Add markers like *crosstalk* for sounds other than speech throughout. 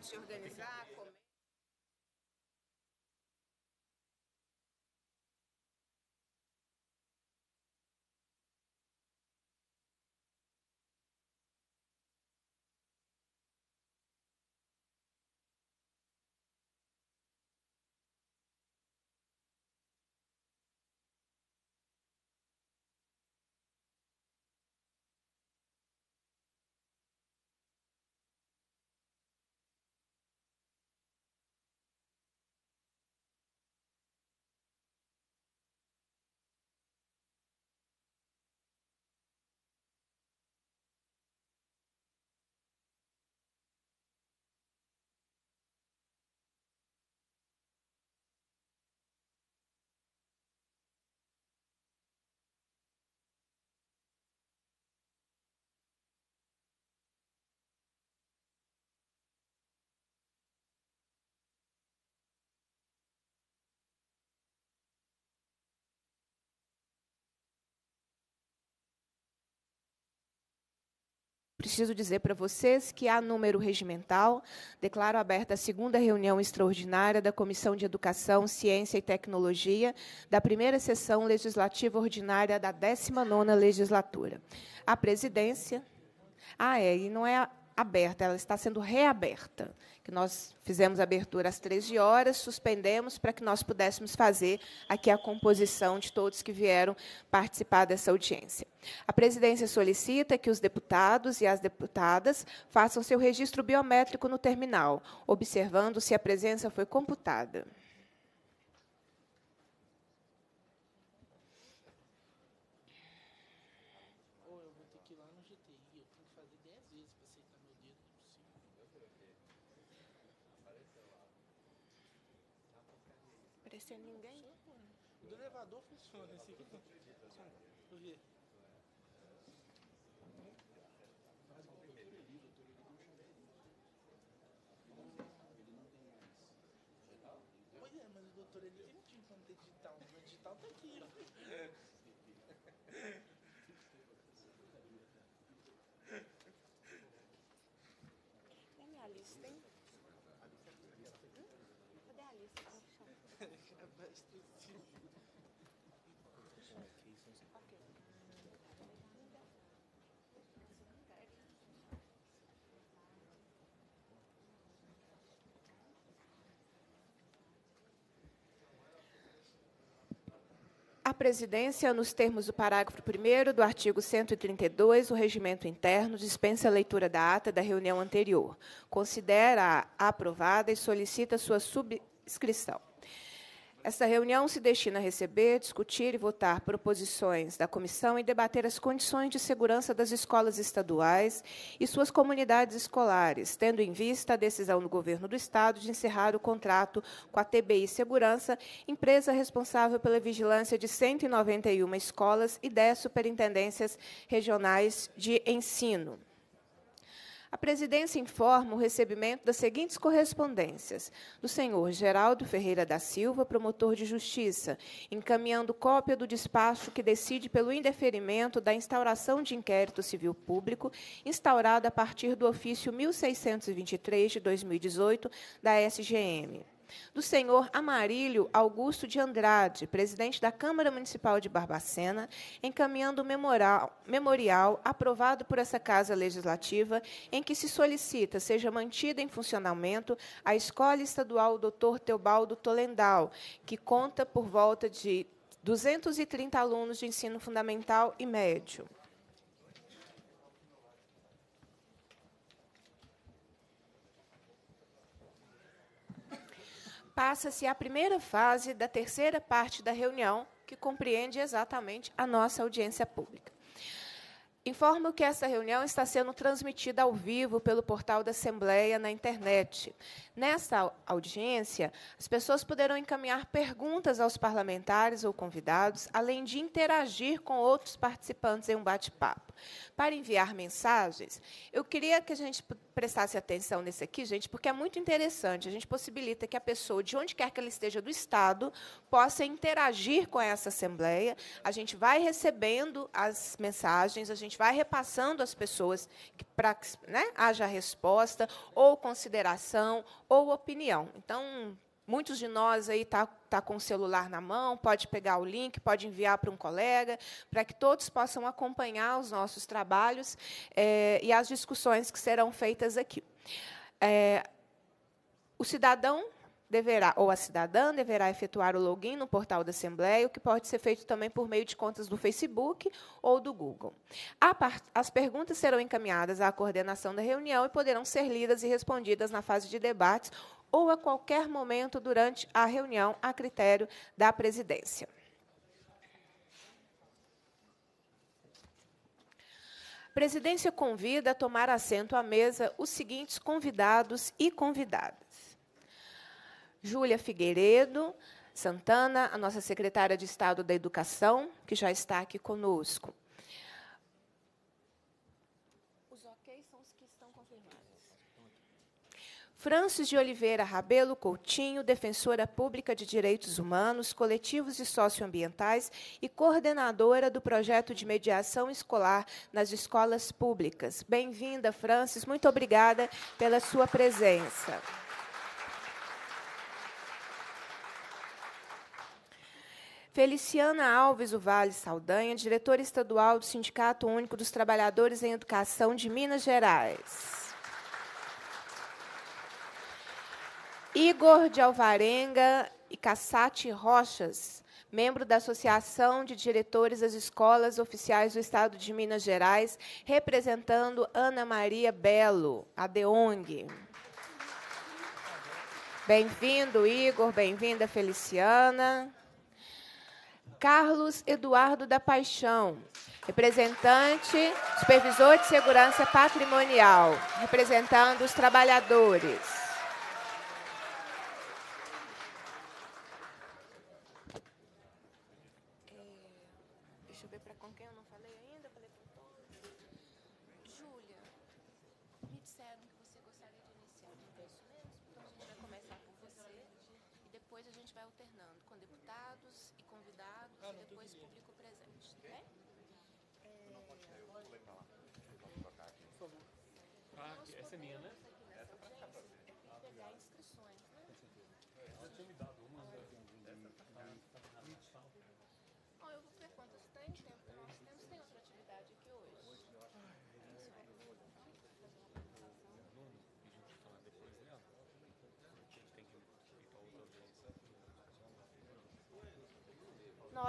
de se organizar, comer. preciso dizer para vocês que há número regimental. Declaro aberta a segunda reunião extraordinária da Comissão de Educação, Ciência e Tecnologia da primeira sessão legislativa ordinária da 19ª legislatura. A presidência... Ah, é, e não é aberta, ela está sendo reaberta que nós fizemos a abertura às 13 horas, suspendemos para que nós pudéssemos fazer aqui a composição de todos que vieram participar dessa audiência. A presidência solicita que os deputados e as deputadas façam seu registro biométrico no terminal, observando se a presença foi computada. sending A presidência, nos termos do parágrafo 1 do artigo 132 do Regimento Interno, dispensa a leitura da ata da reunião anterior, considera-a aprovada e solicita sua subscrição. Esta reunião se destina a receber, discutir e votar proposições da comissão e debater as condições de segurança das escolas estaduais e suas comunidades escolares, tendo em vista a decisão do governo do estado de encerrar o contrato com a TBI Segurança, empresa responsável pela vigilância de 191 escolas e 10 superintendências regionais de ensino. A presidência informa o recebimento das seguintes correspondências: do senhor Geraldo Ferreira da Silva, promotor de justiça, encaminhando cópia do despacho que decide pelo indeferimento da instauração de inquérito civil público, instaurado a partir do ofício 1623 de 2018 da SGM do senhor Amarílio Augusto de Andrade, presidente da Câmara Municipal de Barbacena, encaminhando o memorial, memorial aprovado por essa Casa Legislativa, em que se solicita seja mantida em funcionamento a Escola Estadual Dr. Teobaldo Tolendal, que conta por volta de 230 alunos de ensino fundamental e médio. passa-se a primeira fase da terceira parte da reunião, que compreende exatamente a nossa audiência pública. Informo que esta reunião está sendo transmitida ao vivo pelo portal da Assembleia na internet. Nesta audiência, as pessoas poderão encaminhar perguntas aos parlamentares ou convidados, além de interagir com outros participantes em um bate-papo. Para enviar mensagens, eu queria que a gente prestasse atenção nesse aqui, gente, porque é muito interessante. A gente possibilita que a pessoa, de onde quer que ela esteja do Estado, possa interagir com essa Assembleia. A gente vai recebendo as mensagens, a gente vai repassando às pessoas para que né, haja resposta ou consideração ou opinião. Então, muitos de nós aí tá, tá com o celular na mão, pode pegar o link, pode enviar para um colega, para que todos possam acompanhar os nossos trabalhos é, e as discussões que serão feitas aqui. É, o cidadão deverá, ou a cidadã deverá efetuar o login no portal da Assembleia, o que pode ser feito também por meio de contas do Facebook ou do Google. As perguntas serão encaminhadas à coordenação da reunião e poderão ser lidas e respondidas na fase de debates ou a qualquer momento durante a reunião, a critério da presidência. Presidência convida a tomar assento à mesa os seguintes convidados e convidadas. Júlia Figueiredo Santana, a nossa secretária de Estado da Educação, que já está aqui conosco. Os ok são os que estão confirmados. Francis de Oliveira Rabelo Coutinho, defensora pública de direitos humanos, coletivos e socioambientais e coordenadora do projeto de mediação escolar nas escolas públicas. Bem-vinda, Francis. Muito obrigada pela sua presença. Feliciana Alves Uvalde Saldanha, diretora estadual do Sindicato Único dos Trabalhadores em Educação de Minas Gerais. Igor de Alvarenga e Cassati Rochas, membro da Associação de Diretores das Escolas Oficiais do Estado de Minas Gerais, representando Ana Maria Belo, a DEONG. Bem-vindo, Igor, bem-vinda, Feliciana. Carlos Eduardo da Paixão, representante, supervisor de segurança patrimonial, representando os trabalhadores.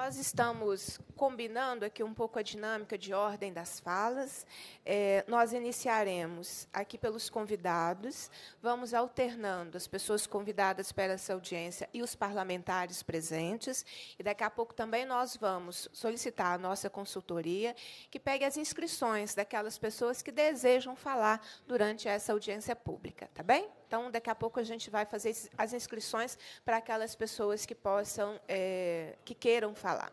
nós estamos combinando aqui um pouco a dinâmica de ordem das falas, é, nós iniciaremos aqui pelos convidados, vamos alternando as pessoas convidadas para essa audiência e os parlamentares presentes, e daqui a pouco também nós vamos solicitar a nossa consultoria que pegue as inscrições daquelas pessoas que desejam falar durante essa audiência pública, tá bem? Então, daqui a pouco a gente vai fazer as inscrições para aquelas pessoas que possam, é, que queiram falar.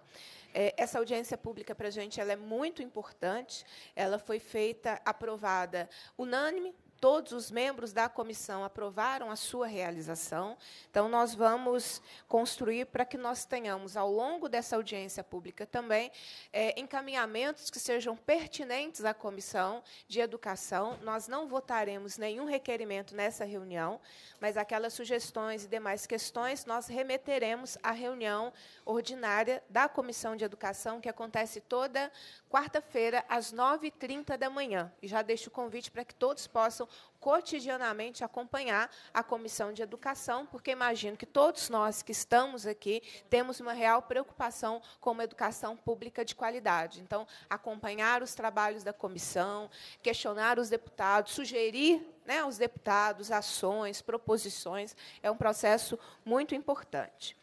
É, essa audiência pública para a gente ela é muito importante. Ela foi feita, aprovada unânime todos os membros da comissão aprovaram a sua realização. Então, nós vamos construir para que nós tenhamos, ao longo dessa audiência pública também, é, encaminhamentos que sejam pertinentes à comissão de educação. Nós não votaremos nenhum requerimento nessa reunião, mas aquelas sugestões e demais questões nós remeteremos à reunião ordinária da comissão de educação, que acontece toda quarta-feira, às 9h30 da manhã. E já deixo o convite para que todos possam cotidianamente acompanhar a Comissão de Educação, porque imagino que todos nós que estamos aqui temos uma real preocupação com uma educação pública de qualidade. Então, acompanhar os trabalhos da comissão, questionar os deputados, sugerir né, aos deputados ações, proposições, é um processo muito importante.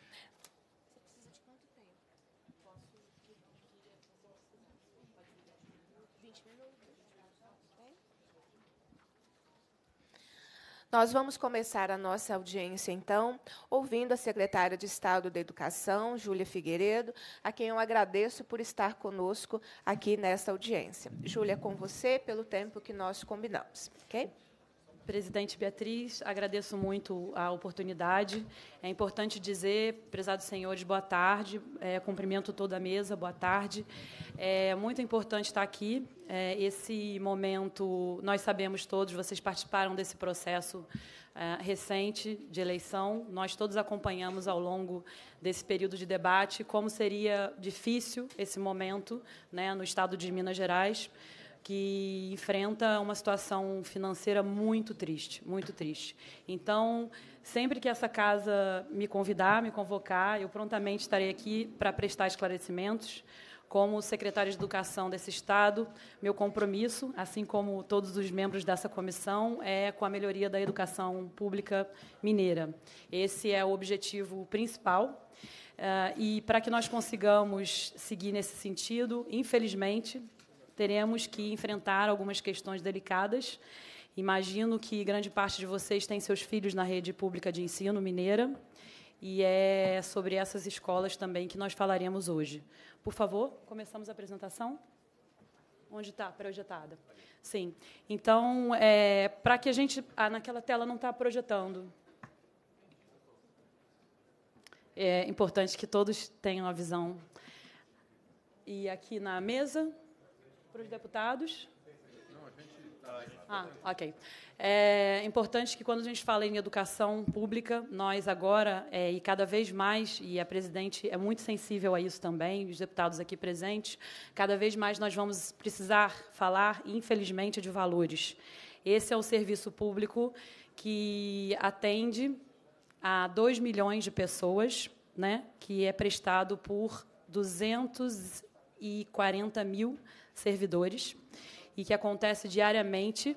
Nós vamos começar a nossa audiência, então, ouvindo a secretária de Estado da Educação, Júlia Figueiredo, a quem eu agradeço por estar conosco aqui nesta audiência. Júlia, é com você, pelo tempo que nós combinamos. ok? Presidente Beatriz, agradeço muito a oportunidade. É importante dizer, prezados senhores, boa tarde. É, cumprimento toda a mesa, boa tarde. É muito importante estar aqui. É, esse momento, nós sabemos todos, vocês participaram desse processo é, recente de eleição. Nós todos acompanhamos ao longo desse período de debate como seria difícil esse momento né, no estado de Minas Gerais que enfrenta uma situação financeira muito triste, muito triste. Então, sempre que essa casa me convidar, me convocar, eu prontamente estarei aqui para prestar esclarecimentos. Como secretário de Educação desse Estado, meu compromisso, assim como todos os membros dessa comissão, é com a melhoria da educação pública mineira. Esse é o objetivo principal. Eh, e para que nós consigamos seguir nesse sentido, infelizmente, teremos que enfrentar algumas questões delicadas. Imagino que grande parte de vocês tem seus filhos na rede pública de ensino mineira, e é sobre essas escolas também que nós falaremos hoje. Por favor, começamos a apresentação. Onde está projetada? Sim. Então, é, para que a gente. Ah, naquela tela não está projetando. É importante que todos tenham a visão. E aqui na mesa, para os deputados? Tá, ah, ok. É importante que quando a gente fala em educação pública, nós agora, é, e cada vez mais, e a presidente é muito sensível a isso também, os deputados aqui presentes, cada vez mais nós vamos precisar falar, infelizmente, de valores. Esse é o serviço público que atende a 2 milhões de pessoas, né, que é prestado por 240 mil pessoas servidores e que acontece diariamente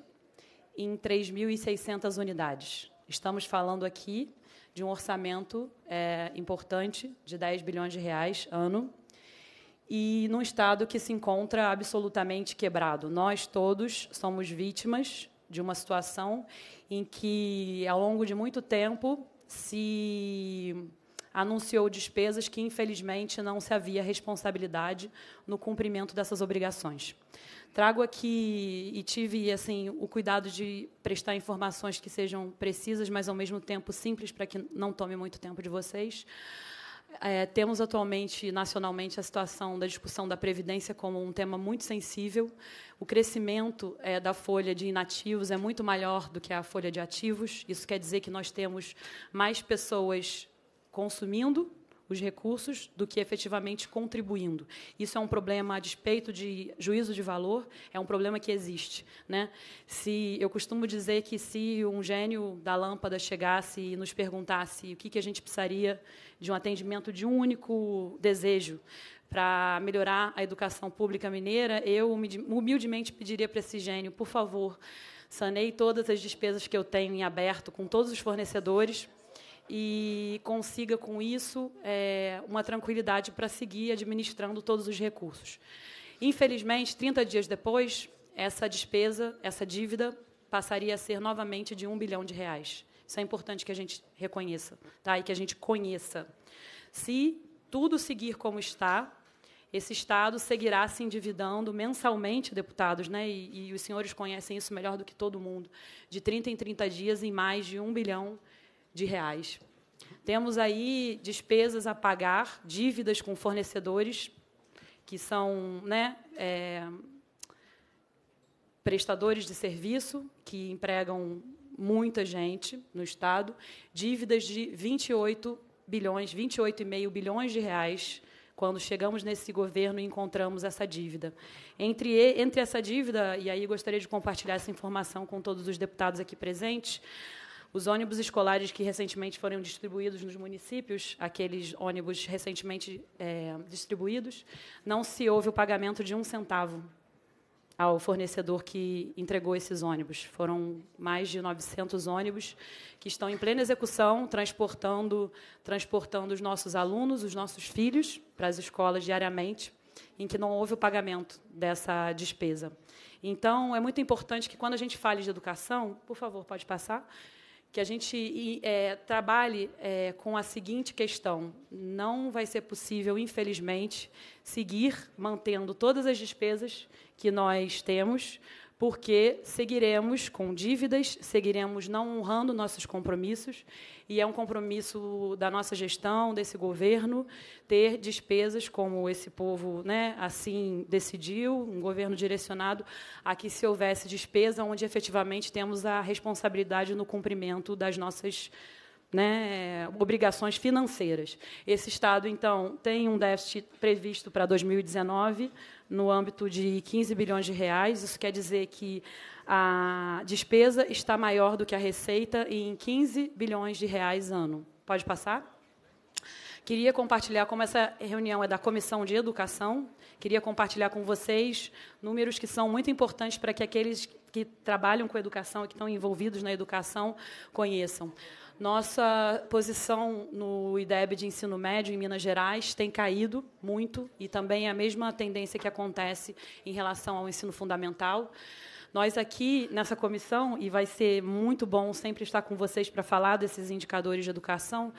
em 3.600 unidades. Estamos falando aqui de um orçamento é, importante de 10 bilhões de reais ano e num estado que se encontra absolutamente quebrado. Nós todos somos vítimas de uma situação em que, ao longo de muito tempo, se anunciou despesas que, infelizmente, não se havia responsabilidade no cumprimento dessas obrigações. Trago aqui e tive assim o cuidado de prestar informações que sejam precisas, mas ao mesmo tempo simples para que não tome muito tempo de vocês. É, temos atualmente, nacionalmente, a situação da discussão da Previdência como um tema muito sensível. O crescimento é, da folha de inativos é muito maior do que a folha de ativos. Isso quer dizer que nós temos mais pessoas consumindo os recursos do que efetivamente contribuindo. Isso é um problema a despeito de juízo de valor, é um problema que existe, né? Se eu costumo dizer que se um gênio da lâmpada chegasse e nos perguntasse o que que a gente precisaria de um atendimento de um único desejo, para melhorar a educação pública mineira, eu humildemente pediria para esse gênio, por favor, sanei todas as despesas que eu tenho em aberto com todos os fornecedores e consiga com isso é, uma tranquilidade para seguir administrando todos os recursos. Infelizmente, 30 dias depois, essa despesa, essa dívida, passaria a ser novamente de um bilhão de reais. Isso é importante que a gente reconheça, tá? E que a gente conheça. Se tudo seguir como está, esse Estado seguirá se endividando mensalmente, deputados, né? E, e os senhores conhecem isso melhor do que todo mundo, de 30 em 30 dias em mais de um bilhão de reais. Temos aí despesas a pagar, dívidas com fornecedores, que são né, é, prestadores de serviço, que empregam muita gente no Estado, dívidas de 28 bilhões, 28,5 bilhões de reais. Quando chegamos nesse governo e encontramos essa dívida. Entre, entre essa dívida, e aí gostaria de compartilhar essa informação com todos os deputados aqui presentes, os ônibus escolares que recentemente foram distribuídos nos municípios, aqueles ônibus recentemente é, distribuídos, não se houve o pagamento de um centavo ao fornecedor que entregou esses ônibus. Foram mais de 900 ônibus que estão em plena execução, transportando, transportando os nossos alunos, os nossos filhos, para as escolas diariamente, em que não houve o pagamento dessa despesa. Então, é muito importante que, quando a gente fale de educação, por favor, pode passar, que a gente é, trabalhe é, com a seguinte questão: não vai ser possível, infelizmente, seguir mantendo todas as despesas que nós temos porque seguiremos com dívidas, seguiremos não honrando nossos compromissos, e é um compromisso da nossa gestão, desse governo, ter despesas como esse povo né, assim decidiu, um governo direcionado a que se houvesse despesa, onde efetivamente temos a responsabilidade no cumprimento das nossas né, obrigações financeiras. Esse Estado, então, tem um déficit previsto para 2019 no âmbito de 15 bilhões de reais. Isso quer dizer que a despesa está maior do que a receita em 15 bilhões de reais ano. Pode passar? Queria compartilhar, como essa reunião é da Comissão de Educação, queria compartilhar com vocês números que são muito importantes para que aqueles que trabalham com educação e que estão envolvidos na educação conheçam. Nossa posição no IDEB de ensino médio em Minas Gerais tem caído muito e também é a mesma tendência que acontece em relação ao ensino fundamental. Nós aqui nessa comissão, e vai ser muito bom sempre estar com vocês para falar desses indicadores de educação,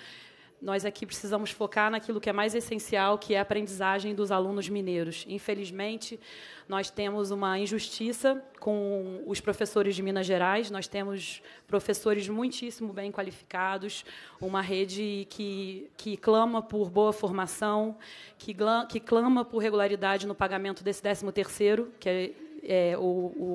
nós aqui precisamos focar naquilo que é mais essencial, que é a aprendizagem dos alunos mineiros. Infelizmente, nós temos uma injustiça com os professores de Minas Gerais, nós temos professores muitíssimo bem qualificados, uma rede que, que clama por boa formação, que, que clama por regularidade no pagamento desse 13º, que é é, o,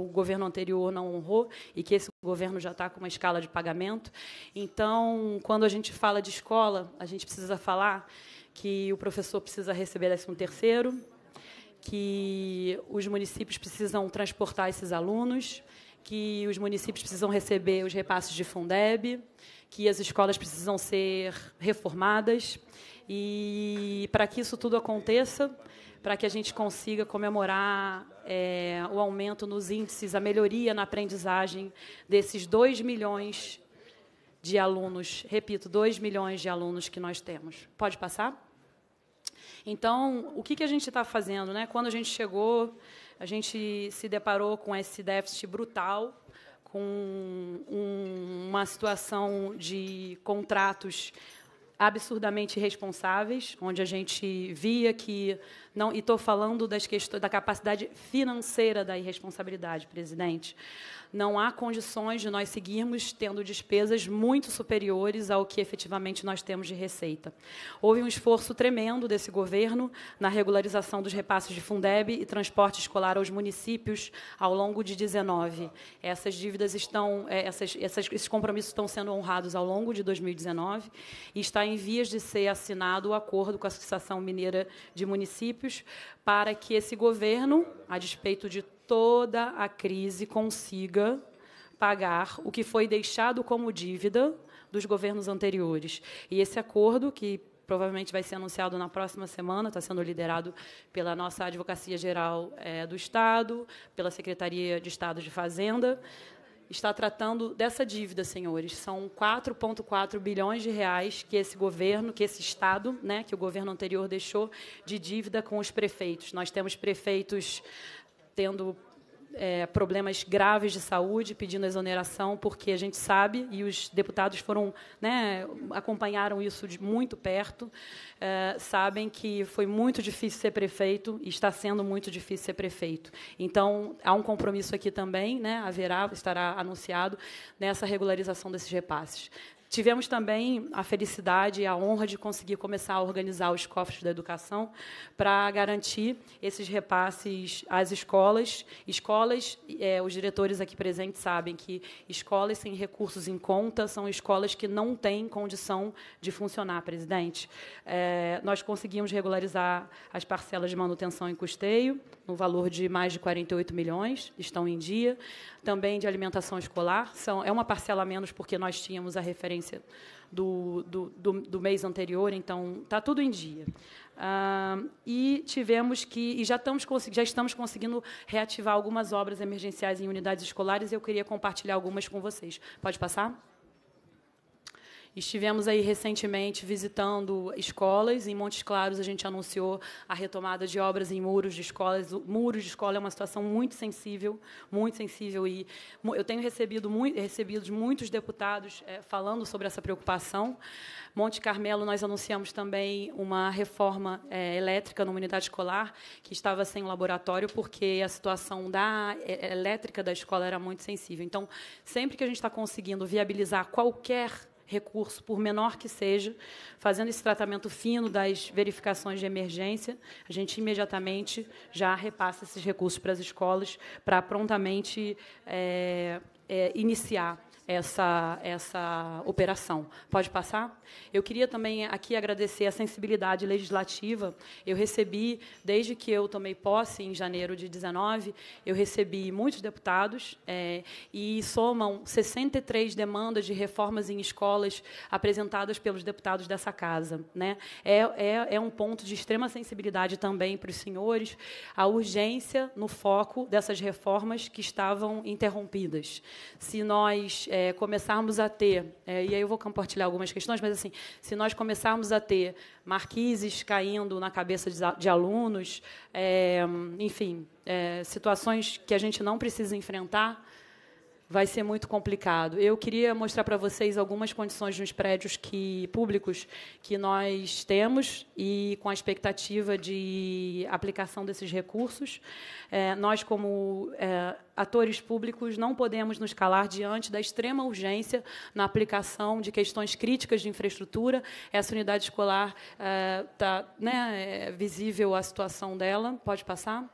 o governo anterior não honrou e que esse governo já está com uma escala de pagamento. Então, quando a gente fala de escola, a gente precisa falar que o professor precisa receber um terceiro, que os municípios precisam transportar esses alunos, que os municípios precisam receber os repasses de Fundeb, que as escolas precisam ser reformadas. E para que isso tudo aconteça, para que a gente consiga comemorar é, o aumento nos índices, a melhoria na aprendizagem desses 2 milhões de alunos, repito, 2 milhões de alunos que nós temos. Pode passar? Então, o que, que a gente está fazendo? Né? Quando a gente chegou, a gente se deparou com esse déficit brutal, com um, uma situação de contratos absurdamente irresponsáveis, onde a gente via que não e estou falando das questões da capacidade financeira da irresponsabilidade, presidente. Não há condições de nós seguirmos tendo despesas muito superiores ao que efetivamente nós temos de receita. Houve um esforço tremendo desse governo na regularização dos repasses de Fundeb e transporte escolar aos municípios ao longo de 19. Essas dívidas estão, é, essas, esses compromissos estão sendo honrados ao longo de 2019 e está em vias de ser assinado o acordo com a Associação Mineira de Municípios para que esse governo, a despeito de toda a crise, consiga pagar o que foi deixado como dívida dos governos anteriores. E esse acordo, que provavelmente vai ser anunciado na próxima semana, está sendo liderado pela nossa Advocacia Geral é, do Estado, pela Secretaria de Estado de Fazenda, está tratando dessa dívida, senhores. São 4,4 bilhões de reais que esse governo, que esse Estado, né, que o governo anterior deixou de dívida com os prefeitos. Nós temos prefeitos tendo é, problemas graves de saúde, pedindo exoneração, porque a gente sabe, e os deputados foram, né, acompanharam isso de muito perto, é, sabem que foi muito difícil ser prefeito e está sendo muito difícil ser prefeito. Então, há um compromisso aqui também, né, haverá, estará anunciado, nessa regularização desses repasses. Tivemos também a felicidade e a honra de conseguir começar a organizar os cofres da educação para garantir esses repasses às escolas. Escolas, é, os diretores aqui presentes sabem que escolas sem recursos em conta são escolas que não têm condição de funcionar, presidente. É, nós conseguimos regularizar as parcelas de manutenção e custeio, no valor de mais de 48 milhões, estão em dia também de alimentação escolar. São, é uma parcela a menos porque nós tínhamos a referência do, do, do, do mês anterior, então está tudo em dia. Ah, e tivemos que e já estamos já estamos conseguindo reativar algumas obras emergenciais em unidades escolares. Eu queria compartilhar algumas com vocês. Pode passar? Estivemos aí recentemente visitando escolas. Em Montes Claros, a gente anunciou a retomada de obras em muros de escolas. O muro de escola é uma situação muito sensível, muito sensível. E eu tenho recebido, muito, recebido muitos deputados é, falando sobre essa preocupação. Monte Carmelo, nós anunciamos também uma reforma é, elétrica numa unidade escolar que estava sem laboratório, porque a situação da eh, elétrica da escola era muito sensível. Então, sempre que a gente está conseguindo viabilizar qualquer recurso, por menor que seja, fazendo esse tratamento fino das verificações de emergência, a gente imediatamente já repassa esses recursos para as escolas para prontamente é, é, iniciar essa, essa operação. Pode passar? Eu queria também aqui agradecer a sensibilidade legislativa. Eu recebi, desde que eu tomei posse em janeiro de 19, eu recebi muitos deputados é, e somam 63 demandas de reformas em escolas apresentadas pelos deputados dessa casa. Né? É, é, é um ponto de extrema sensibilidade também para os senhores, a urgência no foco dessas reformas que estavam interrompidas. Se nós é, é, começarmos a ter, é, e aí eu vou compartilhar algumas questões, mas assim, se nós começarmos a ter marquises caindo na cabeça de, de alunos, é, enfim, é, situações que a gente não precisa enfrentar, vai ser muito complicado. Eu queria mostrar para vocês algumas condições de uns prédios que públicos que nós temos e com a expectativa de aplicação desses recursos. É, nós, como é, atores públicos, não podemos nos calar diante da extrema urgência na aplicação de questões críticas de infraestrutura. Essa unidade escolar está é, tá, né, é visível a situação dela. Pode passar?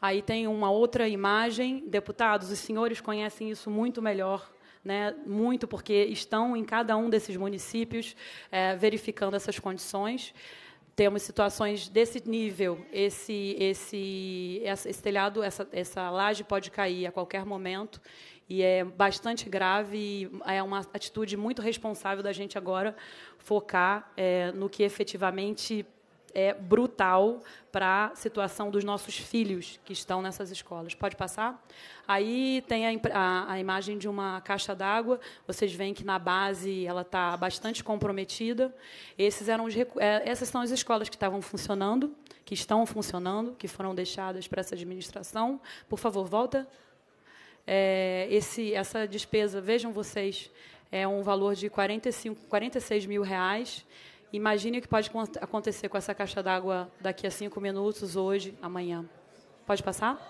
Aí tem uma outra imagem, deputados, os senhores conhecem isso muito melhor né, muito, porque estão em cada um desses municípios é, verificando essas condições. Temos situações desse nível. Esse, esse, esse telhado, essa, essa laje pode cair a qualquer momento e é bastante grave. É uma atitude muito responsável da gente agora focar é, no que efetivamente é brutal para a situação dos nossos filhos que estão nessas escolas. Pode passar? Aí tem a, a, a imagem de uma caixa d'água. Vocês veem que na base ela está bastante comprometida. Esses eram os, é, essas são as escolas que estavam funcionando, que estão funcionando, que foram deixadas para essa administração. Por favor, volta. É, esse, essa despesa, vejam vocês, é um valor de 45, 46 mil reais. Imagine o que pode acontecer com essa caixa d'água daqui a cinco minutos, hoje, amanhã. Pode passar?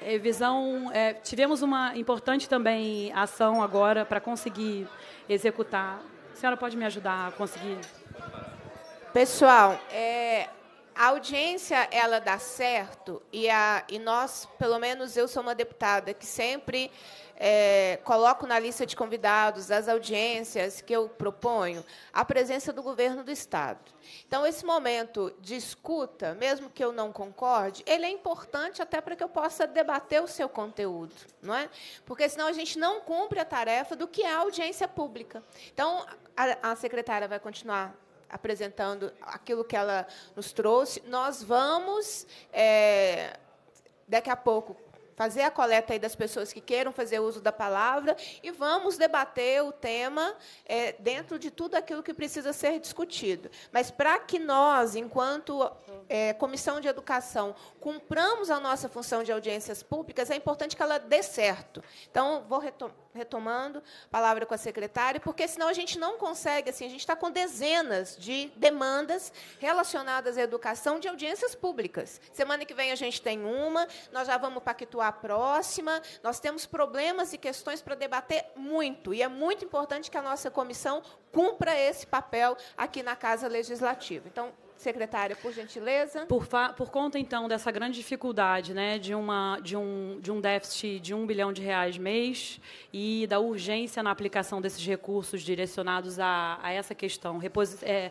É, visão. é, tivemos uma importante também ação agora para conseguir executar. A senhora pode me ajudar a conseguir? Pessoal, é, a audiência ela dá certo e, a, e nós, pelo menos eu sou uma deputada que sempre é, coloco na lista de convidados das audiências que eu proponho a presença do governo do Estado. Então, esse momento de escuta, mesmo que eu não concorde, ele é importante até para que eu possa debater o seu conteúdo, não é? Porque senão a gente não cumpre a tarefa do que é a audiência pública. Então, a, a secretária vai continuar apresentando aquilo que ela nos trouxe. Nós vamos. É, daqui a pouco fazer a coleta aí das pessoas que queiram fazer uso da palavra e vamos debater o tema é, dentro de tudo aquilo que precisa ser discutido. Mas para que nós, enquanto é, comissão de educação, cumpramos a nossa função de audiências públicas, é importante que ela dê certo. Então, vou retomar retomando, palavra com a secretária, porque senão a gente não consegue, assim, a gente está com dezenas de demandas relacionadas à educação de audiências públicas. Semana que vem a gente tem uma, nós já vamos pactuar a próxima, nós temos problemas e questões para debater muito, e é muito importante que a nossa comissão cumpra esse papel aqui na Casa Legislativa. Então, secretária, por gentileza. Por, por conta, então, dessa grande dificuldade né, de, uma, de, um, de um déficit de um bilhão de reais mês e da urgência na aplicação desses recursos direcionados a, a essa questão, Repos é,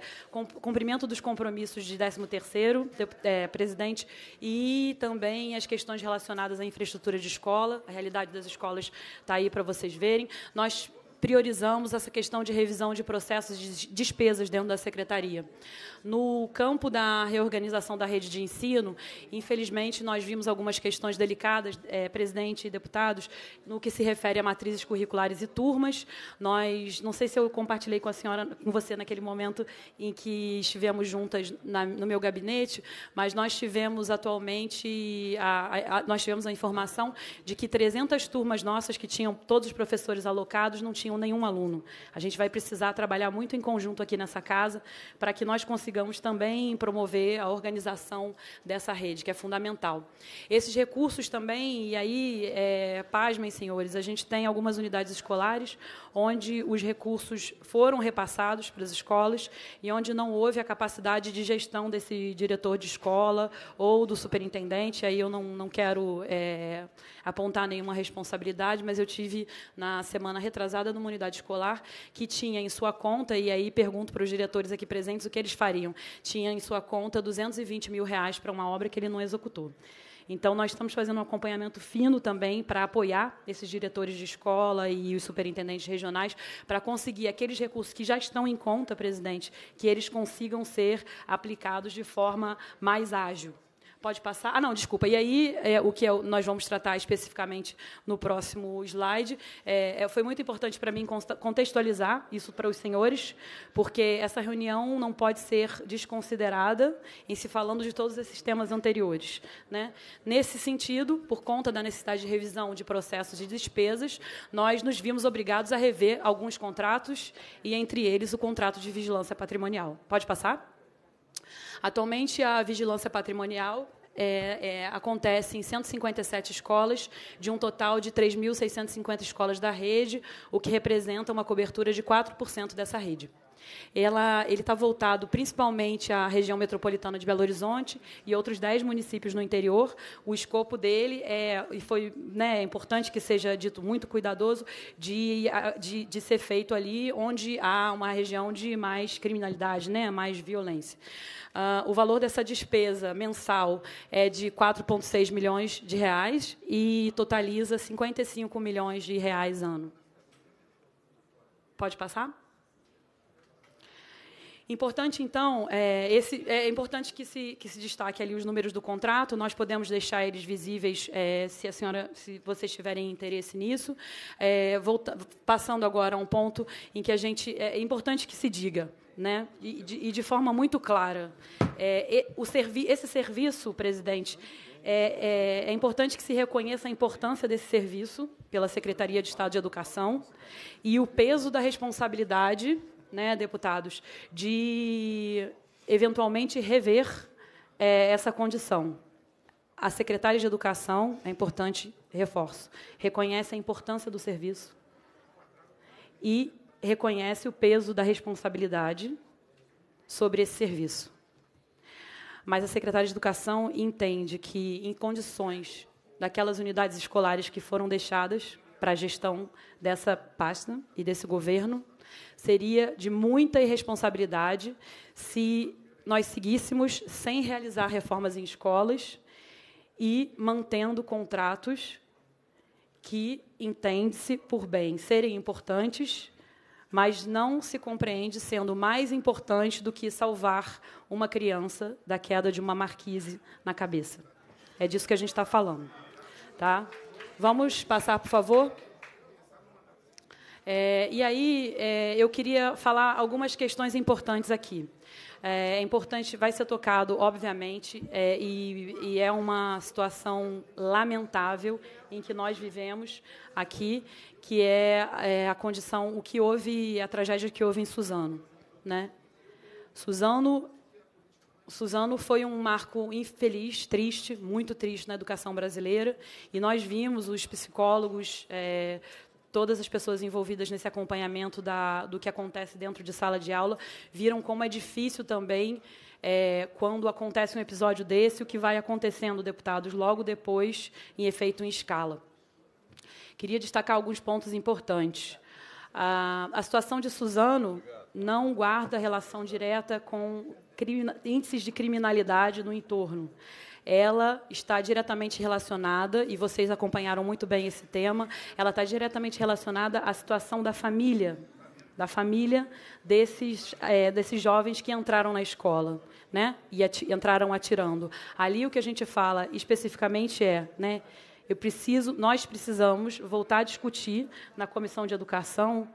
cumprimento dos compromissos de 13º, é, presidente, e também as questões relacionadas à infraestrutura de escola, a realidade das escolas está aí para vocês verem. Nós priorizamos essa questão de revisão de processos de despesas dentro da secretaria. No campo da reorganização da rede de ensino, infelizmente, nós vimos algumas questões delicadas, é, presidente e deputados, no que se refere a matrizes curriculares e turmas. Nós, não sei se eu compartilhei com a senhora, com você naquele momento em que estivemos juntas na, no meu gabinete, mas nós tivemos atualmente, a, a, a, nós tivemos a informação de que 300 turmas nossas que tinham todos os professores alocados não tinham nenhum aluno. A gente vai precisar trabalhar muito em conjunto aqui nessa casa para que nós consigamos também promover a organização dessa rede, que é fundamental. Esses recursos também, e aí, é, pasmem, senhores, a gente tem algumas unidades escolares onde os recursos foram repassados para as escolas e onde não houve a capacidade de gestão desse diretor de escola ou do superintendente. Aí eu não, não quero é, apontar nenhuma responsabilidade, mas eu tive na semana retrasada numa unidade escolar que tinha em sua conta, e aí pergunto para os diretores aqui presentes o que eles fariam, tinha em sua conta 220 mil reais para uma obra que ele não executou. Então, nós estamos fazendo um acompanhamento fino também para apoiar esses diretores de escola e os superintendentes regionais para conseguir aqueles recursos que já estão em conta, presidente, que eles consigam ser aplicados de forma mais ágil. Pode passar. Ah, não, desculpa. E aí, é, o que é nós vamos tratar especificamente no próximo slide, é, é foi muito importante para mim contextualizar isso para os senhores, porque essa reunião não pode ser desconsiderada em se falando de todos esses temas anteriores. Né? Nesse sentido, por conta da necessidade de revisão de processos de despesas, nós nos vimos obrigados a rever alguns contratos, e entre eles o contrato de vigilância patrimonial. Pode passar? Atualmente, a vigilância patrimonial é, é, acontece em 157 escolas, de um total de 3.650 escolas da rede, o que representa uma cobertura de 4% dessa rede. Ela, ele está voltado principalmente à região metropolitana de Belo Horizonte e outros dez municípios no interior. O escopo dele é, e foi né, importante que seja dito muito cuidadoso, de, de, de ser feito ali onde há uma região de mais criminalidade, né, mais violência. Uh, o valor dessa despesa mensal é de 4,6 milhões de reais e totaliza 55 milhões de reais ano. Pode passar? Importante, então, é, esse, é importante que se, que se destaque ali os números do contrato, nós podemos deixar eles visíveis é, se a senhora, se vocês tiverem interesse nisso. É, volta, passando agora a um ponto em que a gente. É, é importante que se diga. Né? E, de, e de forma muito clara. É, o servi esse serviço, presidente, é, é, é, importante que se reconheça a importância desse serviço pela Secretaria de Estado de Educação e o peso da responsabilidade né, deputados, de eventualmente rever é, essa condição. A secretária de Educação, é importante, reforço, reconhece a importância do serviço e reconhece o peso da responsabilidade sobre esse serviço. Mas a secretária de Educação entende que, em condições daquelas unidades escolares que foram deixadas para a gestão dessa pasta e desse governo, seria de muita irresponsabilidade se nós seguíssemos sem realizar reformas em escolas e mantendo contratos que entende-se por bem serem importantes, mas não se compreende sendo mais importante do que salvar uma criança da queda de uma marquise na cabeça. É disso que a gente está falando. Tá? Vamos passar, por favor? É, e aí é, eu queria falar algumas questões importantes aqui. É, é, importante, vai ser tocado, obviamente, é, e, e, é uma situação lamentável em que nós vivemos aqui, que é, é, a condição, o que houve, a tragédia que houve em Suzano. Né? Suzano Suzano foi um marco infeliz, triste, muito triste na educação brasileira, e nós vimos os psicólogos, é, todas as pessoas envolvidas nesse acompanhamento da, do que acontece dentro de sala de aula viram como é difícil também é, quando acontece um episódio desse, o que vai acontecendo, deputados, logo depois, em efeito em escala. Queria destacar alguns pontos importantes. A, a situação de Suzano não guarda relação direta com crime, índices de criminalidade no entorno ela está diretamente relacionada, e vocês acompanharam muito bem esse tema, ela está diretamente relacionada à situação da família, da família desses, é, desses jovens que entraram na escola né? e ati entraram atirando. Ali o que a gente fala especificamente é. Né, eu preciso, nós precisamos voltar a discutir na comissão de educação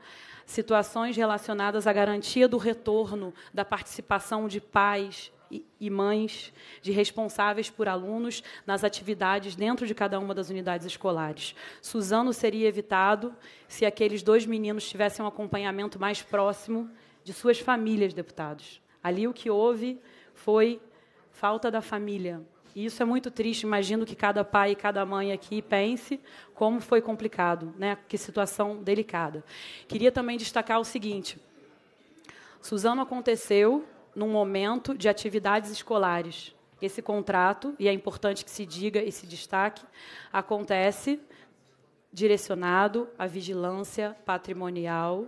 situações relacionadas à garantia do retorno da participação de pais, e mães de responsáveis por alunos nas atividades dentro de cada uma das unidades escolares. Suzano seria evitado se aqueles dois meninos tivessem um acompanhamento mais próximo de suas famílias, deputados. Ali o que houve foi falta da família. E isso é muito triste. Imagino que cada pai e cada mãe aqui pense como foi complicado, né? que situação delicada. Queria também destacar o seguinte: Suzano aconteceu num momento de atividades escolares. Esse contrato, e é importante que se diga e se destaque, acontece direcionado à vigilância patrimonial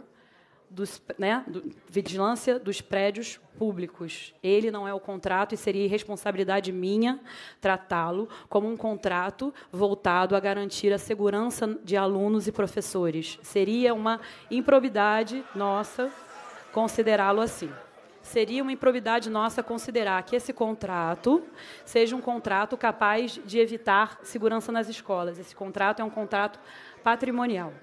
dos, né, do, vigilância dos prédios públicos. Ele não é o contrato e seria responsabilidade minha tratá-lo como um contrato voltado a garantir a segurança de alunos e professores. Seria uma improbidade nossa considerá-lo assim seria uma improbidade nossa considerar que esse contrato seja um contrato capaz de evitar segurança nas escolas. Esse contrato é um contrato patrimonial,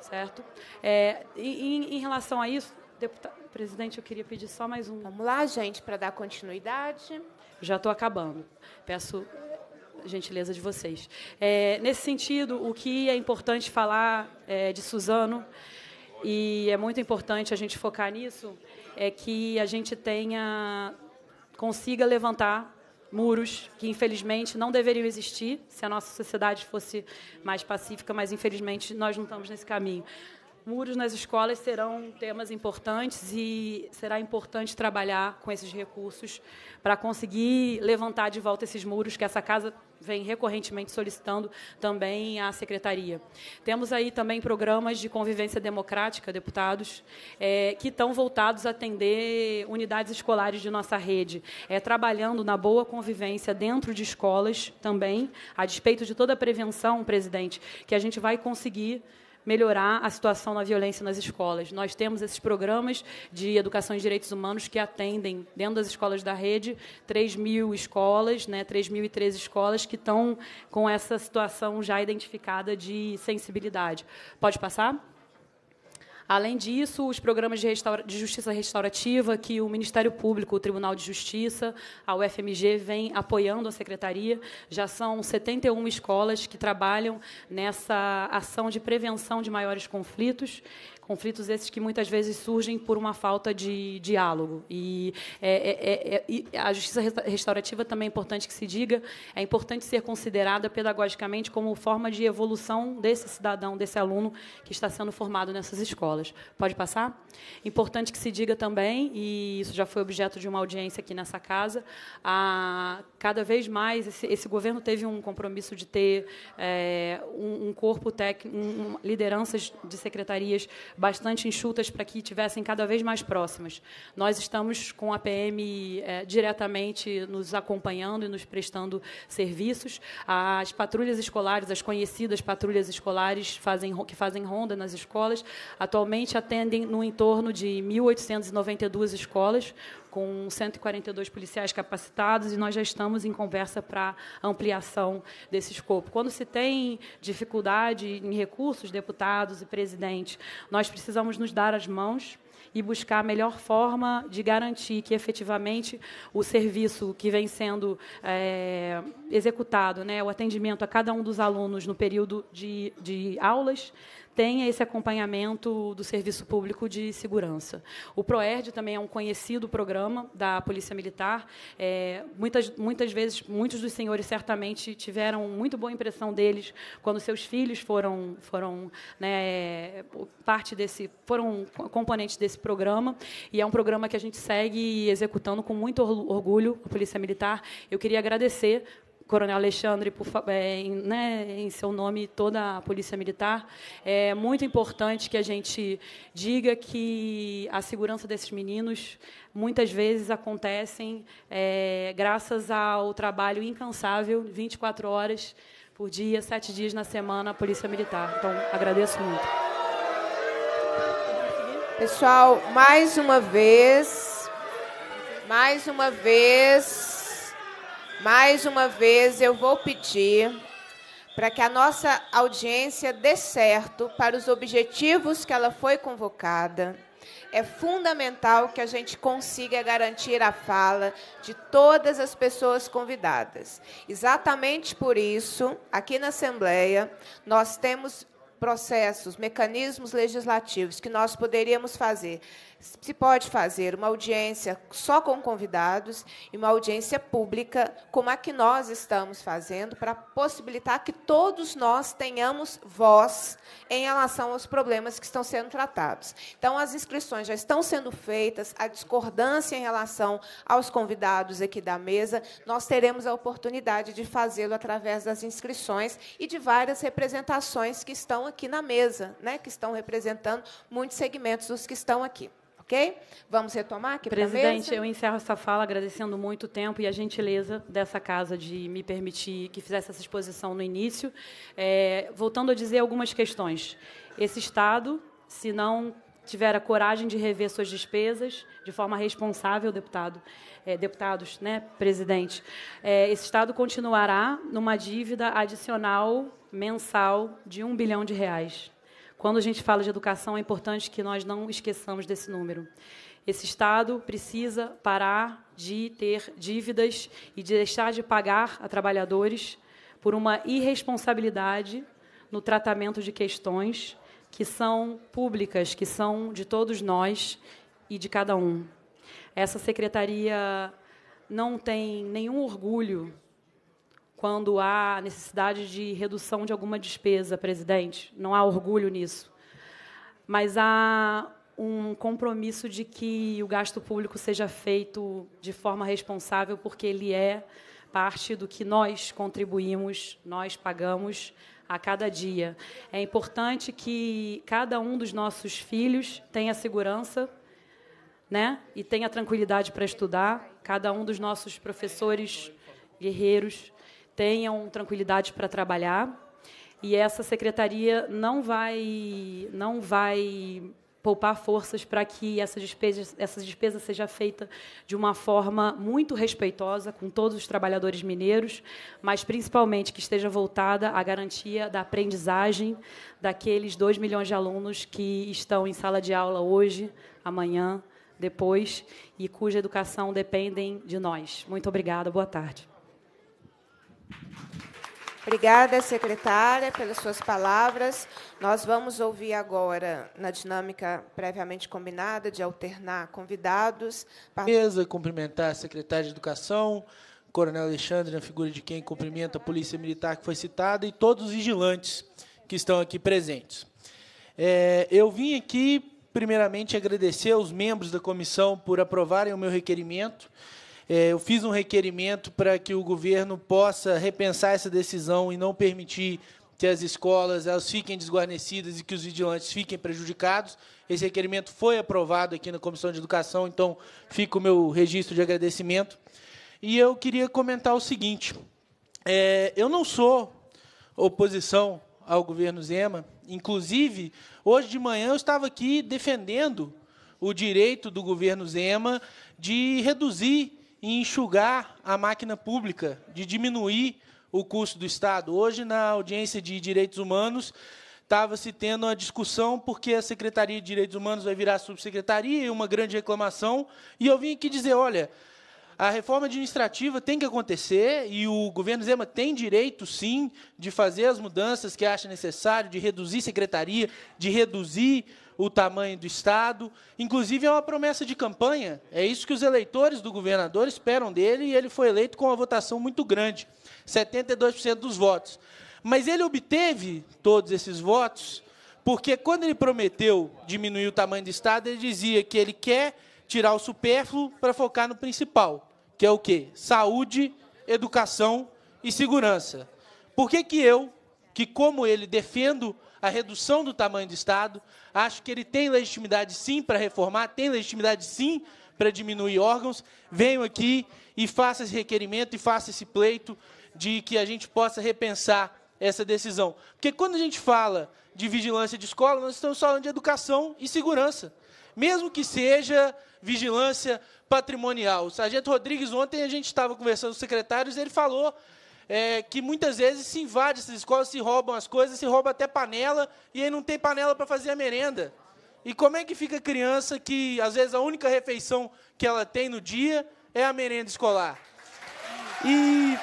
certo? É, em, em relação a isso, deputado, presidente, eu queria pedir só mais um. Vamos lá, gente, para dar continuidade. Já estou acabando. Peço gentileza de vocês. É, nesse sentido, o que é importante falar é, de Suzano, e é muito importante a gente focar nisso, é que a gente tenha consiga levantar muros que infelizmente não deveriam existir se a nossa sociedade fosse mais pacífica, mas infelizmente nós não estamos nesse caminho muros nas escolas serão temas importantes e será importante trabalhar com esses recursos para conseguir levantar de volta esses muros que essa casa vem recorrentemente solicitando também à secretaria. Temos aí também programas de convivência democrática, deputados, é, que estão voltados a atender unidades escolares de nossa rede, é, trabalhando na boa convivência dentro de escolas também, a despeito de toda a prevenção, presidente, que a gente vai conseguir melhorar a situação na violência nas escolas. Nós temos esses programas de educação em direitos humanos que atendem, dentro das escolas da rede, 3 mil escolas, né, 3.013 escolas que estão com essa situação já identificada de sensibilidade. Pode passar? Além disso, os programas de, restaura de justiça restaurativa que o Ministério Público, o Tribunal de Justiça, a UFMG vem apoiando a secretaria, já são 71 escolas que trabalham nessa ação de prevenção de maiores conflitos. Conflitos esses que muitas vezes surgem por uma falta de diálogo. E, é, é, é, é a justiça restaurativa também é importante que se diga, é importante ser considerada pedagogicamente como forma de evolução desse cidadão, desse aluno que está sendo formado nessas escolas. Pode passar? Importante que se diga também, e isso já foi objeto de uma audiência aqui nessa casa, a cada vez mais esse, esse governo teve um compromisso de ter é, um, um, corpo técnico, um, lideranças de secretarias bastante enxutas para que tivessem cada vez mais próximas. Nós estamos com a PM é, diretamente nos acompanhando e nos prestando serviços. As patrulhas escolares, as conhecidas patrulhas escolares fazem, que fazem ronda nas escolas, atualmente atendem no entorno de 1.892 escolas, com 142 policiais capacitados e nós já estamos em conversa para ampliação desse escopo. Quando se tem dificuldade em recursos, deputados e presidente, nós precisamos nos dar as mãos e buscar a melhor forma de garantir que efetivamente o serviço que vem sendo é, executado, né, o atendimento a cada um dos alunos no período de, de aulas, tenha esse acompanhamento do Serviço Público de Segurança. O PROERD também é um conhecido programa da Polícia Militar. É, muitas, muitas vezes, muitos dos senhores certamente tiveram muito boa impressão deles quando seus filhos foram, foram né, parte desse, foram componentes desse programa. E é um programa que a gente segue executando com muito orgulho, a Polícia Militar. Eu queria agradecer Coronel Alexandre, por, é, em, né, em, seu nome toda a Polícia Militar, é muito importante que a gente diga que a segurança desses meninos muitas vezes acontecem é, graças ao trabalho incansável, 24 horas por dia, sete dias na semana, a Polícia Militar. Então, agradeço muito. Pessoal, mais uma vez, mais uma vez, mais uma vez, eu vou pedir para que a nossa audiência dê certo para os objetivos que ela foi convocada. É fundamental que a gente consiga garantir a fala de todas as pessoas convidadas. Exatamente por isso, aqui na Assembleia, nós temos processos, mecanismos legislativos que nós poderíamos fazer se pode fazer uma audiência só com convidados e uma audiência pública, como a que nós estamos fazendo, para possibilitar que todos nós tenhamos voz em relação aos problemas que estão sendo tratados. Então, as inscrições já estão sendo feitas, a discordância em relação aos convidados aqui da mesa, nós teremos a oportunidade de fazê-lo através das inscrições e de várias representações que estão aqui na mesa, né, que estão representando muitos segmentos dos que estão aqui. Ok? Vamos retomar aqui Presidente, eu encerro essa fala agradecendo muito o tempo e a gentileza dessa casa de me permitir que fizesse essa exposição no início. É, voltando a dizer algumas questões. Esse Estado, se não tiver a coragem de rever suas despesas de forma responsável, deputado, é, deputados, né, presidente, é, esse Estado continuará numa dívida adicional mensal de um bilhão de reais. Quando a gente fala de educação, é importante que nós não esqueçamos desse número. Esse Estado precisa parar de ter dívidas e de deixar de pagar a trabalhadores por uma irresponsabilidade no tratamento de questões que são públicas, que são de todos nós e de cada um. Essa secretaria não tem nenhum orgulho quando há necessidade de redução de alguma despesa, presidente. Não há orgulho nisso. Mas há um compromisso de que o gasto público seja feito de forma responsável, porque ele é parte do que nós contribuímos, nós pagamos a cada dia. É importante que cada um dos nossos filhos tenha segurança né? e tenha tranquilidade para estudar, cada um dos nossos professores guerreiros tenham tranquilidade para trabalhar. E essa secretaria não vai, não vai poupar forças para que essa despesa, essa despesa seja feita de uma forma muito respeitosa com todos os trabalhadores mineiros, mas principalmente que esteja voltada à garantia da aprendizagem daqueles 2 milhões de alunos que estão em sala de aula hoje, amanhã, depois, e cuja educação dependem de nós. Muito obrigada, boa tarde. Obrigada, secretária, pelas suas palavras. Nós vamos ouvir agora, na dinâmica previamente combinada, de alternar convidados. Mesa, cumprimentar a secretária de Educação, Coronel Alexandre, na figura de quem cumprimenta a Polícia Militar que foi citada, e todos os vigilantes que estão aqui presentes. É, eu vim aqui, primeiramente, agradecer aos membros da comissão por aprovarem o meu requerimento é, eu fiz um requerimento para que o governo possa repensar essa decisão e não permitir que as escolas elas fiquem desguarnecidas e que os vigilantes fiquem prejudicados. Esse requerimento foi aprovado aqui na Comissão de Educação, então fica o meu registro de agradecimento. E eu queria comentar o seguinte: é, eu não sou oposição ao governo Zema. Inclusive, hoje de manhã eu estava aqui defendendo o direito do governo Zema de reduzir em enxugar a máquina pública, de diminuir o custo do Estado. Hoje, na audiência de direitos humanos, estava se tendo uma discussão porque a Secretaria de Direitos Humanos vai virar subsecretaria e uma grande reclamação. E eu vim aqui dizer: olha, a reforma administrativa tem que acontecer e o governo Zema tem direito, sim, de fazer as mudanças que acha necessário, de reduzir secretaria, de reduzir o tamanho do Estado. Inclusive, é uma promessa de campanha. É isso que os eleitores do governador esperam dele, e ele foi eleito com uma votação muito grande 72% dos votos. Mas ele obteve todos esses votos, porque quando ele prometeu diminuir o tamanho do Estado, ele dizia que ele quer tirar o supérfluo para focar no principal, que é o quê? Saúde, educação e segurança. Por que, que eu, que como ele defendo a redução do tamanho do Estado. Acho que ele tem legitimidade, sim, para reformar, tem legitimidade, sim, para diminuir órgãos. Venho aqui e faça esse requerimento e faça esse pleito de que a gente possa repensar essa decisão. Porque quando a gente fala de vigilância de escola, nós estamos falando de educação e segurança. Mesmo que seja vigilância patrimonial. O Sargento Rodrigues, ontem a gente estava conversando com os secretários, ele falou é, que muitas vezes se invade essas escolas, se roubam as coisas, se rouba até panela, e aí não tem panela para fazer a merenda. E como é que fica a criança que, às vezes, a única refeição que ela tem no dia é a merenda escolar? E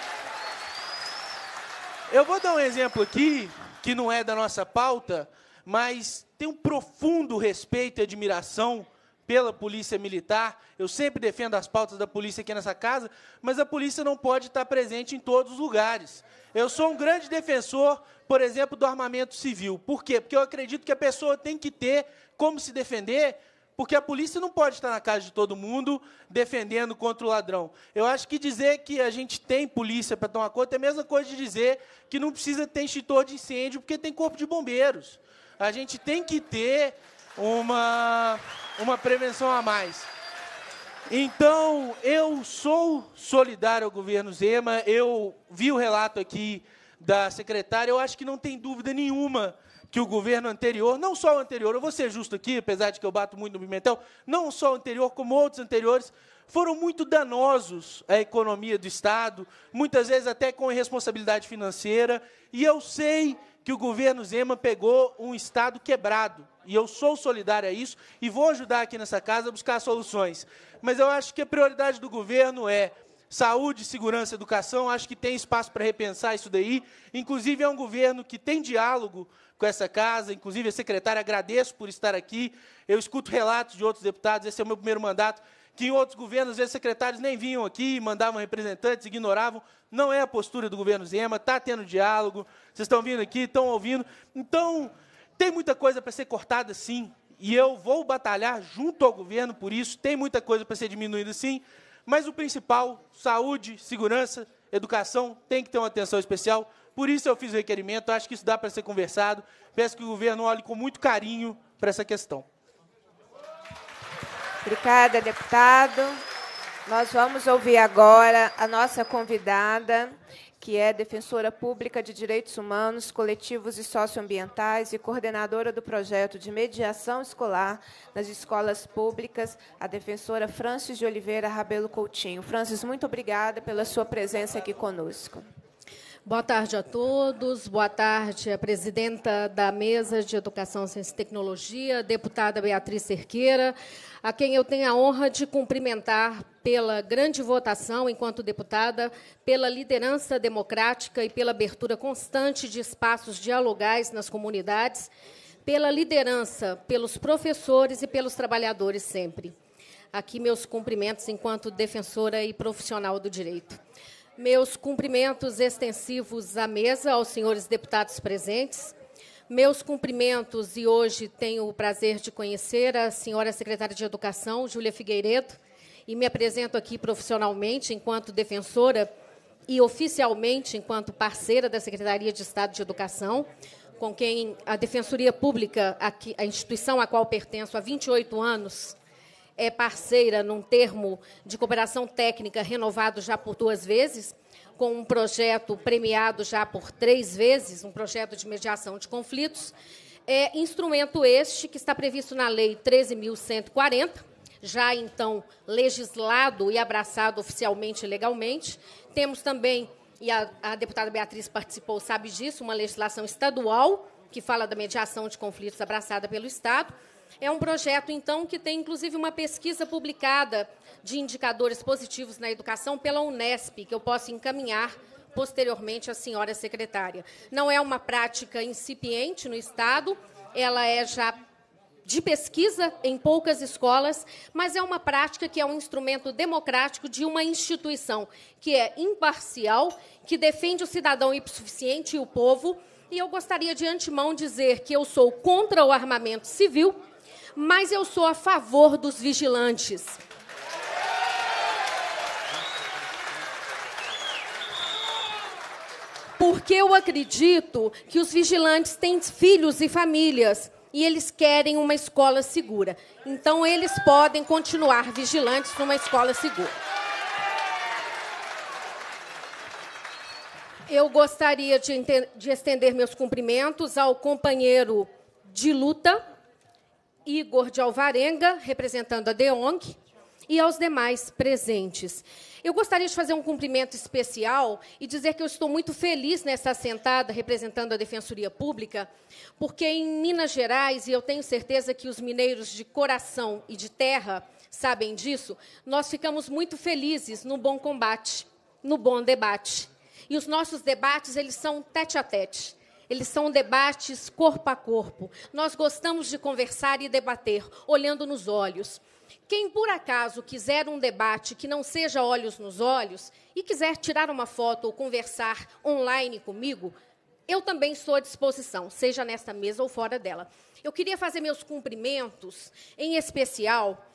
eu vou dar um exemplo aqui, que não é da nossa pauta, mas tem um profundo respeito e admiração pela polícia militar. Eu sempre defendo as pautas da polícia aqui nessa casa, mas a polícia não pode estar presente em todos os lugares. Eu sou um grande defensor, por exemplo, do armamento civil. Por quê? Porque eu acredito que a pessoa tem que ter como se defender, porque a polícia não pode estar na casa de todo mundo defendendo contra o ladrão. Eu acho que dizer que a gente tem polícia para tomar conta é a mesma coisa de dizer que não precisa ter extintor de incêndio porque tem corpo de bombeiros. A gente tem que ter uma uma prevenção a mais. Então, eu sou solidário ao governo Zema. Eu vi o relato aqui da secretária. Eu acho que não tem dúvida nenhuma que o governo anterior, não só o anterior, eu vou ser justo aqui, apesar de que eu bato muito no Pimentão, não só o anterior, como outros anteriores, foram muito danosos à economia do Estado, muitas vezes até com irresponsabilidade financeira. E eu sei que o governo Zema pegou um Estado quebrado. E eu sou solidário a isso e vou ajudar aqui nessa casa a buscar soluções. Mas eu acho que a prioridade do governo é saúde, segurança, educação. Acho que tem espaço para repensar isso daí. Inclusive, é um governo que tem diálogo com essa casa, inclusive a secretária, agradeço por estar aqui. Eu escuto relatos de outros deputados, esse é o meu primeiro mandato, que em outros governos, esses secretários nem vinham aqui, mandavam representantes, ignoravam. Não é a postura do governo Zema, está tendo diálogo, vocês estão vindo aqui, estão ouvindo. Então, tem muita coisa para ser cortada, sim. E eu vou batalhar junto ao governo por isso. Tem muita coisa para ser diminuída, sim. Mas o principal, saúde, segurança, educação, tem que ter uma atenção especial. Por isso eu fiz o requerimento. Acho que isso dá para ser conversado. Peço que o governo olhe com muito carinho para essa questão. Obrigada, deputado. Nós vamos ouvir agora a nossa convidada que é defensora pública de direitos humanos, coletivos e socioambientais e coordenadora do projeto de mediação escolar nas escolas públicas, a defensora Francis de Oliveira Rabelo Coutinho. Francis, muito obrigada pela sua presença aqui conosco. Boa tarde a todos. Boa tarde à presidenta da Mesa de Educação, Ciência e Tecnologia, deputada Beatriz Cerqueira, a quem eu tenho a honra de cumprimentar pela grande votação enquanto deputada, pela liderança democrática e pela abertura constante de espaços dialogais nas comunidades, pela liderança, pelos professores e pelos trabalhadores sempre. Aqui meus cumprimentos enquanto defensora e profissional do direito. Meus cumprimentos extensivos à mesa, aos senhores deputados presentes. Meus cumprimentos, e hoje tenho o prazer de conhecer a senhora secretária de Educação, Júlia Figueiredo, e me apresento aqui profissionalmente enquanto defensora e oficialmente enquanto parceira da Secretaria de Estado de Educação, com quem a Defensoria Pública, a instituição a qual pertenço há 28 anos, é parceira num termo de cooperação técnica renovado já por duas vezes, com um projeto premiado já por três vezes, um projeto de mediação de conflitos. É instrumento este que está previsto na Lei 13.140, já então legislado e abraçado oficialmente e legalmente. Temos também, e a, a deputada Beatriz participou, sabe disso, uma legislação estadual que fala da mediação de conflitos abraçada pelo Estado é um projeto, então, que tem inclusive uma pesquisa publicada de indicadores positivos na educação pela Unesp, que eu posso encaminhar posteriormente à senhora secretária. Não é uma prática incipiente no Estado, ela é já de pesquisa em poucas escolas, mas é uma prática que é um instrumento democrático de uma instituição que é imparcial, que defende o cidadão hipossuficiente e o povo. E eu gostaria de antemão dizer que eu sou contra o armamento civil mas eu sou a favor dos vigilantes. Porque eu acredito que os vigilantes têm filhos e famílias e eles querem uma escola segura. Então, eles podem continuar vigilantes numa escola segura. Eu gostaria de, de estender meus cumprimentos ao companheiro de luta, Igor de Alvarenga, representando a DEONG, e aos demais presentes. Eu gostaria de fazer um cumprimento especial e dizer que eu estou muito feliz nessa assentada representando a Defensoria Pública, porque em Minas Gerais, e eu tenho certeza que os mineiros de coração e de terra sabem disso, nós ficamos muito felizes no bom combate, no bom debate. E os nossos debates, eles são tete a tete. Eles são debates corpo a corpo. Nós gostamos de conversar e debater, olhando nos olhos. Quem por acaso quiser um debate que não seja olhos nos olhos e quiser tirar uma foto ou conversar online comigo, eu também estou à disposição, seja nesta mesa ou fora dela. Eu queria fazer meus cumprimentos, em especial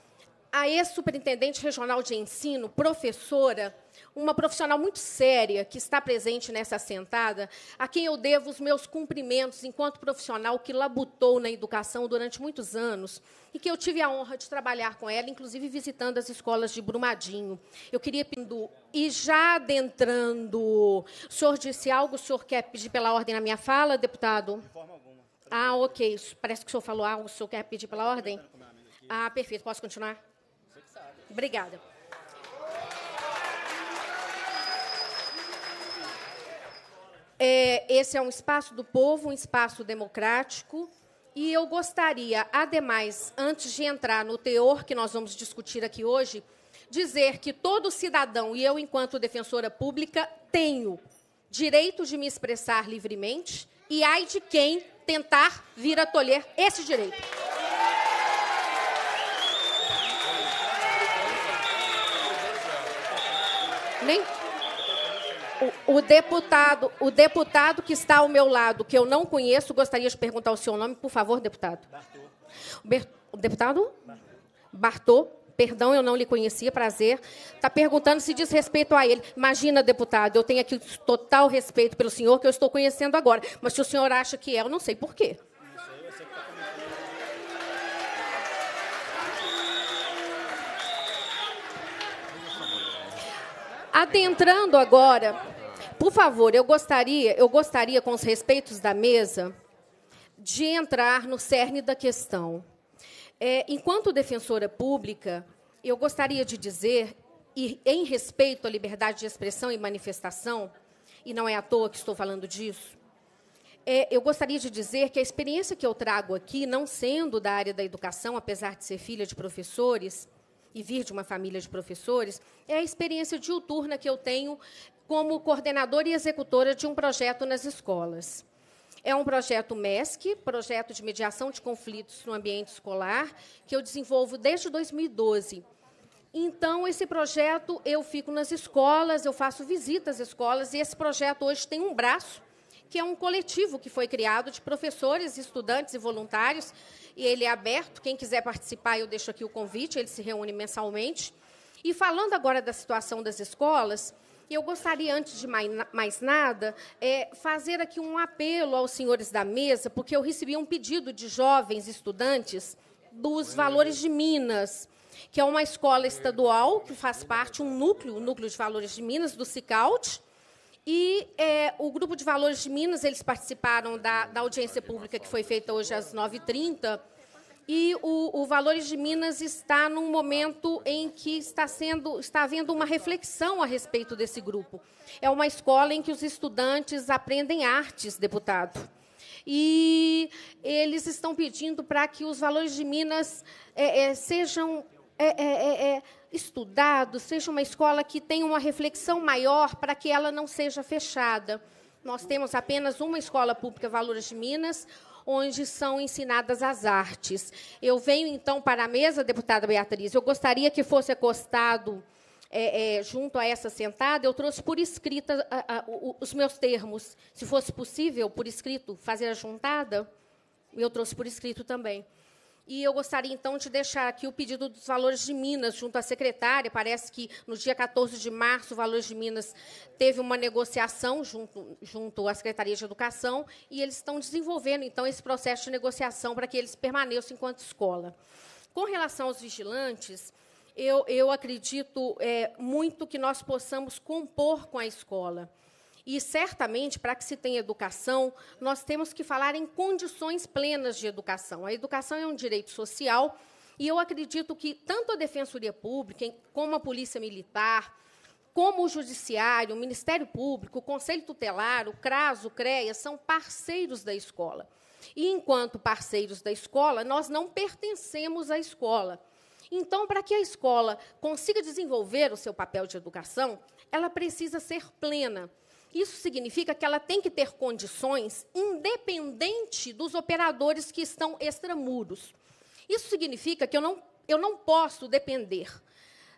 a ex-superintendente regional de ensino, professora, uma profissional muito séria que está presente nessa assentada, a quem eu devo os meus cumprimentos enquanto profissional que labutou na educação durante muitos anos e que eu tive a honra de trabalhar com ela, inclusive visitando as escolas de Brumadinho. Eu queria Pindu e já adentrando, o senhor disse algo, o senhor quer pedir pela ordem na minha fala, deputado? De forma alguma. Ah, ok. Parece que o senhor falou algo, o senhor quer pedir pela ordem? Ah, perfeito. Posso continuar? Obrigada. É, esse é um espaço do povo, um espaço democrático. E eu gostaria, ademais, antes de entrar no teor que nós vamos discutir aqui hoje, dizer que todo cidadão, e eu, enquanto defensora pública, tenho direito de me expressar livremente, e ai de quem tentar vir a tolher esse direito. Nem o, o, deputado, o deputado que está ao meu lado, que eu não conheço, gostaria de perguntar o seu nome, por favor, deputado. Bartô. o deputado? Bartô. Bartô. Perdão, eu não lhe conhecia, prazer. Está perguntando se diz respeito a ele. Imagina, deputado, eu tenho aqui total respeito pelo senhor que eu estou conhecendo agora. Mas se o senhor acha que é, eu não sei por quê. Adentrando agora, por favor, eu gostaria, eu gostaria com os respeitos da mesa de entrar no cerne da questão. É, enquanto defensora pública, eu gostaria de dizer, e em respeito à liberdade de expressão e manifestação, e não é à toa que estou falando disso, é, eu gostaria de dizer que a experiência que eu trago aqui, não sendo da área da educação, apesar de ser filha de professores, e vir de uma família de professores, é a experiência diuturna que eu tenho como coordenadora e executora de um projeto nas escolas. É um projeto MESC, projeto de mediação de conflitos no ambiente escolar, que eu desenvolvo desde 2012. Então, esse projeto, eu fico nas escolas, eu faço visitas às escolas, e esse projeto hoje tem um braço, que é um coletivo que foi criado de professores, estudantes e voluntários e ele é aberto. Quem quiser participar, eu deixo aqui o convite, ele se reúne mensalmente. E falando agora da situação das escolas, eu gostaria, antes de mais nada, é, fazer aqui um apelo aos senhores da mesa, porque eu recebi um pedido de jovens estudantes dos Valores de Minas, que é uma escola estadual que faz parte, um núcleo, o um Núcleo de Valores de Minas, do CICAUT, e é, o Grupo de Valores de Minas, eles participaram da, da audiência pública que foi feita hoje às 9h30, e o, o, Valores de Minas está num momento em que está sendo está havendo uma reflexão a respeito desse grupo. É uma escola em que os estudantes aprendem artes, deputado. E eles estão pedindo para que os Valores de Minas é, é, sejam é, é, é, é estudado, seja uma escola que tenha uma reflexão maior para que ela não seja fechada. Nós temos apenas uma escola pública Valores de Minas, onde são ensinadas as artes. Eu venho, então, para a mesa, deputada Beatriz. Eu gostaria que fosse acostado, é, é, junto a essa sentada, eu trouxe por escrita a, a, os meus termos. Se fosse possível, por escrito, fazer a juntada, eu trouxe por escrito também. E eu gostaria, então, de deixar aqui o pedido dos Valores de Minas, junto à secretária. Parece que, no dia 14 de março, o Valores de Minas teve uma negociação junto, junto à Secretaria de Educação e eles estão desenvolvendo, então, esse processo de negociação para que eles permaneçam enquanto escola. Com relação aos vigilantes, eu, eu acredito é, muito que nós possamos compor com a escola. E certamente, para que se tenha educação, nós temos que falar em condições plenas de educação. A educação é um direito social e eu acredito que tanto a Defensoria Pública, como a Polícia Militar, como o Judiciário, o Ministério Público, o Conselho Tutelar, o CRAS, o CREA, são parceiros da escola. E, enquanto parceiros da escola, nós não pertencemos à escola. Então, para que a escola consiga desenvolver o seu papel de educação, ela precisa ser plena. Isso significa que ela tem que ter condições independente dos operadores que estão extramuros. Isso significa que eu não, eu não posso depender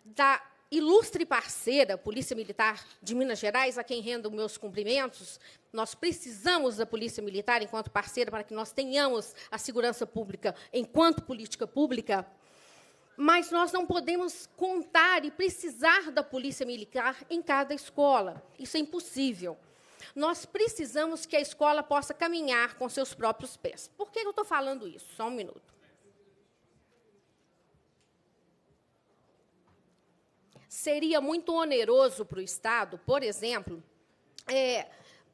da ilustre parceira, Polícia Militar de Minas Gerais, a quem rendo meus cumprimentos. Nós precisamos da Polícia Militar enquanto parceira para que nós tenhamos a segurança pública enquanto política pública. Mas nós não podemos contar e precisar da polícia militar em cada escola. Isso é impossível. Nós precisamos que a escola possa caminhar com seus próprios pés. Por que eu estou falando isso? Só um minuto. Seria muito oneroso para o Estado, por exemplo, é,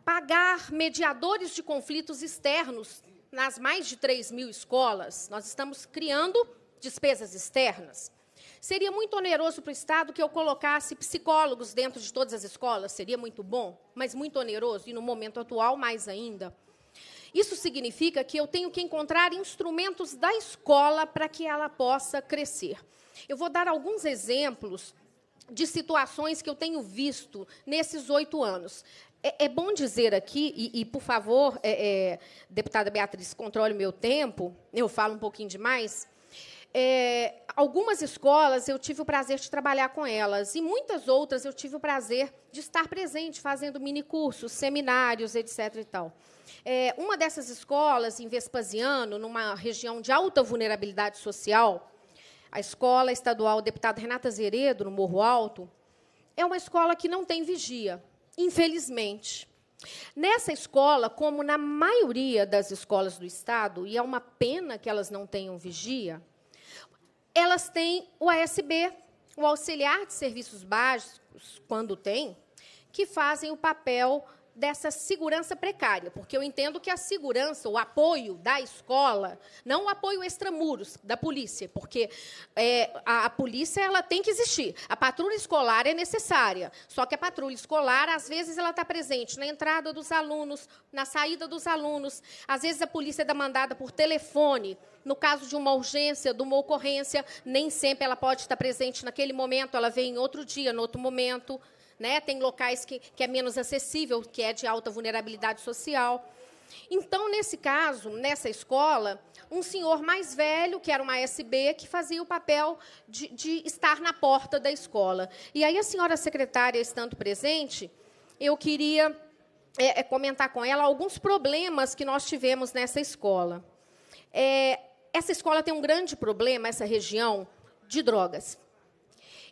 pagar mediadores de conflitos externos nas mais de 3 mil escolas. Nós estamos criando despesas externas. Seria muito oneroso para o Estado que eu colocasse psicólogos dentro de todas as escolas, seria muito bom, mas muito oneroso, e no momento atual, mais ainda. Isso significa que eu tenho que encontrar instrumentos da escola para que ela possa crescer. Eu vou dar alguns exemplos de situações que eu tenho visto nesses oito anos. É, é bom dizer aqui, e, e por favor, é, é, deputada Beatriz, controle meu tempo, eu falo um pouquinho demais. É, algumas escolas eu tive o prazer de trabalhar com elas, e muitas outras eu tive o prazer de estar presente, fazendo minicursos, seminários, etc. E tal. É, uma dessas escolas, em Vespasiano, numa região de alta vulnerabilidade social, a Escola Estadual Deputado Renata Zeredo, no Morro Alto, é uma escola que não tem vigia, infelizmente. Nessa escola, como na maioria das escolas do Estado, e é uma pena que elas não tenham vigia, elas têm o ASB, o Auxiliar de Serviços Básicos, quando tem, que fazem o papel dessa segurança precária, porque eu entendo que a segurança, o apoio da escola, não o apoio extramuros da polícia, porque é, a, a, polícia ela tem que existir. A patrulha escolar é necessária, só que a patrulha escolar, às vezes, ela está presente na entrada dos alunos, na saída dos alunos, às vezes a polícia é demandada por telefone, no caso de uma urgência, de uma ocorrência, nem sempre ela pode estar presente naquele momento, ela vem em outro dia, no outro momento né? tem locais que, que é menos acessível, que é de alta vulnerabilidade social. Então, nesse caso, nessa escola, um senhor mais velho, que era uma SB, que fazia o papel de, de, estar na porta da escola. E aí, a senhora secretária, estando presente, eu queria é, é, comentar com ela alguns problemas que nós tivemos nessa escola. É, essa escola tem um grande problema, essa região, de drogas.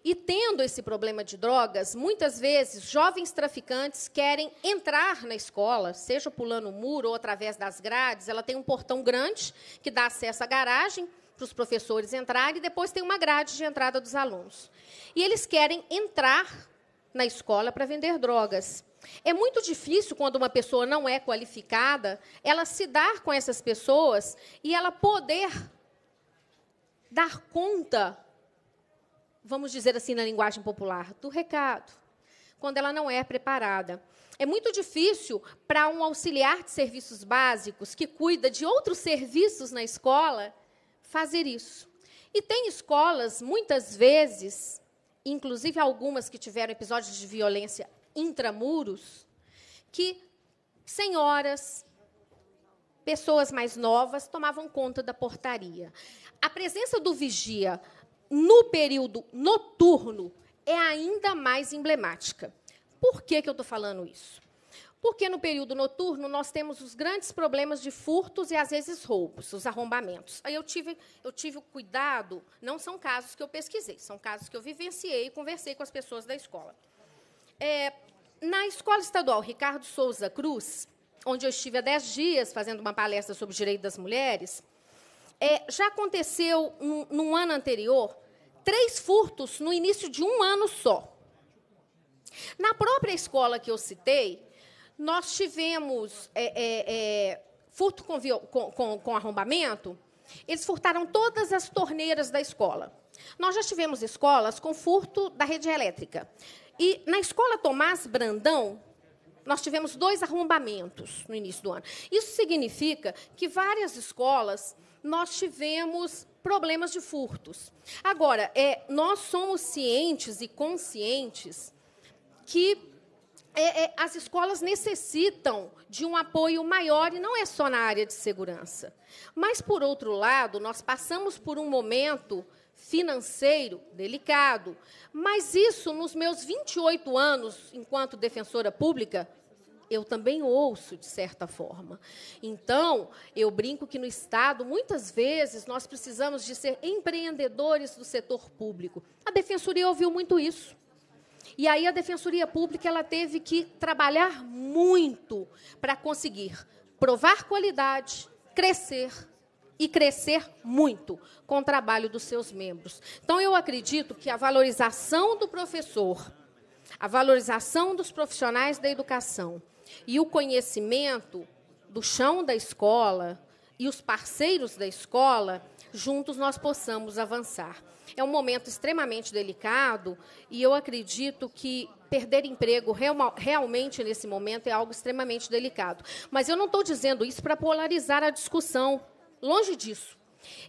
E tendo esse problema de drogas, muitas vezes jovens traficantes querem entrar na escola, seja pulando o muro ou através das grades. Ela tem um portão grande que dá acesso à garagem para os professores entrarem e depois tem uma grade de entrada dos alunos. E eles querem entrar na escola para vender drogas. É muito difícil quando uma pessoa não é qualificada, ela se dar com essas pessoas e ela poder dar conta vamos dizer assim na linguagem popular, do recado, quando ela não é preparada. É muito difícil para um auxiliar de serviços básicos que cuida de outros serviços na escola fazer isso. E tem escolas, muitas vezes, inclusive algumas que tiveram episódios de violência intramuros, que senhoras, pessoas mais novas tomavam conta da portaria. A presença do vigia no período noturno é ainda mais emblemática. Por que, que eu estou falando isso? Porque no período noturno nós temos os grandes problemas de furtos e às vezes roubos, os arrombamentos. Aí eu tive, eu tive o cuidado, não são casos que eu pesquisei, são casos que eu vivenciei e conversei com as pessoas da escola. É, na escola estadual Ricardo Souza Cruz, onde eu estive há dez dias fazendo uma palestra sobre o direito das mulheres, é, já aconteceu, um, num ano anterior, três furtos no início de um ano só. Na própria escola que eu citei, nós tivemos é, é, é furto com, com, com arrombamento, eles furtaram todas as torneiras da escola. Nós já tivemos escolas com furto da rede elétrica. E na escola Tomás Brandão, nós tivemos dois arrombamentos no início do ano. Isso significa que várias escolas nós tivemos problemas de furtos. Agora, é, nós somos cientes e conscientes que é, é, as escolas necessitam de um apoio maior, e não é só na área de segurança. Mas, por outro lado, nós passamos por um momento financeiro delicado, mas isso, nos meus 28 anos enquanto defensora pública, eu também ouço, de certa forma. Então, eu brinco que no Estado, muitas vezes, nós precisamos de ser empreendedores do setor público. A Defensoria ouviu muito isso. E aí a Defensoria Pública ela teve que trabalhar muito para conseguir provar qualidade, crescer, e crescer muito com o trabalho dos seus membros. Então, eu acredito que a valorização do professor, a valorização dos profissionais da educação, e o conhecimento do chão da escola e os parceiros da escola, juntos nós possamos avançar. É um momento extremamente delicado e eu acredito que perder emprego realmente nesse momento é algo extremamente delicado. Mas eu não estou dizendo isso para polarizar a discussão, longe disso.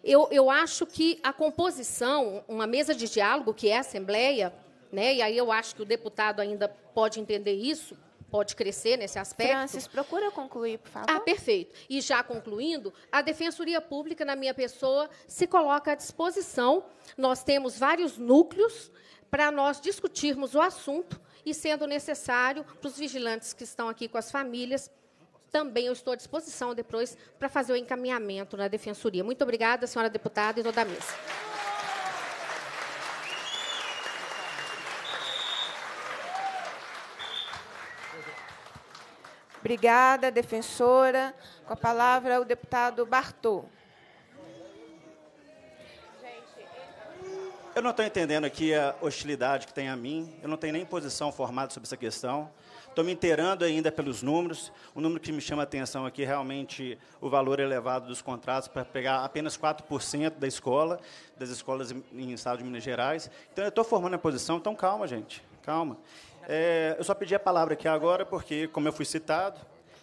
Eu, eu acho que a composição, uma mesa de diálogo, que é a Assembleia, né, e aí eu acho que o deputado ainda pode entender isso, pode crescer nesse aspecto. Francis, procura concluir, por favor. Ah, perfeito. E já concluindo, a Defensoria Pública, na minha pessoa, se coloca à disposição. Nós temos vários núcleos para nós discutirmos o assunto e, sendo necessário, para os vigilantes que estão aqui com as famílias, também eu estou à disposição depois para fazer o encaminhamento na Defensoria. Muito obrigada, senhora deputada, e toda a mesa. Obrigada, defensora. Com a palavra, o deputado Bartô. Eu não estou entendendo aqui a hostilidade que tem a mim. Eu não tenho nem posição formada sobre essa questão. Estou me inteirando ainda pelos números. O número que me chama a atenção aqui é realmente o valor elevado dos contratos para pegar apenas 4% da escola, das escolas em estado de Minas Gerais. Então, eu estou formando a posição. Então, calma, gente. Calma. É, eu só pedi a palavra aqui agora porque, como eu fui citado,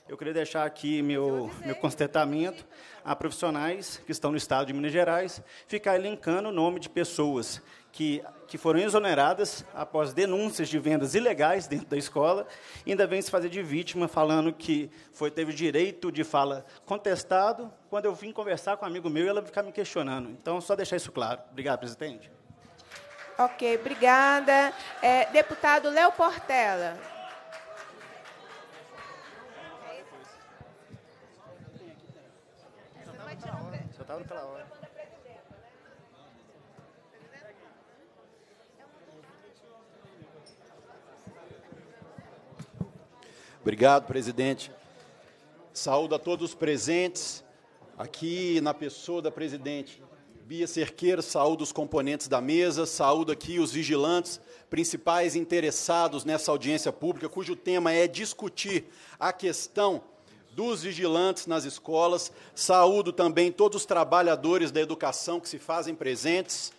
eu queria deixar aqui meu, meu constatamento a profissionais que estão no Estado de Minas Gerais, ficar elencando o nome de pessoas que, que foram exoneradas após denúncias de vendas ilegais dentro da escola, ainda vem se fazer de vítima, falando que foi teve direito de fala contestado, quando eu vim conversar com um amigo meu, ela ficar me questionando. Então, só deixar isso claro. Obrigado, presidente. Ok, obrigada. É, deputado Léo Portela. Obrigado, presidente. Saúdo a todos os presentes, aqui na pessoa da presidente Bia Cerqueira, saúdo os componentes da mesa, saúdo aqui os vigilantes, principais interessados nessa audiência pública, cujo tema é discutir a questão dos vigilantes nas escolas. Saúdo também todos os trabalhadores da educação que se fazem presentes.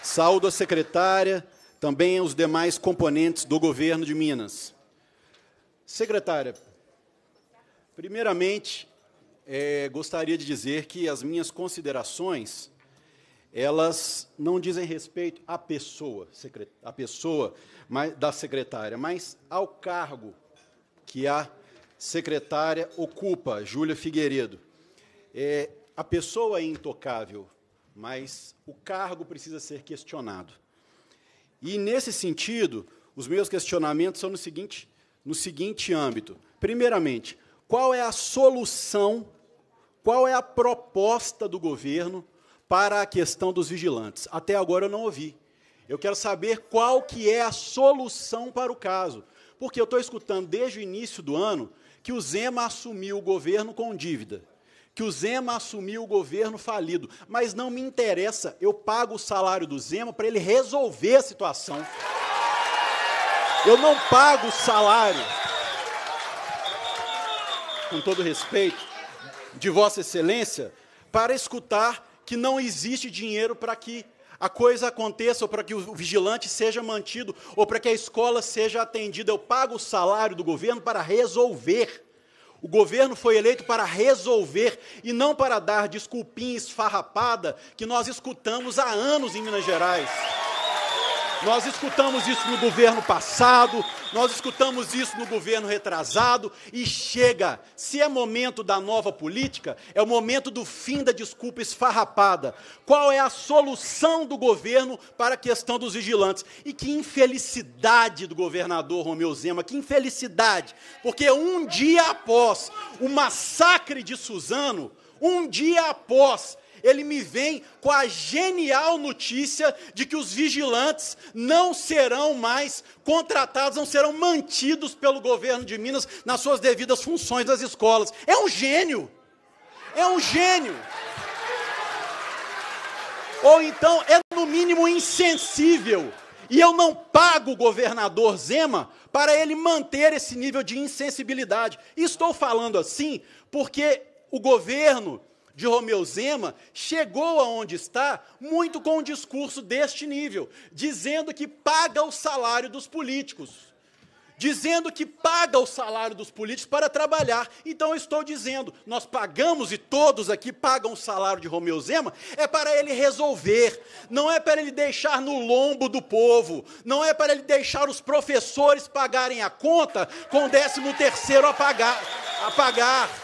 Saúdo a secretária, também os demais componentes do governo de Minas. Secretária, Primeiramente, é, gostaria de dizer que as minhas considerações elas não dizem respeito à pessoa, à pessoa da secretária, mas ao cargo que a secretária ocupa, Júlia Figueiredo. É, a pessoa é intocável, mas o cargo precisa ser questionado. E, nesse sentido, os meus questionamentos são no seguinte, no seguinte âmbito. Primeiramente, qual é a solução, qual é a proposta do governo para a questão dos vigilantes. Até agora eu não ouvi. Eu quero saber qual que é a solução para o caso. Porque eu estou escutando desde o início do ano que o Zema assumiu o governo com dívida, que o Zema assumiu o governo falido. Mas não me interessa, eu pago o salário do Zema para ele resolver a situação. Eu não pago o salário com todo respeito, de Vossa Excelência, para escutar que não existe dinheiro para que a coisa aconteça, ou para que o vigilante seja mantido, ou para que a escola seja atendida. Eu pago o salário do governo para resolver. O governo foi eleito para resolver e não para dar desculpinha esfarrapada que nós escutamos há anos em Minas Gerais. Nós escutamos isso no governo passado, nós escutamos isso no governo retrasado e chega. Se é momento da nova política, é o momento do fim da desculpa esfarrapada. Qual é a solução do governo para a questão dos vigilantes? E que infelicidade do governador Romeu Zema, que infelicidade, porque um dia após o massacre de Suzano, um dia após ele me vem com a genial notícia de que os vigilantes não serão mais contratados, não serão mantidos pelo governo de Minas nas suas devidas funções das escolas. É um gênio! É um gênio! Ou então é, no mínimo, insensível. E eu não pago o governador Zema para ele manter esse nível de insensibilidade. estou falando assim porque o governo de Romeu Zema chegou aonde está muito com um discurso deste nível, dizendo que paga o salário dos políticos. Dizendo que paga o salário dos políticos para trabalhar. Então eu estou dizendo, nós pagamos e todos aqui pagam o salário de Romeu Zema, é para ele resolver, não é para ele deixar no lombo do povo, não é para ele deixar os professores pagarem a conta com o décimo terceiro a pagar. A pagar.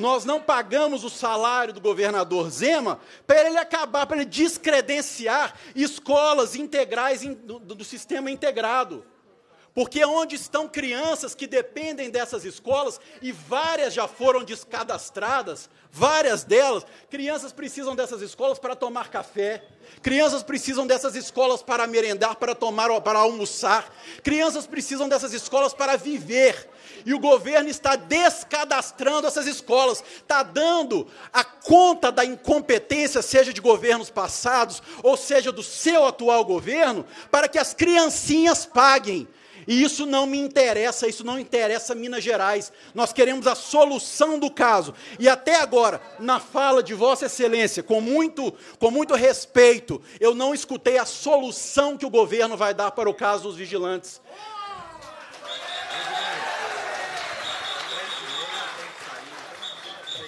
Nós não pagamos o salário do governador Zema para ele acabar, para ele descredenciar escolas integrais do, sistema integrado. Porque é onde estão crianças que dependem dessas escolas, e várias já foram descadastradas, várias delas, crianças precisam dessas escolas para tomar café, crianças precisam dessas escolas para merendar, para tomar, para almoçar, crianças precisam dessas escolas para viver. E o governo está descadastrando essas escolas, está dando a conta da incompetência, seja de governos passados, ou seja do seu atual governo, para que as criancinhas paguem e isso não me interessa, isso não interessa Minas Gerais. Nós queremos a solução do caso. E até agora, na fala de Vossa Excelência, com muito, com muito respeito, eu não escutei a solução que o governo vai dar para o caso dos vigilantes.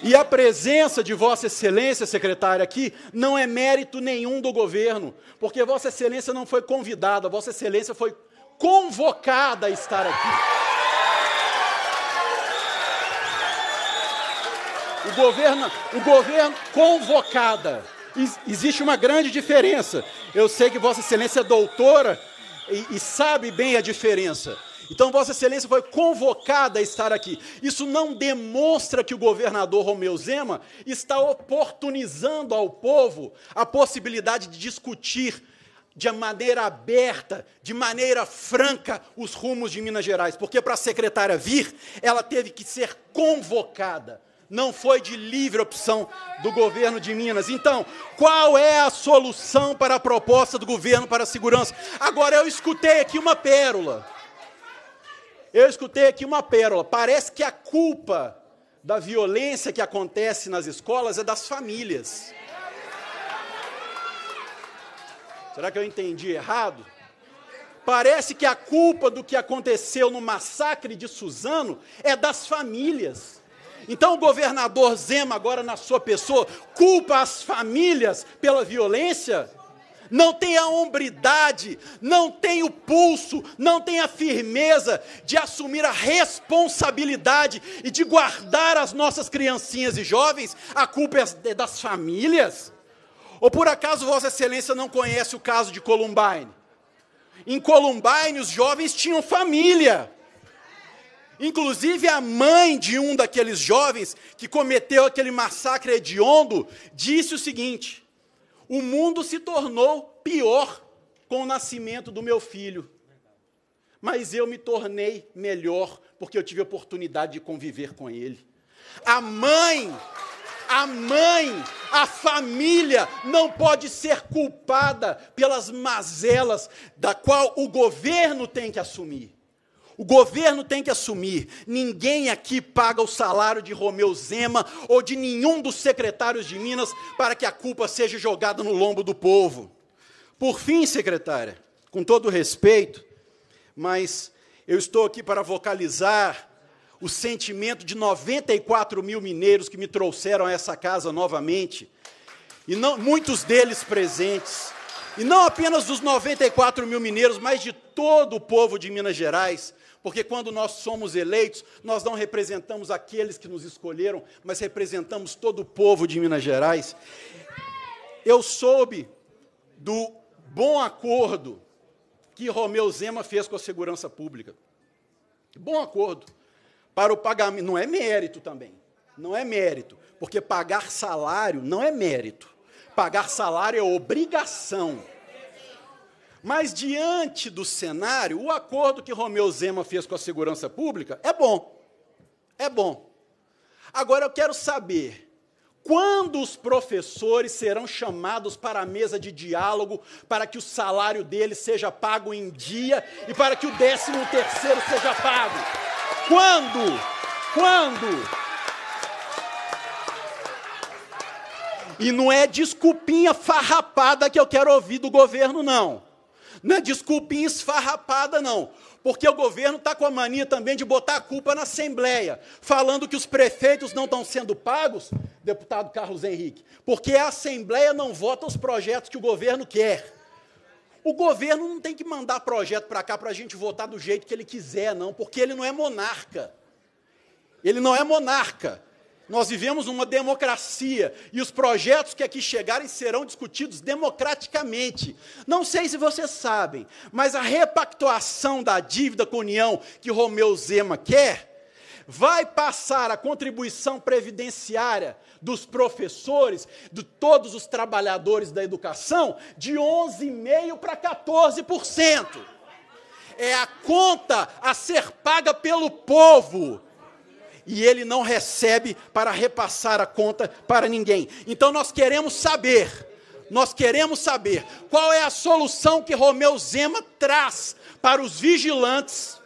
E a presença de Vossa Excelência, secretária, aqui não é mérito nenhum do governo, porque Vossa Excelência não foi convidada, Vossa Excelência foi convocada a estar aqui. O governo, o governo convocada. Existe uma grande diferença. Eu sei que Vossa Excelência é doutora e, e sabe bem a diferença. Então, Vossa Excelência foi convocada a estar aqui. Isso não demonstra que o governador Romeu Zema está oportunizando ao povo a possibilidade de discutir de maneira aberta, de maneira franca, os rumos de Minas Gerais, porque para a secretária vir, ela teve que ser convocada, não foi de livre opção do governo de Minas. Então, qual é a solução para a proposta do governo para a segurança? Agora, eu escutei aqui uma pérola. Eu escutei aqui uma pérola. Parece que a culpa da violência que acontece nas escolas é das famílias. Será que eu entendi errado? Parece que a culpa do que aconteceu no massacre de Suzano é das famílias. Então o governador Zema, agora na sua pessoa, culpa as famílias pela violência? Não tem a hombridade, não tem o pulso, não tem a firmeza de assumir a responsabilidade e de guardar as nossas criancinhas e jovens? A culpa é das é famílias? Ou por acaso Vossa Excelência não conhece o caso de Columbine? Em Columbine, os jovens tinham família. Inclusive, a mãe de um daqueles jovens que cometeu aquele massacre hediondo disse o seguinte: O mundo se tornou pior com o nascimento do meu filho, mas eu me tornei melhor porque eu tive a oportunidade de conviver com ele. A mãe a mãe, a família não pode ser culpada pelas mazelas da qual o governo tem que assumir. O governo tem que assumir. Ninguém aqui paga o salário de Romeu Zema ou de nenhum dos secretários de Minas para que a culpa seja jogada no lombo do povo. Por fim, secretária, com todo respeito, mas eu estou aqui para vocalizar o sentimento de 94 mil mineiros que me trouxeram a essa casa novamente, e não, muitos deles presentes, e não apenas dos 94 mil mineiros, mas de todo o povo de Minas Gerais, porque quando nós somos eleitos, nós não representamos aqueles que nos escolheram, mas representamos todo o povo de Minas Gerais. Eu soube do bom acordo que Romeu Zema fez com a segurança pública. Bom acordo para o pagamento. Não é mérito também. Não é mérito. Porque pagar salário não é mérito. Pagar salário é obrigação. Mas diante do cenário, o acordo que Romeu Zema fez com a segurança pública é bom. É bom. Agora eu quero saber quando os professores serão chamados para a mesa de diálogo para que o salário deles seja pago em dia e para que o décimo terceiro seja pago. Quando? Quando? E não é desculpinha farrapada que eu quero ouvir do governo, não. Não é desculpinha esfarrapada, não. Porque o governo está com a mania também de botar a culpa na Assembleia, falando que os prefeitos não estão sendo pagos, deputado Carlos Henrique, porque a Assembleia não vota os projetos que o governo quer. O governo não tem que mandar projeto para cá para a gente votar do jeito que ele quiser, não, porque ele não é monarca. Ele não é monarca. Nós vivemos uma democracia e os projetos que aqui chegarem serão discutidos democraticamente. Não sei se vocês sabem, mas a repactuação da dívida com a União que Romeu Zema quer vai passar a contribuição previdenciária dos professores, de todos os trabalhadores da educação, de 11,5% para 14%. É a conta a ser paga pelo povo e ele não recebe para repassar a conta para ninguém. Então nós queremos saber, nós queremos saber qual é a solução que Romeu Zema traz para os vigilantes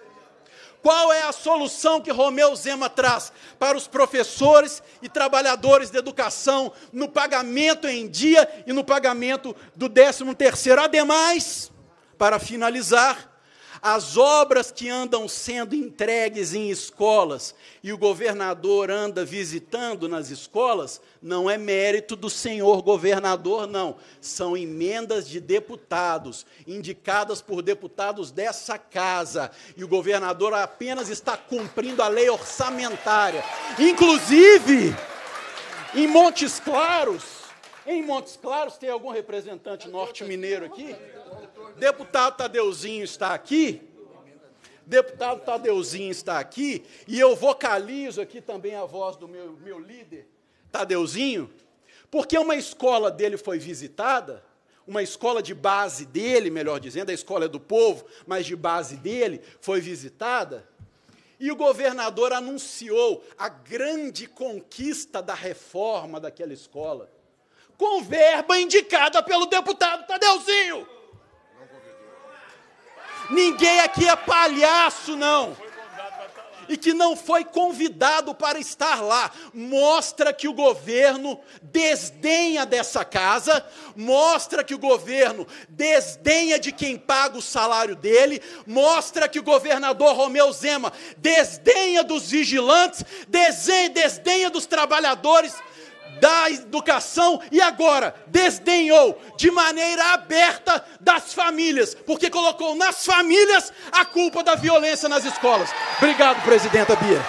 qual é a solução que Romeu Zema traz para os professores e trabalhadores de educação no pagamento em dia e no pagamento do 13 terceiro? Ademais, para finalizar, as obras que andam sendo entregues em escolas e o governador anda visitando nas escolas, não é mérito do senhor governador, não. São emendas de deputados, indicadas por deputados dessa casa. E o governador apenas está cumprindo a lei orçamentária. Inclusive, em Montes Claros, em Montes Claros, tem algum representante norte-mineiro aqui? Deputado Tadeuzinho está aqui. Deputado Tadeuzinho está aqui. E eu vocalizo aqui também a voz do meu, meu líder, Tadeuzinho, porque uma escola dele foi visitada uma escola de base dele, melhor dizendo, a escola é do povo, mas de base dele, foi visitada. E o governador anunciou a grande conquista da reforma daquela escola, com verba indicada pelo deputado Tadeuzinho. Ninguém aqui é palhaço, não. E que não foi convidado para estar lá. Mostra que o governo desdenha dessa casa, mostra que o governo desdenha de quem paga o salário dele, mostra que o governador Romeu Zema desdenha dos vigilantes, desdenha dos trabalhadores da educação e agora desdenhou de maneira aberta das famílias, porque colocou nas famílias a culpa da violência nas escolas. Obrigado, presidenta Bia.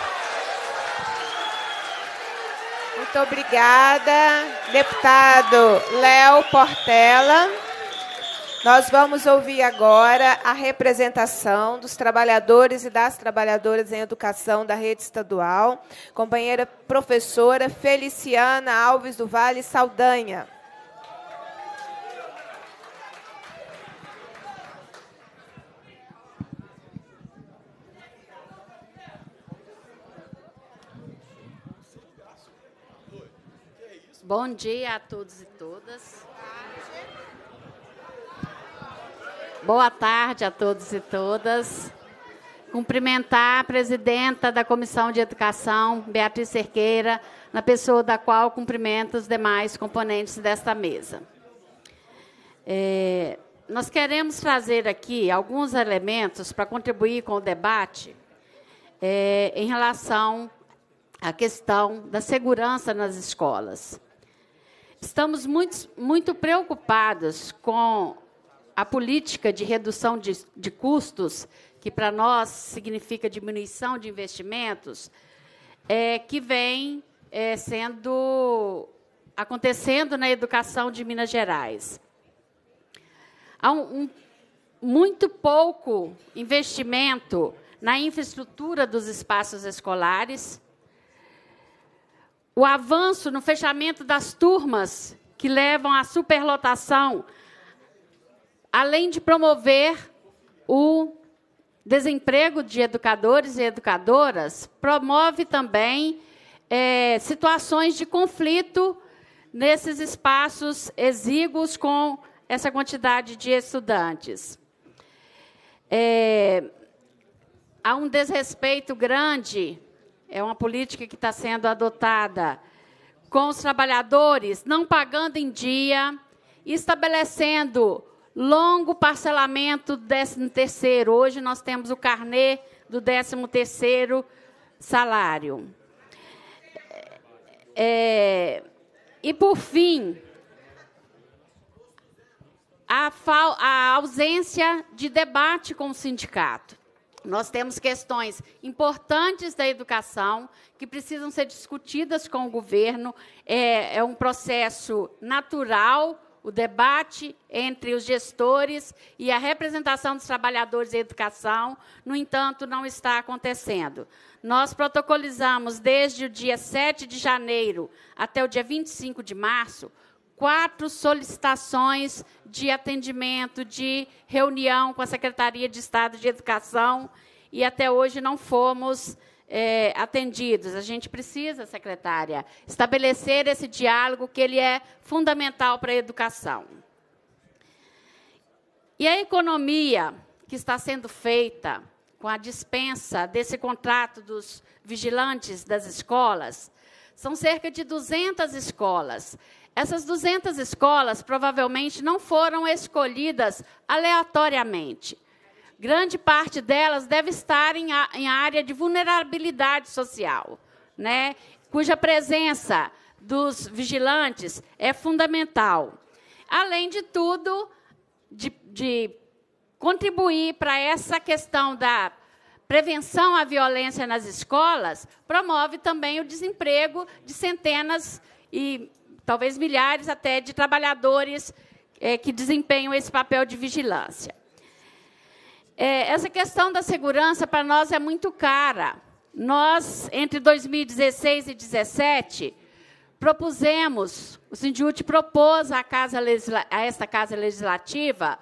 Muito obrigada, deputado Léo Portela. Nós vamos ouvir agora a representação dos trabalhadores e das trabalhadoras em educação da rede estadual, companheira professora Feliciana Alves do Vale Saldanha. Bom dia a todos e todas. Boa tarde a todos e todas. Cumprimentar a presidenta da Comissão de Educação, Beatriz Cerqueira, na pessoa da qual cumprimento os demais componentes desta mesa. É, nós queremos trazer aqui alguns elementos para contribuir com o debate é, em relação à questão da segurança nas escolas. Estamos muito, muito preocupados com a política de redução de, de custos, que para nós significa diminuição de investimentos, é, que vem é, sendo acontecendo na educação de Minas Gerais. Há um, um, muito pouco investimento na infraestrutura dos espaços escolares, o avanço no fechamento das turmas que levam à superlotação além de promover o desemprego de educadores e educadoras, promove também é, situações de conflito nesses espaços exíguos com essa quantidade de estudantes. É, há um desrespeito grande, é uma política que está sendo adotada, com os trabalhadores, não pagando em dia, estabelecendo longo parcelamento do 13 terceiro Hoje nós temos o carnê do 13 terceiro salário. É, e, por fim, a, a ausência de debate com o sindicato. Nós temos questões importantes da educação que precisam ser discutidas com o governo. É, é um processo natural o debate entre os gestores e a representação dos trabalhadores em educação, no entanto, não está acontecendo. Nós protocolizamos desde o dia 7 de janeiro até o dia 25 de março quatro solicitações de atendimento, de reunião com a Secretaria de Estado de Educação e até hoje não fomos é, atendidos. A gente precisa, secretária, estabelecer esse diálogo que ele é fundamental para a educação. E a economia que está sendo feita com a dispensa desse contrato dos vigilantes das escolas, são cerca de 200 escolas. Essas 200 escolas provavelmente não foram escolhidas aleatoriamente grande parte delas deve estar em, a, em área de vulnerabilidade social, né? cuja presença dos vigilantes é fundamental. Além de tudo, de, de contribuir para essa questão da prevenção à violência nas escolas, promove também o desemprego de centenas e talvez milhares até de trabalhadores é, que desempenham esse papel de vigilância. É, essa questão da segurança para nós é muito cara. Nós, entre 2016 e 2017, propusemos, o Sindiute propôs a, casa, a esta Casa Legislativa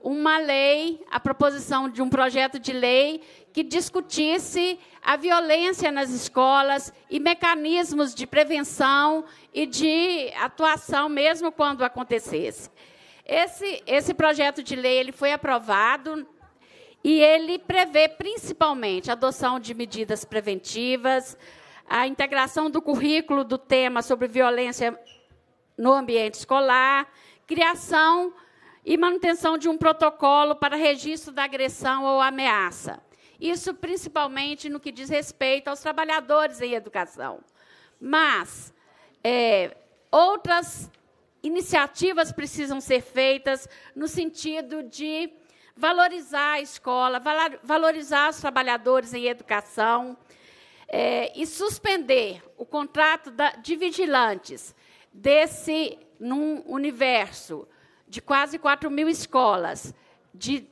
uma lei, a proposição de um projeto de lei que discutisse a violência nas escolas e mecanismos de prevenção e de atuação, mesmo quando acontecesse. Esse, esse projeto de lei ele foi aprovado e ele prevê principalmente a adoção de medidas preventivas, a integração do currículo do tema sobre violência no ambiente escolar, criação e manutenção de um protocolo para registro da agressão ou ameaça. Isso principalmente no que diz respeito aos trabalhadores em educação. Mas é, outras iniciativas precisam ser feitas no sentido de valorizar a escola, valorizar os trabalhadores em educação é, e suspender o contrato da, de vigilantes desse num universo de quase 4 mil escolas, de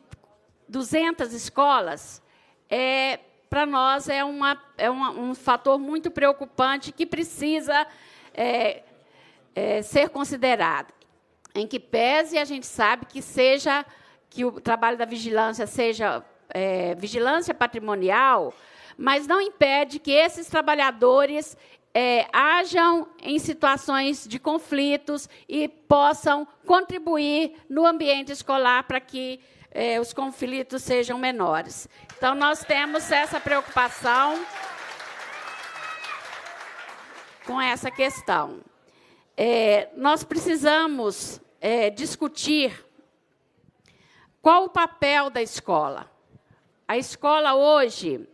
200 escolas, é, para nós é, uma, é uma, um fator muito preocupante que precisa é, é, ser considerado. Em que pese a gente sabe que seja que o trabalho da vigilância seja é, vigilância patrimonial, mas não impede que esses trabalhadores é, hajam em situações de conflitos e possam contribuir no ambiente escolar para que é, os conflitos sejam menores. Então, nós temos essa preocupação com essa questão. É, nós precisamos é, discutir qual o papel da escola? A escola hoje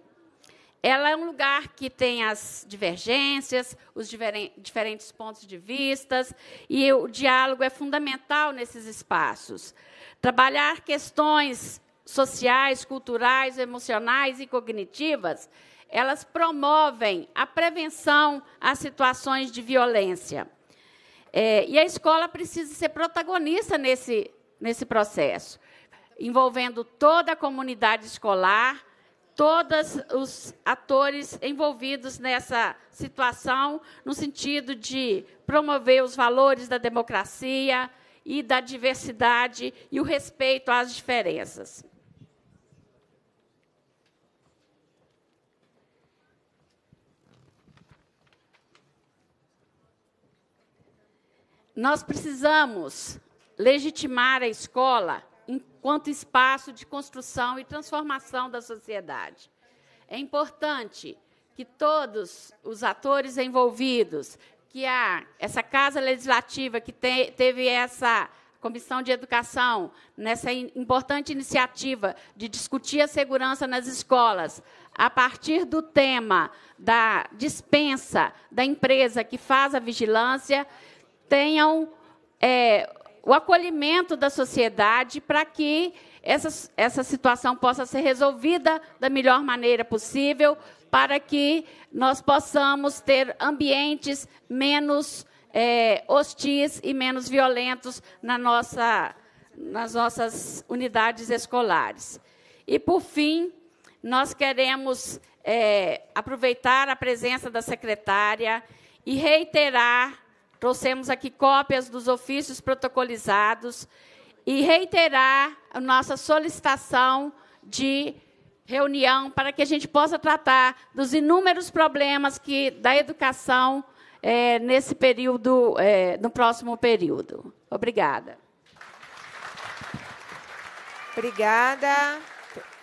ela é um lugar que tem as divergências, os diferentes pontos de vistas, e o diálogo é fundamental nesses espaços. Trabalhar questões sociais, culturais, emocionais e cognitivas, elas promovem a prevenção a situações de violência. É, e a escola precisa ser protagonista nesse, nesse processo envolvendo toda a comunidade escolar, todos os atores envolvidos nessa situação, no sentido de promover os valores da democracia e da diversidade e o respeito às diferenças. Nós precisamos legitimar a escola enquanto espaço de construção e transformação da sociedade. É importante que todos os atores envolvidos, que a, essa Casa Legislativa, que te, teve essa Comissão de Educação, nessa importante iniciativa de discutir a segurança nas escolas, a partir do tema da dispensa da empresa que faz a vigilância, tenham é, o acolhimento da sociedade para que essa, essa situação possa ser resolvida da melhor maneira possível, para que nós possamos ter ambientes menos é, hostis e menos violentos na nossa, nas nossas unidades escolares. E, por fim, nós queremos é, aproveitar a presença da secretária e reiterar Trouxemos aqui cópias dos ofícios protocolizados e reiterar a nossa solicitação de reunião para que a gente possa tratar dos inúmeros problemas que da educação é, nesse período, é, no próximo período. Obrigada. Obrigada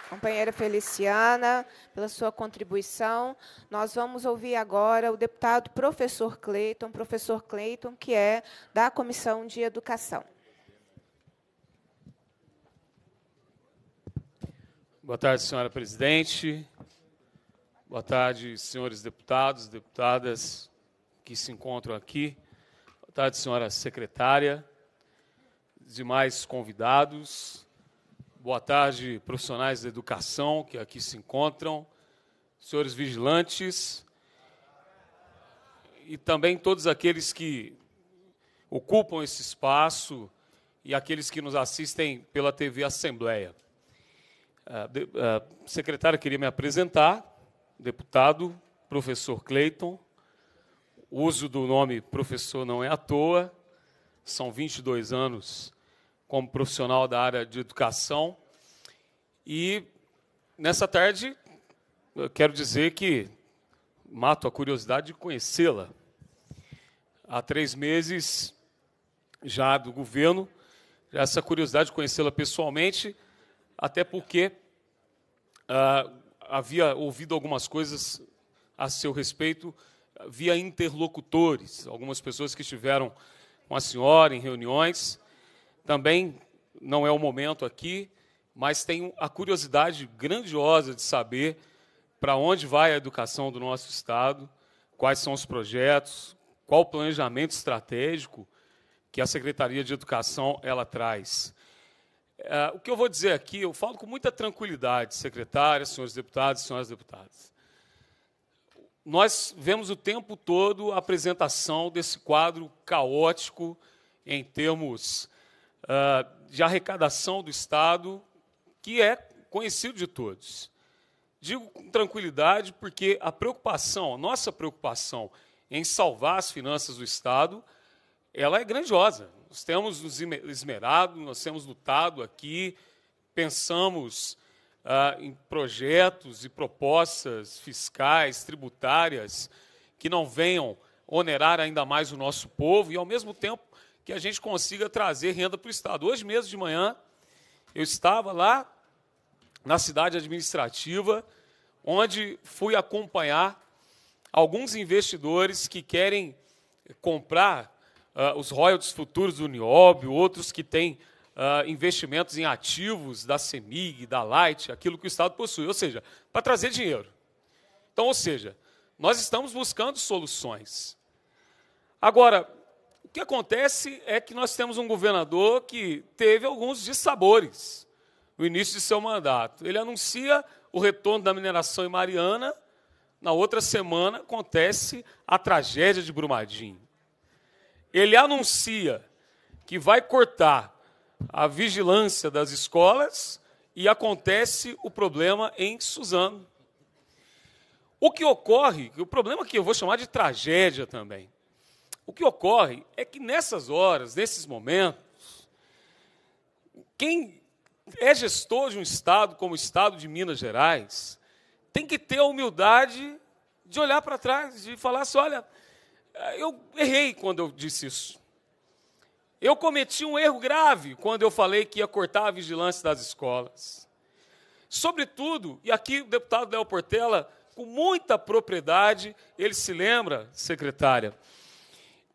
companheira Feliciana, pela sua contribuição. Nós vamos ouvir agora o deputado professor Cleiton, professor Cleiton, que é da Comissão de Educação. Boa tarde, senhora presidente. Boa tarde, senhores deputados, deputadas que se encontram aqui. Boa tarde, senhora secretária, demais convidados Boa tarde, profissionais da educação que aqui se encontram, senhores vigilantes e também todos aqueles que ocupam esse espaço e aqueles que nos assistem pela TV Assembleia. A ah, ah, secretária queria me apresentar, deputado, professor Cleiton. O uso do nome professor não é à toa, são 22 anos como profissional da área de educação. E nessa tarde, eu quero dizer que mato a curiosidade de conhecê-la. Há três meses já do governo, já essa curiosidade de conhecê-la pessoalmente, até porque ah, havia ouvido algumas coisas a seu respeito via interlocutores, algumas pessoas que estiveram com a senhora em reuniões, também não é o momento aqui, mas tenho a curiosidade grandiosa de saber para onde vai a educação do nosso Estado, quais são os projetos, qual o planejamento estratégico que a Secretaria de Educação ela traz. É, o que eu vou dizer aqui, eu falo com muita tranquilidade, secretária, senhores deputados e senhoras deputadas. Nós vemos o tempo todo a apresentação desse quadro caótico em termos ah, de arrecadação do Estado, que é conhecido de todos. Digo com tranquilidade porque a preocupação, a nossa preocupação em salvar as finanças do Estado, ela é grandiosa. Nós temos nos esmerado, nós temos lutado aqui, pensamos ah, em projetos e propostas fiscais, tributárias, que não venham onerar ainda mais o nosso povo e, ao mesmo tempo, que a gente consiga trazer renda para o Estado. Hoje mesmo de manhã, eu estava lá na cidade administrativa, onde fui acompanhar alguns investidores que querem comprar uh, os royalties futuros do Niob, outros que têm uh, investimentos em ativos da CEMIG, da Light, aquilo que o Estado possui, ou seja, para trazer dinheiro. Então, ou seja, nós estamos buscando soluções. Agora, o que acontece é que nós temos um governador que teve alguns dissabores no início de seu mandato. Ele anuncia o retorno da mineração em Mariana, na outra semana acontece a tragédia de Brumadinho. Ele anuncia que vai cortar a vigilância das escolas e acontece o problema em Suzano. O que ocorre, o problema que eu vou chamar de tragédia também, o que ocorre é que nessas horas, nesses momentos, quem é gestor de um Estado como o Estado de Minas Gerais tem que ter a humildade de olhar para trás, de falar assim: olha, eu errei quando eu disse isso. Eu cometi um erro grave quando eu falei que ia cortar a vigilância das escolas. Sobretudo, e aqui o deputado Léo Portela, com muita propriedade, ele se lembra, secretária,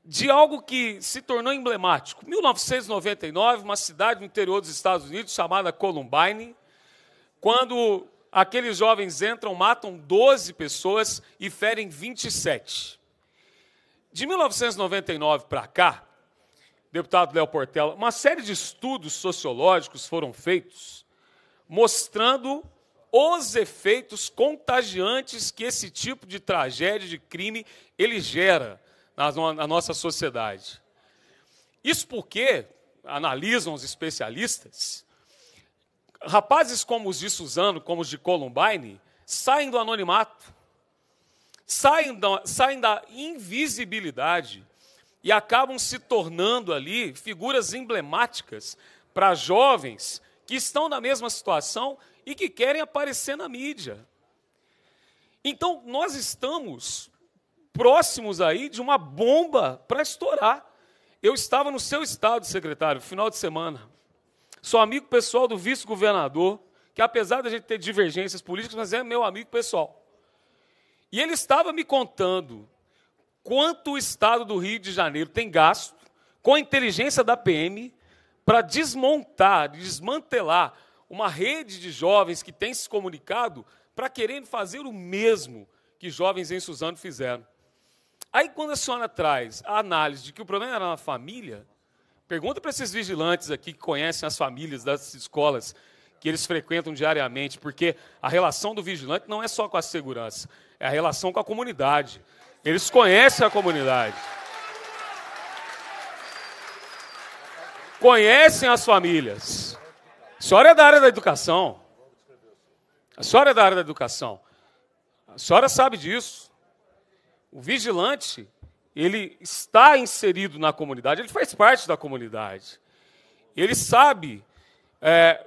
de algo que se tornou emblemático. 1999, uma cidade no interior dos Estados Unidos chamada Columbine, quando aqueles jovens entram, matam 12 pessoas e ferem 27. De 1999 para cá, deputado Léo Portela, uma série de estudos sociológicos foram feitos mostrando os efeitos contagiantes que esse tipo de tragédia de crime ele gera na, na nossa sociedade. Isso porque, analisam os especialistas, rapazes como os de Suzano, como os de Columbine, saem do anonimato, saem da, saem da invisibilidade e acabam se tornando ali figuras emblemáticas para jovens que estão na mesma situação e que querem aparecer na mídia. Então, nós estamos próximos aí de uma bomba para estourar. Eu estava no seu estado, secretário, final de semana. Sou amigo pessoal do vice-governador, que apesar da gente ter divergências políticas, mas é meu amigo pessoal. E ele estava me contando quanto o estado do Rio de Janeiro tem gasto com a inteligência da PM para desmontar, desmantelar uma rede de jovens que tem se comunicado para querendo fazer o mesmo que jovens em Suzano fizeram. Aí, quando a senhora traz a análise de que o problema era na família, pergunta para esses vigilantes aqui que conhecem as famílias das escolas que eles frequentam diariamente, porque a relação do vigilante não é só com a segurança, é a relação com a comunidade. Eles conhecem a comunidade. Conhecem as famílias. A senhora é da área da educação. A senhora é da área da educação. A senhora sabe disso. O vigilante, ele está inserido na comunidade, ele faz parte da comunidade. Ele sabe, é,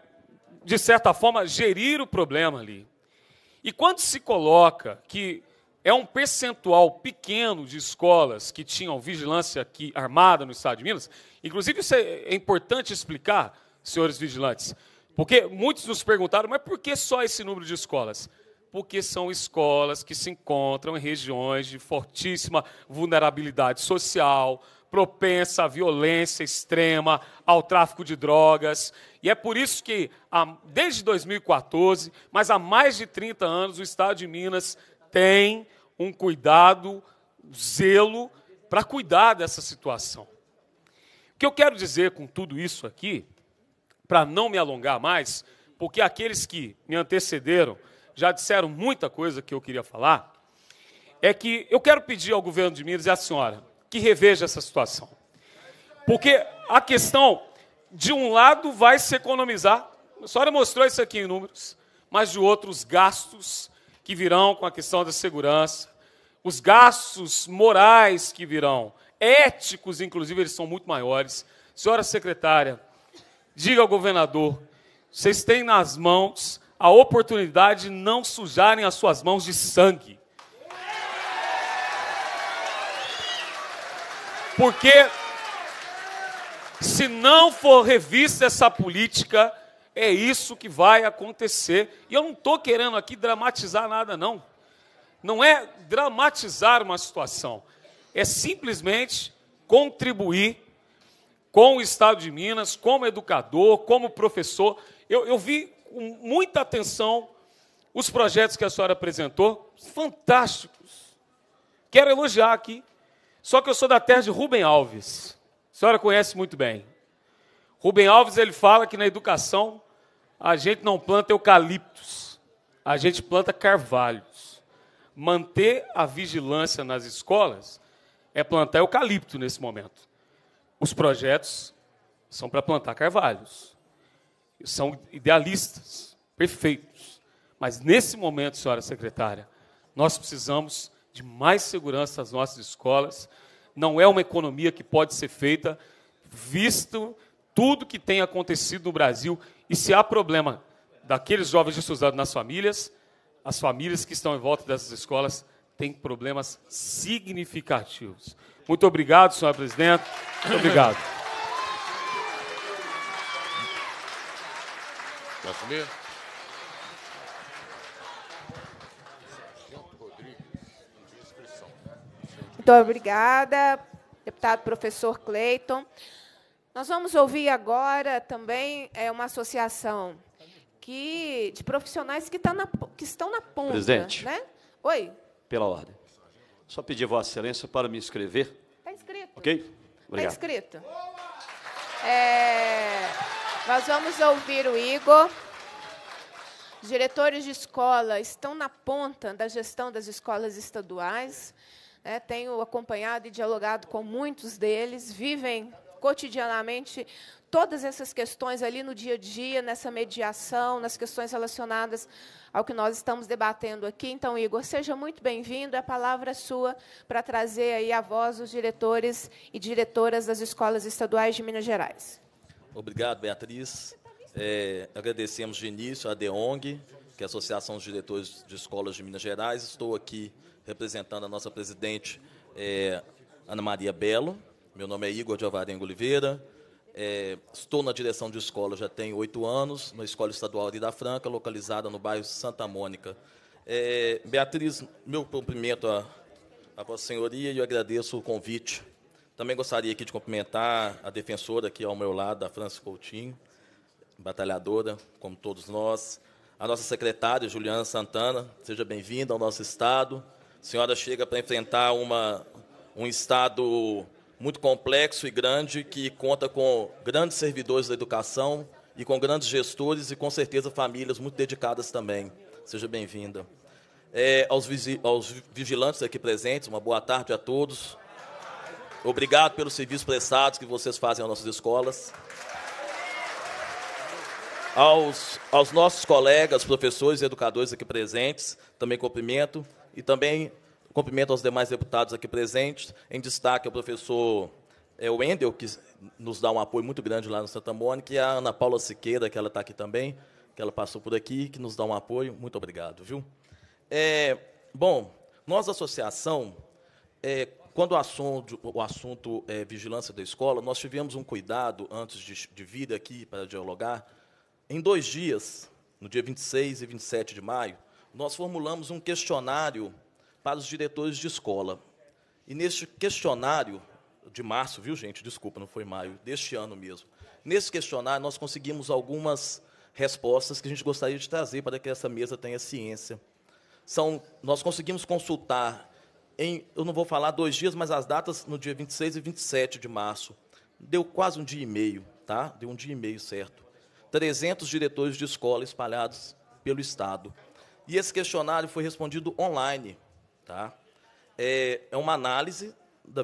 de certa forma, gerir o problema ali. E quando se coloca que é um percentual pequeno de escolas que tinham vigilância aqui armada no estado de Minas, inclusive isso é, é importante explicar, senhores vigilantes, porque muitos nos perguntaram, mas por que só esse número de escolas? porque são escolas que se encontram em regiões de fortíssima vulnerabilidade social, propensa à violência extrema, ao tráfico de drogas. E é por isso que, desde 2014, mas há mais de 30 anos, o Estado de Minas tem um cuidado, zelo, para cuidar dessa situação. O que eu quero dizer com tudo isso aqui, para não me alongar mais, porque aqueles que me antecederam já disseram muita coisa que eu queria falar, é que eu quero pedir ao governo de Minas e à senhora que reveja essa situação. Porque a questão, de um lado, vai se economizar, a senhora mostrou isso aqui em números, mas de outros gastos que virão com a questão da segurança, os gastos morais que virão, éticos, inclusive, eles são muito maiores. Senhora secretária, diga ao governador, vocês têm nas mãos a oportunidade de não sujarem as suas mãos de sangue. Porque se não for revista essa política, é isso que vai acontecer. E eu não estou querendo aqui dramatizar nada, não. Não é dramatizar uma situação, é simplesmente contribuir com o Estado de Minas, como educador, como professor. Eu, eu vi com muita atenção os projetos que a senhora apresentou, fantásticos. Quero elogiar aqui. Só que eu sou da terra de Rubem Alves. A senhora conhece muito bem. Rubem Alves ele fala que na educação a gente não planta eucaliptos, a gente planta carvalhos. Manter a vigilância nas escolas é plantar eucalipto nesse momento. Os projetos são para plantar carvalhos. São idealistas, perfeitos. Mas nesse momento, senhora secretária, nós precisamos de mais segurança nas nossas escolas. Não é uma economia que pode ser feita, visto tudo que tem acontecido no Brasil. E se há problema daqueles jovens estudados nas famílias, as famílias que estão em volta dessas escolas têm problemas significativos. Muito obrigado, senhora presidente. Muito obrigado. Quer assumir? Muito obrigada, deputado professor Cleiton. Nós vamos ouvir agora também é uma associação que, de profissionais que, tá na, que estão na ponta. Presidente. Né? Oi. Pela ordem. Só pedir a Vossa Excelência para me inscrever. Está inscrito. Ok? Está inscrito. É... Nós vamos ouvir o Igor. Os diretores de escola estão na ponta da gestão das escolas estaduais. É, tenho acompanhado e dialogado com muitos deles, vivem cotidianamente todas essas questões ali no dia a dia, nessa mediação, nas questões relacionadas ao que nós estamos debatendo aqui. Então, Igor, seja muito bem-vindo. A palavra é sua para trazer aí a voz dos diretores e diretoras das escolas estaduais de Minas Gerais. Obrigado, Beatriz. É, agradecemos de início a DEONG, que é a Associação dos Diretores de Escolas de Minas Gerais. Estou aqui representando a nossa presidente, é, Ana Maria Belo. Meu nome é Igor de Alvarenga Oliveira. É, estou na direção de escola já tem oito anos, na Escola Estadual de Franca, localizada no bairro Santa Mônica. É, Beatriz, meu cumprimento a, Vossa Senhoria e eu agradeço o convite também gostaria aqui de cumprimentar a defensora aqui ao meu lado, a França Coutinho, batalhadora, como todos nós. A nossa secretária, Juliana Santana, seja bem-vinda ao nosso Estado. A senhora chega para enfrentar uma, um Estado muito complexo e grande, que conta com grandes servidores da educação e com grandes gestores e, com certeza, famílias muito dedicadas também. Seja bem-vinda. É, aos, aos vigilantes aqui presentes, uma boa tarde a todos. Obrigado pelos serviços prestados que vocês fazem às nossas escolas. Aos, aos nossos colegas, professores e educadores aqui presentes, também cumprimento. E também cumprimento aos demais deputados aqui presentes. Em destaque, o professor é, Wendel, que nos dá um apoio muito grande lá no Santa Mônica, e a Ana Paula Siqueira, que ela está aqui também, que ela passou por aqui, que nos dá um apoio. Muito obrigado, viu? É, bom, nós, associação, é, quando o assunto, o assunto é vigilância da escola, nós tivemos um cuidado antes de, de vir aqui para dialogar. Em dois dias, no dia 26 e 27 de maio, nós formulamos um questionário para os diretores de escola. E neste questionário, de março, viu, gente? Desculpa, não foi maio, deste ano mesmo. Nesse questionário, nós conseguimos algumas respostas que a gente gostaria de trazer para que essa mesa tenha ciência. São, nós conseguimos consultar em, eu não vou falar dois dias, mas as datas no dia 26 e 27 de março. Deu quase um dia e meio, tá? Deu um dia e meio certo. 300 diretores de escola espalhados pelo Estado. E esse questionário foi respondido online, tá? É, é uma análise da,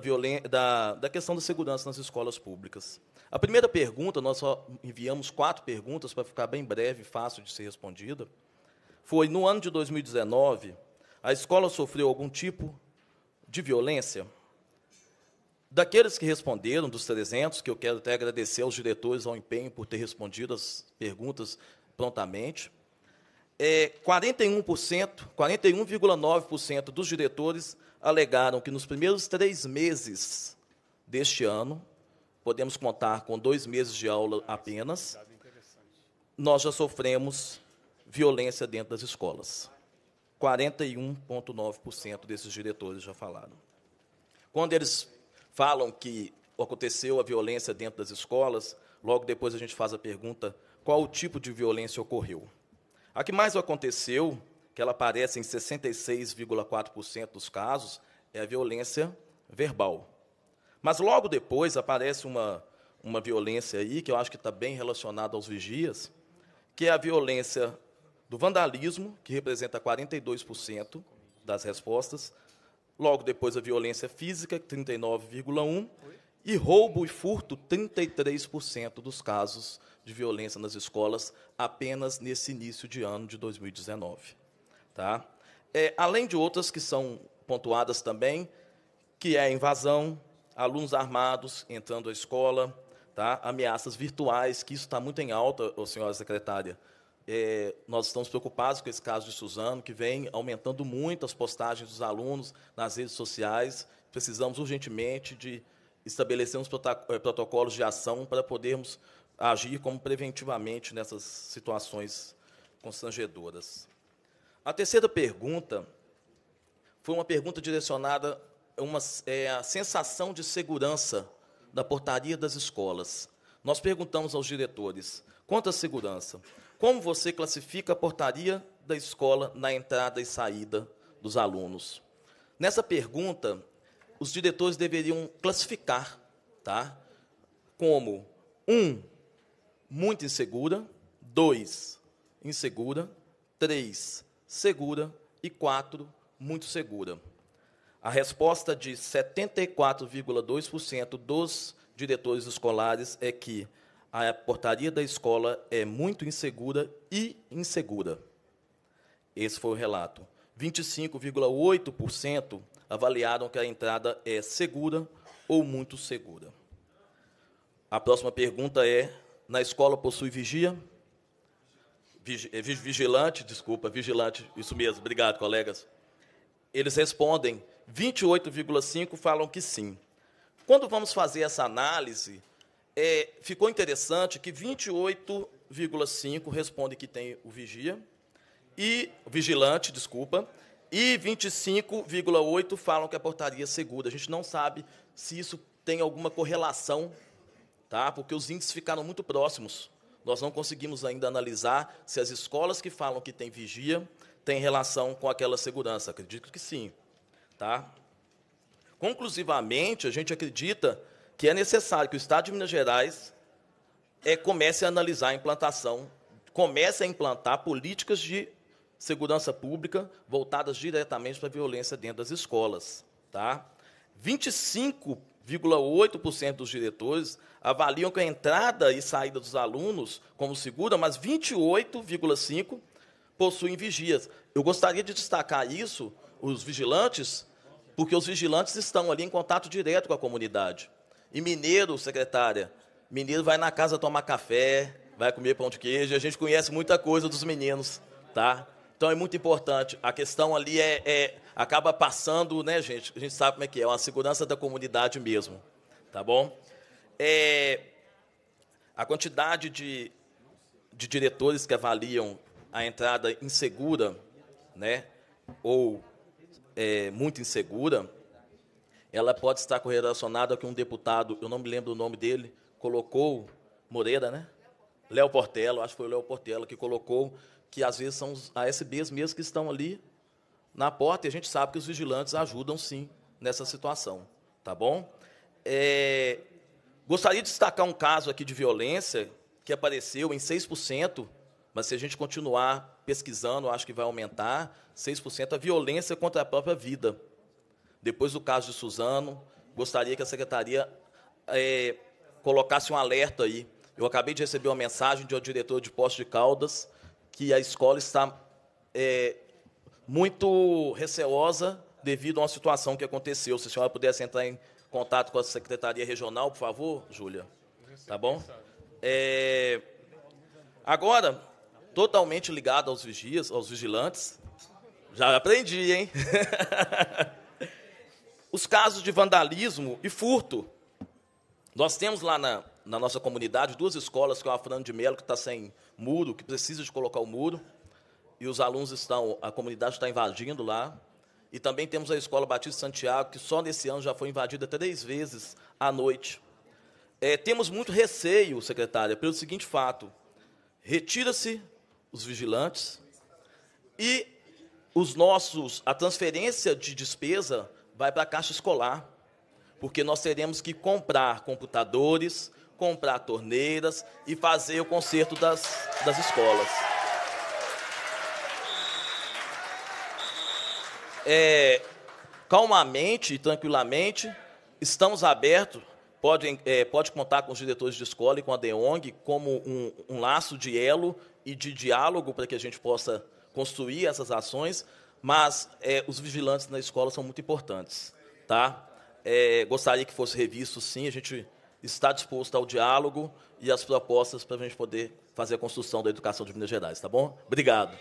da, da questão da segurança nas escolas públicas. A primeira pergunta, nós só enviamos quatro perguntas para ficar bem breve e fácil de ser respondida. Foi no ano de 2019, a escola sofreu algum tipo de violência? Daqueles que responderam, dos 300, que eu quero até agradecer aos diretores ao empenho por ter respondido as perguntas prontamente, é, 41%, 41,9% dos diretores alegaram que nos primeiros três meses deste ano, podemos contar com dois meses de aula apenas, nós já sofremos violência dentro das escolas. 41,9% desses diretores já falaram. Quando eles falam que aconteceu a violência dentro das escolas, logo depois a gente faz a pergunta qual o tipo de violência ocorreu. A que mais aconteceu, que ela aparece em 66,4% dos casos, é a violência verbal. Mas logo depois aparece uma, uma violência aí, que eu acho que está bem relacionada aos vigias, que é a violência do vandalismo, que representa 42% das respostas, logo depois a violência física, 39,1%, e roubo e furto, 33% dos casos de violência nas escolas, apenas nesse início de ano de 2019. Tá? É, além de outras que são pontuadas também, que é invasão, alunos armados entrando à escola, tá? ameaças virtuais, que isso está muito em alta, senhora secretária, é, nós estamos preocupados com esse caso de Suzano, que vem aumentando muito as postagens dos alunos nas redes sociais. Precisamos urgentemente de estabelecer uns eh, protocolos de ação para podermos agir como preventivamente nessas situações constrangedoras. A terceira pergunta foi uma pergunta direcionada a uma é, a sensação de segurança da portaria das escolas. Nós perguntamos aos diretores quanto à segurança. Como você classifica a portaria da escola na entrada e saída dos alunos? Nessa pergunta, os diretores deveriam classificar, tá? Como um muito insegura, dois insegura, três segura e quatro muito segura. A resposta de 74,2% dos diretores escolares é que a portaria da escola é muito insegura e insegura. Esse foi o relato. 25,8% avaliaram que a entrada é segura ou muito segura. A próxima pergunta é: na escola possui vigia? Eh, vigilante, desculpa, vigilante, isso mesmo, obrigado, colegas. Eles respondem: 28,5% falam que sim. Quando vamos fazer essa análise, é, ficou interessante que 28,5 responde que tem o vigia e vigilante, desculpa, e 25,8 falam que a é portaria é segura. A gente não sabe se isso tem alguma correlação, tá? Porque os índices ficaram muito próximos. Nós não conseguimos ainda analisar se as escolas que falam que tem vigia têm relação com aquela segurança. Acredito que sim, tá? Conclusivamente, a gente acredita que é necessário que o Estado de Minas Gerais é, comece a analisar a implantação, comece a implantar políticas de segurança pública voltadas diretamente para a violência dentro das escolas. Tá? 25,8% dos diretores avaliam que a entrada e saída dos alunos como segura, mas 28,5% possuem vigias. Eu gostaria de destacar isso, os vigilantes, porque os vigilantes estão ali em contato direto com a comunidade. E mineiro, secretária, mineiro vai na casa tomar café, vai comer pão de queijo. A gente conhece muita coisa dos meninos, tá? Então é muito importante. A questão ali é, é acaba passando, né, gente? A gente sabe como é que é, é uma segurança da comunidade mesmo, tá bom? É, a quantidade de, de diretores que avaliam a entrada insegura, né, ou é, muito insegura, ela pode estar correlacionada que um deputado, eu não me lembro o nome dele, colocou Moreira, né? Léo Portela, acho que foi o Léo Portela que colocou que às vezes são os ASBs mesmo que estão ali na porta e a gente sabe que os vigilantes ajudam sim nessa situação, tá bom? É, gostaria de destacar um caso aqui de violência que apareceu em 6%, mas se a gente continuar pesquisando, acho que vai aumentar, 6% a violência contra a própria vida. Depois do caso de Suzano, gostaria que a secretaria é, colocasse um alerta aí. Eu acabei de receber uma mensagem de um diretor de posto de Caldas que a escola está é, muito receosa devido a uma situação que aconteceu. Se a senhora pudesse entrar em contato com a secretaria regional, por favor, Júlia. Tá bom? É, agora, totalmente ligado aos vigias, aos vigilantes. Já aprendi, hein? *laughs* os casos de vandalismo e furto. Nós temos lá na, na nossa comunidade duas escolas, que é a Fernando de Melo, que está sem muro, que precisa de colocar o muro, e os alunos estão, a comunidade está invadindo lá. E também temos a Escola Batista Santiago, que só nesse ano já foi invadida três vezes à noite. É, temos muito receio, secretária, pelo seguinte fato: retira-se os vigilantes e os nossos a transferência de despesa vai para a Caixa Escolar, porque nós teremos que comprar computadores, comprar torneiras e fazer o conserto das, das escolas. É, calmamente e tranquilamente, estamos abertos, pode, é, pode contar com os diretores de escola e com a DEONG como um, um laço de elo e de diálogo para que a gente possa construir essas ações, mas é, os vigilantes na escola são muito importantes, tá? É, gostaria que fosse revisto, sim. A gente está disposto ao diálogo e às propostas para a gente poder fazer a construção da educação de Minas Gerais, tá bom? Obrigado.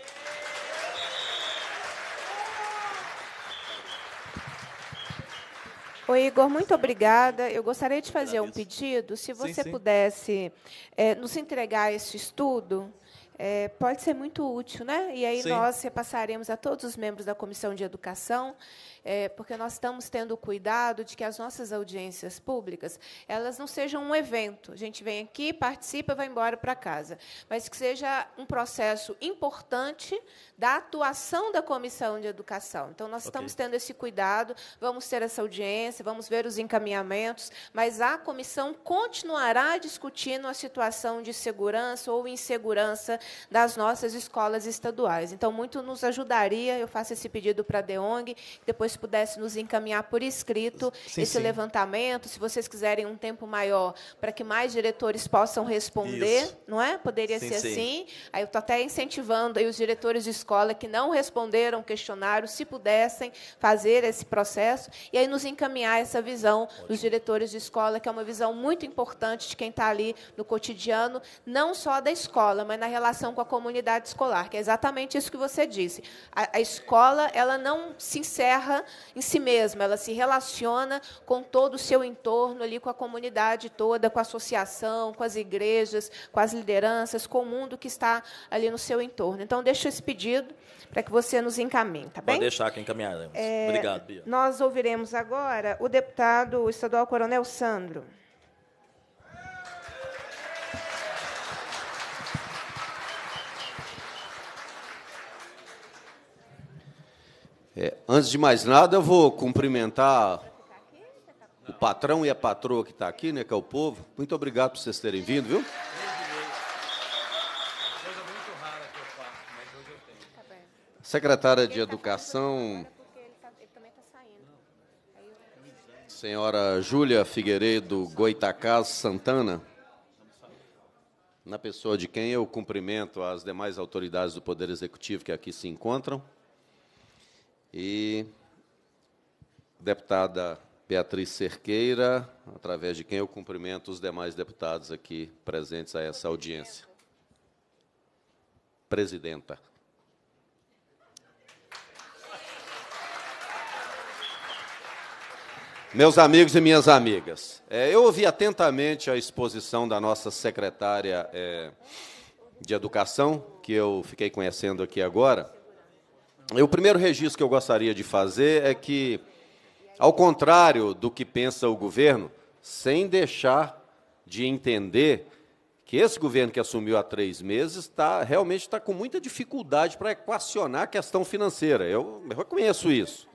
Oi, Igor, muito obrigada. Eu gostaria de fazer um pedido, se você sim, sim. pudesse é, nos entregar esse estudo é, pode ser muito útil, né? E aí Sim. nós repassaremos a todos os membros da Comissão de Educação é, porque nós estamos tendo cuidado de que as nossas audiências públicas elas não sejam um evento. A gente vem aqui, participa, vai embora para casa, mas que seja um processo importante da atuação da comissão de educação. Então nós okay. estamos tendo esse cuidado, vamos ter essa audiência, vamos ver os encaminhamentos, mas a comissão continuará discutindo a situação de segurança ou insegurança das nossas escolas estaduais. Então muito nos ajudaria, eu faço esse pedido para a DEONG, depois senhores pudessem nos encaminhar por escrito sim, esse sim. levantamento, se vocês quiserem um tempo maior para que mais diretores possam responder, Isso. não é? Poderia sim, ser assim. Aí eu estou até incentivando aí os diretores de escola que não responderam o questionário, se pudessem fazer esse processo e aí nos encaminhar essa visão Ótimo. dos diretores de escola, que é uma visão muito importante de quem está ali no cotidiano, não só da escola, mas na relação com a comunidade escolar, que é exatamente isso que você disse. A, a escola ela não se encerra em si mesma, ela se relaciona com todo o seu entorno ali, com a comunidade toda, com a associação, com as igrejas, com as lideranças, com o mundo que está ali no seu entorno. Então, deixo esse pedido para que você nos encaminhe, tá bem? Pode deixar que encaminharemos. É, Obrigado, Bia. Nós ouviremos agora o deputado estadual Coronel Sandro. É, antes de mais nada, eu vou cumprimentar o patrão e a patroa que está aqui, né, que é o povo. Muito obrigado por vocês terem vindo, viu? Secretária de Educação, senhora Júlia Figueiredo Goitacaz Santana, na pessoa de quem eu cumprimento as demais autoridades do Poder Executivo que aqui se encontram, e deputada Beatriz Cerqueira, através de quem eu cumprimento os demais deputados aqui presentes a essa audiência. Presidenta. Meus amigos e minhas amigas, é, eu ouvi atentamente a exposição da nossa secretária é, de Educação, que eu fiquei conhecendo aqui agora, o primeiro registro que eu gostaria de fazer é que, ao contrário do que pensa o governo, sem deixar de entender que esse governo que assumiu há três meses está realmente está com muita dificuldade para equacionar a questão financeira. Eu, eu reconheço isso.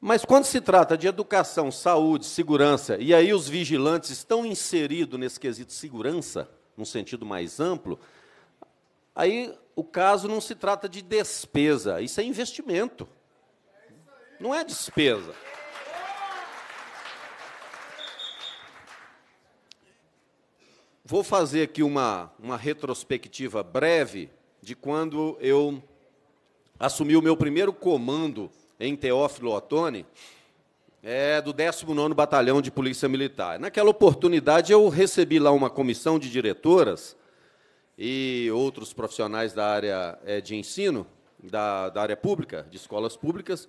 Mas quando se trata de educação, saúde, segurança, e aí os vigilantes estão inseridos nesse quesito segurança, num sentido mais amplo, Aí o caso não se trata de despesa, isso é investimento. Não é despesa. Vou fazer aqui uma, uma retrospectiva breve de quando eu assumi o meu primeiro comando em Teófilo Otoni, é, do 19 Batalhão de Polícia Militar. Naquela oportunidade, eu recebi lá uma comissão de diretoras e outros profissionais da área é, de ensino, da, da área pública, de escolas públicas.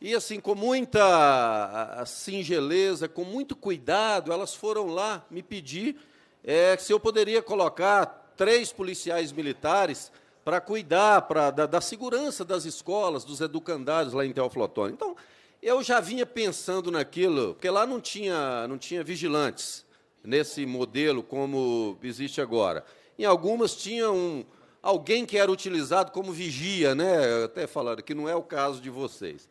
E assim, com muita singeleza, com muito cuidado, elas foram lá me pedir é, se eu poderia colocar três policiais militares para cuidar pra, da, da, segurança das escolas, dos educandários lá em Teoflotone. Então, eu já vinha pensando naquilo, porque lá não tinha, não tinha vigilantes nesse modelo como existe agora. Em algumas tinha um alguém que era utilizado como vigia, né? Até falaram que não é o caso de vocês.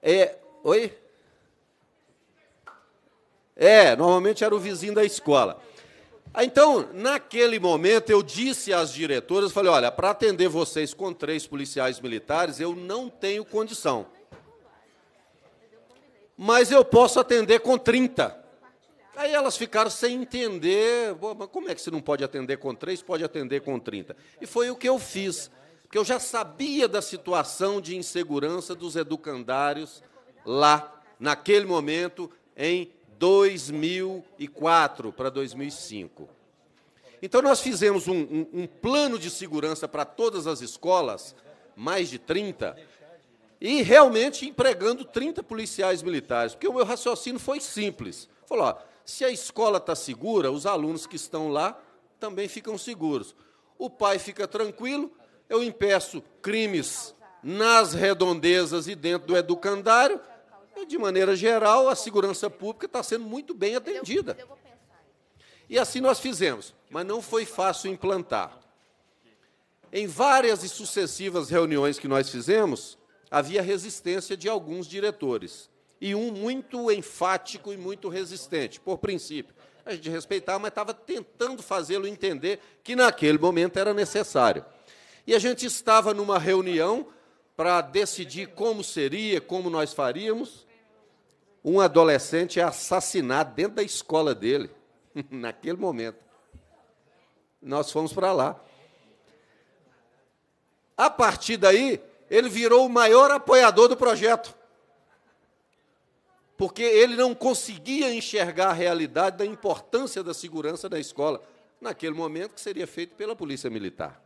É, oi? É, normalmente era o vizinho da escola. Ah, então, naquele momento, eu disse às diretoras, falei, olha, para atender vocês com três policiais militares, eu não tenho condição. Mas eu posso atender com 30. Aí elas ficaram sem entender, mas como é que você não pode atender com três? pode atender com 30? E foi o que eu fiz, porque eu já sabia da situação de insegurança dos educandários lá, naquele momento, em 2004 para 2005. Então, nós fizemos um, um, um plano de segurança para todas as escolas, mais de 30, e realmente empregando 30 policiais militares, porque o meu raciocínio foi simples. Falou, ó, se a escola está segura, os alunos que estão lá também ficam seguros. O pai fica tranquilo, eu impeço crimes nas redondezas e dentro do educandário. E, de maneira geral, a segurança pública está sendo muito bem atendida. E assim nós fizemos, mas não foi fácil implantar. Em várias e sucessivas reuniões que nós fizemos, havia resistência de alguns diretores e um muito enfático e muito resistente, por princípio. A gente respeitava, mas estava tentando fazê-lo entender que naquele momento era necessário. E a gente estava numa reunião para decidir como seria, como nós faríamos. Um adolescente é assassinado dentro da escola dele, *laughs* naquele momento. Nós fomos para lá. A partir daí, ele virou o maior apoiador do projeto porque ele não conseguia enxergar a realidade da importância da segurança da escola, naquele momento que seria feito pela Polícia Militar.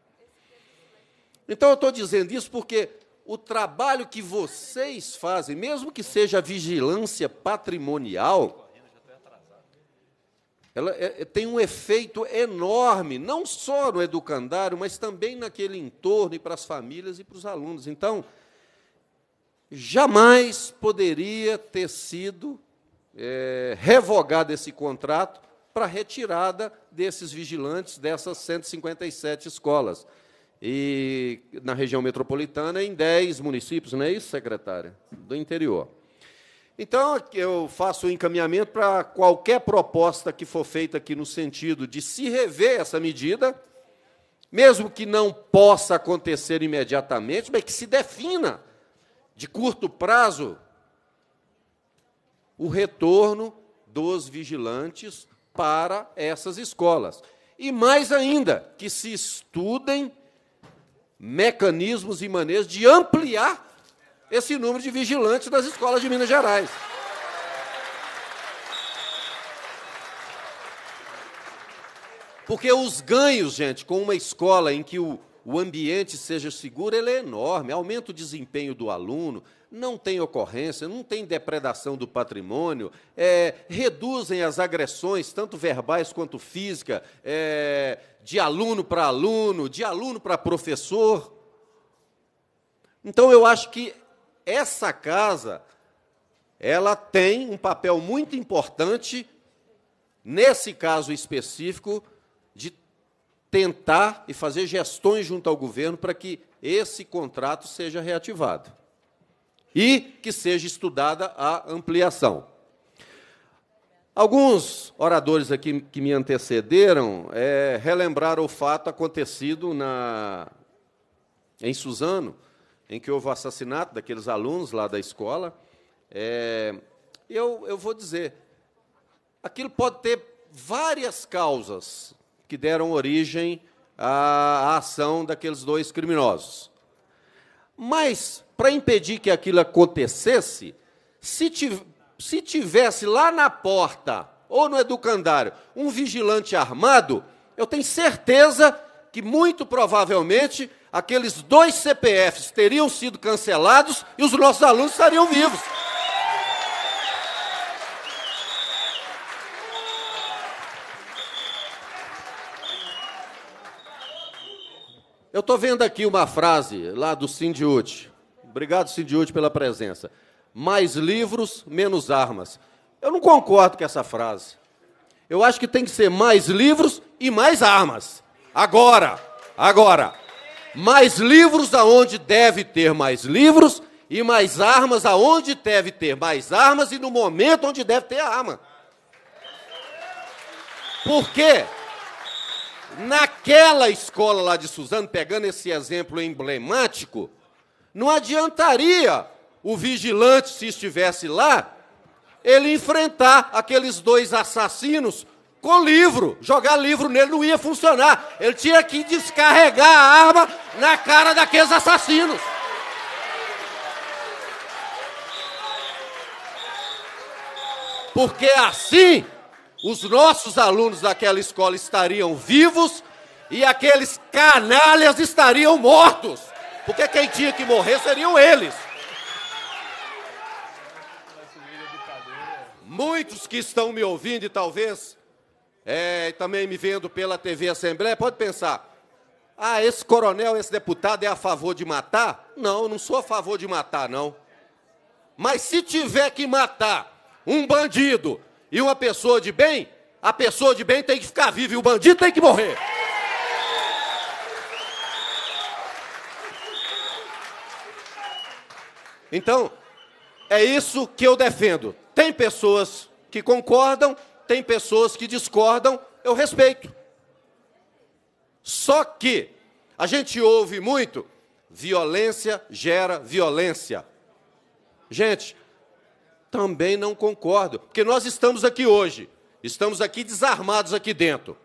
Então, eu estou dizendo isso porque o trabalho que vocês fazem, mesmo que seja vigilância patrimonial, ela é, é, tem um efeito enorme, não só no educandário, mas também naquele entorno e para as famílias e para os alunos. Então, jamais poderia ter sido é, revogado esse contrato para retirada desses vigilantes dessas 157 escolas. E na região metropolitana, em 10 municípios, não é isso, secretária? Do interior. Então, eu faço o encaminhamento para qualquer proposta que for feita aqui no sentido de se rever essa medida, mesmo que não possa acontecer imediatamente, mas que se defina de curto prazo, o retorno dos vigilantes para essas escolas. E mais ainda, que se estudem mecanismos e maneiras de ampliar esse número de vigilantes das escolas de Minas Gerais. Porque os ganhos, gente, com uma escola em que o o ambiente seja seguro, ele é enorme, aumenta o desempenho do aluno, não tem ocorrência, não tem depredação do patrimônio, é, reduzem as agressões, tanto verbais quanto físicas é, de aluno para aluno, de aluno para professor. Então, eu acho que essa casa ela tem um papel muito importante, nesse caso específico, tentar e fazer gestões junto ao governo para que esse contrato seja reativado e que seja estudada a ampliação. Alguns oradores aqui que me antecederam é, relembraram o fato acontecido na, em Suzano, em que houve o assassinato daqueles alunos lá da escola. É, eu, eu vou dizer, aquilo pode ter várias causas, que deram origem à ação daqueles dois criminosos. Mas, para impedir que aquilo acontecesse, se, se tivesse lá na porta ou no educandário um vigilante armado, eu tenho certeza que muito provavelmente aqueles dois CPFs teriam sido cancelados e os nossos alunos estariam vivos. Eu estou vendo aqui uma frase lá do Sindiute. Obrigado, Sindiute, pela presença. Mais livros, menos armas. Eu não concordo com essa frase. Eu acho que tem que ser mais livros e mais armas. Agora, agora. Mais livros aonde deve ter mais livros e mais armas aonde deve ter mais armas e no momento onde deve ter a arma. Por quê? Naquela escola lá de Suzano, pegando esse exemplo emblemático, não adiantaria o vigilante, se estivesse lá, ele enfrentar aqueles dois assassinos com livro. Jogar livro nele não ia funcionar. Ele tinha que descarregar a arma na cara daqueles assassinos. Porque assim os nossos alunos daquela escola estariam vivos e aqueles canalhas estariam mortos. Porque quem tinha que morrer seriam eles. Muitos que estão me ouvindo e talvez é, também me vendo pela TV Assembleia, pode pensar: ah, esse coronel, esse deputado é a favor de matar? Não, não sou a favor de matar, não. Mas se tiver que matar um bandido, e uma pessoa de bem, a pessoa de bem tem que ficar viva e o bandido tem que morrer. Então, é isso que eu defendo. Tem pessoas que concordam, tem pessoas que discordam, eu respeito. Só que a gente ouve muito violência gera violência. Gente, também não concordo, porque nós estamos aqui hoje, estamos aqui desarmados aqui dentro.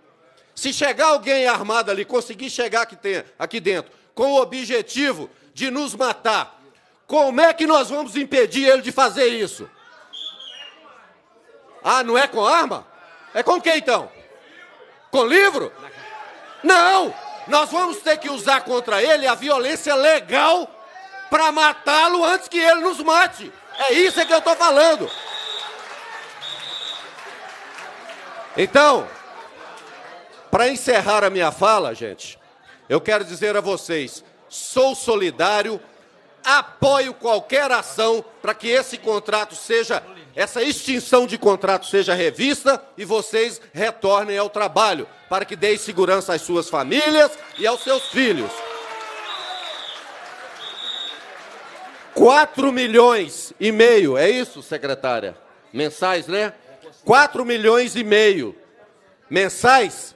Se chegar alguém armado ali, conseguir chegar aqui, aqui dentro, com o objetivo de nos matar, como é que nós vamos impedir ele de fazer isso? Ah, não é com arma? É com que então? Com livro? Não! Nós vamos ter que usar contra ele a violência legal para matá-lo antes que ele nos mate. É isso que eu estou falando. Então, para encerrar a minha fala, gente, eu quero dizer a vocês: sou solidário, apoio qualquer ação para que esse contrato seja, essa extinção de contrato seja revista e vocês retornem ao trabalho, para que deem segurança às suas famílias e aos seus filhos. 4 milhões e meio, é isso, secretária? Mensais, né? 4 milhões e meio mensais,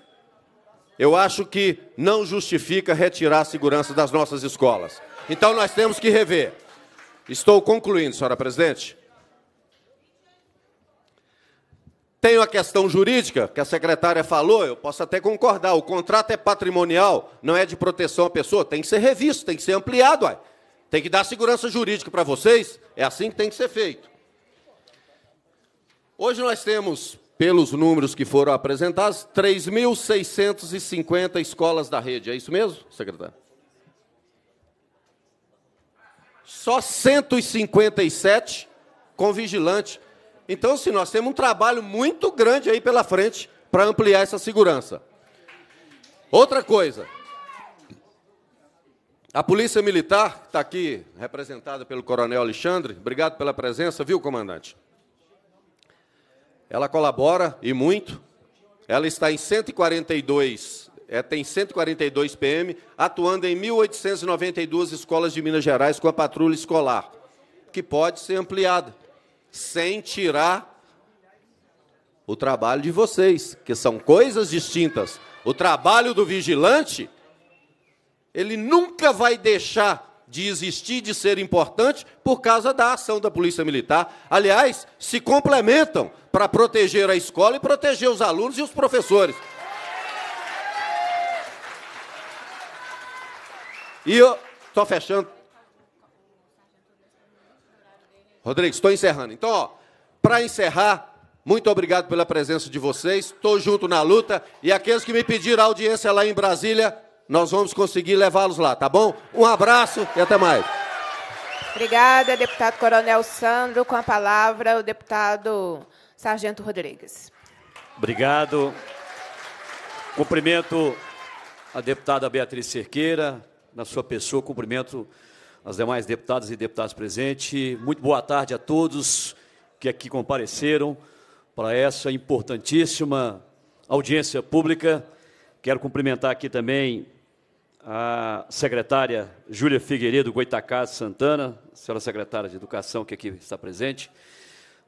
eu acho que não justifica retirar a segurança das nossas escolas. Então nós temos que rever. Estou concluindo, senhora presidente. Tem a questão jurídica, que a secretária falou, eu posso até concordar. O contrato é patrimonial, não é de proteção à pessoa, tem que ser revisto, tem que ser ampliado. Uai. Tem que dar segurança jurídica para vocês, é assim que tem que ser feito. Hoje nós temos, pelos números que foram apresentados, 3.650 escolas da rede. É isso mesmo, secretário? Só 157 com vigilante. Então, se assim, nós temos um trabalho muito grande aí pela frente para ampliar essa segurança. Outra coisa, a Polícia Militar, que está aqui representada pelo Coronel Alexandre, obrigado pela presença, viu, comandante? Ela colabora e muito. Ela está em 142, é, tem 142 PM, atuando em 1.892 escolas de Minas Gerais com a patrulha escolar, que pode ser ampliada, sem tirar o trabalho de vocês, que são coisas distintas. O trabalho do vigilante ele nunca vai deixar de existir, de ser importante, por causa da ação da Polícia Militar. Aliás, se complementam para proteger a escola e proteger os alunos e os professores. E eu estou fechando. Rodrigues, estou encerrando. Então, para encerrar, muito obrigado pela presença de vocês. Estou junto na luta. E aqueles que me pediram audiência lá em Brasília, nós vamos conseguir levá-los lá, tá bom? Um abraço e até mais. Obrigada, deputado Coronel Sandro. Com a palavra, o deputado Sargento Rodrigues. Obrigado. Cumprimento a deputada Beatriz Cerqueira, na sua pessoa, cumprimento as demais deputadas e deputados presentes. Muito boa tarde a todos que aqui compareceram para essa importantíssima audiência pública. Quero cumprimentar aqui também a secretária Júlia Figueiredo Goitacazes Santana, senhora secretária de Educação que aqui está presente.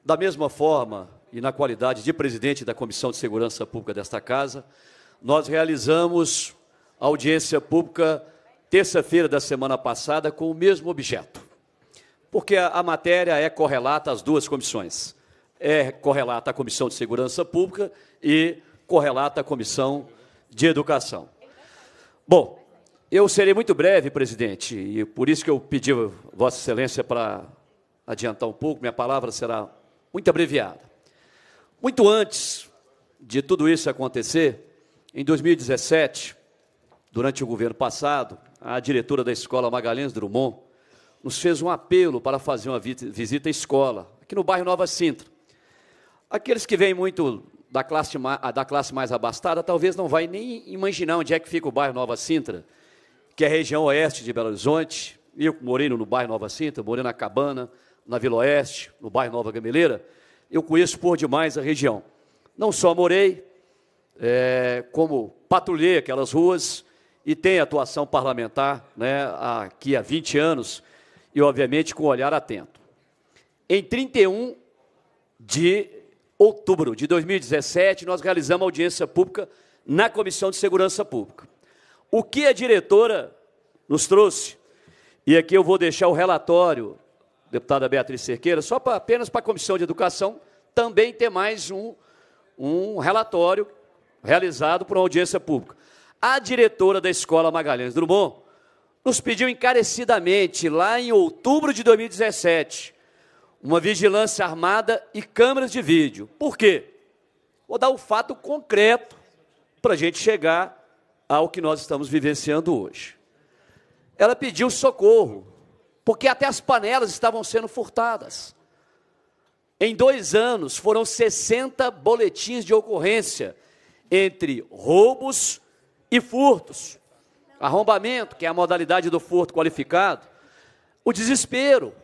Da mesma forma, e na qualidade de presidente da Comissão de Segurança Pública desta Casa, nós realizamos a audiência pública terça-feira da semana passada com o mesmo objeto. Porque a, a matéria é correlata às duas comissões. É correlata à Comissão de Segurança Pública e correlata à Comissão de Educação. Bom, eu serei muito breve, presidente, e por isso que eu pedi Vossa Excelência para adiantar um pouco, minha palavra será muito abreviada. Muito antes de tudo isso acontecer, em 2017, durante o governo passado, a diretora da escola Magalhães Drummond nos fez um apelo para fazer uma visita à escola, aqui no bairro Nova Sintra. Aqueles que vêm muito da classe, da classe mais abastada, talvez não vai nem imaginar onde é que fica o bairro Nova Sintra, que é a região oeste de Belo Horizonte. Eu morei no bairro Nova Cinta, morei na Cabana, na Vila Oeste, no bairro Nova Gameleira. Eu conheço por demais a região. Não só morei, é, como patrulhei aquelas ruas e tenho atuação parlamentar né, aqui há 20 anos e, obviamente, com um olhar atento. Em 31 de outubro de 2017, nós realizamos audiência pública na Comissão de Segurança Pública o que a diretora nos trouxe. E aqui eu vou deixar o relatório, deputada Beatriz Cerqueira, só pra, apenas para a Comissão de Educação também ter mais um, um relatório realizado por uma audiência pública. A diretora da Escola Magalhães Drummond nos pediu encarecidamente, lá em outubro de 2017, uma vigilância armada e câmeras de vídeo. Por quê? Vou dar o um fato concreto para a gente chegar ao que nós estamos vivenciando hoje. Ela pediu socorro, porque até as panelas estavam sendo furtadas. Em dois anos foram 60 boletins de ocorrência entre roubos e furtos. Arrombamento, que é a modalidade do furto qualificado. O desespero,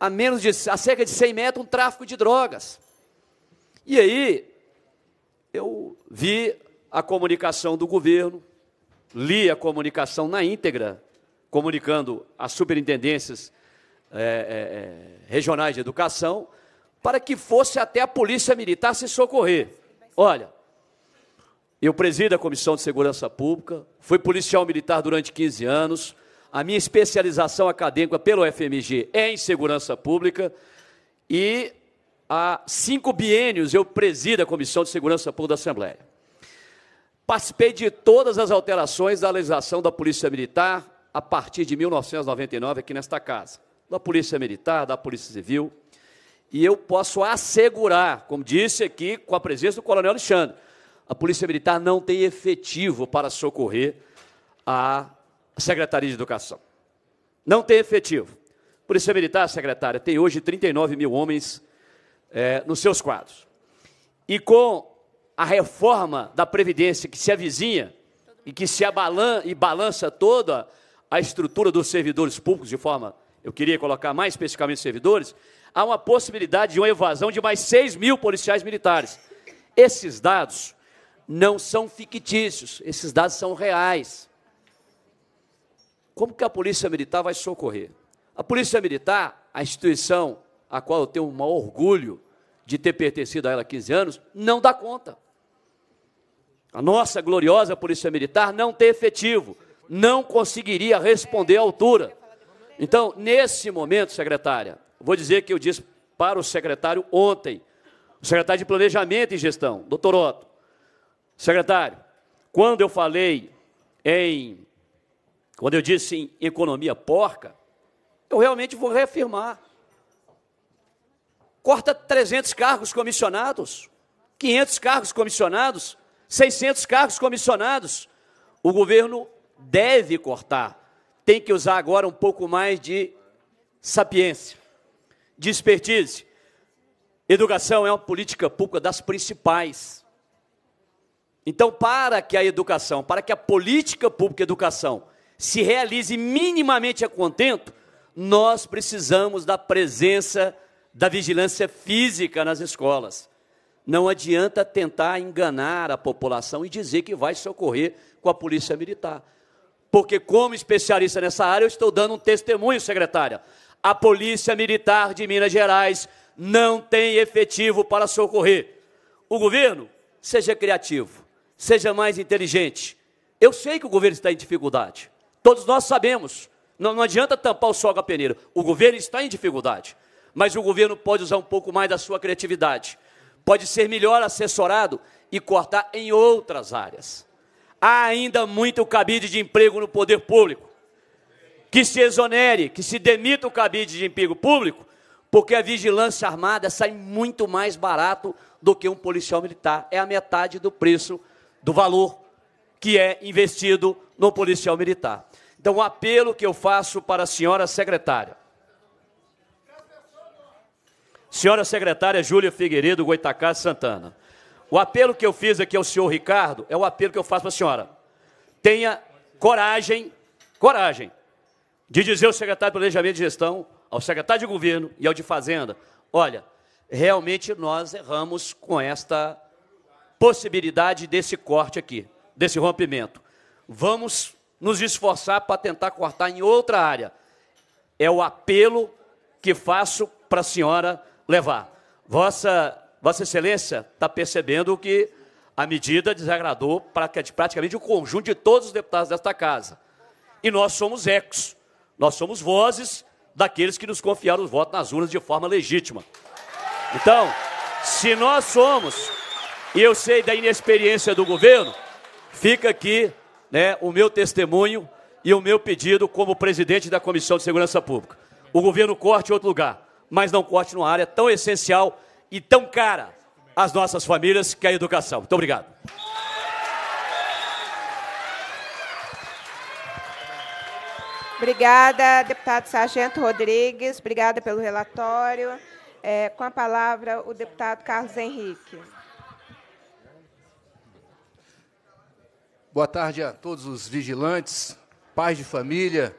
a menos de a cerca de 100 metros, um tráfico de drogas. E aí, eu vi a comunicação do governo, li a comunicação na íntegra, comunicando às superintendências é, é, regionais de educação, para que fosse até a Polícia Militar se socorrer. Olha, eu presido a Comissão de Segurança Pública, fui policial militar durante 15 anos, a minha especialização acadêmica pelo FMG é em segurança pública e há cinco biênios eu presido a Comissão de Segurança Pública da Assembleia. Participei de todas as alterações da legislação da Polícia Militar a partir de 1999 aqui nesta casa, da Polícia Militar, da Polícia Civil, e eu posso assegurar, como disse aqui, com a presença do Coronel Alexandre, a Polícia Militar não tem efetivo para socorrer a Secretaria de Educação. Não tem efetivo. A Polícia Militar, secretária, tem hoje 39 mil homens é, nos seus quadros. E com a reforma da Previdência que se avizinha e que se abalan e balança toda a estrutura dos servidores públicos de forma, eu queria colocar mais especificamente servidores, há uma possibilidade de uma evasão de mais 6 mil policiais militares. Esses dados não são fictícios, esses dados são reais. Como que a Polícia Militar vai socorrer? A Polícia Militar, a instituição a qual eu tenho um orgulho de ter pertencido a ela há 15 anos, não dá conta a nossa gloriosa Polícia Militar não ter efetivo, não conseguiria responder à altura. Então, nesse momento, secretária, vou dizer que eu disse para o secretário ontem, o secretário de Planejamento e Gestão, doutor Otto. Secretário, quando eu falei em. Quando eu disse em economia porca, eu realmente vou reafirmar. Corta 300 cargos comissionados, 500 cargos comissionados, 600 cargos comissionados. O governo deve cortar. Tem que usar agora um pouco mais de sapiência, de expertise. Educação é uma política pública das principais. Então, para que a educação, para que a política pública educação se realize minimamente a contento, nós precisamos da presença da vigilância física nas escolas. Não adianta tentar enganar a população e dizer que vai socorrer com a polícia militar. Porque, como especialista nessa área, eu estou dando um testemunho, secretária. A Polícia Militar de Minas Gerais não tem efetivo para socorrer. O governo, seja criativo, seja mais inteligente. Eu sei que o governo está em dificuldade. Todos nós sabemos. Não, não adianta tampar o sol com a peneira. O governo está em dificuldade. Mas o governo pode usar um pouco mais da sua criatividade pode ser melhor assessorado e cortar em outras áreas. Há ainda muito cabide de emprego no poder público. Que se exonere, que se demita o cabide de emprego público, porque a vigilância armada sai muito mais barato do que um policial militar. É a metade do preço, do valor que é investido no policial militar. Então, o apelo que eu faço para a senhora secretária Senhora secretária Júlia Figueiredo Goitacá Santana. O apelo que eu fiz aqui ao senhor Ricardo é o apelo que eu faço para a senhora. Tenha coragem, coragem, de dizer ao secretário de Planejamento e Gestão, ao secretário de Governo e ao de Fazenda: olha, realmente nós erramos com esta possibilidade desse corte aqui, desse rompimento. Vamos nos esforçar para tentar cortar em outra área. É o apelo que faço para a senhora levar. Vossa, Vossa Excelência está percebendo que a medida desagradou é praticamente o conjunto de todos os deputados desta casa. E nós somos ecos, nós somos vozes daqueles que nos confiaram os votos nas urnas de forma legítima. Então, se nós somos, e eu sei da inexperiência do governo, fica aqui né, o meu testemunho e o meu pedido como presidente da Comissão de Segurança Pública. O governo corte outro lugar mas não corte numa área tão essencial e tão cara às nossas famílias, que é a educação. Muito obrigado. Obrigada, deputado Sargento Rodrigues. Obrigada pelo relatório. É, com a palavra, o deputado Carlos Henrique. Boa tarde a todos os vigilantes, pais de família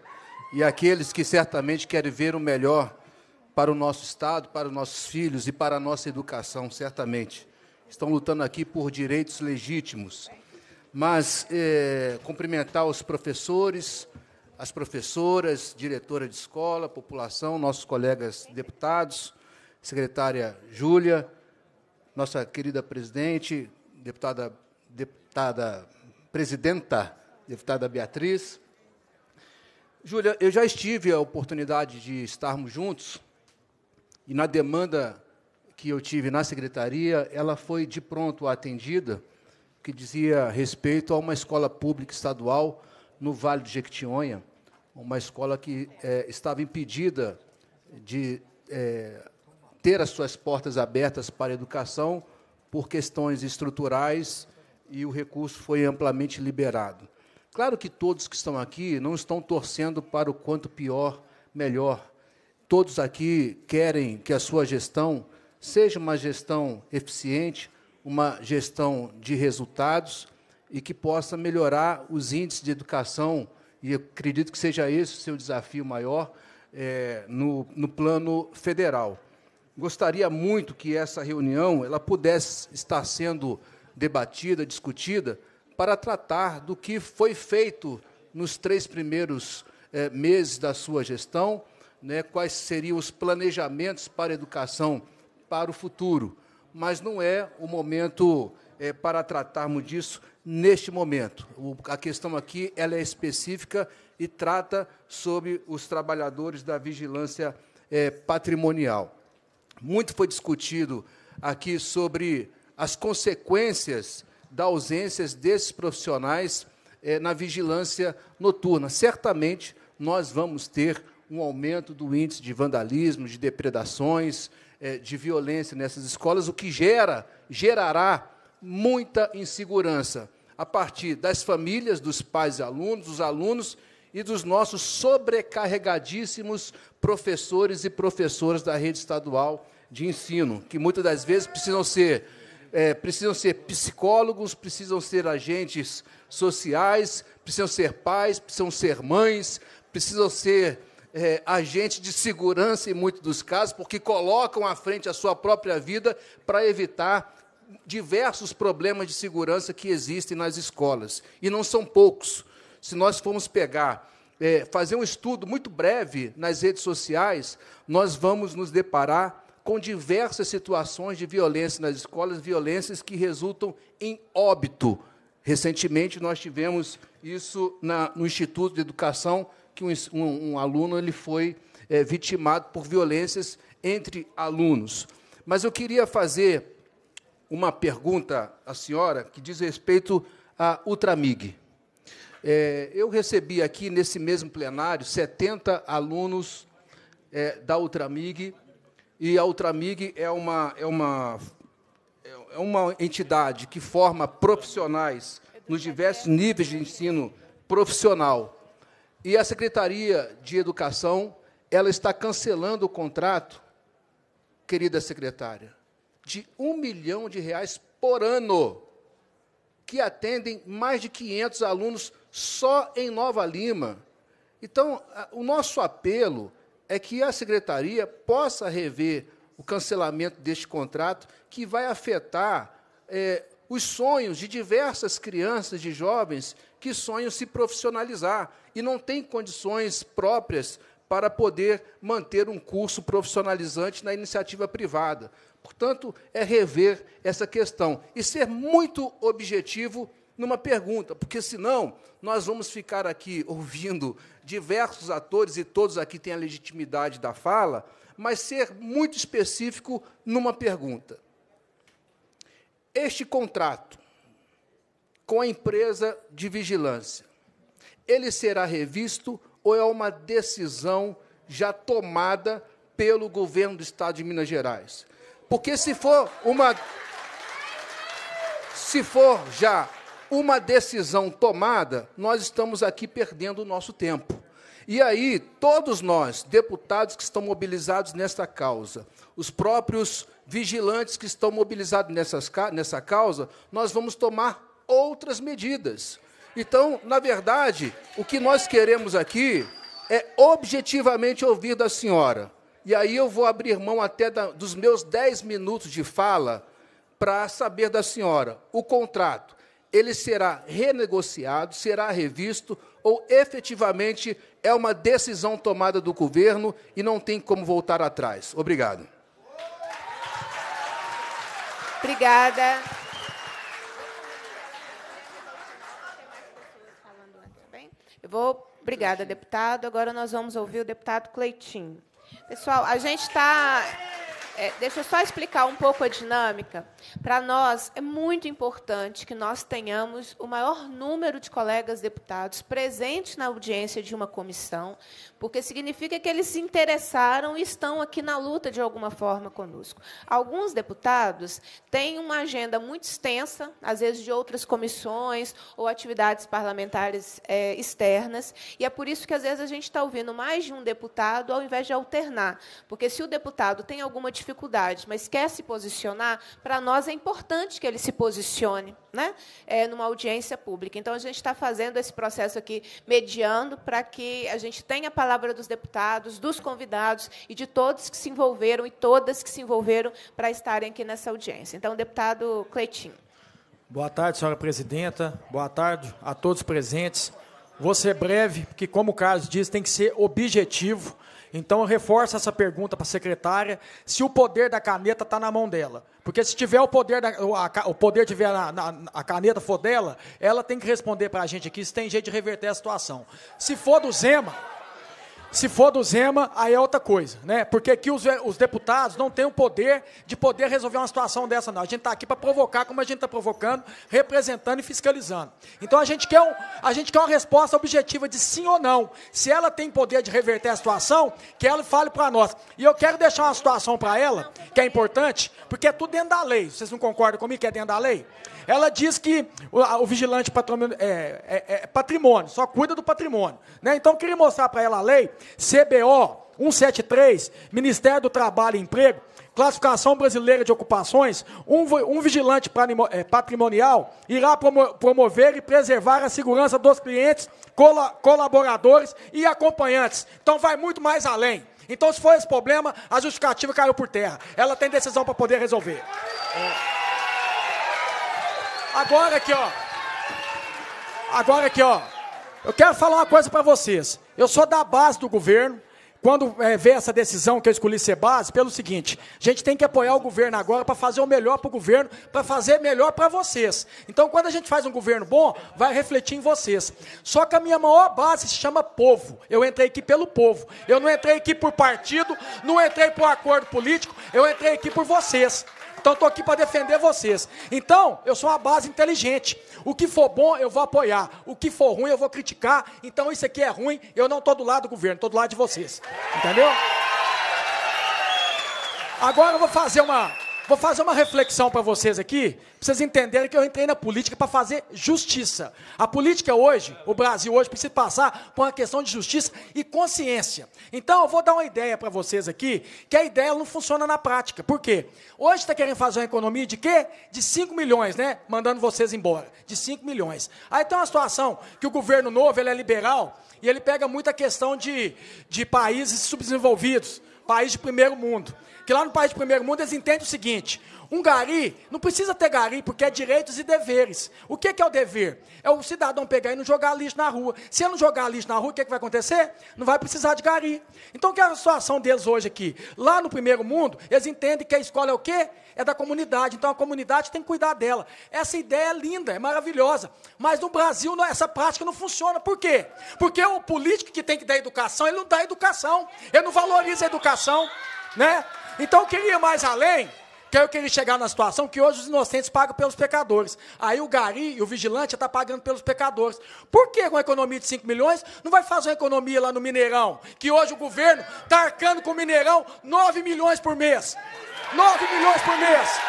e aqueles que certamente querem ver o melhor para o nosso Estado, para os nossos filhos e para a nossa educação, certamente. Estão lutando aqui por direitos legítimos. Mas é, cumprimentar os professores, as professoras, diretora de escola, população, nossos colegas deputados, secretária Júlia, nossa querida presidente, deputada, deputada presidenta, deputada Beatriz. Júlia, eu já estive a oportunidade de estarmos juntos e na demanda que eu tive na secretaria, ela foi de pronto atendida, que dizia respeito a uma escola pública estadual no Vale do Jequitinhonha, uma escola que é, estava impedida de é, ter as suas portas abertas para a educação por questões estruturais e o recurso foi amplamente liberado. Claro que todos que estão aqui não estão torcendo para o quanto pior, melhor Todos aqui querem que a sua gestão seja uma gestão eficiente, uma gestão de resultados e que possa melhorar os índices de educação, e acredito que seja esse o seu desafio maior é, no, no plano federal. Gostaria muito que essa reunião ela pudesse estar sendo debatida, discutida, para tratar do que foi feito nos três primeiros é, meses da sua gestão né, quais seriam os planejamentos para a educação para o futuro. Mas não é o momento é, para tratarmos disso neste momento. O, a questão aqui ela é específica e trata sobre os trabalhadores da vigilância é, patrimonial. Muito foi discutido aqui sobre as consequências da ausência desses profissionais é, na vigilância noturna. Certamente nós vamos ter um aumento do índice de vandalismo, de depredações, eh, de violência nessas escolas, o que gera, gerará muita insegurança a partir das famílias, dos pais e alunos, dos alunos e dos nossos sobrecarregadíssimos professores e professoras da rede estadual de ensino, que muitas das vezes precisam ser é, precisam ser psicólogos, precisam ser agentes sociais, precisam ser pais, precisam ser mães, precisam ser é, agente de segurança em muitos dos casos, porque colocam à frente a sua própria vida para evitar diversos problemas de segurança que existem nas escolas. E não são poucos. Se nós formos pegar, é, fazer um estudo muito breve nas redes sociais, nós vamos nos deparar com diversas situações de violência nas escolas, violências que resultam em óbito. Recentemente, nós tivemos isso na, no Instituto de Educação que um, um, um aluno ele foi é, vitimado por violências entre alunos. Mas eu queria fazer uma pergunta à senhora que diz respeito à Ultramig. É, eu recebi aqui, nesse mesmo plenário, 70 alunos é, da Ultramig, e a Ultramig é uma, é, uma, é uma entidade que forma profissionais nos diversos níveis de ensino profissional. E a Secretaria de Educação, ela está cancelando o contrato, querida secretária, de um milhão de reais por ano, que atendem mais de 500 alunos só em Nova Lima. Então, o nosso apelo é que a secretaria possa rever o cancelamento deste contrato, que vai afetar é, os sonhos de diversas crianças, de jovens, que sonham se profissionalizar e não têm condições próprias para poder manter um curso profissionalizante na iniciativa privada. Portanto, é rever essa questão e ser muito objetivo numa pergunta, porque senão nós vamos ficar aqui ouvindo diversos atores e todos aqui têm a legitimidade da fala, mas ser muito específico numa pergunta. Este contrato com a empresa de vigilância, ele será revisto ou é uma decisão já tomada pelo governo do Estado de Minas Gerais? Porque se for uma se for já uma decisão tomada, nós estamos aqui perdendo o nosso tempo. E aí, todos nós, deputados que estão mobilizados nessa causa, os próprios vigilantes que estão mobilizados nessas, nessa causa, nós vamos tomar outras medidas. Então, na verdade, o que nós queremos aqui é objetivamente ouvir da senhora. E aí eu vou abrir mão até da, dos meus dez minutos de fala para saber da senhora o contrato ele será renegociado, será revisto ou efetivamente é uma decisão tomada do governo e não tem como voltar atrás? Obrigado. Obrigada. Eu vou. Obrigada, deputado. Agora nós vamos ouvir o deputado Cleitinho. Pessoal, a gente está. É, deixa eu só explicar um pouco a dinâmica. Para nós, é muito importante que nós tenhamos o maior número de colegas deputados presentes na audiência de uma comissão, porque significa que eles se interessaram e estão aqui na luta de alguma forma conosco. Alguns deputados têm uma agenda muito extensa, às vezes de outras comissões ou atividades parlamentares é, externas, e é por isso que, às vezes, a gente está ouvindo mais de um deputado ao invés de alternar, porque se o deputado tem alguma dificuldade, dificuldade, mas quer se posicionar, para nós é importante que ele se posicione né? é, numa audiência pública. Então, a gente está fazendo esse processo aqui, mediando, para que a gente tenha a palavra dos deputados, dos convidados e de todos que se envolveram e todas que se envolveram para estarem aqui nessa audiência. Então, deputado Cleitinho. Boa tarde, senhora presidenta. Boa tarde a todos presentes. Vou ser breve, porque, como o Carlos diz, tem que ser objetivo então eu reforço essa pergunta para a secretária se o poder da caneta está na mão dela. Porque se tiver o poder, da, a, o poder tiver na, na, a caneta for dela, ela tem que responder para a gente aqui se tem jeito de reverter a situação. Se for do Zema, se for do Zema, aí é outra coisa, né? Porque aqui os, os deputados não têm o poder de poder resolver uma situação dessa, não. A gente está aqui para provocar, como a gente está provocando, representando e fiscalizando. Então a gente, quer um, a gente quer uma resposta objetiva de sim ou não. Se ela tem poder de reverter a situação, que ela fale para nós. E eu quero deixar uma situação para ela, que é importante, porque é tudo dentro da lei. Vocês não concordam comigo que é dentro da lei? Ela diz que o, o vigilante patrimônio, é, é, é, patrimônio, só cuida do patrimônio. Né? Então, eu queria mostrar para ela a lei CBO 173, Ministério do Trabalho e Emprego, Classificação Brasileira de Ocupações, um, um vigilante é, patrimonial irá promover e preservar a segurança dos clientes, colaboradores e acompanhantes. Então, vai muito mais além. Então, se for esse problema, a justificativa caiu por terra. Ela tem decisão para poder resolver. É. Agora aqui, ó. Agora aqui, ó. Eu quero falar uma coisa para vocês. Eu sou da base do governo. Quando é, essa decisão que eu escolhi ser base, pelo seguinte: a gente tem que apoiar o governo agora para fazer o melhor para o governo, para fazer melhor para vocês. Então, quando a gente faz um governo bom, vai refletir em vocês. Só que a minha maior base se chama povo. Eu entrei aqui pelo povo. Eu não entrei aqui por partido, não entrei por acordo político, eu entrei aqui por vocês. Então eu estou aqui para defender vocês. Então, eu sou uma base inteligente. O que for bom, eu vou apoiar. O que for ruim, eu vou criticar. Então isso aqui é ruim, eu não estou do lado do governo, estou do lado de vocês. Entendeu? Agora eu vou fazer uma, vou fazer uma reflexão para vocês aqui, vocês entenderem que eu entrei na política para fazer justiça. A política hoje, o Brasil hoje, precisa passar por uma questão de justiça e consciência. Então, eu vou dar uma ideia para vocês aqui, que a ideia não funciona na prática. Por quê? Hoje está querendo fazer uma economia de quê? De 5 milhões, né? Mandando vocês embora. De 5 milhões. Aí tem uma situação que o governo novo, ele é liberal, e ele pega muita questão de, de países subdesenvolvidos, países de primeiro mundo. Que lá no país de primeiro mundo eles entendem o seguinte: um gari não precisa ter gari, porque é direitos e deveres. O que, é que é o dever? É o cidadão pegar e não jogar lixo na rua. Se ele não jogar lixo na rua, o que, é que vai acontecer? Não vai precisar de gari. Então, que é a situação deles hoje aqui? Lá no primeiro mundo, eles entendem que a escola é o quê? É da comunidade. Então, a comunidade tem que cuidar dela. Essa ideia é linda, é maravilhosa. Mas no Brasil, essa prática não funciona. Por quê? Porque o político que tem que dar educação, ele não dá educação. Ele não valoriza a educação. Né? Então, eu queria ir mais além. Que eu queria chegar na situação que hoje os inocentes pagam pelos pecadores. Aí o gari e o vigilante está pagando pelos pecadores. Por que com uma economia de 5 milhões não vai fazer uma economia lá no Mineirão? Que hoje o governo está arcando com o Mineirão 9 milhões por mês. 9 milhões por mês.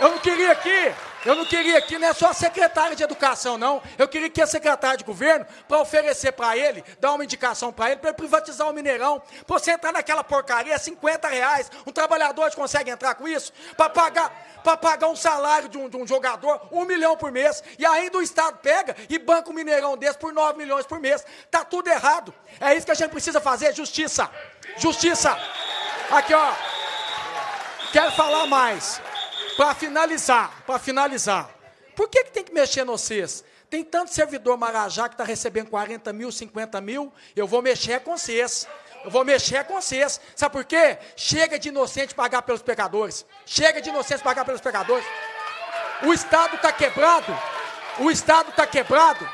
Eu não queria aqui eu não queria que não é só a secretária de educação, não. Eu queria que a secretária de governo, para oferecer para ele, dar uma indicação para ele, para ele privatizar o Mineirão. Para você entrar naquela porcaria, 50 reais. Um trabalhador consegue entrar com isso? Para pagar, para pagar um salário de um, de um, jogador, um milhão por mês. E ainda o Estado pega e banca um Mineirão desse por 9 milhões por mês. Tá tudo errado. É isso que a gente precisa fazer, justiça. Justiça. Aqui, ó. Quero falar mais. Para finalizar, para finalizar. Por que, que tem que mexer no cês? Tem tanto servidor marajá que está recebendo 40 mil, 50 mil, eu vou mexer com vocês. Eu vou mexer com vocês. Sabe por quê? Chega de inocente pagar pelos pecadores. Chega de inocente pagar pelos pecadores. O Estado está quebrado. O Estado está quebrado.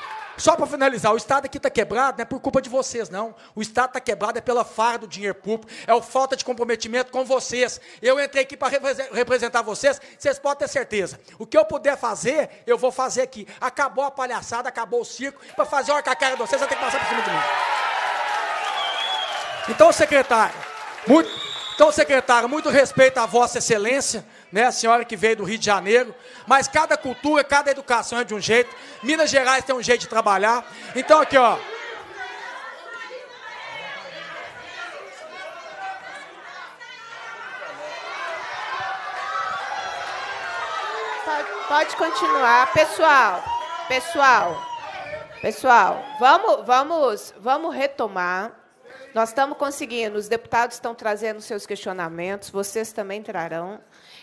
Só para finalizar, o Estado aqui está quebrado não é por culpa de vocês, não. O Estado está quebrado é pela farra do dinheiro público, é a falta de comprometimento com vocês. Eu entrei aqui para representar vocês, vocês podem ter certeza. O que eu puder fazer, eu vou fazer aqui. Acabou a palhaçada, acabou o circo. Para fazer hora com a cara de vocês, vai ter que passar por cima de mim. Então, secretário, muito, então, secretário, muito respeito à Vossa Excelência né? A senhora que veio do Rio de Janeiro. Mas cada cultura, cada educação é de um jeito. Minas Gerais tem um jeito de trabalhar. Então aqui, ó. Pode, continuar, pessoal. Pessoal. Pessoal, vamos, vamos, vamos retomar nós estamos conseguindo, os deputados estão trazendo seus questionamentos, vocês também trarão.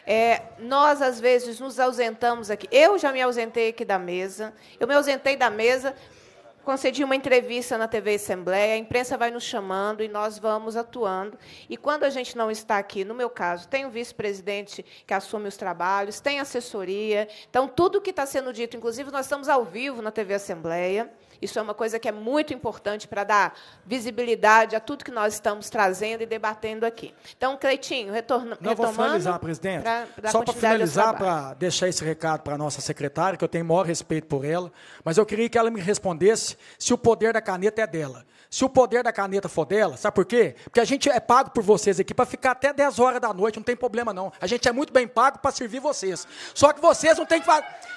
É, nós, às vezes, nos ausentamos aqui. Eu já me ausentei aqui da mesa, eu me ausentei da mesa, concedi uma entrevista na TV Assembleia, a imprensa vai nos chamando e nós vamos atuando. E quando a gente não está aqui, no meu caso, tem o vice-presidente que assume os trabalhos, tem assessoria, então tudo que está sendo dito, inclusive nós estamos ao vivo na TV Assembleia. Isso é uma coisa que é muito importante para dar visibilidade a tudo que nós estamos trazendo e debatendo aqui. Então, Cleitinho, retorno, Não, retomando... Não, vou finalizar, presidente. Pra, pra Só para finalizar, para deixar esse recado para a nossa secretária, que eu tenho maior respeito por ela, mas eu queria que ela me respondesse se o poder da caneta é dela se o poder da caneta for dela, sabe por quê? Porque a gente é pago por vocês aqui para ficar até 10 horas da noite, não tem problema não. A gente é muito bem pago para servir vocês. Só que vocês não tem que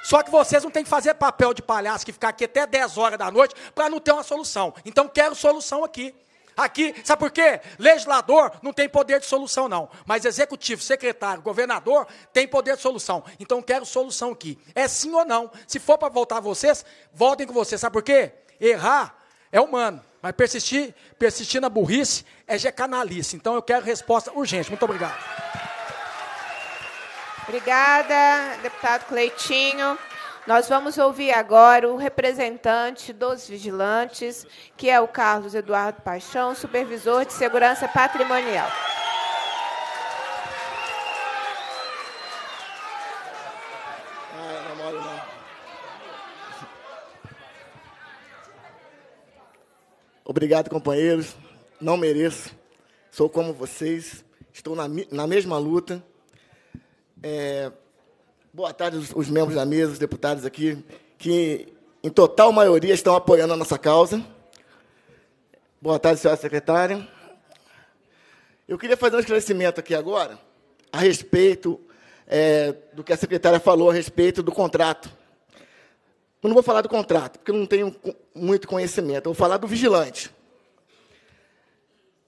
só que vocês não tem que fazer papel de palhaço que ficar aqui até 10 horas da noite para não ter uma solução. Então quero solução aqui. Aqui, sabe por quê? Legislador não tem poder de solução, não. Mas executivo, secretário, governador tem poder de solução. Então quero solução aqui. É sim ou não. Se for para voltar vocês, voltem com vocês. Sabe por quê? Errar é humano. Mas persistir, persistir na burrice é gecanalice. Então eu quero resposta urgente. Muito obrigado. Obrigada, deputado Cleitinho. Nós vamos ouvir agora o representante dos vigilantes, que é o Carlos Eduardo Paixão, supervisor de segurança patrimonial. Obrigado, companheiros. Não mereço. Sou como vocês. Estou na, na mesma luta. É, boa tarde, os, os, membros da mesa, os deputados aqui, que em total maioria estão apoiando a nossa causa. Boa tarde, senhora secretária. Eu queria fazer um esclarecimento aqui agora a respeito é, do que a secretária falou a respeito do contrato eu não vou falar do contrato, porque eu não tenho muito conhecimento. Eu vou falar do vigilante.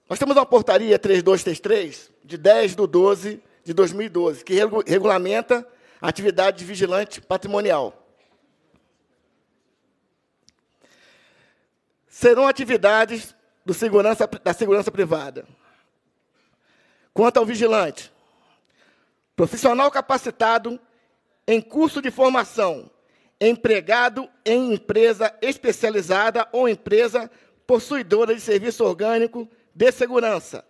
Nós temos uma portaria 3233, de 10 de 12 de 2012, que regulamenta a atividade de vigilante patrimonial. Serão atividades segurança, da segurança privada. Quanto ao vigilante, profissional capacitado em curso de formação empregado em empresa especializada ou empresa possuidora de serviço orgânico de segurança,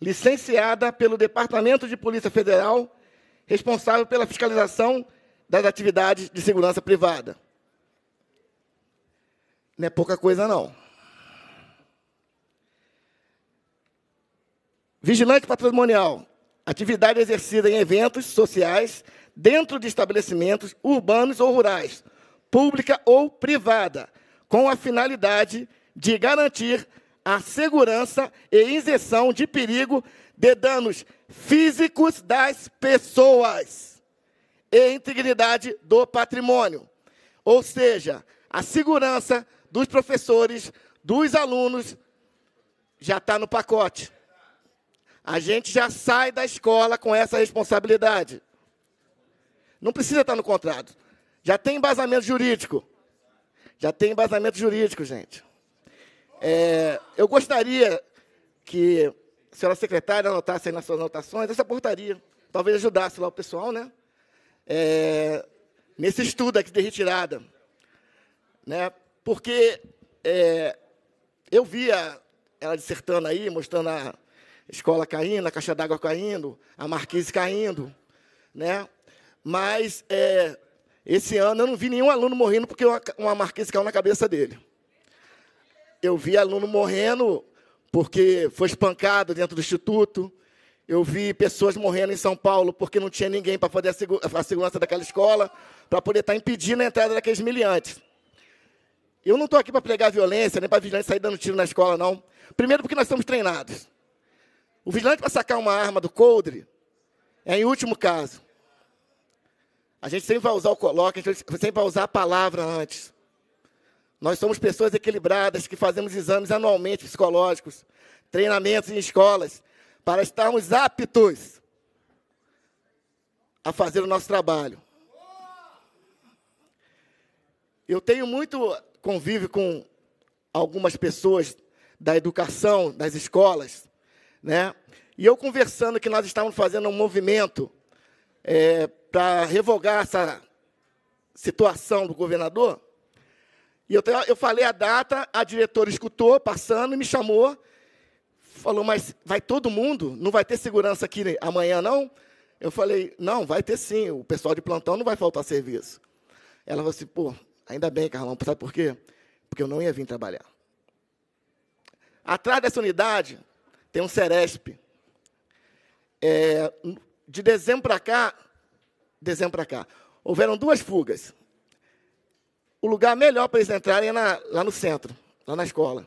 licenciada pelo Departamento de Polícia Federal, responsável pela fiscalização das atividades de segurança privada. Não é pouca coisa, não. Vigilante patrimonial, atividade exercida em eventos sociais dentro de estabelecimentos urbanos ou rurais, pública ou privada, com a finalidade de garantir a segurança e isenção de perigo de danos físicos das pessoas e integridade do patrimônio. Ou seja, a segurança dos professores, dos alunos, já está no pacote. A gente já sai da escola com essa responsabilidade. Não precisa estar no contrato. Já tem embasamento jurídico. Já tem embasamento jurídico, gente. É, eu gostaria que a senhora secretária anotasse aí nas suas anotações essa portaria. Talvez ajudasse lá o pessoal, né? É, nesse estudo aqui de retirada. Né? Porque é, eu via ela dissertando aí, mostrando a escola caindo, a caixa d'água caindo, a marquise caindo. Né? Mas é, esse ano eu não vi nenhum aluno morrendo porque uma, uma marquise caiu na cabeça dele. Eu vi aluno morrendo porque foi espancado dentro do instituto. Eu vi pessoas morrendo em São Paulo porque não tinha ninguém para fazer a, segurança daquela escola, para poder estar tá impedindo a entrada daqueles miliantes. Eu não estou aqui para pregar violência, nem para vigilante sair dando tiro na escola, não. Primeiro, porque nós estamos treinados. O vigilante para sacar uma arma do coldre é em último caso. A gente sempre vai usar o coloque, a gente sempre vai usar a palavra antes. Nós somos pessoas equilibradas que fazemos exames anualmente psicológicos, treinamentos em escolas, para estarmos aptos a fazer o nosso trabalho. Eu tenho muito convívio com algumas pessoas da educação, das escolas, né? E eu conversando que nós estávamos fazendo um movimento é, para revogar essa situação do governador. E eu, eu falei a data, a diretora escutou, passando, e me chamou. Falou, mas vai todo mundo? Não vai ter segurança aqui amanhã, não? Eu falei, não, vai ter sim. O pessoal de plantão não vai faltar serviço. Ela falou assim, pô, ainda bem, Carlão. Sabe por quê? Porque eu não ia vir trabalhar. Atrás dessa unidade tem um Ceresp. É, de dezembro para cá, dezembro para cá. Houveram duas fugas. O lugar melhor para eles entrarem é na, lá no centro, lá na escola.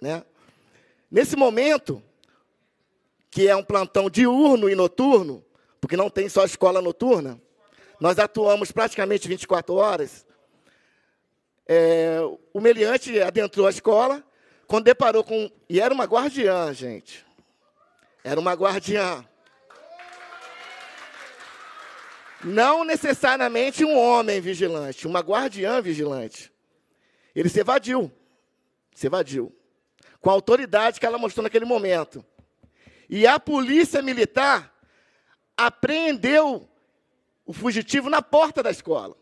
Né? Nesse momento, que é um plantão diurno e noturno, porque não tem só escola noturna, nós atuamos praticamente 24 horas. É, o meliante adentrou a escola, quando deparou com. E era uma guardiã, gente. Era uma guardiã. Não necessariamente um homem vigilante, uma guardiã vigilante. Ele se evadiu. Se evadiu. Com a autoridade que ela mostrou naquele momento. E a polícia militar apreendeu o fugitivo na porta da escola.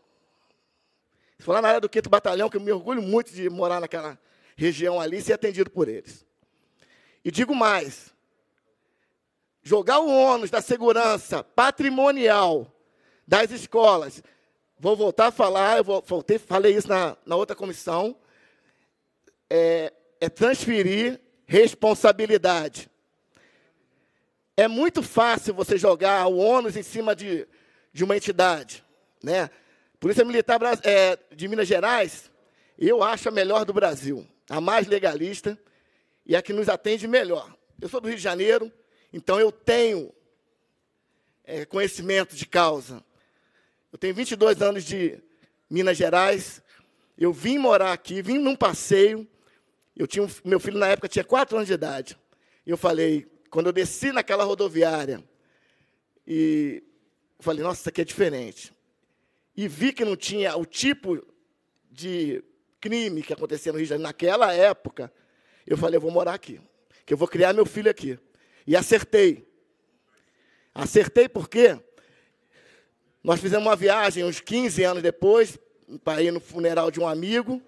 Isso foi lá na área do quinto batalhão, que eu me orgulho muito de morar naquela região ali e ser atendido por eles. E digo mais: jogar o ônus da segurança patrimonial das escolas. Vou voltar a falar, eu voltei, falei isso na, na outra comissão. É, é transferir responsabilidade. É muito fácil você jogar o ônus em cima de, de uma entidade. Né? Polícia Militar é, de Minas Gerais, eu acho a melhor do Brasil, a mais legalista e a que nos atende melhor. Eu sou do Rio de Janeiro, então eu tenho é, conhecimento de causa. Eu tenho 22 anos de Minas Gerais. Eu vim morar aqui, vim num passeio. Eu tinha um, meu filho na época tinha 4 anos de idade. E eu falei, quando eu desci naquela rodoviária e falei, nossa, isso aqui é diferente. E vi que não tinha o tipo de crime que acontecia no Rio de Janeiro naquela época. Eu falei, eu vou morar aqui, que eu vou criar meu filho aqui. E acertei. Acertei por quê? Nós fizemos uma viagem uns 15 anos depois, para ir no funeral de um amigo.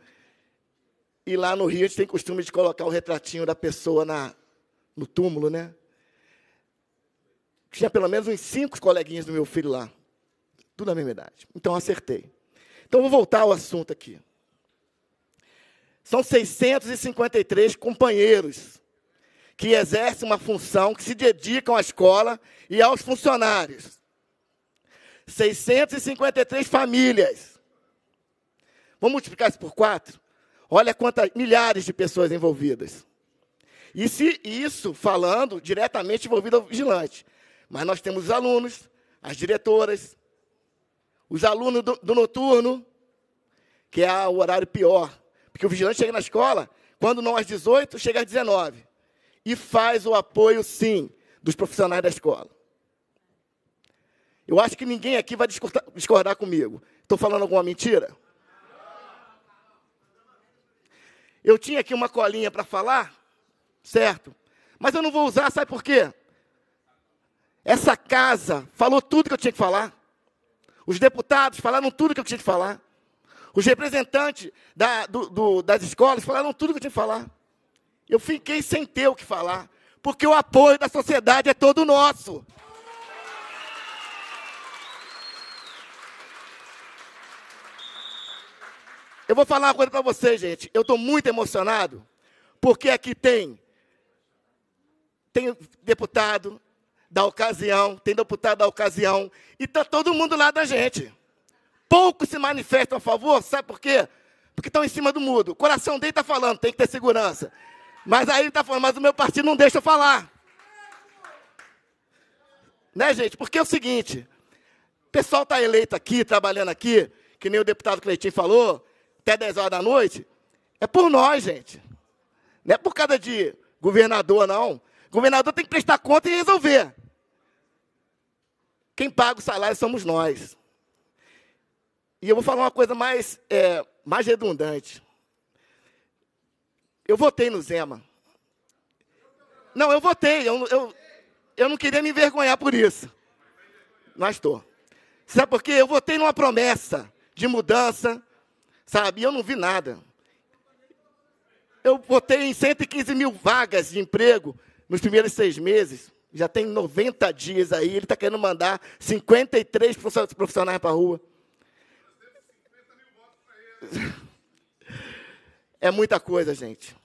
E lá no Rio a gente tem costume de colocar o retratinho da pessoa na, no túmulo, né? Tinha pelo menos uns cinco coleguinhas do meu filho lá. Tudo da mesma idade. Então acertei. Então vou voltar ao assunto aqui. São 653 companheiros que exercem uma função, que se dedicam à escola e aos funcionários. 653 famílias. Vamos multiplicar isso por quatro? Olha quantas milhares de pessoas envolvidas. E se isso falando diretamente envolvido ao vigilante. Mas nós temos os alunos, as diretoras, os alunos do, do noturno, que é o horário pior. Porque o vigilante chega na escola, quando não às 18, chega às 19. E faz o apoio, sim, dos profissionais da escola. Eu acho que ninguém aqui vai discordar, discordar comigo. Estou falando alguma mentira? Eu tinha aqui uma colinha para falar, certo? Mas eu não vou usar, sabe por quê? Essa casa falou tudo que eu tinha que falar. Os deputados falaram tudo que eu tinha que falar. Os representantes da, do, do, das escolas falaram tudo que eu tinha que falar. Eu fiquei sem ter o que falar, porque o apoio da sociedade é todo nosso. Eu vou falar uma coisa para vocês, gente. Eu estou muito emocionado, porque aqui tem, tem deputado da ocasião, tem deputado da ocasião, e está todo mundo lá da gente. Poucos se manifestam a favor, sabe por quê? Porque estão em cima do muro. O coração dele está falando, tem que ter segurança. Mas aí ele está falando, mas o meu partido não deixa eu falar. Né, gente? Porque é o seguinte, o pessoal está eleito aqui, trabalhando aqui, que nem o deputado Cleitinho falou, até 10 horas da noite, é por nós, gente. Não é por causa de governador, não. Governador tem que prestar conta e resolver. Quem paga o salário somos nós. E eu vou falar uma coisa mais, é, mais redundante. Eu votei no Zema. Não, eu votei. Eu, eu, eu não queria me envergonhar por isso. Mas estou. Sabe por quê? Eu votei numa promessa de mudança, sabe? eu não vi nada. Eu votei em 115 mil vagas de emprego nos primeiros seis meses. Já tem 90 dias aí. Ele está querendo mandar 53 profissionais para a rua. É muita coisa, gente.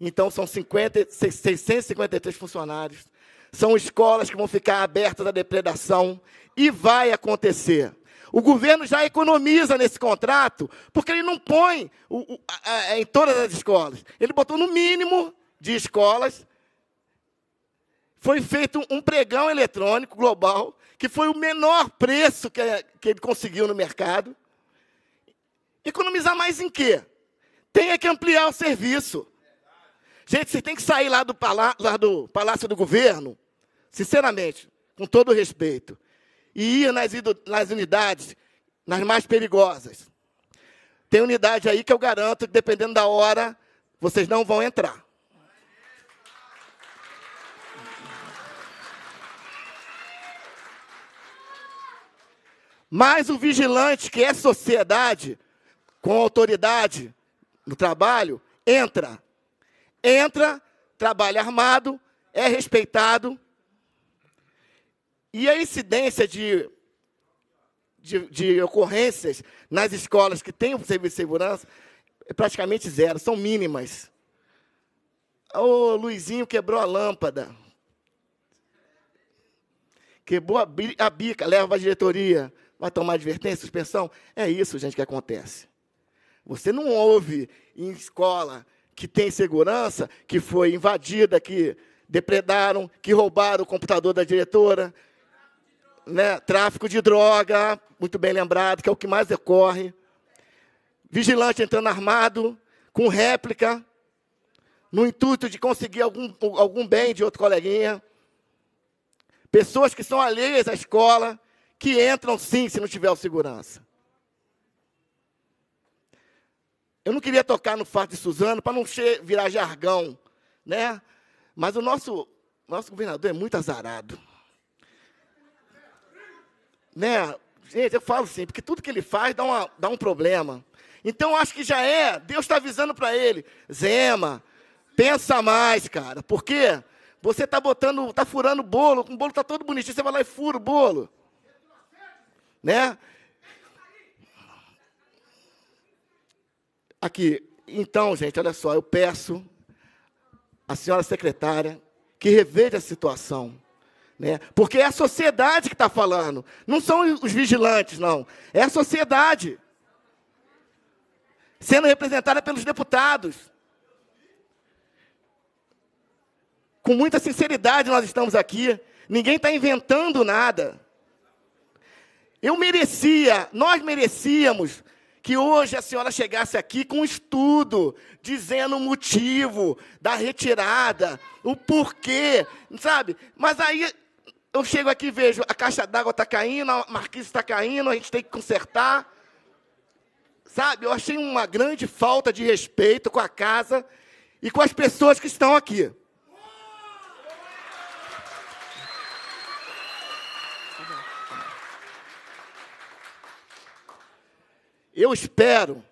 Então, são 50, 653 funcionários. São escolas que vão ficar abertas à depredação. E vai acontecer. O governo já economiza nesse contrato, porque ele não põe o, o, a, é, em todas as escolas. Ele botou no mínimo de escolas. Foi feito um pregão eletrônico global, que foi o menor preço que, é, que ele conseguiu no mercado. Economizar mais em quê? Tem é que ampliar o serviço. Gente, você tem que sair lá do, palá lá do Palácio do Governo, sinceramente, com todo respeito e ia nas, nas unidades, nas mais perigosas. Tem unidade aí que eu garanto que, dependendo da hora, vocês não vão entrar. Mas o vigilante, que é sociedade, com autoridade no trabalho, entra. Entra, trabalha armado, é respeitado e a incidência de, de, de ocorrências nas escolas que têm um serviço de segurança é praticamente zero, são mínimas. O Luizinho quebrou a lâmpada. Quebrou a bica, leva para a diretoria. Vai tomar advertência, suspensão? É isso, gente, que acontece. Você não ouve em escola que tem segurança, que foi invadida, que depredaram, que roubaram o computador da diretora, né, tráfico de droga, muito bem lembrado, que é o que mais ocorre Vigilante entrando armado, com réplica, no intuito de conseguir algum, algum bem de outro coleguinha. Pessoas que são alheias à escola, que entram sim se não tiver o segurança. Eu não queria tocar no fato de Suzano para não virar jargão, né? Mas o nosso, nosso governador é muito azarado né? Gente, eu falo assim, porque tudo que ele faz dá, uma, dá um problema. Então acho que já é, Deus está avisando para ele, Zema, pensa mais, cara, porque você está botando, tá furando o bolo, o bolo está todo bonitinho, você vai lá e fura o bolo. Né? Aqui, então, gente, olha só, eu peço à senhora secretária que reveja a situação. Né? Porque é a sociedade que está falando, não são os vigilantes, não. É a sociedade sendo representada pelos deputados. Com muita sinceridade, nós estamos aqui. Ninguém está inventando nada. Eu merecia, nós merecíamos que hoje a senhora chegasse aqui com um estudo, dizendo o motivo da retirada, o porquê, sabe? Mas aí eu chego aqui e vejo a caixa d'água está caindo, a marquise está caindo, a gente tem que consertar. Sabe, eu achei uma grande falta de respeito com a casa e com as pessoas que estão aqui. Eu espero.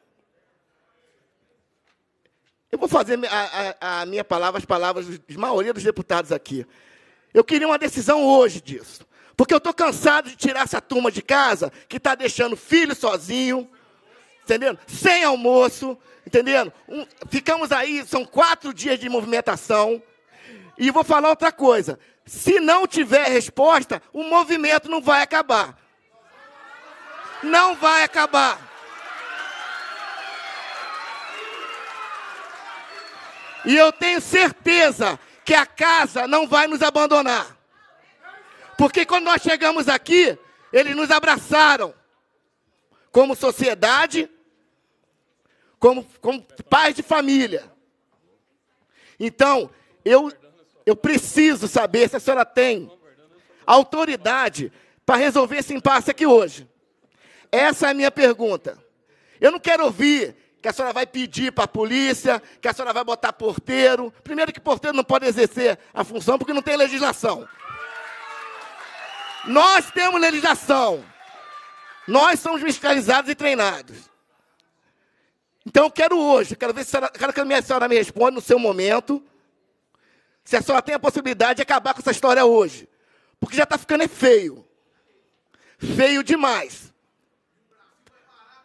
Eu vou fazer a, a, a minha palavra, as palavras de maioria dos deputados aqui. Eu queria uma decisão hoje disso. Porque eu estou cansado de tirar essa turma de casa que está deixando filho sozinho, entendendo? Sem almoço, entendendo? Um, ficamos aí, são quatro dias de movimentação. E vou falar outra coisa. Se não tiver resposta, o movimento não vai acabar. Não vai acabar. E eu tenho certeza que a casa não vai nos abandonar. Porque quando nós chegamos aqui, eles nos abraçaram. Como sociedade, como, como pais de família. Então, eu, eu preciso saber se a senhora tem autoridade para resolver esse impasse aqui hoje. Essa é a minha pergunta. Eu não quero ouvir que a senhora vai pedir para a polícia, que a senhora vai botar porteiro. Primeiro que porteiro não pode exercer a função porque não tem legislação. Nós temos legislação. Nós somos fiscalizados e treinados. Então eu quero hoje, quero ver se a senhora, quero que a minha senhora me responda no seu momento, se a senhora tem a possibilidade de acabar com essa história hoje. Porque já está ficando feio. Feio demais.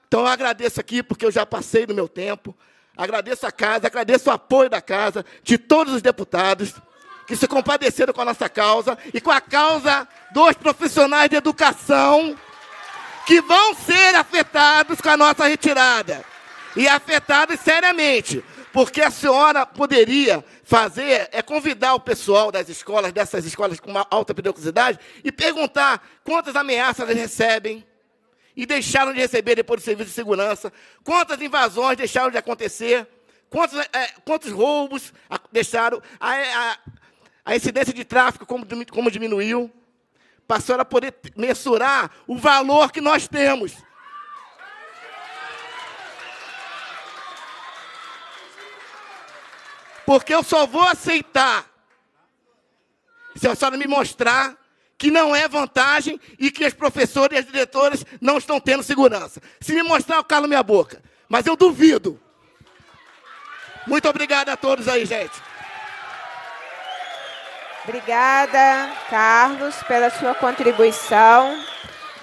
Então eu agradeço aqui, porque eu já passei do meu tempo. Agradeço a casa, agradeço o apoio da casa, de todos os deputados que se compadeceram com a nossa causa e com a causa dos profissionais de educação que vão ser afetados com a nossa retirada. E afetados seriamente, porque a senhora poderia fazer é convidar o pessoal das escolas, dessas escolas com uma alta periculosidade, e perguntar quantas ameaças eles recebem, e deixaram de receber depois do serviço de segurança, quantas invasões deixaram de acontecer, quantos, é, quantos roubos deixaram, a, a, a, incidência de tráfico como, como diminuiu, passaram a poder mensurar o valor que nós temos. Porque eu só vou aceitar se a senhora me mostrar que não é vantagem e que as professoras e as diretoras não estão tendo segurança. Se me mostrar, eu calo minha boca. Mas eu duvido. Muito obrigado a todos aí, gente. Obrigada, Carlos, pela sua contribuição.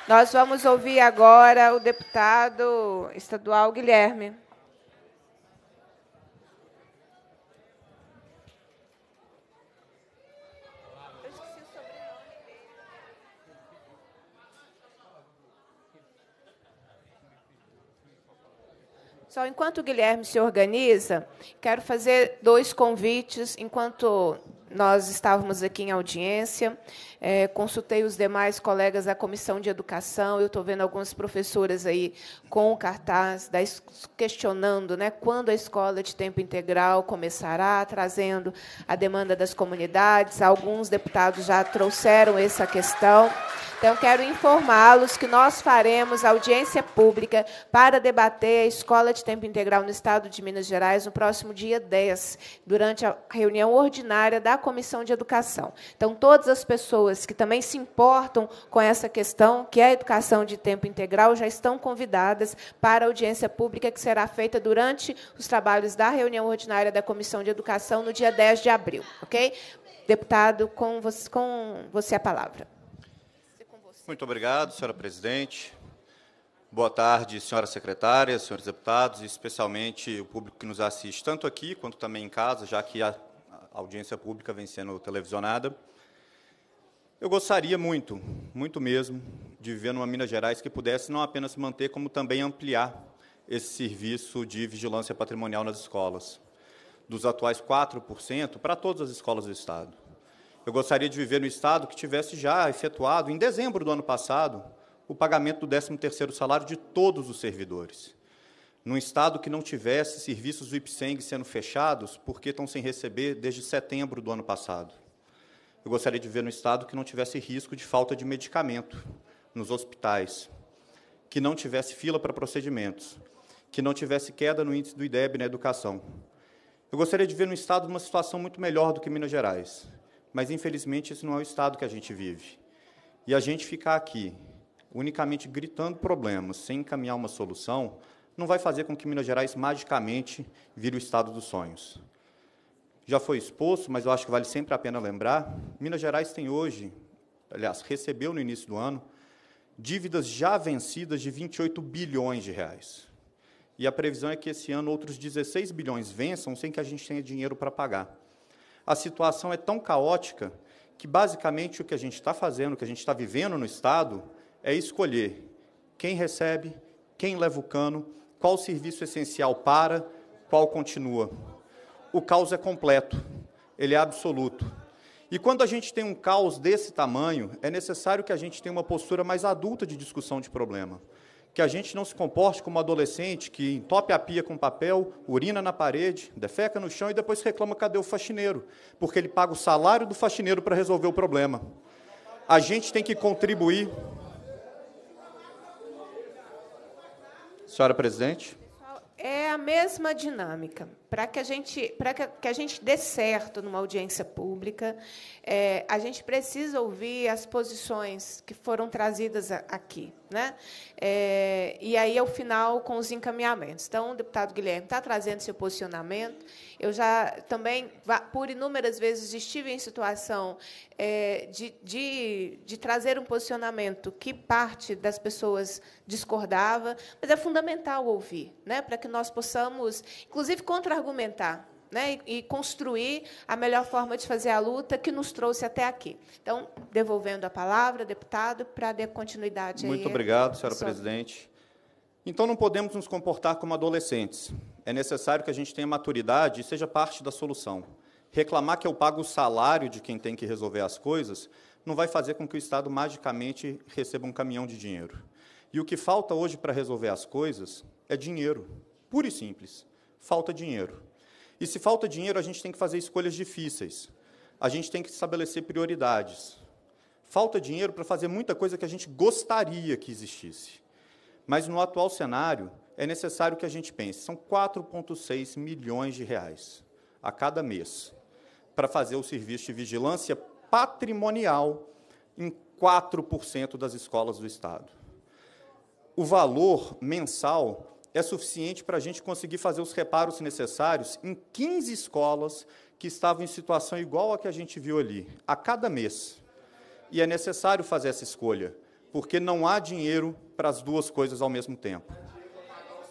Nós vamos ouvir agora o deputado estadual Guilherme. Só enquanto o Guilherme se organiza, quero fazer dois convites. Enquanto nós estávamos aqui em audiência, é, consultei os demais colegas da Comissão de Educação. Eu estou vendo algumas professoras aí com o cartaz, da, questionando né, quando a escola de tempo integral começará, trazendo a demanda das comunidades. Alguns deputados já trouxeram essa questão. Então, quero informá-los que nós faremos audiência pública para debater a escola de tempo integral no Estado de Minas Gerais no próximo dia 10, durante a reunião ordinária da Comissão de Educação. Então, todas as pessoas que também se importam com essa questão, que é a educação de tempo integral, já estão convidadas para a audiência pública que será feita durante os trabalhos da reunião ordinária da Comissão de Educação no dia 10 de abril, ok? Deputado, com você, com você a palavra. Muito obrigado, senhora presidente. Boa tarde, senhora secretária, senhores deputados, e especialmente o público que nos assiste, tanto aqui quanto também em casa, já que a audiência pública vem sendo televisionada. Eu gostaria muito, muito mesmo, de viver numa Minas Gerais que pudesse não apenas manter, como também ampliar esse serviço de vigilância patrimonial nas escolas, dos atuais 4% para todas as escolas do Estado. Eu gostaria de viver no Estado que tivesse já efetuado, em dezembro do ano passado, o pagamento do 13º salário de todos os servidores. Num Estado que não tivesse serviços do IPSENG sendo fechados, porque estão sem receber desde setembro do ano passado. Eu gostaria de viver no Estado que não tivesse risco de falta de medicamento nos hospitais, que não tivesse fila para procedimentos, que não tivesse queda no índice do IDEB na educação. Eu gostaria de ver no Estado numa situação muito melhor do que Minas Gerais mas infelizmente esse não é o estado que a gente vive. E a gente ficar aqui unicamente gritando problemas sem encaminhar uma solução não vai fazer com que Minas Gerais magicamente vire o estado dos sonhos. Já foi exposto, mas eu acho que vale sempre a pena lembrar, Minas Gerais tem hoje, aliás, recebeu no início do ano, dívidas já vencidas de 28 bilhões de reais. E a previsão é que esse ano outros 16 bilhões vençam sem que a gente tenha dinheiro para pagar a situação é tão caótica que, basicamente, o que a gente está fazendo, o que a gente está vivendo no Estado, é escolher quem recebe, quem leva o cano, qual serviço essencial para, qual continua. O caos é completo, ele é absoluto. E quando a gente tem um caos desse tamanho, é necessário que a gente tenha uma postura mais adulta de discussão de problema que a gente não se comporte como adolescente que entope a pia com papel, urina na parede, defeca no chão e depois reclama cadê o faxineiro, porque ele paga o salário do faxineiro para resolver o problema. A gente tem que contribuir. Senhora presidente é a mesma dinâmica. Para que a gente para que, a gente dê certo numa audiência pública, é, a gente precisa ouvir as posições que foram trazidas aqui, né? É, e aí ao é final com os encaminhamentos. Então, o deputado Guilherme está trazendo seu posicionamento eu já também, por inúmeras vezes, estive em situação é, de, de, de, trazer um posicionamento que parte das pessoas discordava, mas é fundamental ouvir, né, para que nós possamos, inclusive, contra-argumentar. Né, e, e construir a melhor forma de fazer a luta que nos trouxe até aqui. Então, devolvendo a palavra, deputado, para dar continuidade. Muito aí, obrigado, senhora Só. presidente. Então, não podemos nos comportar como adolescentes é necessário que a gente tenha maturidade e seja parte da solução. Reclamar que eu pago o salário de quem tem que resolver as coisas não vai fazer com que o Estado magicamente receba um caminhão de dinheiro. E o que falta hoje para resolver as coisas é dinheiro, puro e simples. Falta dinheiro. E se falta dinheiro, a gente tem que fazer escolhas difíceis. A gente tem que estabelecer prioridades. Falta dinheiro para fazer muita coisa que a gente gostaria que existisse. Mas no atual cenário, é necessário que a gente pense. São 4,6 milhões de reais a cada mês para fazer o serviço de vigilância patrimonial em 4% das escolas do Estado. O valor mensal é suficiente para a gente conseguir fazer os reparos necessários em 15 escolas que estavam em situação igual à que a gente viu ali, a cada mês. E é necessário fazer essa escolha, porque não há dinheiro para as duas coisas ao mesmo tempo.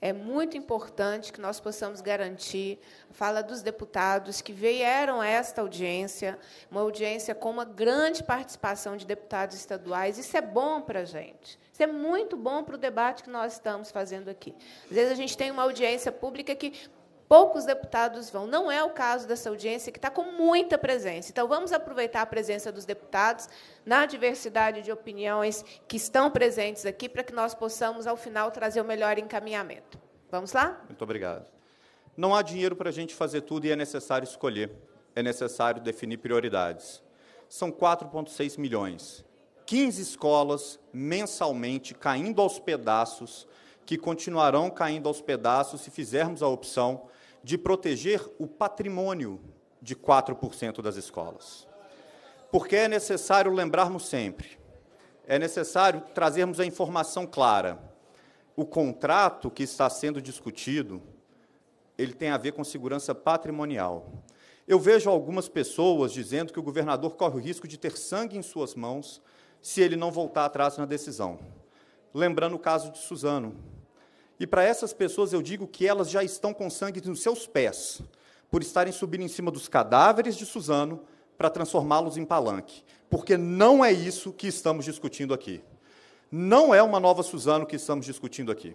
é muito importante que nós possamos garantir a fala dos deputados que vieram a esta audiência, uma audiência com uma grande participação de deputados estaduais. Isso é bom para a gente. Isso é muito bom para o debate que nós estamos fazendo aqui. Às vezes a gente tem uma audiência pública que poucos deputados vão. Não é o caso dessa audiência, que está com muita presença. Então, vamos aproveitar a presença dos deputados, na diversidade de opiniões que estão presentes aqui, para que nós possamos, ao final, trazer o melhor encaminhamento. Vamos lá? Muito obrigado. Não há dinheiro para a gente fazer tudo e é necessário escolher. É necessário definir prioridades. São 4,6 milhões. 15 escolas mensalmente caindo aos pedaços, que continuarão caindo aos pedaços se fizermos a opção de proteger o patrimônio de 4% das escolas. Porque é necessário lembrarmos sempre, é necessário trazermos a informação clara. O contrato que está sendo discutido, ele tem a ver com segurança patrimonial. Eu vejo algumas pessoas dizendo que o governador corre o risco de ter sangue em suas mãos se ele não voltar atrás na decisão. Lembrando o caso de Suzano, e para essas pessoas eu digo que elas já estão com sangue nos seus pés, por estarem subindo em cima dos cadáveres de Suzano para transformá-los em palanque. Porque não é isso que estamos discutindo aqui. Não é uma nova Suzano que estamos discutindo aqui.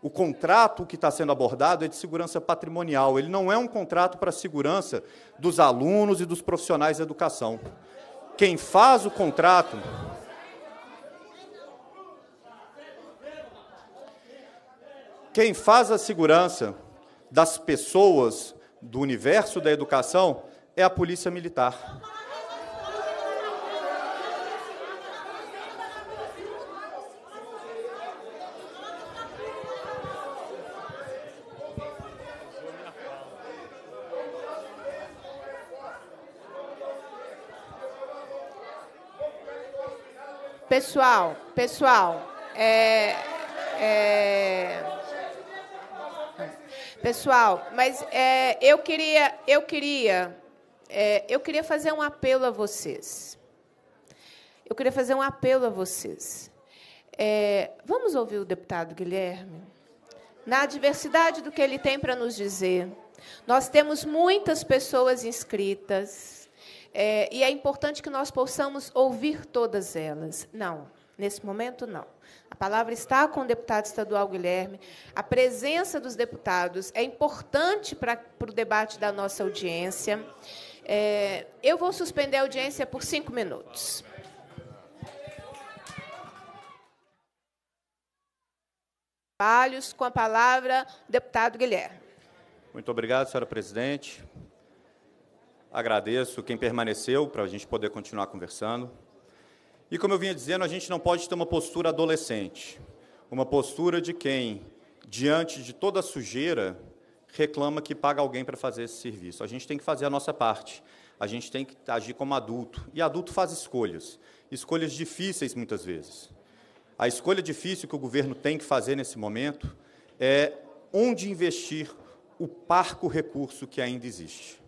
O contrato que está sendo abordado é de segurança patrimonial. Ele não é um contrato para a segurança dos alunos e dos profissionais da educação. Quem faz o contrato Quem faz a segurança das pessoas do universo da educação é a polícia militar. Pessoal, pessoal, é, é... Pessoal, mas é, eu queria, eu queria, é, eu queria fazer um apelo a vocês. Eu queria fazer um apelo a vocês. É, vamos ouvir o deputado Guilherme na diversidade do que ele tem para nos dizer. Nós temos muitas pessoas inscritas é, e é importante que nós possamos ouvir todas elas. Não, nesse momento não palavra está com o deputado estadual Guilherme. A presença dos deputados é importante para, para o debate da nossa audiência. É, eu vou suspender a audiência por cinco minutos. com a palavra, deputado Guilherme. Muito obrigado, senhora presidente. Agradeço quem permaneceu para a gente poder continuar conversando. E como eu vinha dizendo, a gente não pode ter uma postura adolescente, uma postura de quem, diante de toda sujeira, reclama que paga alguém para fazer esse serviço. A gente tem que fazer a nossa parte. A gente tem que agir como adulto. E adulto faz escolhas, escolhas difíceis muitas vezes. A escolha difícil que o governo tem que fazer nesse momento é onde investir o parco recurso que ainda existe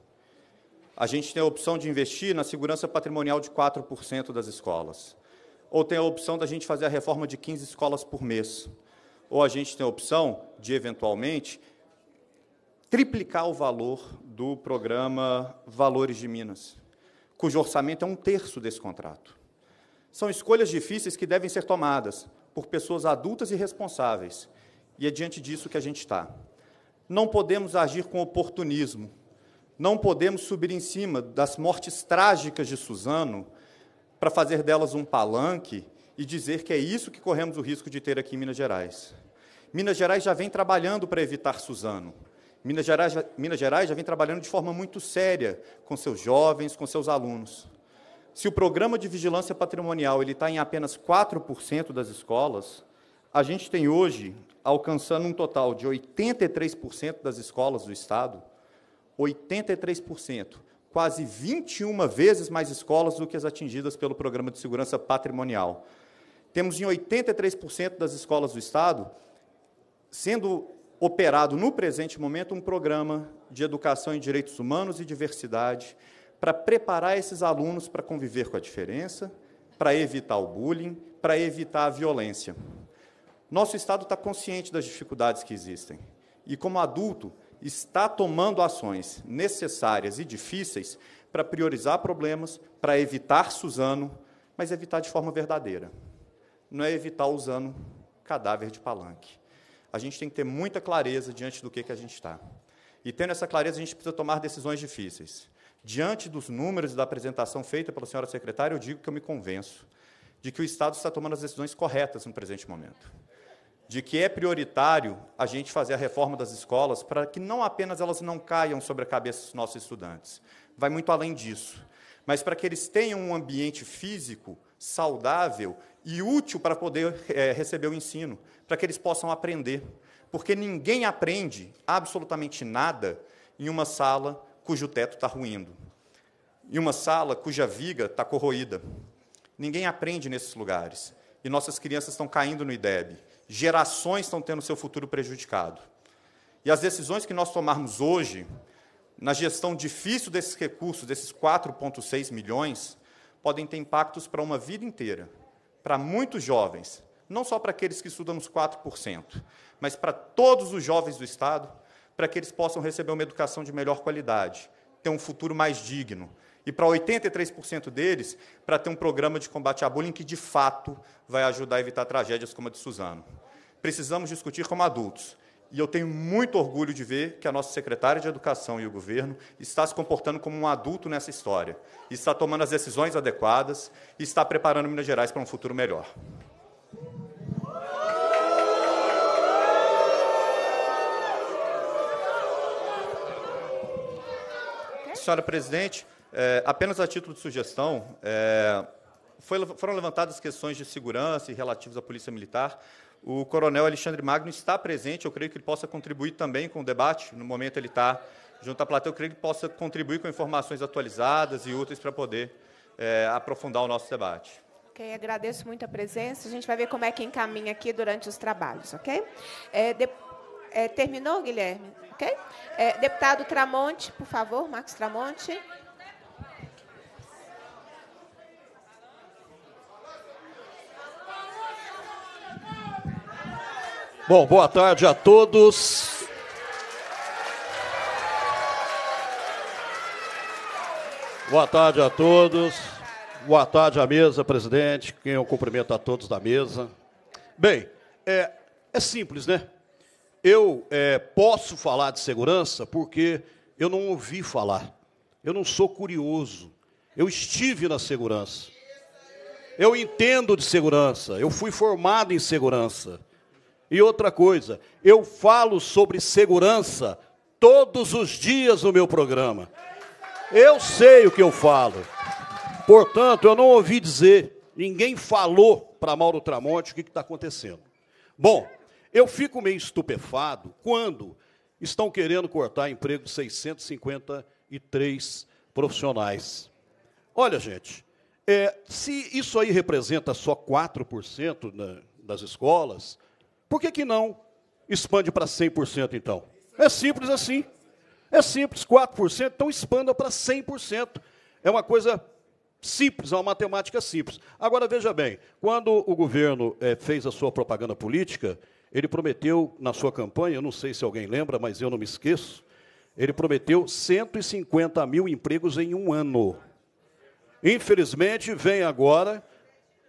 a gente tem a opção de investir na segurança patrimonial de 4% das escolas. Ou tem a opção da gente fazer a reforma de 15 escolas por mês. Ou a gente tem a opção de, eventualmente, triplicar o valor do programa Valores de Minas, cujo orçamento é um terço desse contrato. São escolhas difíceis que devem ser tomadas por pessoas adultas e responsáveis. E é diante disso que a gente está. Não podemos agir com oportunismo, não podemos subir em cima das mortes trágicas de Suzano para fazer delas um palanque e dizer que é isso que corremos o risco de ter aqui em Minas Gerais. Minas Gerais já vem trabalhando para evitar Suzano. Minas Gerais, já, Minas Gerais já vem trabalhando de forma muito séria com seus jovens, com seus alunos. Se o programa de vigilância patrimonial ele está em apenas 4% das escolas, a gente tem hoje alcançando um total de 83% das escolas do estado, 83%, quase 21 vezes mais escolas do que as atingidas pelo Programa de Segurança Patrimonial. Temos em 83% das escolas do Estado sendo operado no presente momento um programa de educação em direitos humanos e diversidade para preparar esses alunos para conviver com a diferença, para evitar o bullying, para evitar a violência. Nosso Estado está consciente das dificuldades que existem. E, como adulto, está tomando ações necessárias e difíceis para priorizar problemas, para evitar Suzano, mas evitar de forma verdadeira. Não é evitar usando cadáver de palanque. A gente tem que ter muita clareza diante do que, que a gente está. E tendo essa clareza, a gente precisa tomar decisões difíceis. Diante dos números da apresentação feita pela senhora secretária, eu digo que eu me convenço de que o Estado está tomando as decisões corretas no presente momento de que é prioritário a gente fazer a reforma das escolas para que não apenas elas não caiam sobre a cabeça dos nossos estudantes, vai muito além disso, mas para que eles tenham um ambiente físico saudável e útil para poder é, receber o ensino, para que eles possam aprender. Porque ninguém aprende absolutamente nada em uma sala cujo teto está ruindo, em uma sala cuja viga está corroída. Ninguém aprende nesses lugares. E nossas crianças estão caindo no IDEB gerações estão tendo seu futuro prejudicado. E as decisões que nós tomarmos hoje, na gestão difícil desses recursos, desses 4,6 milhões, podem ter impactos para uma vida inteira, para muitos jovens, não só para aqueles que estudam nos 4%, mas para todos os jovens do Estado, para que eles possam receber uma educação de melhor qualidade, ter um futuro mais digno. E para 83% deles, para ter um programa de combate à bullying que, de fato, vai ajudar a evitar tragédias como a de Suzano precisamos discutir como adultos. E eu tenho muito orgulho de ver que a nossa secretária de Educação e o governo está se comportando como um adulto nessa história, está tomando as decisões adequadas e está preparando Minas Gerais para um futuro melhor. Senhora presidente, é, apenas a título de sugestão, é, foi, foram levantadas questões de segurança e relativas à Polícia Militar. O coronel Alexandre Magno está presente, eu creio que ele possa contribuir também com o debate. No momento ele está junto à plateia, eu creio que possa contribuir com informações atualizadas e úteis para poder é, aprofundar o nosso debate. Ok, agradeço muito a presença. A gente vai ver como é que encaminha aqui durante os trabalhos, ok? É, de, é, terminou, Guilherme? Ok? É, deputado Tramonte, por favor, Marcos Tramonte. Bom, boa tarde a todos. Boa tarde a todos. Boa tarde à mesa, presidente. Quem eu cumprimento a todos da mesa. Bem, é, é simples, né? Eu é, posso falar de segurança porque eu não ouvi falar. Eu não sou curioso. Eu estive na segurança. Eu entendo de segurança. Eu fui formado em segurança. E outra coisa, eu falo sobre segurança todos os dias no meu programa. Eu sei o que eu falo. Portanto, eu não ouvi dizer, ninguém falou para Mauro Tramonte o que está acontecendo. Bom, eu fico meio estupefado quando estão querendo cortar emprego de 653 profissionais. Olha, gente, é, se isso aí representa só 4% na, das escolas, por que, que não expande para 100% então? É simples assim. É simples, 4%, então expanda para 100%. É uma coisa simples, é uma matemática simples. Agora, veja bem, quando o governo é, fez a sua propaganda política, ele prometeu na sua campanha, não sei se alguém lembra, mas eu não me esqueço, ele prometeu 150 mil empregos em um ano. Infelizmente, vem agora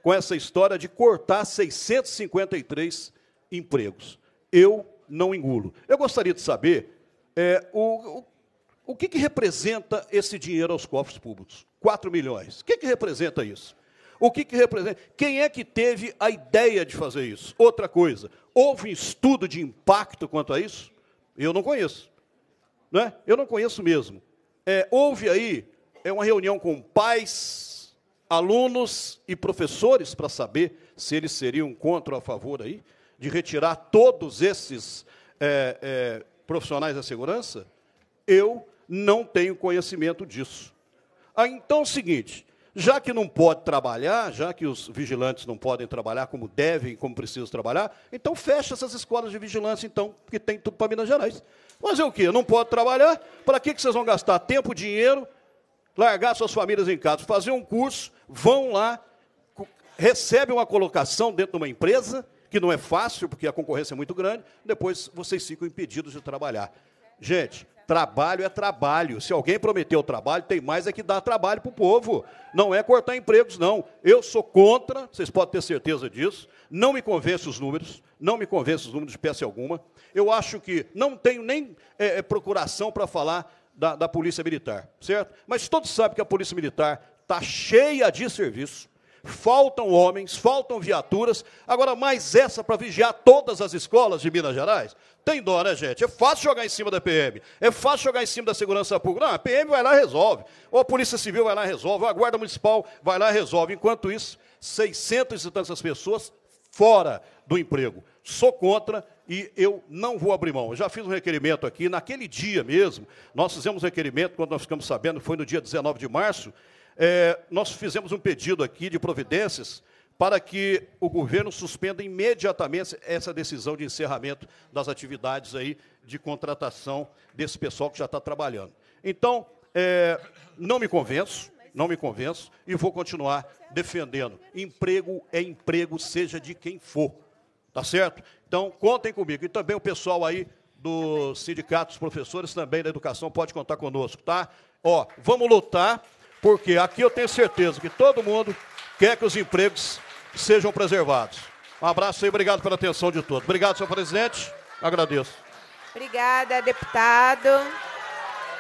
com essa história de cortar 653 empregos. Eu não engulo. Eu gostaria de saber é, o, o, o que, que, representa esse dinheiro aos cofres públicos. 4 milhões. O que, que representa isso? O que, que representa? Quem é que teve a ideia de fazer isso? Outra coisa, houve um estudo de impacto quanto a isso? Eu não conheço. é Eu não conheço mesmo. É, houve aí é uma reunião com pais, alunos e professores para saber se eles seriam contra ou a favor aí? de retirar todos esses é, é, profissionais da segurança? Eu não tenho conhecimento disso. Ah, então é o seguinte: já que não pode trabalhar, já que os vigilantes não podem trabalhar como devem, como precisam trabalhar, então fecha essas escolas de vigilância, então, que tem tudo para Minas Gerais. Mas é o quê? Não pode trabalhar? Para que, que vocês vão gastar tempo, dinheiro, largar suas famílias em casa? Fazer um curso, vão lá, recebem uma colocação dentro de uma empresa, que não é fácil, porque a concorrência é muito grande, depois vocês ficam impedidos de trabalhar. Gente, trabalho é trabalho. Se alguém prometeu trabalho, tem mais é que dar trabalho para o povo. Não é cortar empregos, não. Eu sou contra, vocês podem ter certeza disso. Não me convence os números, não me convence os números de peça alguma. Eu acho que não tenho nem é, é procuração para falar da, da Polícia Militar, certo? Mas todos sabem que a Polícia Militar está cheia de serviço, faltam homens, faltam viaturas. Agora, mais essa para vigiar todas as escolas de Minas Gerais? Tem dó, né, gente? É fácil jogar em cima da PM. É fácil jogar em cima da segurança pública. Não, a PM vai lá e resolve. Ou a Polícia Civil vai lá e resolve. Ou a Guarda Municipal vai lá e resolve. Enquanto isso, 600 e tantas pessoas fora do emprego. Sou contra e eu não vou abrir mão. Eu já fiz um requerimento aqui, naquele dia mesmo, nós fizemos um requerimento, quando nós ficamos sabendo, foi no dia 19 de março, é, nós fizemos um pedido aqui de providências para que o governo suspenda imediatamente essa decisão de encerramento das atividades aí de contratação desse pessoal que já está trabalhando. Então, é, não me convenço, não me convenço e vou continuar defendendo. Emprego é emprego, seja de quem for. Tá certo? Então, contem comigo. E também o pessoal aí do Sindicato dos Professores, também da Educação, pode contar conosco, tá? Ó, vamos lutar porque aqui eu tenho certeza que todo mundo quer que os empregos sejam preservados. Um abraço e obrigado pela atenção de todos. Obrigado, senhor presidente. Agradeço. Obrigada, deputado.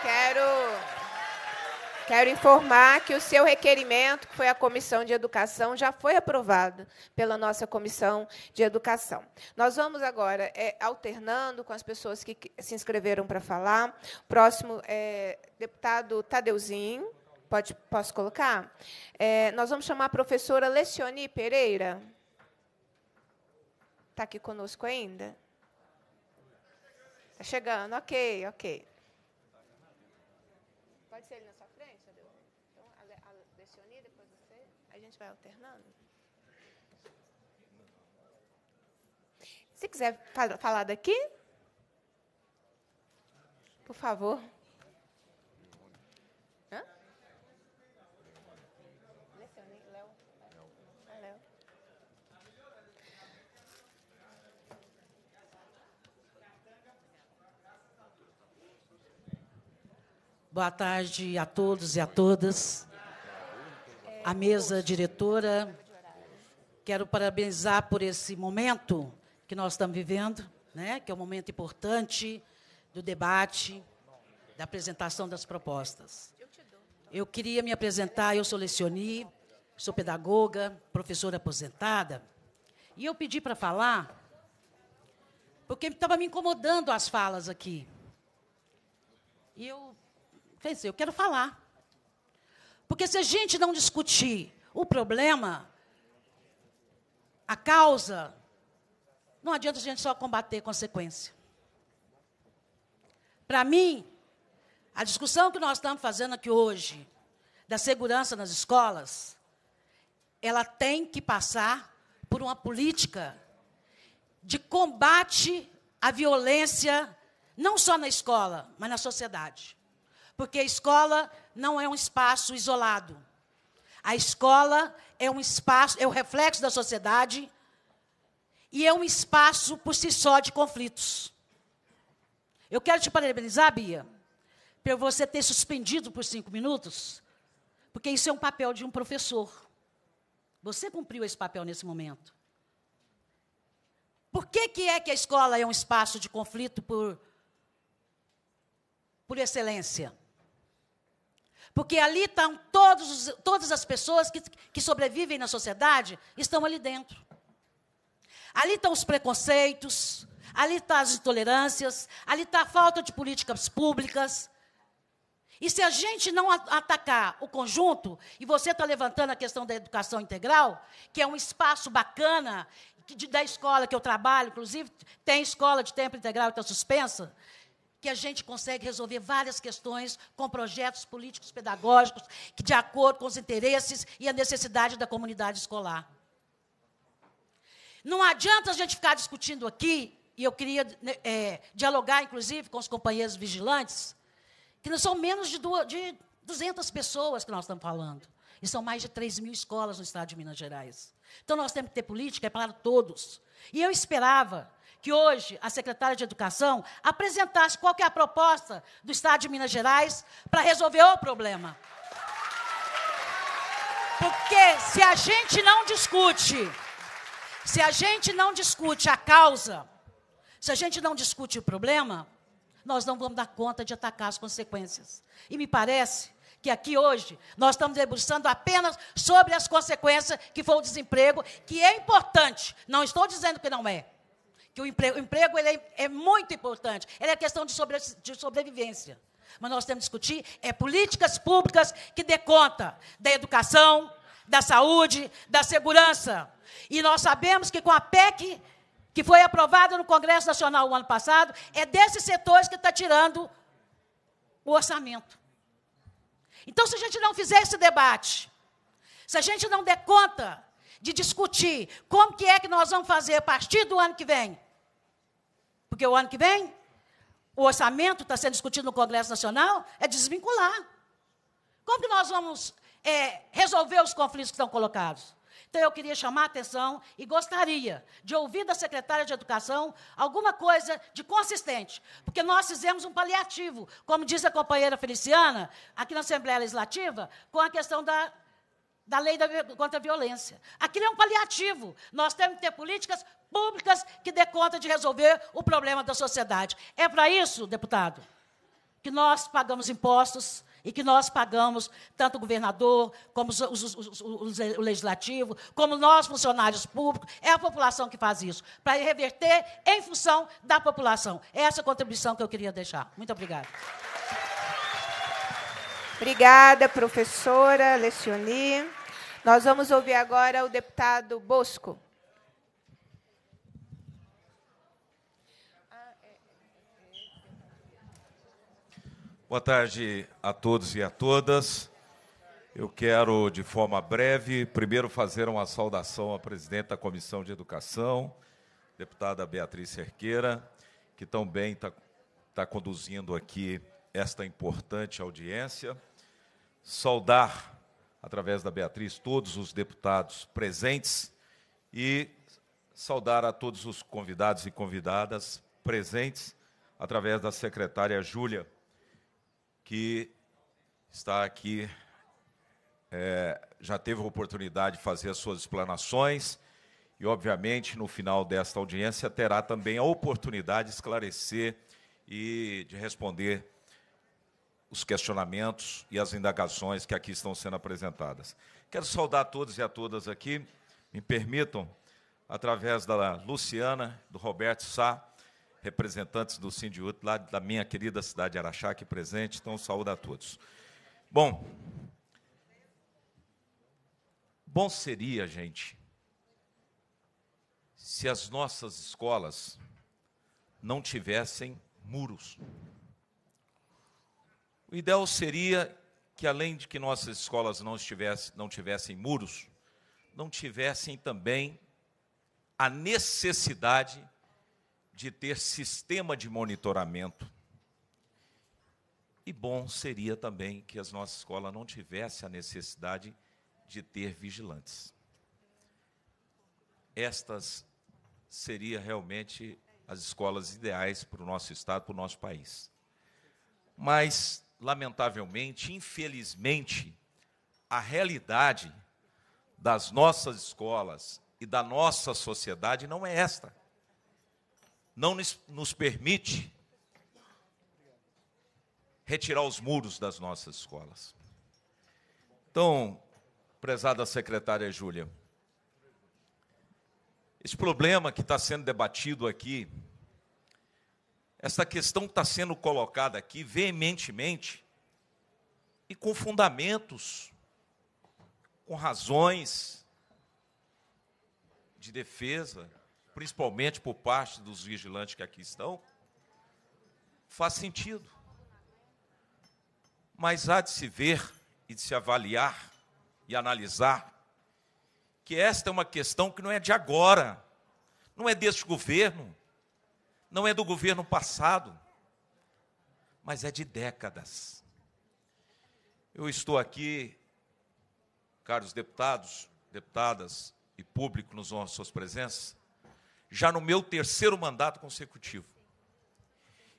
Quero Quero informar que o seu requerimento, que foi a Comissão de Educação, já foi aprovado pela nossa Comissão de Educação. Nós vamos agora é, alternando com as pessoas que se inscreveram para falar. Próximo é deputado Tadeuzinho. Pode, posso colocar? É, nós vamos chamar a professora Lecioni Pereira. Está aqui conosco ainda? Está chegando, ok, ok. Pode ser ele na sua frente, Então, a Lecioni, depois você. A gente vai alternando. Se quiser falar daqui, por favor. Boa tarde a todos e a todas. A mesa diretora, quero parabenizar por esse momento que nós estamos vivendo, né? que é um momento importante do debate, da apresentação das propostas. Eu queria me apresentar, eu sou Lecioni, sou pedagoga, professora aposentada, e eu pedi para falar porque estava me incomodando as falas aqui. E eu Quer dizer, eu quero falar. Porque se a gente não discutir o problema, a causa, não adianta a gente só combater consequência. Para mim, a discussão que nós estamos fazendo aqui hoje da segurança nas escolas, ela tem que passar por uma política de combate à violência, não só na escola, mas na sociedade. Porque a escola não é um espaço isolado. A escola é um espaço, é o reflexo da sociedade e é um espaço por si só de conflitos. Eu quero te parabenizar, Bia, por você ter suspendido por cinco minutos, porque isso é um papel de um professor. Você cumpriu esse papel nesse momento. Por que, que é que a escola é um espaço de conflito por, por excelência? Porque ali estão todos, todas as pessoas que, que sobrevivem na sociedade, estão ali dentro. Ali estão os preconceitos, ali estão tá as intolerâncias, ali está a falta de políticas públicas. E se a gente não atacar o conjunto, e você está levantando a questão da educação integral, que é um espaço bacana, que, de, da escola que eu trabalho, inclusive, tem escola de tempo integral que está suspensa, que a gente consegue resolver várias questões com projetos políticos pedagógicos que de acordo com os interesses e a necessidade da comunidade escolar. Não adianta a gente ficar discutindo aqui, e eu queria né, é, dialogar, inclusive, com os companheiros vigilantes, que não são menos de, duas, de 200 pessoas que nós estamos falando. E são mais de 3 mil escolas no estado de Minas Gerais. Então, nós temos que ter política é para todos. E eu esperava que hoje a secretária de Educação apresentasse qual é a proposta do Estado de Minas Gerais para resolver o problema. Porque se a gente não discute, se a gente não discute a causa, se a gente não discute o problema, nós não vamos dar conta de atacar as consequências. E me parece que aqui hoje nós estamos debruçando apenas sobre as consequências que foi o desemprego, que é importante. Não estou dizendo que não é que o emprego, o emprego ele é, é, muito importante, ele é questão de, sobre, de sobrevivência. Mas nós temos que discutir é políticas públicas que dê conta da educação, da saúde, da segurança. E nós sabemos que com a PEC, que foi aprovada no Congresso Nacional o ano passado, é desses setores que está tirando o orçamento. Então, se a gente não fizer esse debate, se a gente não der conta de discutir como que é que nós vamos fazer a partir do ano que vem porque o ano que vem, o orçamento está sendo discutido no Congresso Nacional, é desvincular. Como que nós vamos é, resolver os conflitos que estão colocados? Então, eu queria chamar a atenção e gostaria de ouvir da secretária de Educação alguma coisa de consistente, porque nós fizemos um paliativo, como diz a companheira Feliciana, aqui na Assembleia Legislativa, com a questão da, da lei da, contra a violência. Aquilo é um paliativo. Nós temos que ter políticas públicas que dê conta de resolver o problema da sociedade. É para isso, deputado, que nós pagamos impostos e que nós pagamos, tanto o governador, como os, os, os, o legislativo, como nós, funcionários públicos, é a população que faz isso, para reverter em função da população. É essa é a contribuição que eu queria deixar. Muito obrigada. Obrigada, professora Lecioni. Nós vamos ouvir agora o deputado Bosco. Boa tarde a todos e a todas. Eu quero, de forma breve, primeiro fazer uma saudação à presidente da Comissão de Educação, deputada Beatriz Cerqueira, que também está tá conduzindo aqui esta importante audiência. Saudar, através da Beatriz, todos os deputados presentes e saudar a todos os convidados e convidadas presentes, através da secretária Júlia que está aqui, é, já teve a oportunidade de fazer as suas explanações e, obviamente, no final desta audiência terá também a oportunidade de esclarecer e de responder os questionamentos e as indagações que aqui estão sendo apresentadas. Quero saudar a todos e a todas aqui, me permitam, através da Luciana, do Roberto Sá, representantes do Sindiut, lá da minha querida cidade de Araxá, aqui presente. Então, saúde a todos. Bom, bom seria, gente, se as nossas escolas não tivessem muros. O ideal seria que, além de que nossas escolas não, estivesse, não tivessem muros, não tivessem também a necessidade de ter sistema de monitoramento. E bom seria também que as nossas escolas não tivessem a necessidade de ter vigilantes. Estas seriam realmente as escolas ideais para o nosso estado, para o nosso país. Mas, lamentavelmente, infelizmente, a realidade das nossas escolas e da nossa sociedade não é esta não nos permite retirar os muros das nossas escolas. Então, prezada secretária Júlia, esse problema que está sendo debatido aqui, essa questão que está sendo colocada aqui veementemente e com fundamentos, com razões de defesa, principalmente por parte dos vigilantes que aqui estão, faz sentido. Mas há de se ver e de se avaliar e analisar que esta é uma questão que não é de agora, não é deste governo, não é do governo passado, mas é de décadas. Eu estou aqui, caros deputados, deputadas e público nos honra suas presenças, já no meu terceiro mandato consecutivo.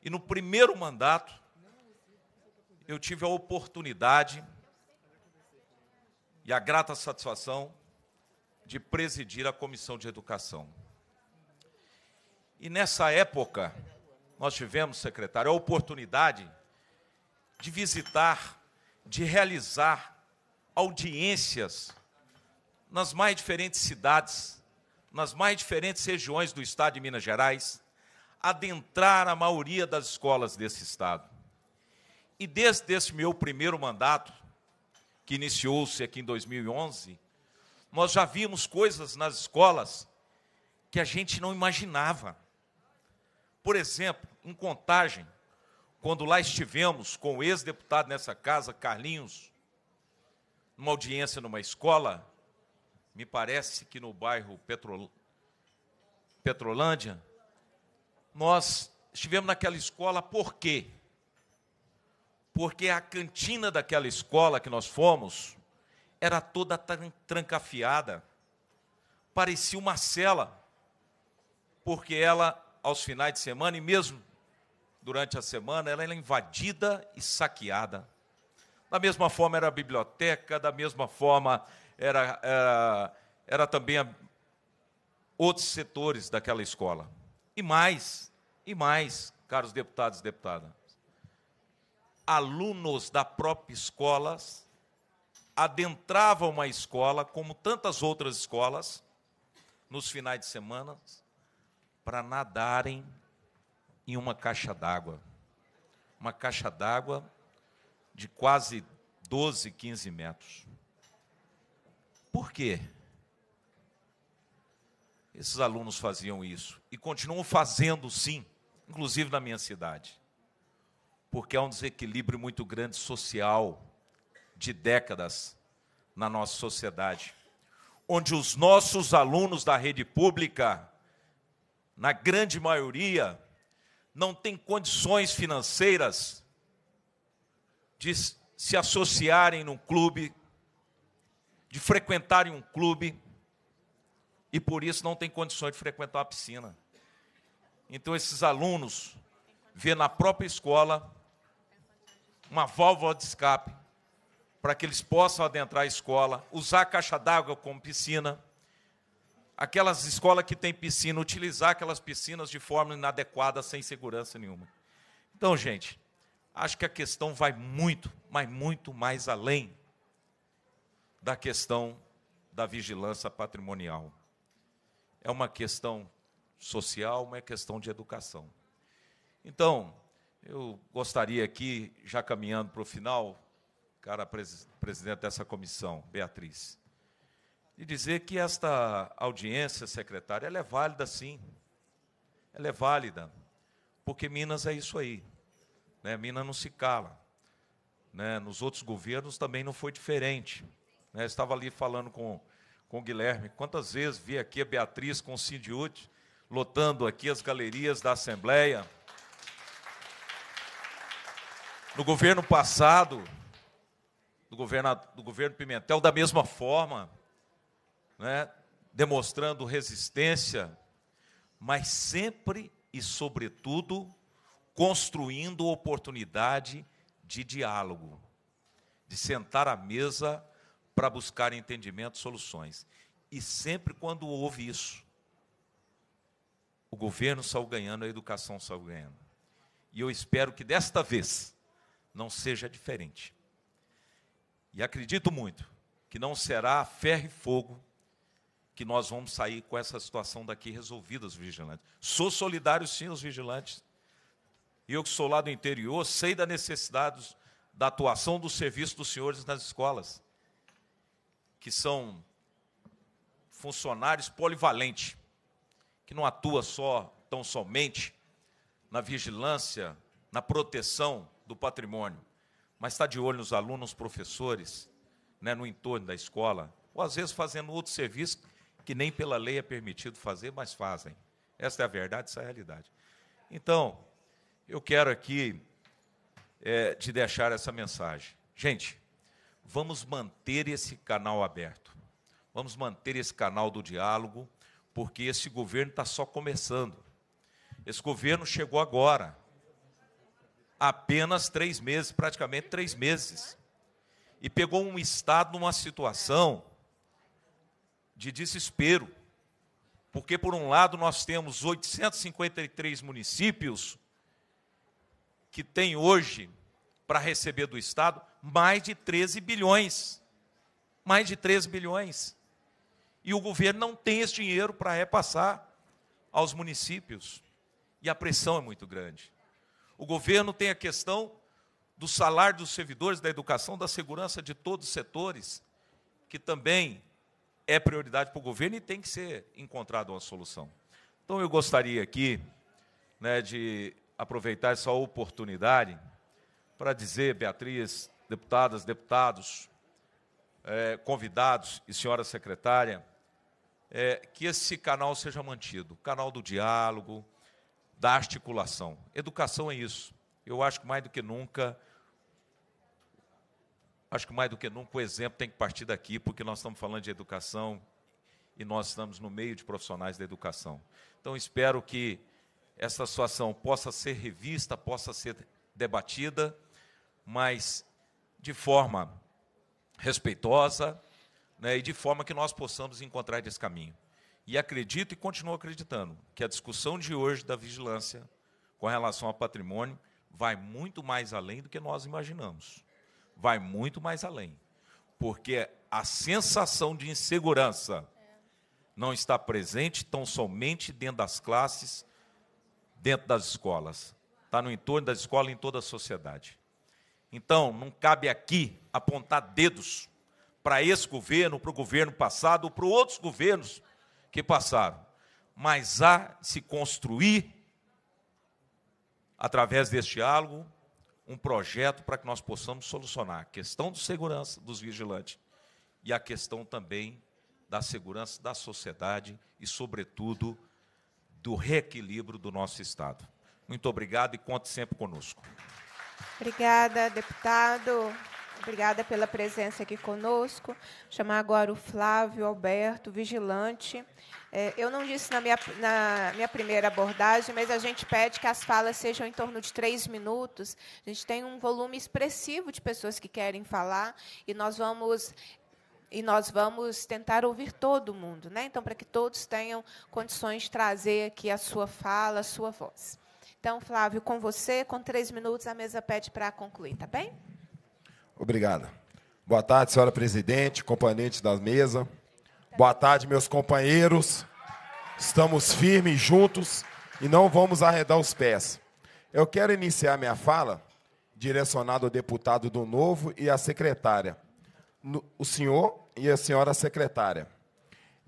E no primeiro mandato, eu tive a oportunidade e a grata satisfação de presidir a Comissão de Educação. E nessa época, nós tivemos, secretário, a oportunidade de visitar, de realizar audiências nas mais diferentes cidades nas mais diferentes regiões do estado de Minas Gerais, adentrar a maioria das escolas desse estado. E desde esse meu primeiro mandato, que iniciou-se aqui em 2011, nós já vimos coisas nas escolas que a gente não imaginava. Por exemplo, em Contagem, quando lá estivemos com o ex-deputado nessa casa, Carlinhos, numa audiência numa escola, me parece que no bairro Petrol... Petrolândia, nós estivemos naquela escola por quê? Porque a cantina daquela escola que nós fomos era toda trancafiada, parecia uma cela, porque ela, aos finais de semana e mesmo durante a semana, ela era invadida e saqueada. Da mesma forma era a biblioteca, da mesma forma era, era, era também a, outros setores daquela escola. E mais, e mais, caros deputados e deputadas, alunos da própria escola adentravam a escola, como tantas outras escolas, nos finais de semana, para nadarem em uma caixa d'água. Uma caixa d'água de quase 12, 15 metros. Por quê? Esses alunos faziam isso e continuam fazendo sim, inclusive na minha cidade. Porque há um desequilíbrio muito grande social de décadas na nossa sociedade, onde os nossos alunos da rede pública, na grande maioria, não têm condições financeiras de se associarem num clube de frequentarem um clube e por isso não tem condições de frequentar a piscina. Então esses alunos vê na própria escola uma válvula de escape para que eles possam adentrar a escola, usar a caixa d'água como piscina. Aquelas escolas que têm piscina, utilizar aquelas piscinas de forma inadequada, sem segurança nenhuma. Então, gente, acho que a questão vai muito, mas muito mais além da questão da vigilância patrimonial. É uma questão social, uma questão de educação. Então, eu gostaria aqui, já caminhando para o final, cara pres presidente dessa comissão, Beatriz, de dizer que esta audiência, secretária, ela é válida sim. Ela é válida, porque Minas é isso aí. Né? Minas não se cala. Né? Nos outros governos também não foi diferente. Né? estava ali falando com, com o Guilherme. Quantas vezes vi aqui a Beatriz com o Sindiúte, lotando aqui as galerias da Assembleia. No governo passado, do governo, do governo Pimentel, da mesma forma, né? demonstrando resistência, mas sempre e sobretudo construindo oportunidade de diálogo, de sentar à mesa para buscar entendimento, soluções. E sempre quando houve isso, o governo saiu ganhando, a educação saiu ganhando. E eu espero que desta vez não seja diferente. E acredito muito que não será ferro e fogo que nós vamos sair com essa situação daqui resolvida, os vigilantes. Sou solidário, sim, aos vigilantes. E eu que sou lá do interior, sei da necessidade da atuação do serviço dos senhores nas escolas que são funcionários polivalentes, que não atua só tão somente na vigilância, na proteção do patrimônio, mas está de olho nos alunos, nos professores, né, no entorno da escola, ou às vezes fazendo outro serviço que nem pela lei é permitido fazer, mas fazem. Essa é a verdade, essa é a realidade. Então, eu quero aqui é, eh, te deixar essa mensagem. Gente, vamos manter esse canal aberto. Vamos manter esse canal do diálogo, porque esse governo está só começando. Esse governo chegou agora, apenas três meses, praticamente três meses, e pegou um Estado numa situação de desespero, porque, por um lado, nós temos 853 municípios que têm hoje para receber do Estado mais de 13 bilhões. Mais de 13 bilhões. E o governo não tem esse dinheiro para repassar aos municípios. E a pressão é muito grande. O governo tem a questão do salário dos servidores, da educação, da segurança de todos os setores, que também é prioridade para o governo e tem que ser encontrada uma solução. Então, eu gostaria aqui né, de aproveitar essa oportunidade para dizer, Beatriz, deputadas, deputados, é, convidados e senhora secretária, é, que esse canal seja mantido canal do diálogo, da articulação. Educação é isso. Eu acho que mais do que nunca. Acho que mais do que nunca o exemplo tem que partir daqui, porque nós estamos falando de educação e nós estamos no meio de profissionais da educação. Então, espero que essa situação possa ser revista, possa ser debatida, mas de forma respeitosa né, e de forma que nós possamos encontrar esse caminho. E acredito e continuo acreditando que a discussão de hoje da vigilância com relação ao patrimônio vai muito mais além do que nós imaginamos. Vai muito mais além. Porque a sensação de insegurança não está presente tão somente dentro das classes, dentro das escolas. Está no entorno da escola e em toda a sociedade. Então, não cabe aqui apontar dedos para esse governo, para o governo passado ou para outros governos que passaram. Mas há se construir, através desse diálogo, um projeto para que nós possamos solucionar a questão de segurança dos vigilantes e a questão também da segurança da sociedade e, sobretudo, do reequilíbrio do nosso Estado. Muito obrigado e conte sempre conosco. Obrigada, deputado. Obrigada pela presença aqui conosco. Vou chamar agora o Flávio Alberto, vigilante. É, eu não disse na minha, na minha primeira abordagem, mas a gente pede que as falas sejam em torno de três minutos. A gente tem um volume expressivo de pessoas que querem falar e nós vamos e nós vamos tentar ouvir todo mundo, né? Então, para que todos tenham condições de trazer aqui a sua fala, a sua voz. Então, Flávio, com você, com três minutos, a mesa pede para concluir, tá bem? Obrigado. Boa tarde, senhora presidente, componente da mesa. Boa tarde, meus companheiros. Estamos firmes juntos e não vamos arredar os pés. Eu quero iniciar minha fala direcionado ao deputado do Novo e à secretária, o senhor e a senhora secretária.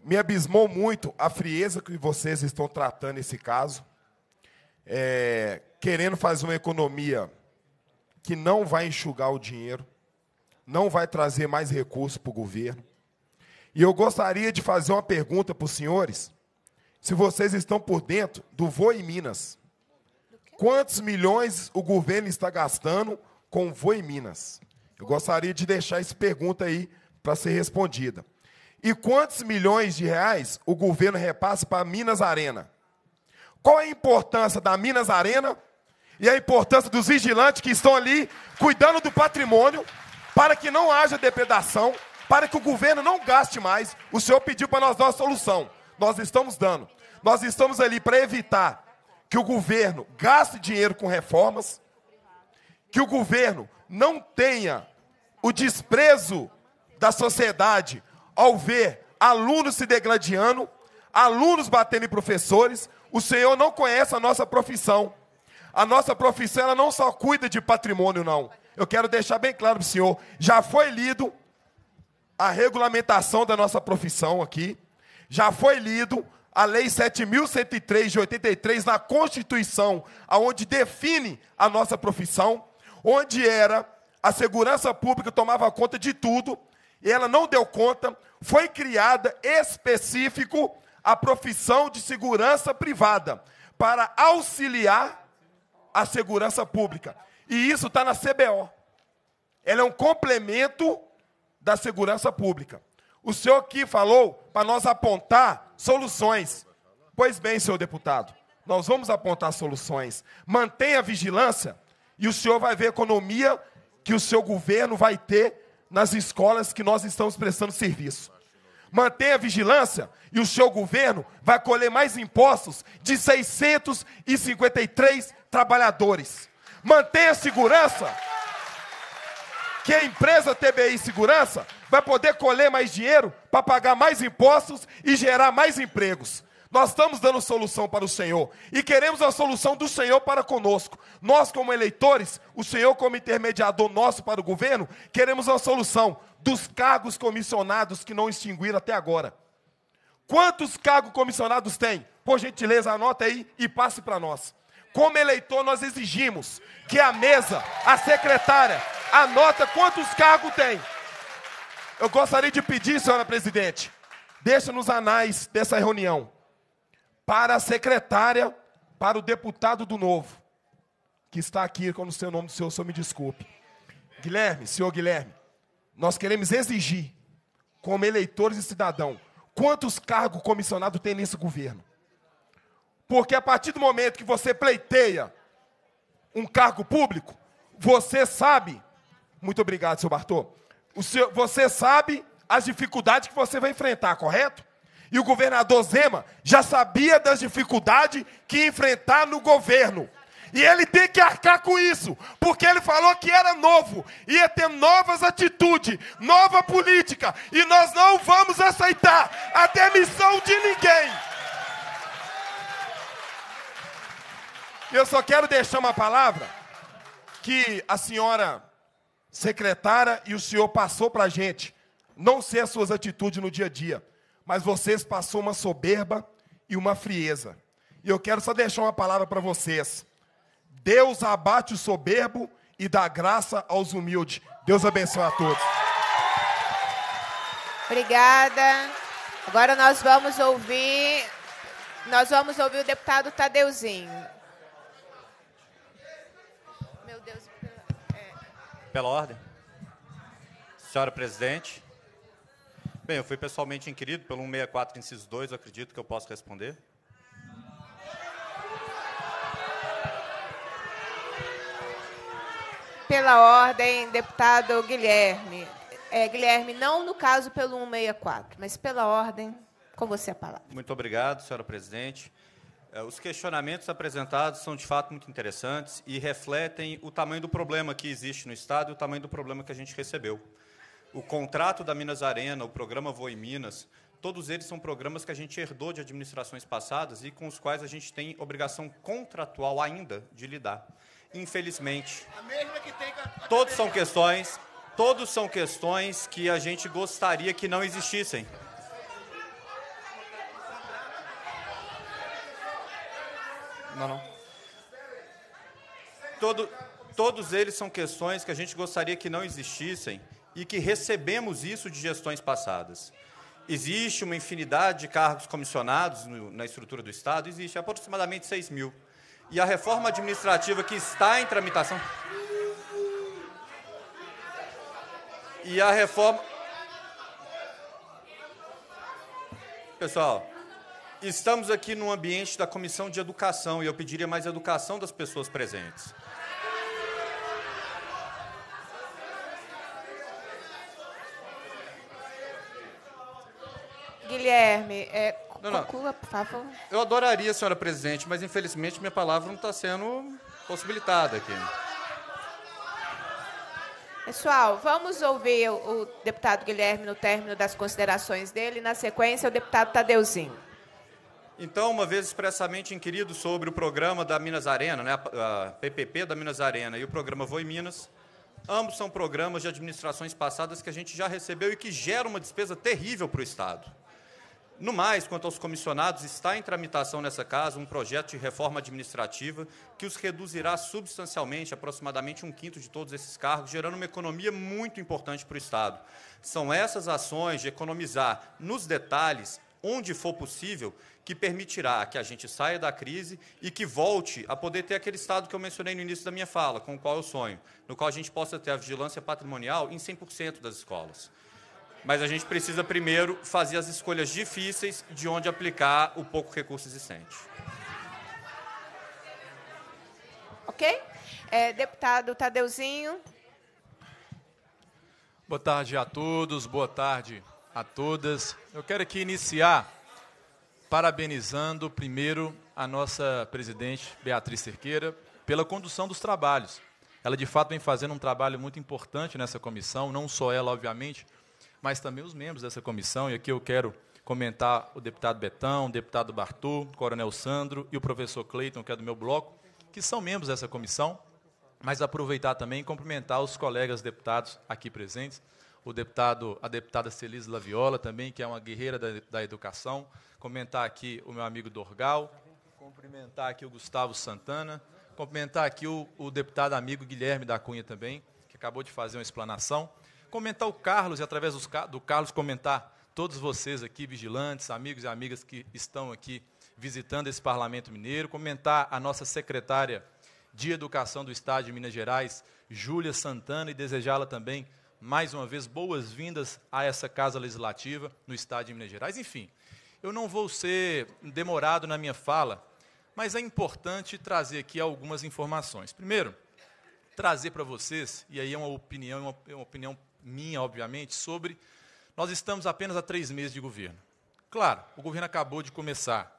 Me abismou muito a frieza que vocês estão tratando esse caso, é, querendo fazer uma economia que não vai enxugar o dinheiro, não vai trazer mais recursos para o governo. E eu gostaria de fazer uma pergunta para os senhores, se vocês estão por dentro do Voi Minas. Quantos milhões o governo está gastando com o Voi Minas? Eu gostaria de deixar essa pergunta aí para ser respondida. E quantos milhões de reais o governo repassa para Minas Arena? Qual é a importância da Minas Arena e a importância dos vigilantes que estão ali cuidando do patrimônio para que não haja depredação, para que o governo não gaste mais? O senhor pediu para nós dar uma solução. Nós estamos dando. Nós estamos ali para evitar que o governo gaste dinheiro com reformas, que o governo não tenha o desprezo da sociedade ao ver alunos se degradando alunos batendo em professores. O Senhor não conhece a nossa profissão. A nossa profissão ela não só cuida de patrimônio, não. Eu quero deixar bem claro para o senhor: já foi lido a regulamentação da nossa profissão aqui, já foi lido a Lei 7.103 de 83 na Constituição, aonde define a nossa profissão, onde era a segurança pública tomava conta de tudo, e ela não deu conta, foi criada específico a profissão de segurança privada para auxiliar a segurança pública. E isso está na CBO. Ela é um complemento da segurança pública. O senhor aqui falou para nós apontar soluções. Pois bem, senhor deputado, nós vamos apontar soluções. Mantenha a vigilância e o senhor vai ver a economia que o seu governo vai ter nas escolas que nós estamos prestando serviço. Mantenha a vigilância e o seu governo vai colher mais impostos de 653 trabalhadores. Mantenha a segurança, que a empresa TBI Segurança vai poder colher mais dinheiro para pagar mais impostos e gerar mais empregos. Nós estamos dando solução para o Senhor e queremos a solução do Senhor para conosco. Nós, como eleitores, o Senhor, como intermediador nosso para o governo, queremos uma solução dos cargos comissionados que não extinguiram até agora. Quantos cargos comissionados tem? Por gentileza, anota aí e passe para nós. Como eleitor, nós exigimos que a mesa, a secretária, anota quantos cargos tem. Eu gostaria de pedir, senhora presidente, deixa nos anais dessa reunião, para a secretária, para o deputado do Novo, que está aqui com o seu nome do senhor, o senhor me desculpe. Guilherme, senhor Guilherme, nós queremos exigir, como eleitores e cidadão, quantos cargos comissionados tem nesse governo. Porque a partir do momento que você pleiteia um cargo público, você sabe, muito obrigado, seu Bartô, seu, você sabe as dificuldades que você vai enfrentar, correto? E o governador Zema já sabia das dificuldades que enfrentar no governo. E ele tem que arcar com isso, porque ele falou que era novo, ia ter novas atitudes, nova política, e nós não vamos aceitar a demissão de ninguém. Eu só quero deixar uma palavra que a senhora secretária e o senhor passou para a gente. Não sei as suas atitudes no dia a dia, mas vocês passou uma soberba e uma frieza. E eu quero só deixar uma palavra para vocês. Deus abate o soberbo e dá graça aos humildes. Deus abençoe a todos. Obrigada. Agora nós vamos ouvir, nós vamos ouvir o deputado Tadeuzinho. Meu Deus. É. Pela ordem. Senhora presidente. Bem, eu fui pessoalmente inquirido pelo 164, inciso 2, acredito que eu posso responder. pela ordem, deputado Guilherme. É, Guilherme, não no caso pelo 164, mas pela ordem, com você a palavra. Muito obrigado, senhora presidente. É, os questionamentos apresentados são de fato muito interessantes e refletem o tamanho do problema que existe no Estado e o tamanho do problema que a gente recebeu. O contrato da Minas Arena, o programa Voe Minas, todos eles são programas que a gente herdou de administrações passadas e com os quais a gente tem obrigação contratual ainda de lidar infelizmente. Todos são questões, todos são questões que a gente gostaria que não existissem. Não, não. Todo, todos eles são questões que a gente gostaria que não existissem e que recebemos isso de gestões passadas. Existe uma infinidade de cargos comissionados no, na estrutura do Estado? Existe, aproximadamente 6 mil e a reforma administrativa que está em tramitação. E a reforma. Pessoal, estamos aqui no ambiente da Comissão de Educação e eu pediria mais educação das pessoas presentes. Guilherme, é, não, Conclua, por favor. Eu adoraria, senhora presidente, mas infelizmente minha palavra não está sendo possibilitada aqui. Pessoal, vamos ouvir o deputado Guilherme no término das considerações dele. Na sequência, o deputado Tadeuzinho. Então, uma vez expressamente inquirido sobre o programa da Minas Arena, né, a PPP da Minas Arena e o programa Voi Minas, ambos são programas de administrações passadas que a gente já recebeu e que geram uma despesa terrível para o Estado. No mais, quanto aos comissionados, está em tramitação nessa casa um projeto de reforma administrativa que os reduzirá substancialmente, aproximadamente um quinto de todos esses cargos, gerando uma economia muito importante para o Estado. São essas ações de economizar nos detalhes, onde for possível, que permitirá que a gente saia da crise e que volte a poder ter aquele Estado que eu mencionei no início da minha fala, com o qual eu sonho, no qual a gente possa ter a vigilância patrimonial em 100% das escolas mas a gente precisa primeiro fazer as escolhas difíceis de onde aplicar o pouco recurso existente. Ok? É, deputado Tadeuzinho. Boa tarde a todos, boa tarde a todas. Eu quero aqui iniciar parabenizando primeiro a nossa presidente Beatriz Cerqueira pela condução dos trabalhos. Ela de fato vem fazendo um trabalho muito importante nessa comissão, não só ela, obviamente, mas também os membros dessa comissão, e aqui eu quero comentar o deputado Betão, o deputado Bartô, o coronel Sandro e o professor Cleiton, que é do meu bloco, que são membros dessa comissão, mas aproveitar também e cumprimentar os colegas deputados aqui presentes, o deputado, a deputada Celis Laviola também, que é uma guerreira da, da educação, comentar aqui o meu amigo Dorgal, cumprimentar aqui o Gustavo Santana, cumprimentar aqui o, o deputado amigo Guilherme da Cunha também, que acabou de fazer uma explanação, Comentar o Carlos e, através do Carlos, comentar todos vocês aqui, vigilantes, amigos e amigas que estão aqui visitando esse Parlamento Mineiro, comentar a nossa secretária de Educação do Estado de Minas Gerais, Júlia Santana, e desejá-la também, mais uma vez, boas-vindas a essa Casa Legislativa no Estado de Minas Gerais. Enfim, eu não vou ser demorado na minha fala, mas é importante trazer aqui algumas informações. Primeiro, trazer para vocês, e aí é uma opinião, é uma, é uma opinião minha, obviamente, sobre. Nós estamos apenas há três meses de governo. Claro, o governo acabou de começar.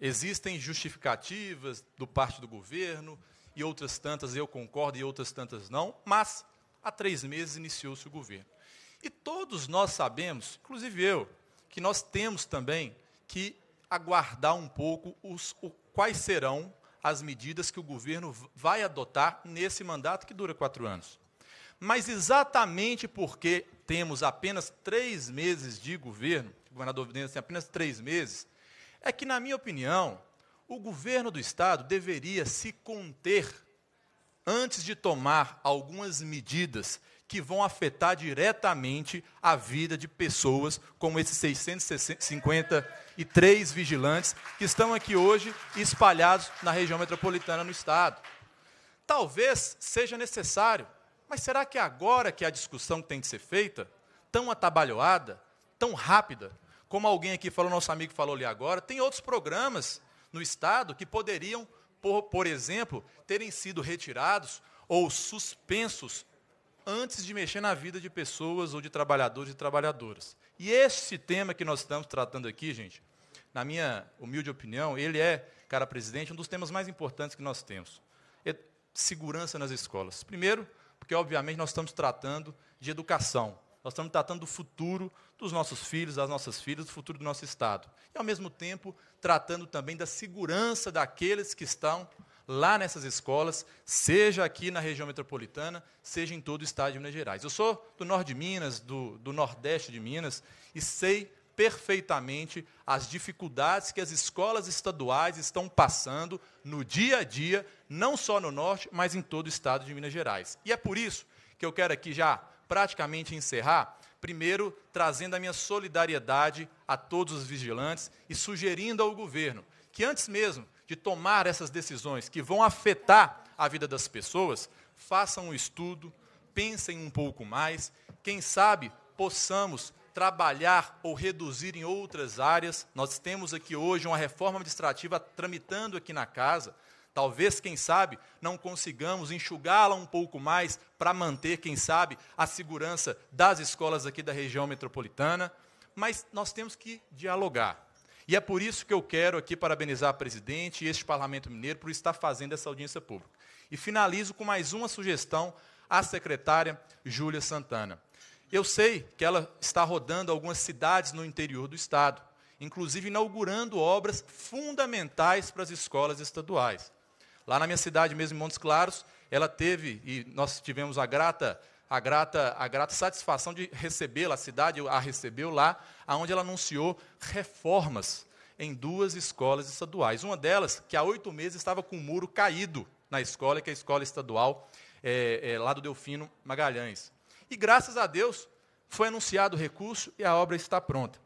Existem justificativas do parte do governo, e outras tantas eu concordo e outras tantas não, mas há três meses iniciou-se o governo. E todos nós sabemos, inclusive eu, que nós temos também que aguardar um pouco os, o, quais serão as medidas que o governo vai adotar nesse mandato que dura quatro anos mas exatamente porque temos apenas três meses de governo, o governador Vidente tem apenas três meses, é que, na minha opinião, o governo do Estado deveria se conter antes de tomar algumas medidas que vão afetar diretamente a vida de pessoas como esses 653 vigilantes que estão aqui hoje espalhados na região metropolitana no Estado. Talvez seja necessário mas será que é agora que a discussão tem de ser feita? Tão atabalhoada, tão rápida, como alguém aqui falou, nosso amigo falou ali agora, tem outros programas no Estado que poderiam, por, por exemplo, terem sido retirados ou suspensos antes de mexer na vida de pessoas ou de trabalhadores e trabalhadoras. E esse tema que nós estamos tratando aqui, gente, na minha humilde opinião, ele é, cara presidente, um dos temas mais importantes que nós temos. É segurança nas escolas. Primeiro, porque obviamente nós estamos tratando de educação, nós estamos tratando do futuro dos nossos filhos, das nossas filhas, do futuro do nosso Estado. E, ao mesmo tempo, tratando também da segurança daqueles que estão lá nessas escolas, seja aqui na região metropolitana, seja em todo o estado de Minas Gerais. Eu sou do norte de Minas, do, do nordeste de Minas, e sei perfeitamente as dificuldades que as escolas estaduais estão passando no dia a dia, não só no Norte, mas em todo o estado de Minas Gerais. E é por isso que eu quero aqui já praticamente encerrar, primeiro trazendo a minha solidariedade a todos os vigilantes e sugerindo ao governo que antes mesmo de tomar essas decisões que vão afetar a vida das pessoas, façam um estudo, pensem um pouco mais, quem sabe possamos trabalhar ou reduzir em outras áreas. Nós temos aqui hoje uma reforma administrativa tramitando aqui na casa. Talvez, quem sabe, não consigamos enxugá-la um pouco mais para manter, quem sabe, a segurança das escolas aqui da região metropolitana. Mas nós temos que dialogar. E é por isso que eu quero aqui parabenizar a presidente e este Parlamento Mineiro por estar fazendo essa audiência pública. E finalizo com mais uma sugestão à secretária Júlia Santana. Eu sei que ela está rodando algumas cidades no interior do estado, inclusive inaugurando obras fundamentais para as escolas estaduais. Lá na minha cidade mesmo, em Montes Claros, ela teve, e nós tivemos a grata, a grata, a grata satisfação de recebê-la, a cidade a recebeu lá, onde ela anunciou reformas em duas escolas estaduais. Uma delas, que há oito meses estava com o um muro caído na escola, que é a escola estadual é, é, lá do Delfino Magalhães. E graças a Deus foi anunciado o recurso e a obra está pronta.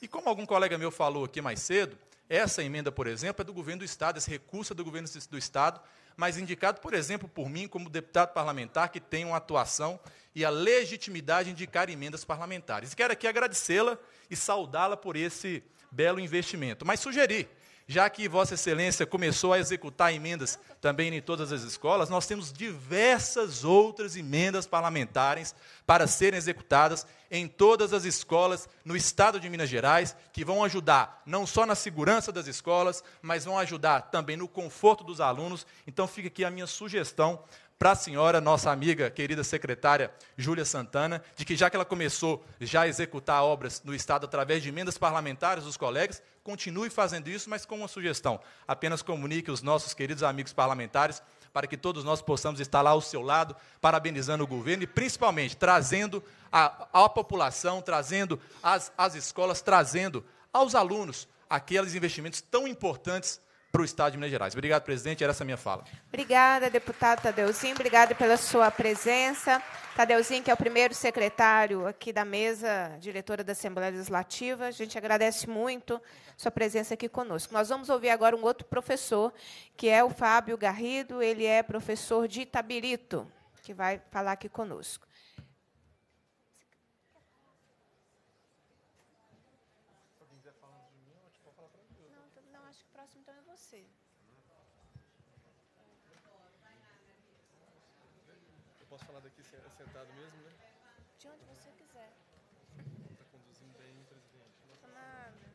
E como algum colega meu falou aqui mais cedo, essa emenda, por exemplo, é do governo do Estado, esse recurso é do governo do Estado, mas indicado, por exemplo, por mim, como deputado parlamentar que tem uma atuação e a legitimidade de indicar emendas parlamentares. E quero aqui agradecê-la e saudá-la por esse belo investimento. Mas sugerir já que Vossa Excelência começou a executar emendas também em todas as escolas, nós temos diversas outras emendas parlamentares para serem executadas em todas as escolas no estado de Minas Gerais, que vão ajudar não só na segurança das escolas, mas vão ajudar também no conforto dos alunos. Então, fica aqui a minha sugestão para a senhora, nossa amiga, querida secretária Júlia Santana, de que já que ela começou já a executar obras no Estado através de emendas parlamentares dos colegas, continue fazendo isso, mas com uma sugestão. Apenas comunique os nossos queridos amigos parlamentares para que todos nós possamos estar lá ao seu lado, parabenizando o governo e, principalmente, trazendo à população, trazendo às escolas, trazendo aos alunos aqueles investimentos tão importantes para o Estado de Minas Gerais. Obrigado, presidente. Era essa a minha fala. Obrigada, deputado Tadeuzinho. Obrigada pela sua presença. Tadeuzinho, que é o primeiro secretário aqui da mesa, diretora da Assembleia Legislativa. A gente agradece muito sua presença aqui conosco. Nós vamos ouvir agora um outro professor, que é o Fábio Garrido. Ele é professor de Itabirito, que vai falar aqui conosco.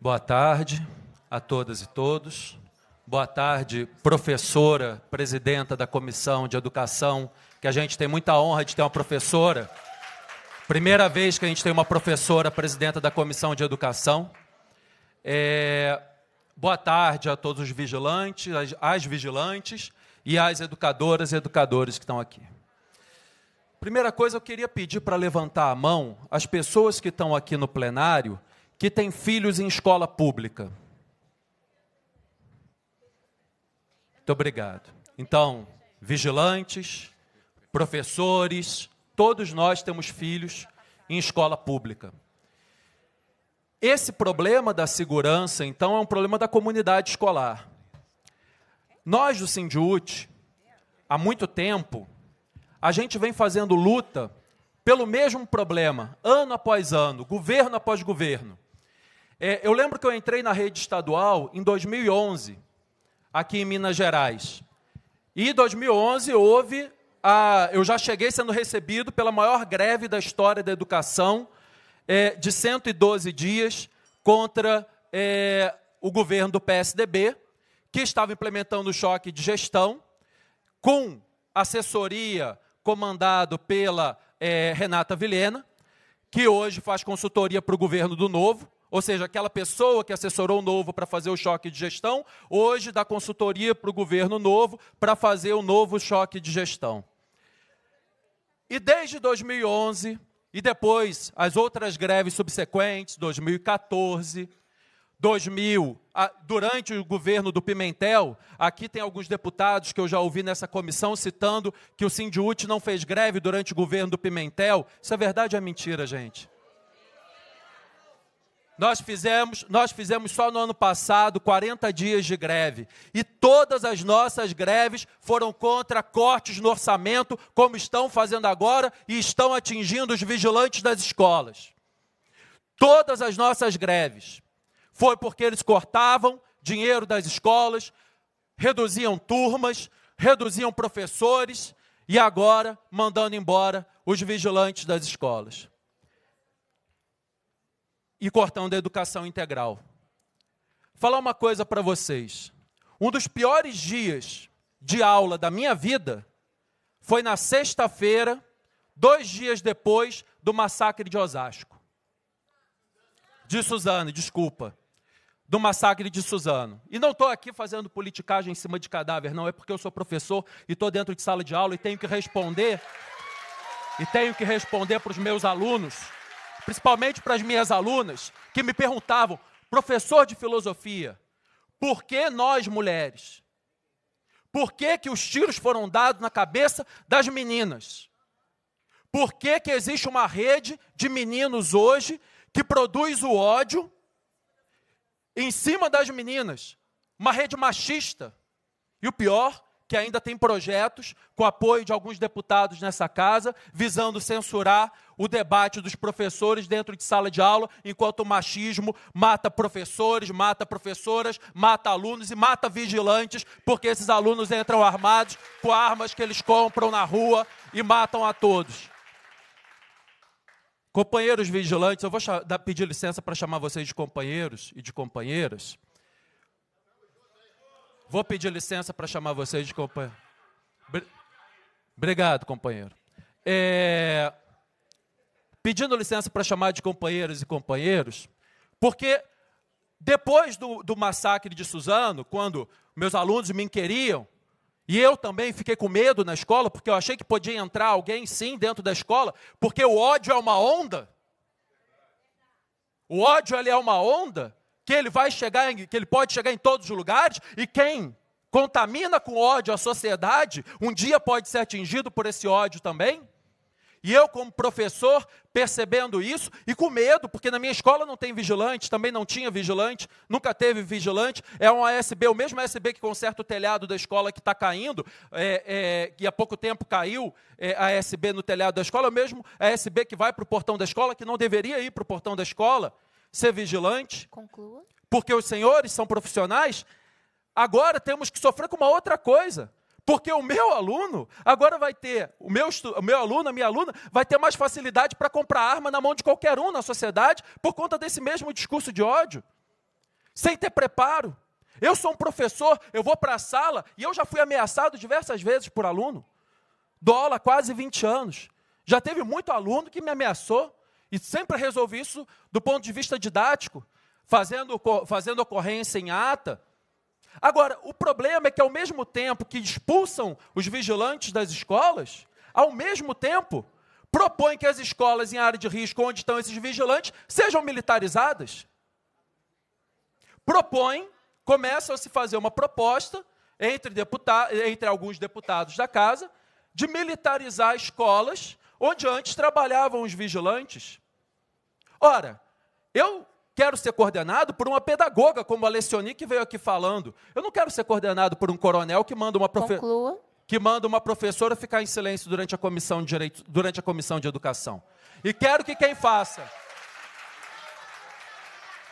Boa tarde a todas e todos. Boa tarde, professora, presidenta da Comissão de Educação, que a gente tem muita honra de ter uma professora. Primeira vez que a gente tem uma professora presidenta da Comissão de Educação. É... Boa tarde a todos os vigilantes, as, as vigilantes e as educadoras e educadores que estão aqui. Primeira coisa, eu queria pedir para levantar a mão as pessoas que estão aqui no plenário que tem filhos em escola pública? Muito obrigado. Então, vigilantes, professores, todos nós temos filhos em escola pública. Esse problema da segurança, então, é um problema da comunidade escolar. Nós do Sindiúte, há muito tempo, a gente vem fazendo luta pelo mesmo problema, ano após ano, governo após governo. É, eu lembro que eu entrei na rede estadual em 2011, aqui em Minas Gerais. E em 2011 houve a, eu já cheguei sendo recebido pela maior greve da história da educação, é, de 112 dias, contra é, o governo do PSDB, que estava implementando o choque de gestão, com assessoria comandado pela é, Renata Vilhena, que hoje faz consultoria para o governo do Novo, ou seja, aquela pessoa que assessorou o novo para fazer o choque de gestão, hoje dá consultoria para o governo novo para fazer o novo choque de gestão. E desde 2011, e depois as outras greves subsequentes, 2014, 2000, durante o governo do Pimentel, aqui tem alguns deputados que eu já ouvi nessa comissão citando que o Sindiúte não fez greve durante o governo do Pimentel. Isso é verdade ou é mentira, gente? Nós fizemos, nós fizemos só no ano passado 40 dias de greve. E todas as nossas greves foram contra cortes no orçamento, como estão fazendo agora e estão atingindo os vigilantes das escolas. Todas as nossas greves foi porque eles cortavam dinheiro das escolas, reduziam turmas, reduziam professores e agora mandando embora os vigilantes das escolas e cortando a educação integral. Falar uma coisa para vocês. Um dos piores dias de aula da minha vida foi na sexta-feira, dois dias depois do massacre de Osasco. De Suzano, desculpa. Do massacre de Suzano. E não estou aqui fazendo politicagem em cima de cadáver, não. É porque eu sou professor e estou dentro de sala de aula e tenho que responder. E tenho que responder para os meus alunos principalmente para as minhas alunas, que me perguntavam, professor de filosofia, por que nós mulheres? Por que, que os tiros foram dados na cabeça das meninas? Por que, que existe uma rede de meninos hoje que produz o ódio em cima das meninas? Uma rede machista. E o pior que ainda tem projetos, com apoio de alguns deputados nessa casa, visando censurar o debate dos professores dentro de sala de aula, enquanto o machismo mata professores, mata professoras, mata alunos e mata vigilantes, porque esses alunos entram armados com armas que eles compram na rua e matam a todos. Companheiros vigilantes, eu vou pedir licença para chamar vocês de companheiros e de companheiras. Vou pedir licença para chamar vocês de companheiro. Obrigado, companheiro. É... Pedindo licença para chamar de companheiros e companheiros, porque depois do, do massacre de Suzano, quando meus alunos me inquiriam, e eu também fiquei com medo na escola, porque eu achei que podia entrar alguém sim dentro da escola, porque o ódio é uma onda. O ódio ele é uma onda que ele vai chegar, em, que ele pode chegar em todos os lugares, e quem contamina com ódio a sociedade, um dia pode ser atingido por esse ódio também? E eu, como professor, percebendo isso e com medo, porque na minha escola não tem vigilante, também não tinha vigilante, nunca teve vigilante. É um ASB, o mesmo ASB que conserta o telhado da escola que está caindo, é, é, que há pouco tempo caiu é, a ASB no telhado da escola, é o mesmo ASB que vai para o portão da escola, que não deveria ir para o portão da escola ser vigilante. Conclua. Porque os senhores são profissionais. Agora temos que sofrer com uma outra coisa. Porque o meu aluno agora vai ter, o meu, o meu aluno, a minha aluna, vai ter mais facilidade para comprar arma na mão de qualquer um na sociedade por conta desse mesmo discurso de ódio. Sem ter preparo. Eu sou um professor, eu vou para a sala e eu já fui ameaçado diversas vezes por aluno. Dou aula há quase 20 anos. Já teve muito aluno que me ameaçou e sempre resolvi isso do ponto de vista didático, fazendo, fazendo ocorrência em ata. Agora, o problema é que, ao mesmo tempo que expulsam os vigilantes das escolas, ao mesmo tempo propõem que as escolas em área de risco, onde estão esses vigilantes, sejam militarizadas. Propõem, começam a se fazer uma proposta entre, deputa entre alguns deputados da casa de militarizar escolas onde antes trabalhavam os vigilantes. Ora, eu quero ser coordenado por uma pedagoga como a Lecioni que veio aqui falando. Eu não quero ser coordenado por um coronel que manda uma que manda uma professora ficar em silêncio durante a comissão de direito, durante a comissão de educação. E quero que quem faça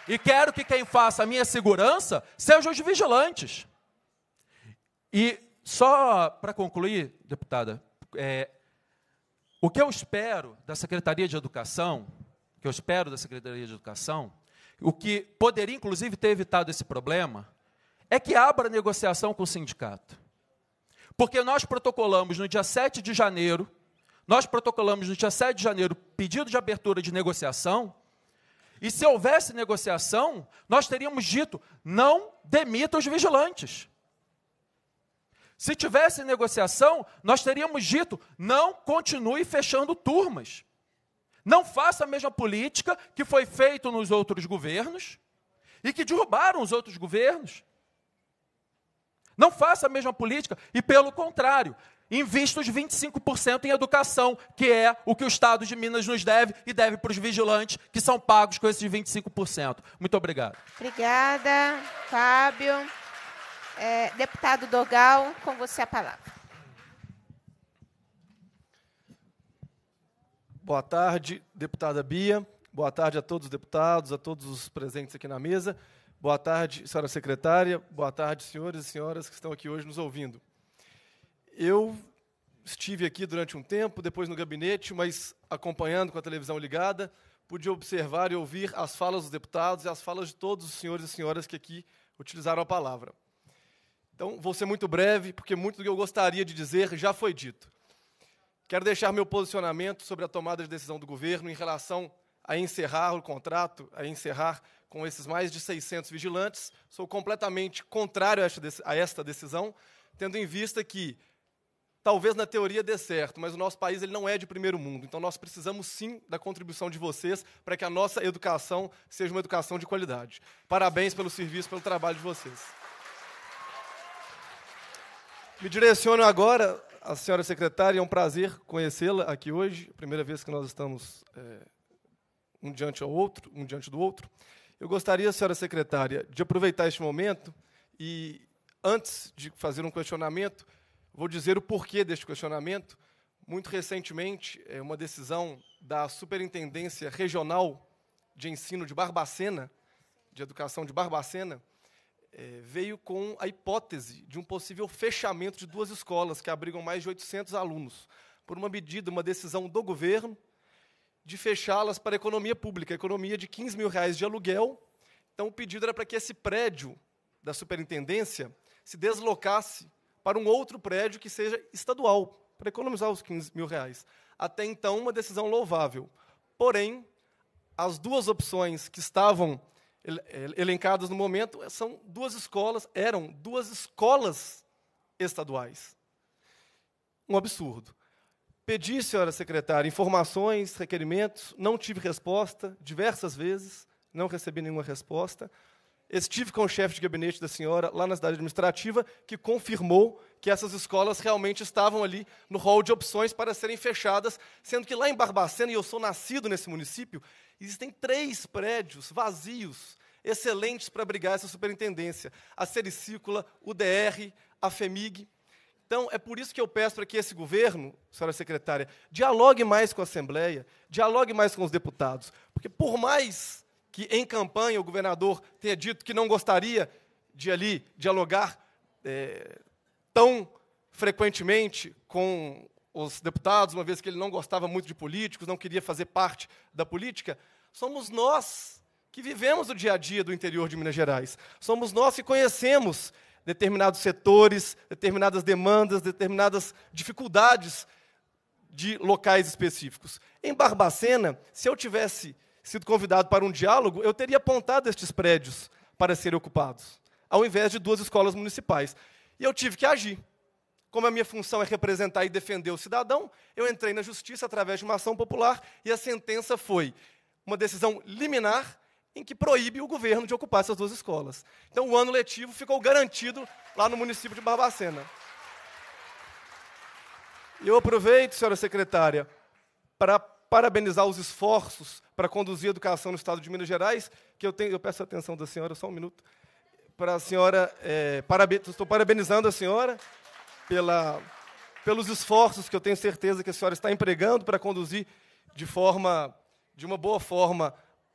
e quero que quem faça a minha segurança sejam os vigilantes. E só para concluir, deputada, é, o que eu espero da Secretaria de Educação, que eu espero da Secretaria de Educação, o que poderia inclusive ter evitado esse problema, é que abra negociação com o sindicato. Porque nós protocolamos no dia 7 de janeiro, nós protocolamos no dia 7 de janeiro pedido de abertura de negociação, e se houvesse negociação, nós teríamos dito: não demita os vigilantes. Se tivesse negociação, nós teríamos dito: não continue fechando turmas. Não faça a mesma política que foi feita nos outros governos e que derrubaram os outros governos. Não faça a mesma política e, pelo contrário, invista os 25% em educação, que é o que o Estado de Minas nos deve e deve para os vigilantes que são pagos com esses 25%. Muito obrigado. Obrigada, Fábio. É, deputado Dogal, com você a palavra. Boa tarde, deputada Bia. Boa tarde a todos os deputados, a todos os presentes aqui na mesa. Boa tarde, senhora secretária. Boa tarde, senhores e senhoras que estão aqui hoje nos ouvindo. Eu estive aqui durante um tempo, depois no gabinete, mas acompanhando com a televisão ligada, pude observar e ouvir as falas dos deputados e as falas de todos os senhores e senhoras que aqui utilizaram a palavra. Então, vou ser muito breve, porque muito do que eu gostaria de dizer já foi dito. Quero deixar meu posicionamento sobre a tomada de decisão do governo em relação a encerrar o contrato, a encerrar com esses mais de 600 vigilantes. Sou completamente contrário a esta decisão, tendo em vista que talvez na teoria dê certo, mas o nosso país ele não é de primeiro mundo. Então nós precisamos sim da contribuição de vocês para que a nossa educação seja uma educação de qualidade. Parabéns pelo serviço, pelo trabalho de vocês. Me direciono agora à senhora secretária, é um prazer conhecê-la aqui hoje, primeira vez que nós estamos é, um diante ao outro, um diante do outro. Eu gostaria, senhora secretária, de aproveitar este momento e, antes de fazer um questionamento, vou dizer o porquê deste questionamento. Muito recentemente, é uma decisão da Superintendência Regional de Ensino de Barbacena, de Educação de Barbacena, é, veio com a hipótese de um possível fechamento de duas escolas que abrigam mais de 800 alunos, por uma medida, uma decisão do governo de fechá-las para a economia pública, a economia de 15 mil reais de aluguel. Então, o pedido era para que esse prédio da superintendência se deslocasse para um outro prédio que seja estadual, para economizar os 15 mil reais. Até então, uma decisão louvável. Porém, as duas opções que estavam elencadas no momento, são duas escolas, eram duas escolas estaduais. Um absurdo. Pedi, senhora secretária, informações, requerimentos, não tive resposta, diversas vezes, não recebi nenhuma resposta. Estive com o chefe de gabinete da senhora lá na cidade administrativa, que confirmou que essas escolas realmente estavam ali no rol de opções para serem fechadas, sendo que lá em Barbacena, e eu sou nascido nesse município, existem três prédios vazios excelentes para brigar essa superintendência, a Sericícola, o DR, a FEMIG. Então, é por isso que eu peço para que esse governo, senhora secretária, dialogue mais com a Assembleia, dialogue mais com os deputados. Porque, por mais que em campanha o governador tenha dito que não gostaria de ali dialogar é, tão frequentemente com os deputados, uma vez que ele não gostava muito de políticos, não queria fazer parte da política, somos nós que vivemos o dia a dia do interior de Minas Gerais. Somos nós que conhecemos determinados setores, determinadas demandas, determinadas dificuldades de locais específicos. Em Barbacena, se eu tivesse sido convidado para um diálogo, eu teria apontado estes prédios para serem ocupados, ao invés de duas escolas municipais. E eu tive que agir. Como a minha função é representar e defender o cidadão, eu entrei na justiça através de uma ação popular e a sentença foi uma decisão liminar em que proíbe o governo de ocupar essas duas escolas. Então, o ano letivo ficou garantido lá no município de Barbacena. E eu aproveito, senhora secretária, para parabenizar os esforços para conduzir a educação no Estado de Minas Gerais, que eu, tenho, eu peço a atenção da senhora, só um minuto, para a senhora, é, parabe, estou parabenizando a senhora pela, pelos esforços que eu tenho certeza que a senhora está empregando para conduzir de forma, de uma boa forma,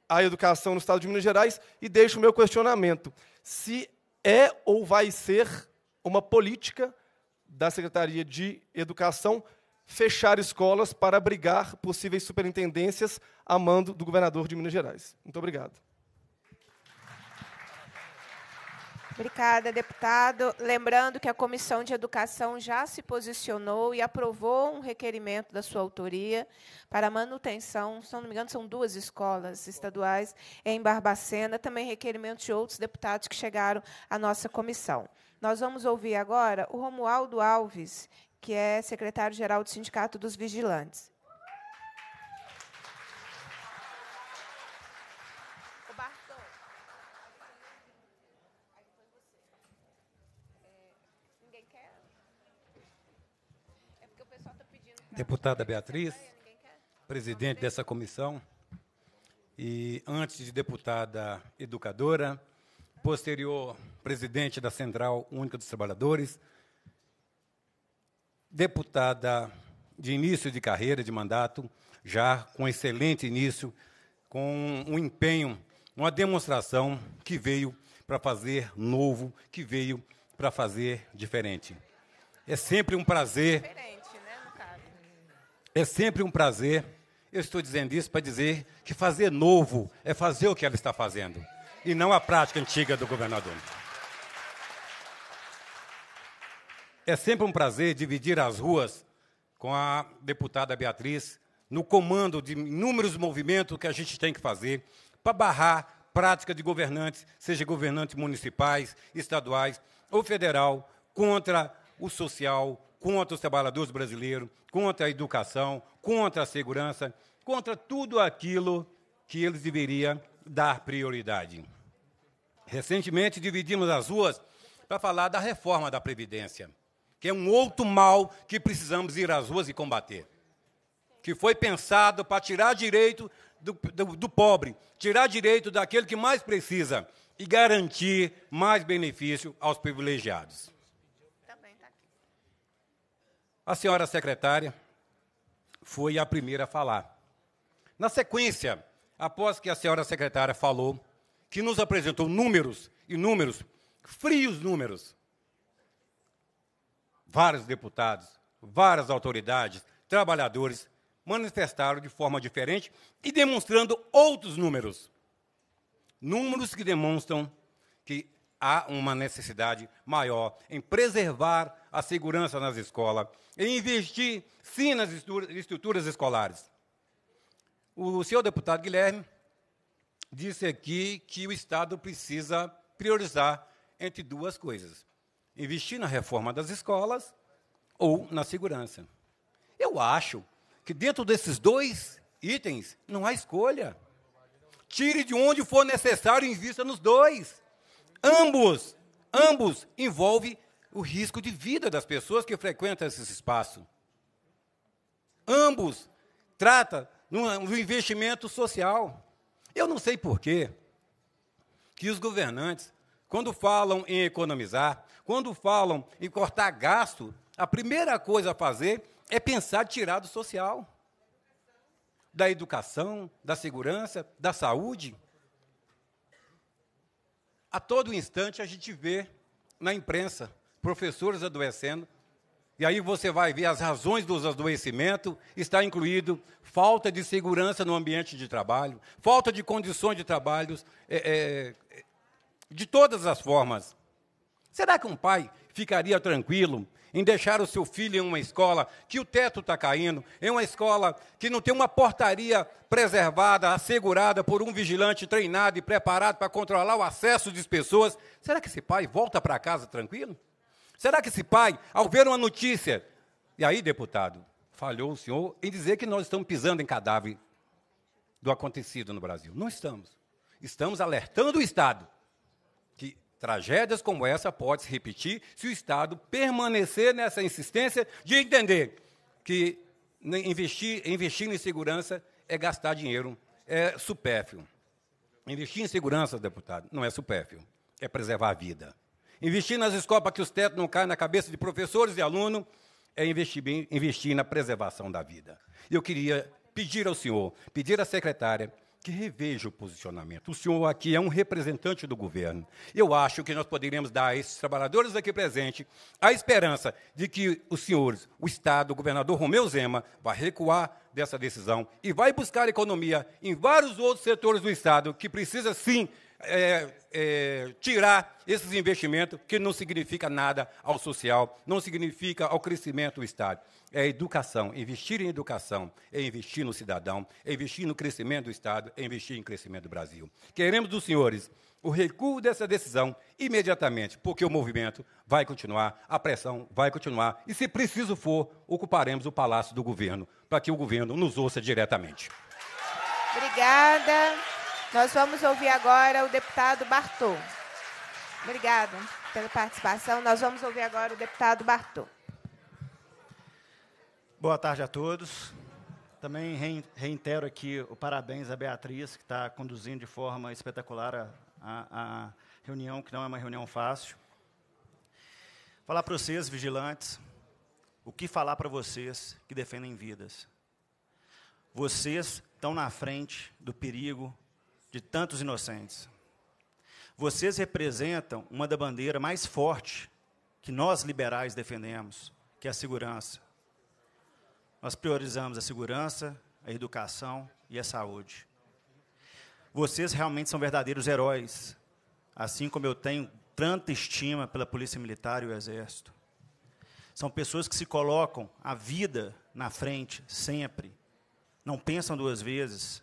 a educação no estado de Minas Gerais e deixo o meu questionamento: se é ou vai ser uma política da Secretaria de Educação fechar escolas para abrigar possíveis superintendências a mando do governador de Minas Gerais. Muito obrigado. Obrigada, deputado. Lembrando que a Comissão de Educação já se posicionou e aprovou um requerimento da sua autoria para manutenção, se não me engano, são duas escolas estaduais em Barbacena, também requerimento de outros deputados que chegaram à nossa comissão. Nós vamos ouvir agora o Romualdo Alves, que é secretário-geral do Sindicato dos Vigilantes. deputada Beatriz, presidente dessa comissão, e antes de deputada educadora, posterior presidente da Central Única dos Trabalhadores, deputada de início de carreira, de mandato, já com excelente início, com um empenho, uma demonstração que veio para fazer novo, que veio para fazer diferente. É sempre um prazer é sempre um prazer. Eu estou dizendo isso para dizer que fazer novo é fazer o que ela está fazendo e não a prática antiga do governador. É sempre um prazer dividir as ruas com a deputada Beatriz no comando de inúmeros movimentos que a gente tem que fazer para barrar prática de governantes, seja governantes municipais, estaduais ou federal, contra o social, contra os trabalhadores brasileiros, contra a educação, contra a segurança, contra tudo aquilo que eles deveriam dar prioridade. Recentemente dividimos as ruas para falar da reforma da Previdência, que é um outro mal que precisamos ir às ruas e combater. Que foi pensado para tirar direito do, do, do pobre, tirar direito daquele que mais precisa e garantir mais benefício aos privilegiados. A senhora secretária foi a primeira a falar. Na sequência, após que a senhora secretária falou, que nos apresentou números e números, frios números, vários deputados, várias autoridades, trabalhadores manifestaram de forma diferente e demonstrando outros números. Números que demonstram que há uma necessidade maior em preservar a segurança nas escolas, em investir, sim, nas estruturas escolares. O senhor deputado Guilherme disse aqui que o Estado precisa priorizar entre duas coisas: investir na reforma das escolas ou na segurança. Eu acho que dentro desses dois itens não há escolha. Tire de onde for necessário e invista nos dois. Ambos, ambos envolve o risco de vida das pessoas que frequentam esse espaço. Ambos trata do investimento social. Eu não sei por quê que os governantes, quando falam em economizar, quando falam em cortar gasto, a primeira coisa a fazer é pensar tirar do social, da educação, da segurança, da saúde. A todo instante a gente vê na imprensa professores adoecendo, e aí você vai ver as razões dos adoecimentos, está incluído falta de segurança no ambiente de trabalho, falta de condições de trabalho, é, é, de todas as formas. Será que um pai ficaria tranquilo em deixar o seu filho em uma escola que o teto está caindo, em uma escola que não tem uma portaria preservada, assegurada por um vigilante treinado e preparado para controlar o acesso das pessoas. Será que esse pai volta para casa tranquilo? Será que esse pai, ao ver uma notícia, e aí, deputado, falhou o senhor em dizer que nós estamos pisando em cadáver do acontecido no Brasil? Não estamos. Estamos alertando o Estado Tragédias como essa podem se repetir se o Estado permanecer nessa insistência de entender que investir, investir em segurança é gastar dinheiro, é supérfluo. Investir em segurança, deputado, não é supérfluo, é preservar a vida. Investir nas escolas para que os tetos não caem na cabeça de professores e alunos é investir, investir na preservação da vida. Eu queria pedir ao senhor, pedir à secretária, que reveja o posicionamento. O senhor aqui é um representante do governo. Eu acho que nós poderíamos dar a esses trabalhadores aqui presentes a esperança de que os senhores, o Estado, o governador Romeu Zema, vai recuar dessa decisão e vai buscar economia em vários outros setores do Estado que precisa, sim, é, é, tirar esses investimentos que não significa nada ao social, não significa ao crescimento do Estado é educação. Investir em educação é investir no cidadão, é investir no crescimento do Estado, é investir em crescimento do Brasil. Queremos dos senhores o recuo dessa decisão imediatamente, porque o movimento vai continuar, a pressão vai continuar e, se preciso for, ocuparemos o palácio do governo para que o governo nos ouça diretamente. Obrigada. Nós vamos ouvir agora o deputado Bartô. Obrigada pela participação. Nós vamos ouvir agora o deputado Bartô. Boa tarde a todos. Também reitero aqui o parabéns à Beatriz, que está conduzindo de forma espetacular a, a, a, reunião, que não é uma reunião fácil. Falar para vocês, vigilantes, o que falar para vocês que defendem vidas. Vocês estão na frente do perigo de tantos inocentes. Vocês representam uma da bandeira mais forte que nós liberais defendemos, que é a segurança. Nós priorizamos a segurança, a educação e a saúde. Vocês realmente são verdadeiros heróis, assim como eu tenho tanta estima pela Polícia Militar e o Exército. São pessoas que se colocam a vida na frente, sempre. Não pensam duas vezes,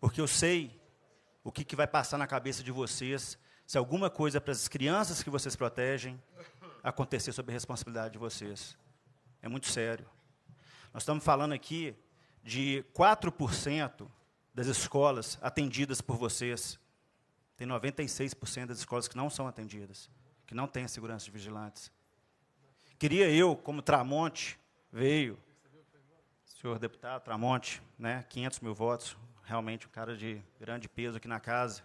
porque eu sei o que, que vai passar na cabeça de vocês se alguma coisa para as crianças que vocês protegem acontecer sob a responsabilidade de vocês. É muito sério. Nós estamos falando aqui de 4% das escolas atendidas por vocês. Tem 96% das escolas que não são atendidas, que não têm segurança de vigilantes. Queria eu, como Tramonte veio, senhor deputado Tramonte, né, 500 mil votos, realmente um cara de grande peso aqui na casa.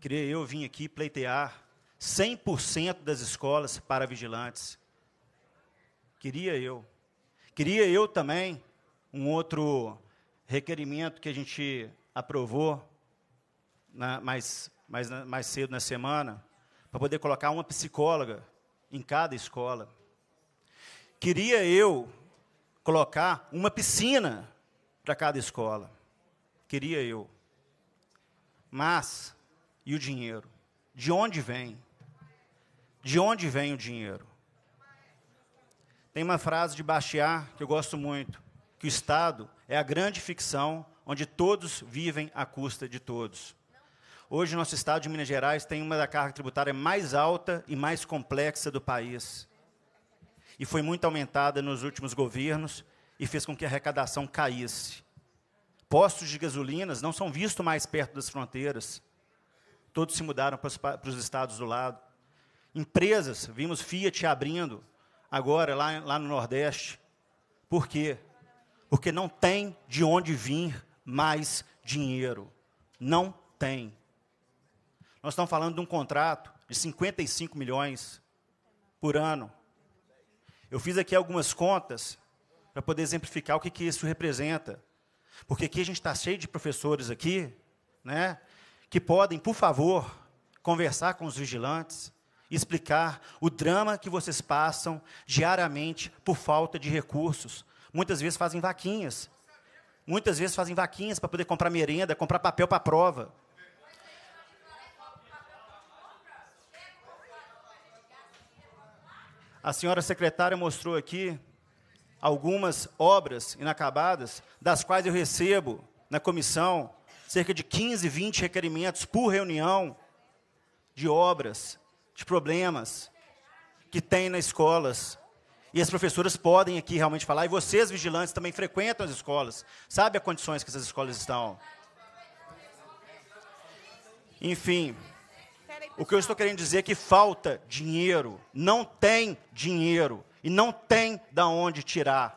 Queria eu vir aqui pleitear 100% das escolas para vigilantes. Queria eu. Queria eu também um outro requerimento que a gente aprovou na, né, mais, mais, mais cedo na semana, para poder colocar uma psicóloga em cada escola. Queria eu colocar uma piscina para cada escola. Queria eu. Mas, e o dinheiro? De onde vem? De onde vem o dinheiro? Tem uma frase de Bastiat que eu gosto muito, que o Estado é a grande ficção onde todos vivem à custa de todos. Hoje, nosso Estado de Minas Gerais tem uma da carga tributária mais alta e mais complexa do país. E foi muito aumentada nos últimos governos e fez com que a arrecadação caísse. Postos de gasolinas não são vistos mais perto das fronteiras. Todos se mudaram para os, para os estados do lado. Empresas, vimos Fiat abrindo, agora lá, lá no Nordeste. Por quê? Porque não tem de onde vir mais dinheiro. Não tem. Nós estamos falando de um contrato de 55 milhões por ano. Eu fiz aqui algumas contas para poder exemplificar o que, que isso representa. Porque aqui a gente está cheio de professores aqui, né, que podem, por favor, conversar com os vigilantes, explicar o drama que vocês passam diariamente por falta de recursos. Muitas vezes fazem vaquinhas. Muitas vezes fazem vaquinhas para poder comprar merenda, comprar papel para a prova. A senhora secretária mostrou aqui algumas obras inacabadas, das quais eu recebo na comissão cerca de 15, 20 requerimentos por reunião de obras de problemas que tem nas escolas. E as professoras podem aqui realmente falar, e vocês, vigilantes, também frequentam as escolas, sabe as condições que essas escolas estão. Enfim, o que eu estou querendo dizer é que falta dinheiro, não tem dinheiro, e não tem da onde tirar.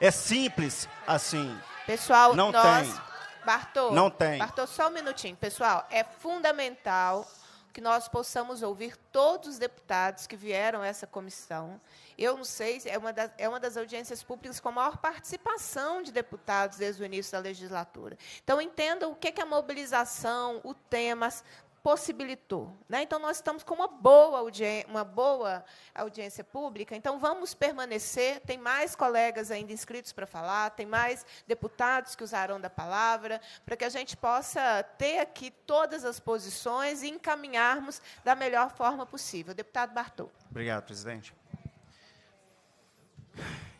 É simples assim. Pessoal, não nós... tem. Bartô, não tem. Bartô, só um minutinho. Pessoal, é fundamental que nós possamos ouvir todos os deputados que vieram a essa comissão. Eu não sei, é uma, das, é uma das audiências públicas com a maior participação de deputados desde o início da legislatura. Então, entendam o que é a é mobilização, o temas, possibilitou. Né? Então, nós estamos com uma boa, uma boa audiência pública, então vamos permanecer. Tem mais colegas ainda inscritos para falar, tem mais deputados que usarão da palavra, para que a gente possa ter aqui todas as posições e encaminharmos da melhor forma possível. Deputado Bartol. Obrigado, presidente.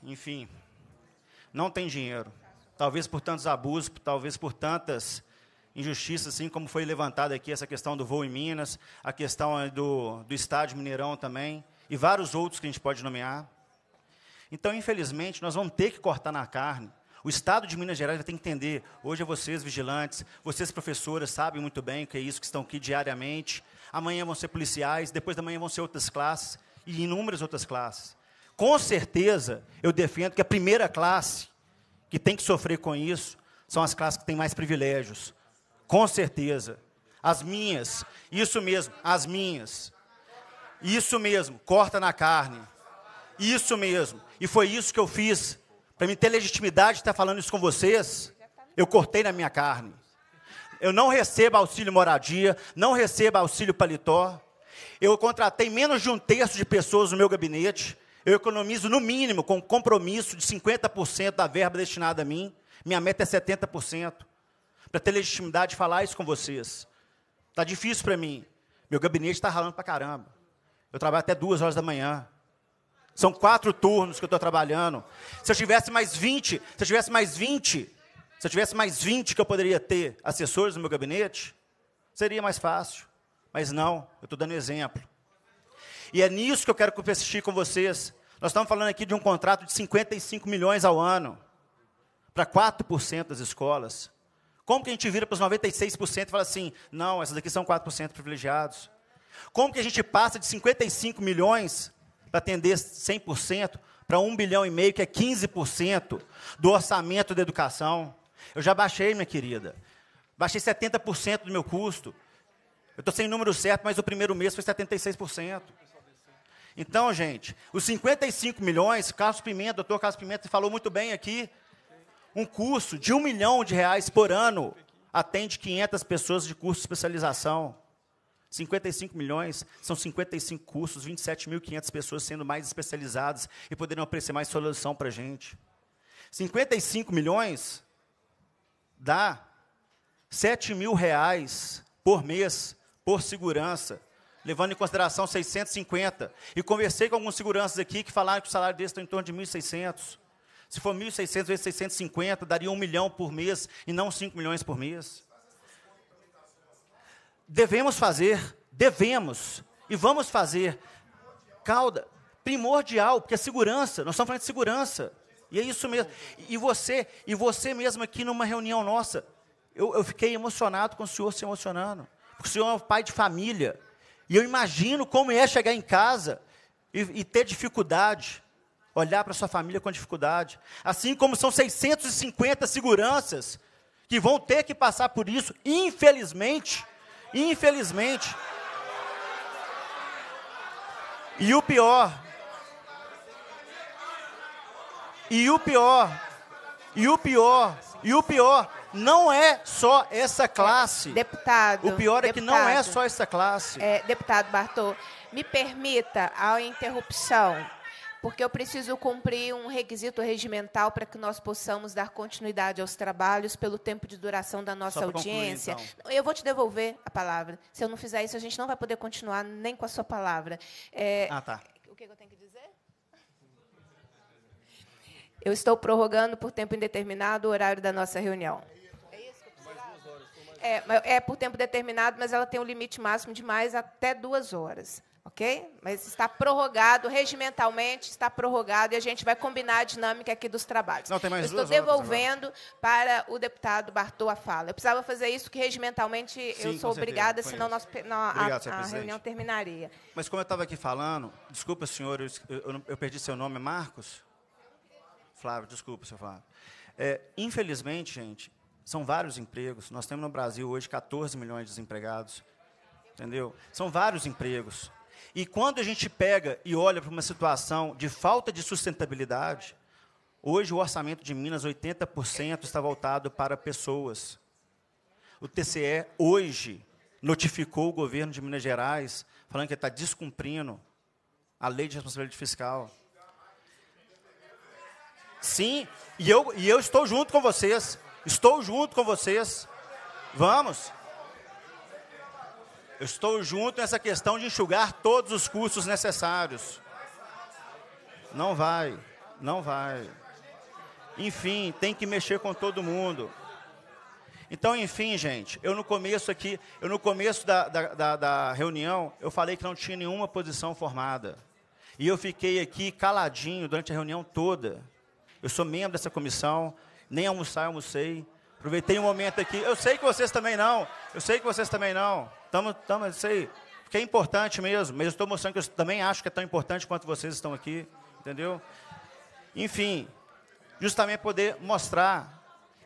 Enfim, não tem dinheiro. Talvez por tantos abusos, talvez por tantas injustiça, assim como foi levantada aqui essa questão do voo em Minas, a questão do, do estádio Mineirão também, e vários outros que a gente pode nomear. Então, infelizmente, nós vamos ter que cortar na carne. O Estado de Minas Gerais vai ter que entender. Hoje é vocês, vigilantes, vocês, professoras, sabem muito bem o que é isso, que estão aqui diariamente. Amanhã vão ser policiais, depois da manhã vão ser outras classes, e inúmeras outras classes. Com certeza, eu defendo que a primeira classe que tem que sofrer com isso são as classes que têm mais privilégios, com certeza. As minhas. Isso mesmo, as minhas. Isso mesmo, corta na carne. Isso mesmo. E foi isso que eu fiz. Para mim ter legitimidade de estar falando isso com vocês, eu cortei na minha carne. Eu não recebo auxílio moradia, não recebo auxílio paletó. Eu contratei menos de um terço de pessoas no meu gabinete. Eu economizo, no mínimo, com compromisso de 50% da verba destinada a mim. Minha meta é 70% para ter legitimidade de falar isso com vocês. Está difícil para mim. Meu gabinete está ralando para caramba. Eu trabalho até duas horas da manhã. São quatro turnos que eu estou trabalhando. Se eu tivesse mais 20, se eu tivesse mais 20, se eu tivesse mais 20 que eu poderia ter assessores no meu gabinete, seria mais fácil. Mas não, eu estou dando exemplo. E é nisso que eu quero persistir com vocês. Nós estamos falando aqui de um contrato de 55 milhões ao ano para 4% das escolas. Como que a gente vira para os 96% e fala assim: não, essas aqui são 4% privilegiados? Como que a gente passa de 55 milhões para atender 100% para 1 bilhão e meio, que é 15% do orçamento da educação? Eu já baixei, minha querida. Baixei 70% do meu custo. Eu estou sem número certo, mas o primeiro mês foi 76%. Então, gente, os 55 milhões, Carlos Pimenta, doutor Carlos Pimenta falou muito bem aqui, um curso de um milhão de reais por ano atende 500 pessoas de curso de especialização. 55 milhões são 55 cursos, 27.500 pessoas sendo mais especializadas e poderiam oferecer mais solução para a gente. 55 milhões dá 7 mil reais por mês por segurança, levando em consideração 650. E conversei com alguns seguranças aqui que falaram que o salário deles está em torno de 1.600. Se for 1.600 vezes 650, daria 1 milhão por mês e não 5 milhões por mês. Devemos fazer, devemos e vamos fazer. Calda, primordial, porque é segurança, nós estamos falando de segurança. E é isso mesmo. E você, e você mesmo aqui numa reunião nossa, eu, eu fiquei emocionado com o senhor se emocionando. Porque o senhor é um pai de família. E eu imagino como é chegar em casa e, e ter dificuldade olhar para sua família com dificuldade. Assim como são 650 seguranças que vão ter que passar por isso, infelizmente. Infelizmente. E o pior. E o pior. E o pior. E o pior. Não é só essa classe. Deputado. O pior é deputado, que não é só essa classe. É, deputado Bartô, me permita a interrupção porque eu preciso cumprir um requisito regimental para que nós possamos dar continuidade aos trabalhos pelo tempo de duração da nossa audiência. Concluir, então. Eu vou te devolver a palavra. Se eu não fizer isso, a gente não vai poder continuar nem com a sua palavra. É, ah, tá. O que eu tenho que dizer? Eu estou prorrogando por tempo indeterminado o horário da nossa reunião. É, é, é por tempo determinado, mas ela tem um limite máximo de mais até duas horas ok? Mas está prorrogado, regimentalmente está prorrogado e a gente vai combinar a dinâmica aqui dos trabalhos. Não, tem mais eu estou devolvendo para o deputado Bartô a fala. Eu precisava fazer isso, que regimentalmente Sim, eu sou obrigada, senão nosso, não, Obrigado, a, a reunião terminaria. Mas como eu estava aqui falando, desculpa, senhor, eu, eu, eu, perdi seu nome, é Marcos? Flávio, desculpa, senhor Flávio. É, infelizmente, gente, são vários empregos. Nós temos no Brasil hoje 14 milhões de desempregados. Entendeu? São vários empregos. E quando a gente pega e olha para uma situação de falta de sustentabilidade, hoje o orçamento de Minas, 80%, está voltado para pessoas. O TCE, hoje, notificou o governo de Minas Gerais, falando que está descumprindo a lei de responsabilidade fiscal. Sim, e eu, e eu estou junto com vocês. Estou junto com vocês. Vamos. Eu estou junto nessa questão de enxugar todos os custos necessários. Não vai, não vai. Enfim, tem que mexer com todo mundo. Então, enfim, gente, eu no começo aqui, eu no começo da, da, da, da reunião, eu falei que não tinha nenhuma posição formada. E eu fiquei aqui caladinho durante a reunião toda. Eu sou membro dessa comissão, nem almoçar, almocei. Aproveitei um momento aqui. Eu sei que vocês também não. Eu sei que vocês também não. Tamo, tamo, eu sei. Porque é importante mesmo. Mas eu estou mostrando que eu também acho que é tão importante quanto vocês estão aqui. Entendeu? Enfim, justamente poder mostrar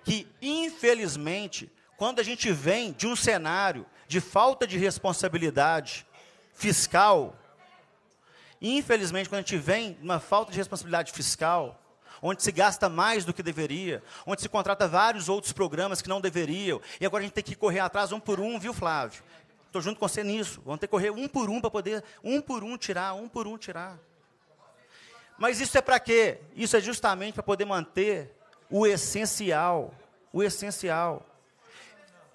que, infelizmente, quando a gente vem de um cenário de falta de responsabilidade fiscal, infelizmente, quando a gente vem de uma falta de responsabilidade fiscal, onde se gasta mais do que deveria, onde se contrata vários outros programas que não deveriam, e agora a gente tem que correr atrás um por um, viu, Flávio? Estou junto com você nisso. Vamos ter que correr um por um para poder, um por um tirar, um por um tirar. Mas isso é para quê? Isso é justamente para poder manter o essencial. O essencial.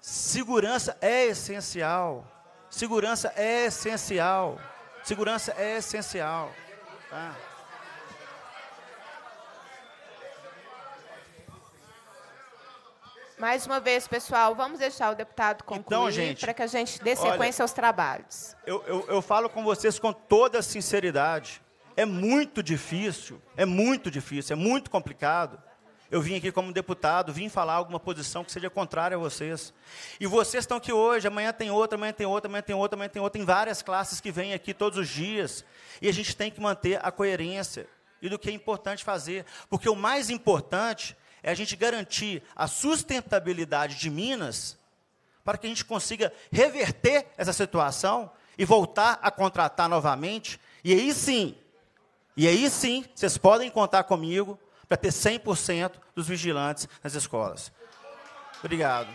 Segurança é essencial. Segurança é essencial. Segurança é essencial. Tá? Mais uma vez, pessoal, vamos deixar o deputado concluir então, para que a gente dê sequência olha, aos trabalhos. Eu, eu, eu falo com vocês com toda sinceridade. É muito difícil, é muito difícil, é muito complicado. Eu vim aqui como deputado, vim falar alguma posição que seja contrária a vocês. E vocês estão aqui hoje, amanhã tem outra, amanhã tem outra, amanhã tem outra, amanhã tem outra. Tem várias classes que vêm aqui todos os dias. E a gente tem que manter a coerência e do que é importante fazer. Porque o mais importante é a gente garantir a sustentabilidade de Minas para que a gente consiga reverter essa situação e voltar a contratar novamente. E aí sim, e aí sim, vocês podem contar comigo para ter 100% dos vigilantes nas escolas. Obrigado.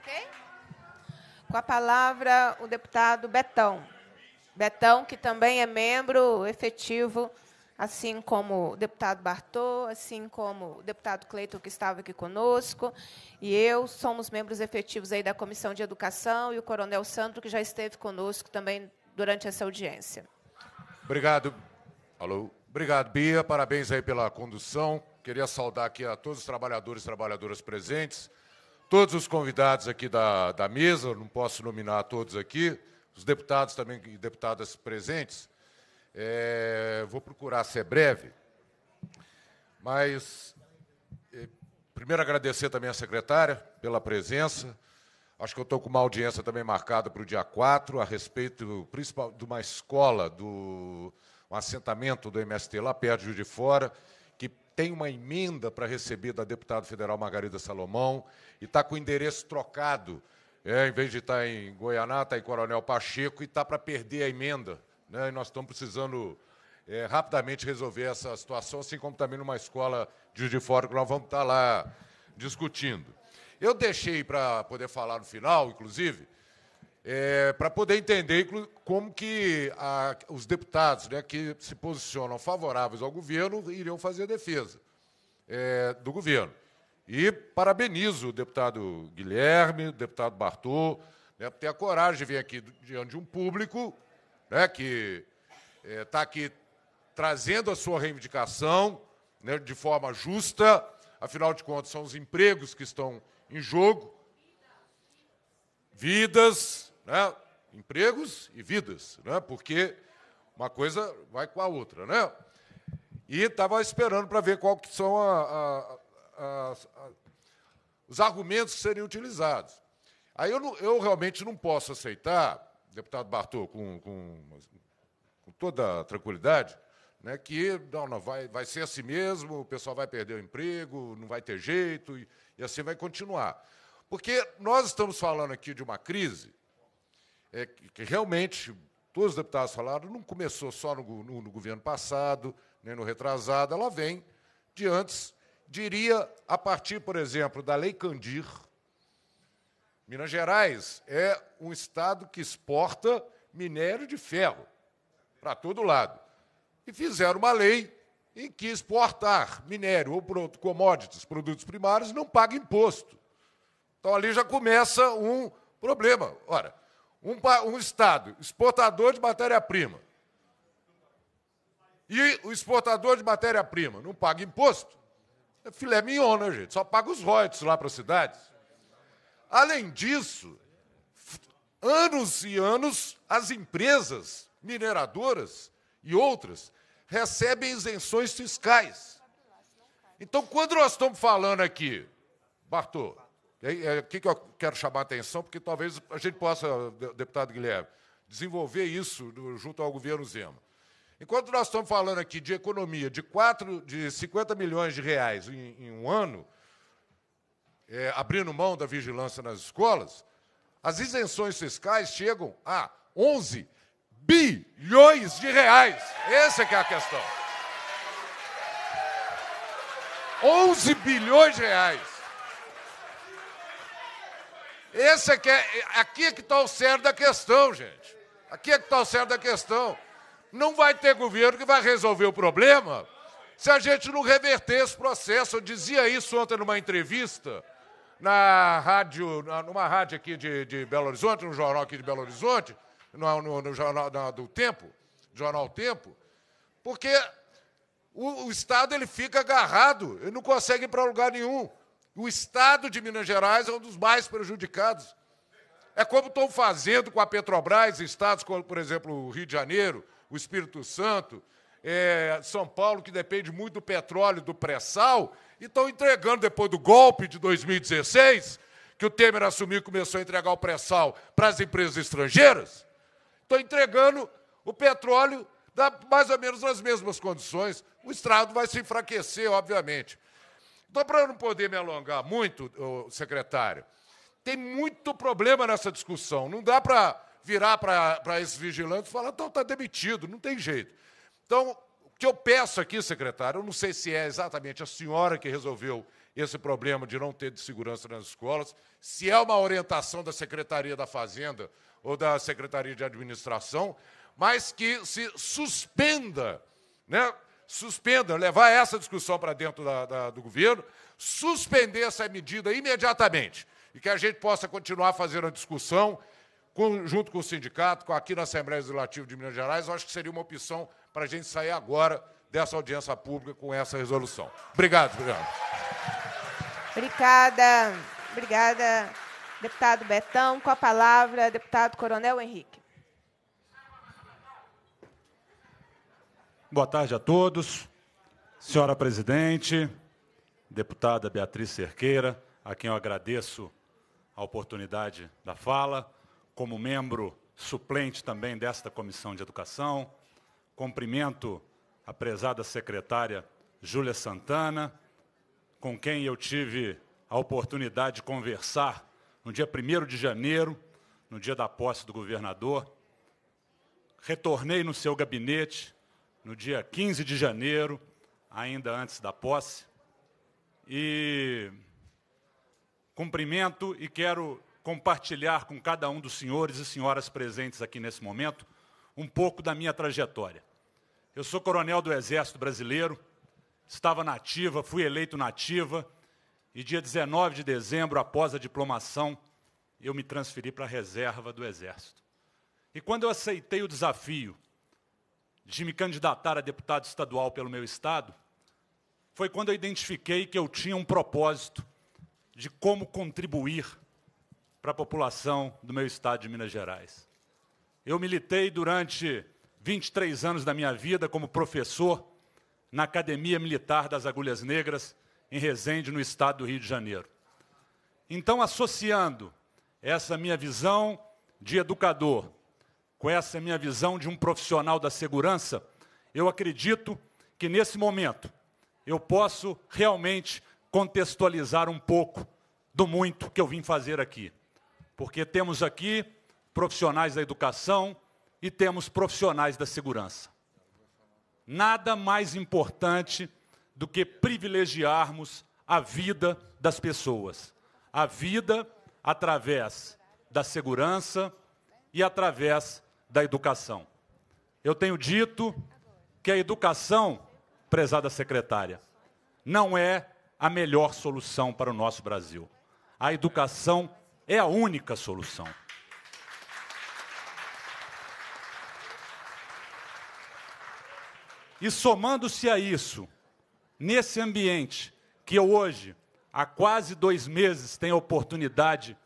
Okay. Com a palavra, o deputado Betão. Betão, que também é membro efetivo assim como o deputado Bartô, assim como o deputado Cleiton, que estava aqui conosco, e eu, somos membros efetivos aí da Comissão de Educação, e o coronel Sandro, que já esteve conosco também durante essa audiência. Obrigado. Alô. Obrigado, Bia. Parabéns aí pela condução. Queria saudar aqui a todos os trabalhadores e trabalhadoras presentes, todos os convidados aqui da, da mesa, não posso nominar todos aqui, os deputados também e deputadas presentes. É, vou procurar ser breve, mas é, primeiro agradecer também à secretária pela presença. Acho que eu estou com uma audiência também marcada para o dia 4, a respeito principal de uma escola, do, um assentamento do MST lá perto de, de Fora, que tem uma emenda para receber da deputada federal Margarida Salomão e está com o endereço trocado. É, em vez de estar tá em Goianá, está em Coronel Pacheco e está para perder a emenda. Né? E nós estamos precisando é, rapidamente resolver essa situação, assim como também numa escola de, de fora que nós vamos estar lá discutindo. Eu deixei para poder falar no final, inclusive, é, para poder entender como que a, os deputados né, que se posicionam favoráveis ao governo iriam fazer defesa é, do governo. E parabenizo o deputado Guilherme, o deputado Bartô, né, por ter a coragem de vir aqui diante de um público né, que está eh, é, aqui trazendo a sua reivindicação né, de forma justa, afinal de contas, são os empregos que estão em jogo, vidas, né, empregos e vidas, né, porque uma coisa vai com a outra. Né? E estava esperando para ver qual que são a, a, a, os argumentos que seriam utilizados. Aí eu, não, eu realmente não posso aceitar deputado Bartô, com, com, com toda tranquilidade, né, que não, não vai, vai ser assim mesmo, o pessoal vai perder o emprego, não vai ter jeito, e, e assim vai continuar. Porque nós estamos falando aqui de uma crise é, que, que, realmente, todos os deputados falaram, não começou só no, no, no governo passado, nem no retrasado, ela vem de antes, diria a partir, por exemplo, da Lei Candir, Minas Gerais é um estado que exporta minério de ferro para todo lado. E fizeram uma lei em que exportar minério ou produto, commodities, produtos primários, não paga imposto. Então ali já começa um problema. Ora, um, um Estado exportador de matéria-prima e o exportador de matéria-prima não paga imposto, é filé mignon, né, gente? Só paga os royalties lá para as cidades. Além disso, anos e anos, as empresas mineradoras e outras recebem isenções fiscais. Então, quando nós estamos falando aqui, Bartô, é, aqui é, que eu quero chamar a atenção, porque talvez a gente possa, deputado Guilherme, desenvolver isso junto ao governo Zema. Enquanto nós estamos falando aqui de economia de, quatro, de 50 milhões de reais em, em um ano, é, abrindo mão da vigilância nas escolas, as isenções fiscais chegam a 11 bilhões de reais. Essa é a questão. 11 bilhões de reais. Esse é que é, aqui é que está o cerne da questão, gente. Aqui é que está o cerne da questão. Não vai ter governo que vai resolver o problema se a gente não reverter esse processo. Eu dizia isso ontem numa entrevista na rádio, numa rádio aqui de, de Belo Horizonte, num jornal aqui de Belo Horizonte, no, no, no jornal do Tempo, jornal Tempo, porque o, o, Estado ele fica agarrado, ele não consegue ir para lugar nenhum. O Estado de Minas Gerais é um dos mais prejudicados. É como estão fazendo com a Petrobras, estados como, por exemplo, o Rio de Janeiro, o Espírito Santo, é, São Paulo, que depende muito do petróleo, do pré-sal, e estão entregando, depois do golpe de 2016, que o Temer assumiu e começou a entregar o pré-sal para as empresas estrangeiras, estão entregando o petróleo da, mais ou menos nas mesmas condições. O estrado vai se enfraquecer, obviamente. Então, para eu não poder me alongar muito, secretário, tem muito problema nessa discussão. Não dá para virar para esses vigilantes e falar, então está demitido, não tem jeito. Então, o que eu peço aqui, secretário, eu não sei se é exatamente a senhora que resolveu esse problema de não ter de segurança nas escolas, se é uma orientação da Secretaria da Fazenda ou da Secretaria de Administração, mas que se suspenda, né? suspenda, levar essa discussão para dentro da, da, do governo, suspender essa medida imediatamente e que a gente possa continuar fazendo a discussão com, junto com o sindicato, com aqui na Assembleia Legislativa de Minas Gerais, eu acho que seria uma opção para a gente sair agora dessa audiência pública com essa resolução. Obrigado, obrigado. Obrigada, obrigada, deputado Betão. Com a palavra, deputado Coronel Henrique. Boa tarde a todos. Senhora presidente, deputada Beatriz Cerqueira, a quem eu agradeço a oportunidade da fala, como membro suplente também desta Comissão de Educação, Cumprimento a prezada secretária Júlia Santana, com quem eu tive a oportunidade de conversar no dia 1 de janeiro, no dia da posse do governador. Retornei no seu gabinete no dia 15 de janeiro, ainda antes da posse, e cumprimento e quero compartilhar com cada um dos senhores e senhoras presentes aqui nesse momento um pouco da minha trajetória. Eu sou coronel do Exército Brasileiro, estava na fui eleito na e dia 19 de dezembro, após a diplomação, eu me transferi para a reserva do Exército. E quando eu aceitei o desafio de me candidatar a deputado estadual pelo meu estado, foi quando eu identifiquei que eu tinha um propósito de como contribuir para a população do meu estado de Minas Gerais. Eu militei durante 23 anos da minha vida como professor na Academia Militar das Agulhas Negras, em Resende, no estado do Rio de Janeiro. Então, associando essa minha visão de educador com essa minha visão de um profissional da segurança, eu acredito que nesse momento eu posso realmente contextualizar um pouco do muito que eu vim fazer aqui. Porque temos aqui profissionais da educação e temos profissionais da segurança. Nada mais importante do que privilegiarmos a vida das pessoas. A vida através da segurança e através da educação. Eu tenho dito que a educação, prezada secretária, não é a melhor solução para o nosso Brasil. A educação é a única solução. E somando-se a isso, nesse ambiente que eu hoje, há quase dois meses, tenho a oportunidade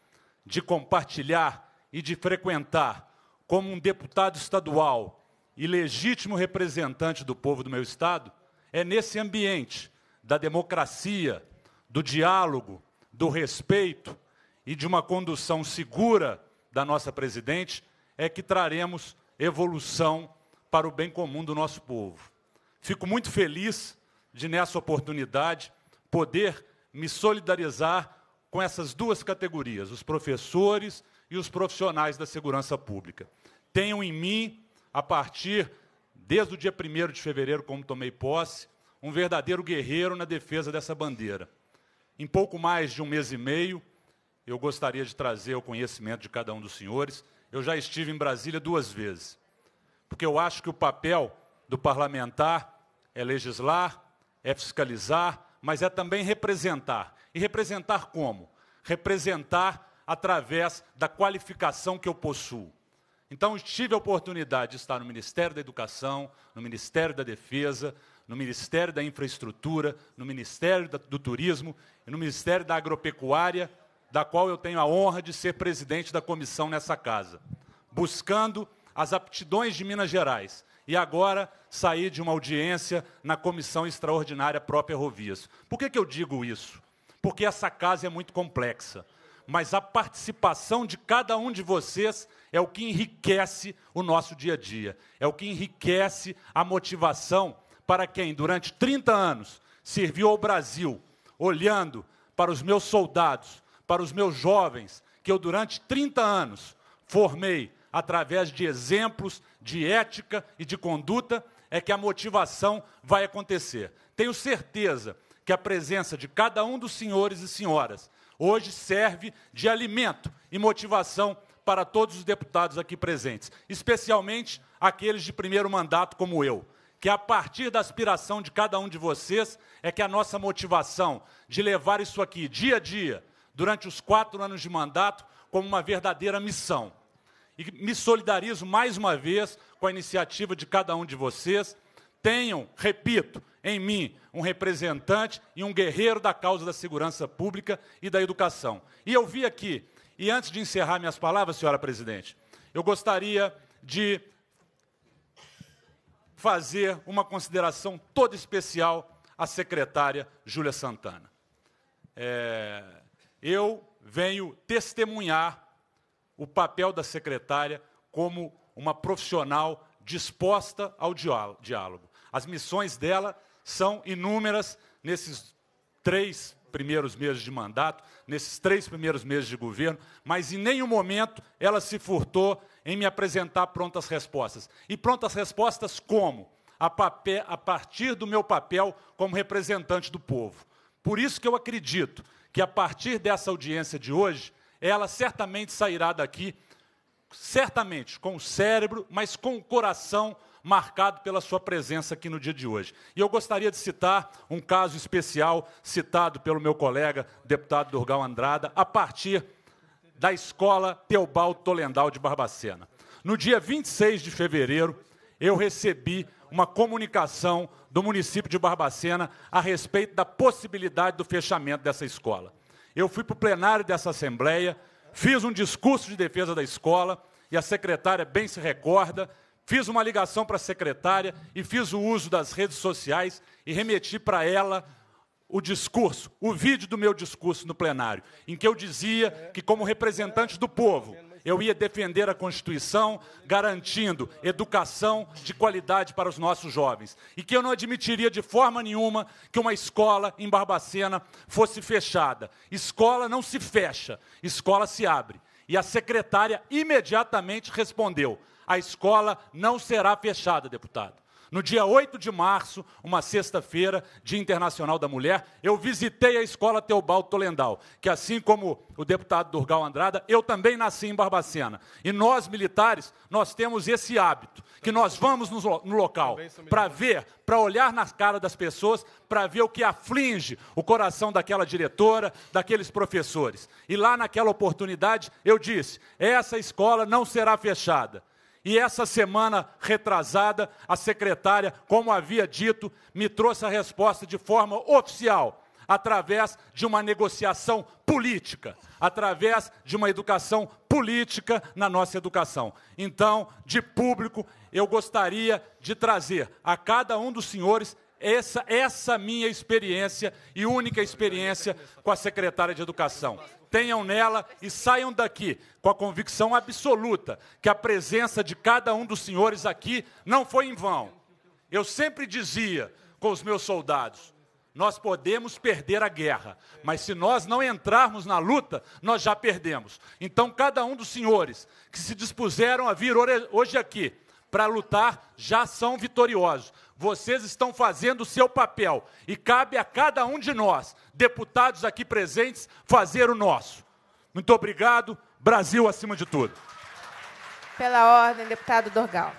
de compartilhar e de frequentar como um deputado estadual e legítimo representante do povo do meu Estado, é nesse ambiente da democracia, do diálogo, do respeito e de uma condução segura da nossa presidente é que traremos evolução para o bem comum do nosso povo. Fico muito feliz de, nessa oportunidade, poder me solidarizar com essas duas categorias, os professores e os profissionais da segurança pública. Tenham em mim, a partir desde o dia 1 de fevereiro, como tomei posse, um verdadeiro guerreiro na defesa dessa bandeira. Em pouco mais de um mês e meio, eu gostaria de trazer o conhecimento de cada um dos senhores. Eu já estive em Brasília duas vezes, porque eu acho que o papel do parlamentar é legislar, é fiscalizar, mas é também representar. E representar como? Representar através da qualificação que eu possuo. Então, tive a oportunidade de estar no Ministério da Educação, no Ministério da Defesa, no Ministério da Infraestrutura, no Ministério do Turismo e no Ministério da Agropecuária, da qual eu tenho a honra de ser presidente da comissão nessa casa, buscando as aptidões de Minas Gerais e agora sair de uma audiência na Comissão Extraordinária própria Rovias. Por que, que eu digo isso? Porque essa casa é muito complexa, mas a participação de cada um de vocês é o que enriquece o nosso dia a dia, é o que enriquece a motivação para quem, durante 30 anos, serviu ao Brasil, olhando para os meus soldados, para os meus jovens, que eu, durante 30 anos, formei através de exemplos de ética e de conduta, é que a motivação vai acontecer. Tenho certeza que a presença de cada um dos senhores e senhoras hoje serve de alimento e motivação para todos os deputados aqui presentes, especialmente aqueles de primeiro mandato como eu que a partir da aspiração de cada um de vocês é que a nossa motivação de levar isso aqui dia a dia, durante os quatro anos de mandato, como uma verdadeira missão. E me solidarizo mais uma vez com a iniciativa de cada um de vocês. Tenham, repito, em mim um representante e um guerreiro da causa da segurança pública e da educação. E eu vi aqui, e antes de encerrar minhas palavras, senhora presidente, eu gostaria de fazer uma consideração toda especial à secretária Júlia Santana. É, eu venho testemunhar o papel da secretária como uma profissional disposta ao diálogo. As missões dela são inúmeras nesses três primeiros meses de mandato, nesses três primeiros meses de governo, mas em nenhum momento ela se furtou em me apresentar prontas respostas. E prontas respostas como? A, papel, a partir do meu papel como representante do povo. Por isso que eu acredito que, a partir dessa audiência de hoje, ela certamente sairá daqui, certamente com o cérebro, mas com o coração marcado pela sua presença aqui no dia de hoje. E eu gostaria de citar um caso especial citado pelo meu colega, deputado Durgal Andrada, a partir da Escola Teobaldo Tolendal de Barbacena. No dia 26 de fevereiro, eu recebi uma comunicação do município de Barbacena a respeito da possibilidade do fechamento dessa escola. Eu fui para o plenário dessa Assembleia, fiz um discurso de defesa da escola, e a secretária bem se recorda, fiz uma ligação para a secretária e fiz o uso das redes sociais e remeti para ela o discurso, o vídeo do meu discurso no plenário, em que eu dizia que, como representante do povo, eu ia defender a Constituição garantindo educação de qualidade para os nossos jovens. E que eu não admitiria de forma nenhuma que uma escola em Barbacena fosse fechada. Escola não se fecha, escola se abre. E a secretária imediatamente respondeu: a escola não será fechada, deputado no dia 8 de março, uma sexta-feira, Dia Internacional da Mulher, eu visitei a escola Teobaldo Tolendal, que assim como o deputado Durgal Andrada, eu também nasci em Barbacena. E nós, militares, nós temos esse hábito, que nós vamos no, local para ver, para olhar nas caras das pessoas, para ver o que aflige o coração daquela diretora, daqueles professores. E lá naquela oportunidade, eu disse: essa escola não será fechada. E essa semana retrasada, a secretária, como havia dito, me trouxe a resposta de forma oficial, através de uma negociação política, através de uma educação política na nossa educação. Então, de público, eu gostaria de trazer a cada um dos senhores essa, essa minha experiência e única experiência com a secretária de Educação tenham nela e saiam daqui com a convicção absoluta que a presença de cada um dos senhores aqui não foi em vão. Eu sempre dizia com os meus soldados: nós podemos perder a guerra, mas se nós não entrarmos na luta, nós já perdemos. Então, cada um dos senhores que se dispuseram a vir hoje aqui, para lutar já são vitoriosos. Vocês estão fazendo o seu papel e cabe a cada um de nós, deputados aqui presentes, fazer o nosso. Muito obrigado, Brasil acima de tudo. Pela ordem, deputado Dorgal.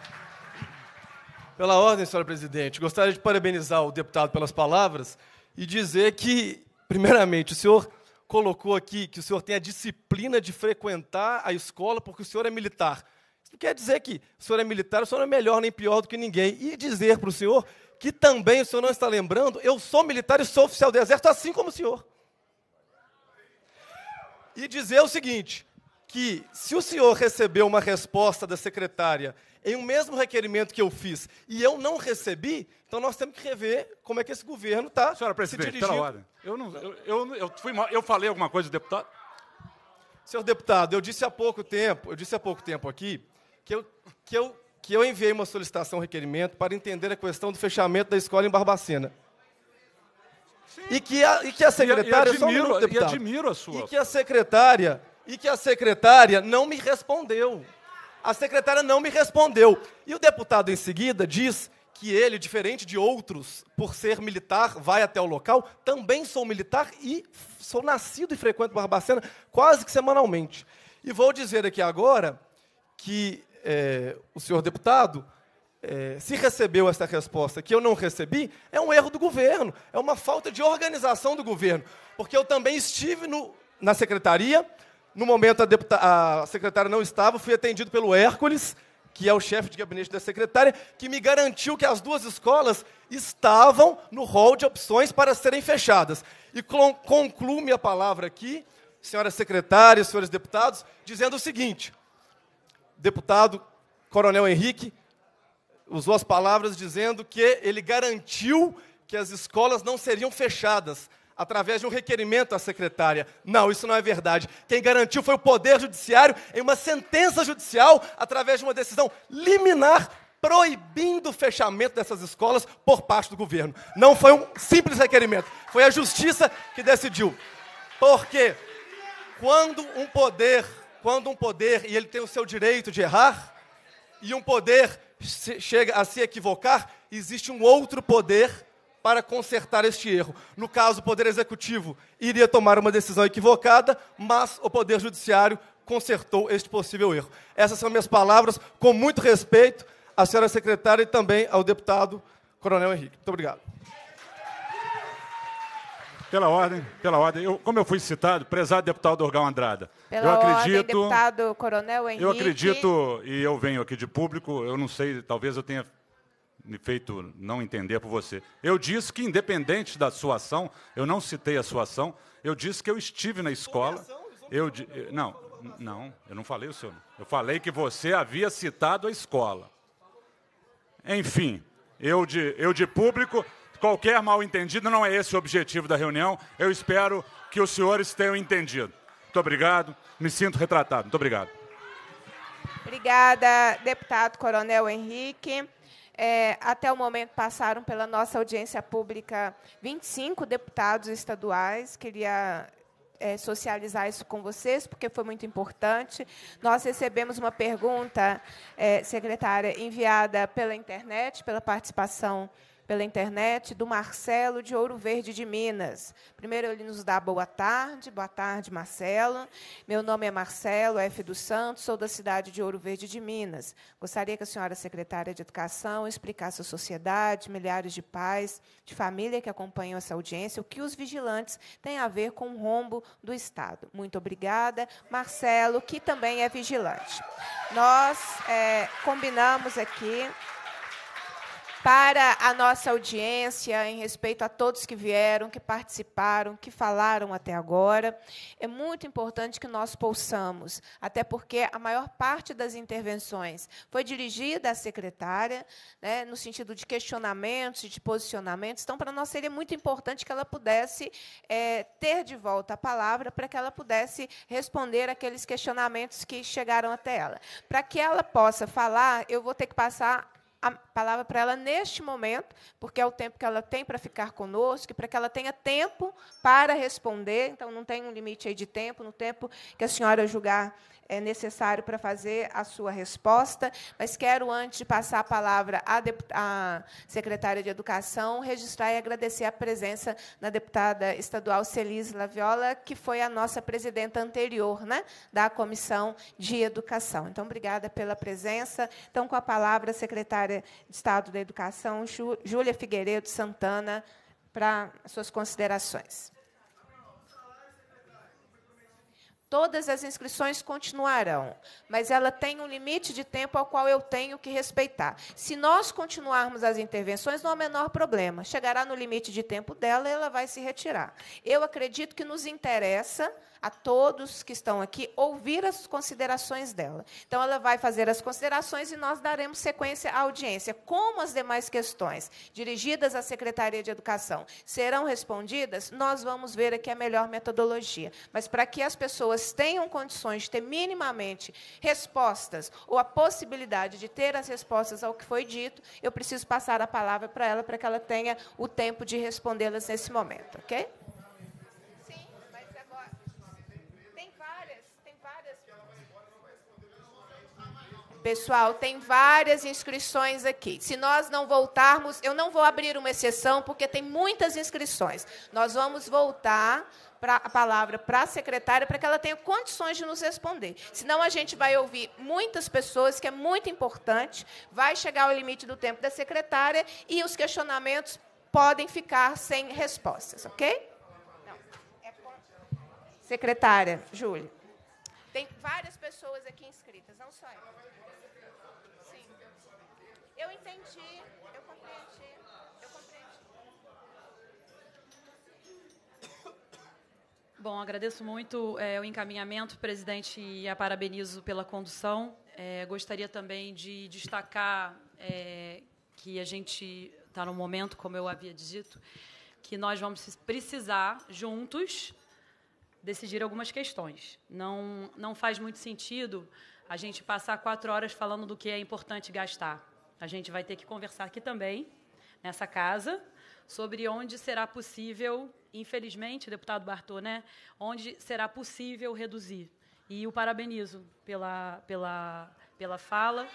Pela ordem, senhora presidente, gostaria de parabenizar o deputado pelas palavras e dizer que, primeiramente, o senhor colocou aqui que o senhor tem a disciplina de frequentar a escola porque o senhor é militar. Não quer dizer que o senhor é militar, o senhor não é melhor nem pior do que ninguém. E dizer para o senhor que também o senhor não está lembrando, eu sou militar e sou oficial do exército, assim como o senhor. E dizer o seguinte: que se o senhor recebeu uma resposta da secretária em um mesmo requerimento que eu fiz e eu não recebi, então nós temos que rever como é que esse governo está se presidente, tá dirigindo. Pela ordem. Eu, não, eu, eu, eu, fui, eu falei alguma coisa, deputado? Senhor deputado, eu disse há pouco tempo, eu disse há pouco tempo aqui que eu, que eu, que eu enviei uma solicitação, um requerimento, para entender a questão do fechamento da escola em Barbacena. E que a, e que a secretária. E, e admiro, um deputado, e admiro a sua. E que a secretária. E que a secretária não me respondeu. A secretária não me respondeu. E o deputado, em seguida, diz que ele, diferente de outros, por ser militar, vai até o local. Também sou militar e sou nascido e frequento Barbacena quase que semanalmente. E vou dizer aqui agora que é, o senhor deputado, é, se recebeu essa resposta que eu não recebi, é um erro do governo, é uma falta de organização do governo. Porque eu também estive no, na secretaria, no momento a, deputa, a secretária não estava, fui atendido pelo Hércules, que é o chefe de gabinete da secretária, que me garantiu que as duas escolas estavam no rol de opções para serem fechadas. E concluo minha palavra aqui, senhora secretária, senhores deputados, dizendo o seguinte: deputado Coronel Henrique usou as palavras dizendo que ele garantiu que as escolas não seriam fechadas através de um requerimento à secretária. Não, isso não é verdade. Quem garantiu foi o Poder Judiciário em uma sentença judicial através de uma decisão liminar proibindo o fechamento dessas escolas por parte do governo. Não foi um simples requerimento, foi a justiça que decidiu. Porque quando um poder quando um poder, e ele tem o seu direito de errar, e um poder chega a se equivocar, existe um outro poder para consertar este erro. No caso, o Poder Executivo iria tomar uma decisão equivocada, mas o Poder Judiciário consertou este possível erro. Essas são minhas palavras, com muito respeito à senhora secretária e também ao deputado Coronel Henrique. Muito obrigado. Pela ordem, pela ordem. Eu, como eu fui citado, prezado deputado Orgão Andrada. Pela eu acredito, ordem, deputado Coronel Henrique. Eu acredito, e eu venho aqui de público, eu não sei, talvez eu tenha me feito não entender por você. Eu disse que, independente da sua ação, eu não citei a sua ação, eu disse que eu estive na escola. Eu, não, não, eu não falei o seu nome. Eu falei que você havia citado a escola. Enfim, eu de, eu de público, qualquer mal entendido, não é esse o objetivo da reunião. Eu espero que os senhores tenham entendido. Muito obrigado, me sinto retratado. Muito obrigado. Obrigada, deputado Coronel Henrique. É, até o momento passaram pela nossa audiência pública 25 deputados estaduais. Queria é, socializar isso com vocês, porque foi muito importante. Nós recebemos uma pergunta, é, secretária, enviada pela internet, pela participação pela internet, do Marcelo de Ouro Verde de Minas. Primeiro ele nos dá boa tarde, boa tarde, Marcelo. Meu nome é Marcelo F. dos Santos, sou da cidade de Ouro Verde de Minas. Gostaria que a senhora secretária de Educação explicasse à sociedade, milhares de pais, de família que acompanham essa audiência, o que os vigilantes têm a ver com o rombo do Estado. Muito obrigada, Marcelo, que também é vigilante. Nós é, combinamos aqui para a nossa audiência, em respeito a todos que vieram, que participaram, que falaram até agora. É muito importante que nós possamos, até porque a maior parte das intervenções foi dirigida à secretária, né, no sentido de questionamentos, de posicionamentos. Então, para nós seria muito importante que ela pudesse é, ter de volta a palavra para que ela pudesse responder aqueles questionamentos que chegaram até ela. Para que ela possa falar, eu vou ter que passar a palavra para ela neste momento, porque é o tempo que ela tem para ficar conosco, para que ela tenha tempo para responder. Então, não tem um limite aí de tempo, no tempo que a senhora julgar é necessário para fazer a sua resposta, mas quero, antes de passar a palavra à, à secretária de Educação, registrar e agradecer a presença da deputada estadual Celis Laviola, que foi a nossa presidenta anterior né, da Comissão de Educação. Então, obrigada pela presença. Então, com a palavra, a secretária de Estado da Educação, Júlia Figueiredo Santana, para suas considerações. Todas as inscrições continuarão, mas ela tem um limite de tempo ao qual eu tenho que respeitar. Se nós continuarmos as intervenções, não há menor problema. Chegará no limite de tempo dela, ela vai se retirar. Eu acredito que nos interessa a todos que estão aqui ouvir as considerações dela. Então, ela vai fazer as considerações e nós daremos sequência à audiência. Como as demais questões dirigidas à Secretaria de Educação serão respondidas, nós vamos ver aqui a melhor metodologia. Mas para que as pessoas tenham condições de ter minimamente respostas ou a possibilidade de ter as respostas ao que foi dito, eu preciso passar a palavra para ela para que ela tenha o tempo de respondê-las nesse momento, ok? Pessoal, tem várias inscrições aqui. Se nós não voltarmos, eu não vou abrir uma exceção, porque tem muitas inscrições. Nós vamos voltar pra, a palavra para a secretária para que ela tenha condições de nos responder. Senão a gente vai ouvir muitas pessoas, que é muito importante, vai chegar ao limite do tempo da secretária e os questionamentos podem ficar sem respostas, ok? É secretária, Júlia. Tem várias pessoas aqui inscritas, não só eu. Eu entendi, eu compreendi, eu compreendi. Bom, agradeço muito é, o encaminhamento, presidente, e a parabenizo pela condução. É, gostaria também de destacar é, que a gente está num momento, como eu havia dito, que nós vamos precisar, juntos, decidir algumas questões. Não, não faz muito sentido a gente passar quatro horas falando do que é importante gastar. A gente vai ter que conversar aqui também, nessa casa, sobre onde será possível, infelizmente, deputado Bartô, né, onde será possível reduzir. E o parabenizo pela, pela, pela fala.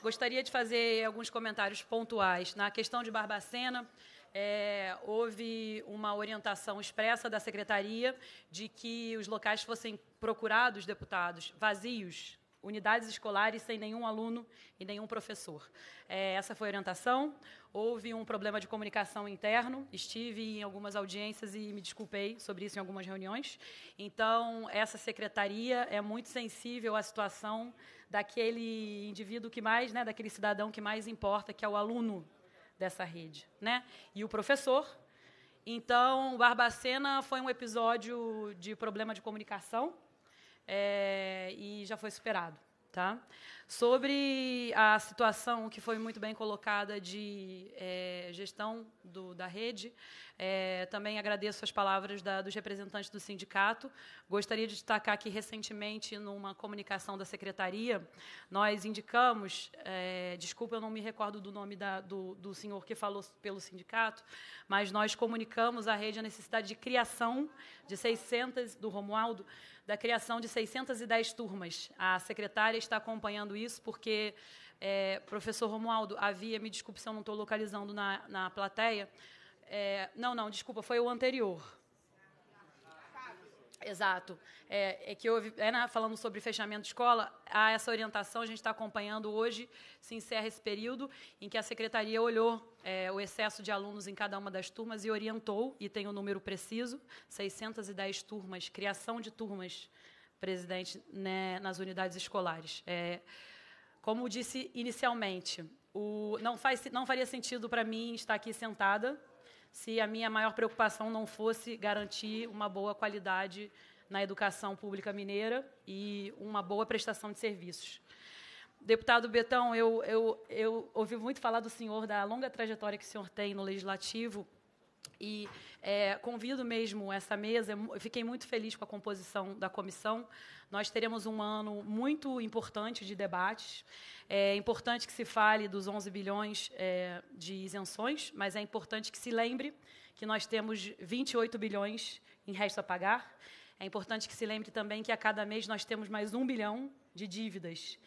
Gostaria de fazer alguns comentários pontuais. Na questão de Barbacena, é, houve uma orientação expressa da secretaria de que os locais fossem procurados, deputados, vazios, unidades escolares sem nenhum aluno e nenhum professor. É, essa foi a orientação. Houve um problema de comunicação interno. Estive em algumas audiências e me desculpei sobre isso em algumas reuniões. Então, essa secretaria é muito sensível à situação daquele indivíduo que mais, né, daquele cidadão que mais importa, que é o aluno dessa rede, né? E o professor. Então, Barbacena foi um episódio de problema de comunicação é, e já foi superado. Tá? Sobre a situação que foi muito bem colocada de é, gestão do, da rede, é, também agradeço as palavras da, dos representantes do sindicato. Gostaria de destacar que, recentemente, numa comunicação da secretaria, nós indicamos, é, desculpa, eu não me recordo do nome da, do, do senhor que falou pelo sindicato, mas nós comunicamos à rede a necessidade de criação de 600, do Romualdo, da criação de 610 turmas. A secretária está acompanhando isso porque, é, professor Romualdo, havia, me desculpe se eu não estou localizando na, na plateia, é, não, não, desculpa, foi o anterior. Exato. É, é que houve, é, né, falando sobre fechamento de escola, há essa orientação, a gente está acompanhando hoje, se encerra esse período em que a secretaria olhou é, o excesso de alunos em cada uma das turmas e orientou, e tem o um número preciso, 610 turmas, criação de turmas, presidente, né, nas unidades escolares. É, como disse inicialmente, o, não, faz, não faria sentido para mim estar aqui sentada se a minha maior preocupação não fosse garantir uma boa qualidade na educação pública mineira e uma boa prestação de serviços. Deputado Betão, eu, eu, eu ouvi muito falar do senhor, da longa trajetória que o senhor tem no Legislativo, e é, convido mesmo essa mesa. Eu fiquei muito feliz com a composição da comissão. Nós teremos um ano muito importante de debates. É importante que se fale dos 11 bilhões é, de isenções, mas é importante que se lembre que nós temos 28 bilhões em resto a pagar. É importante que se lembre também que a cada mês nós temos mais um bilhão de dívidas.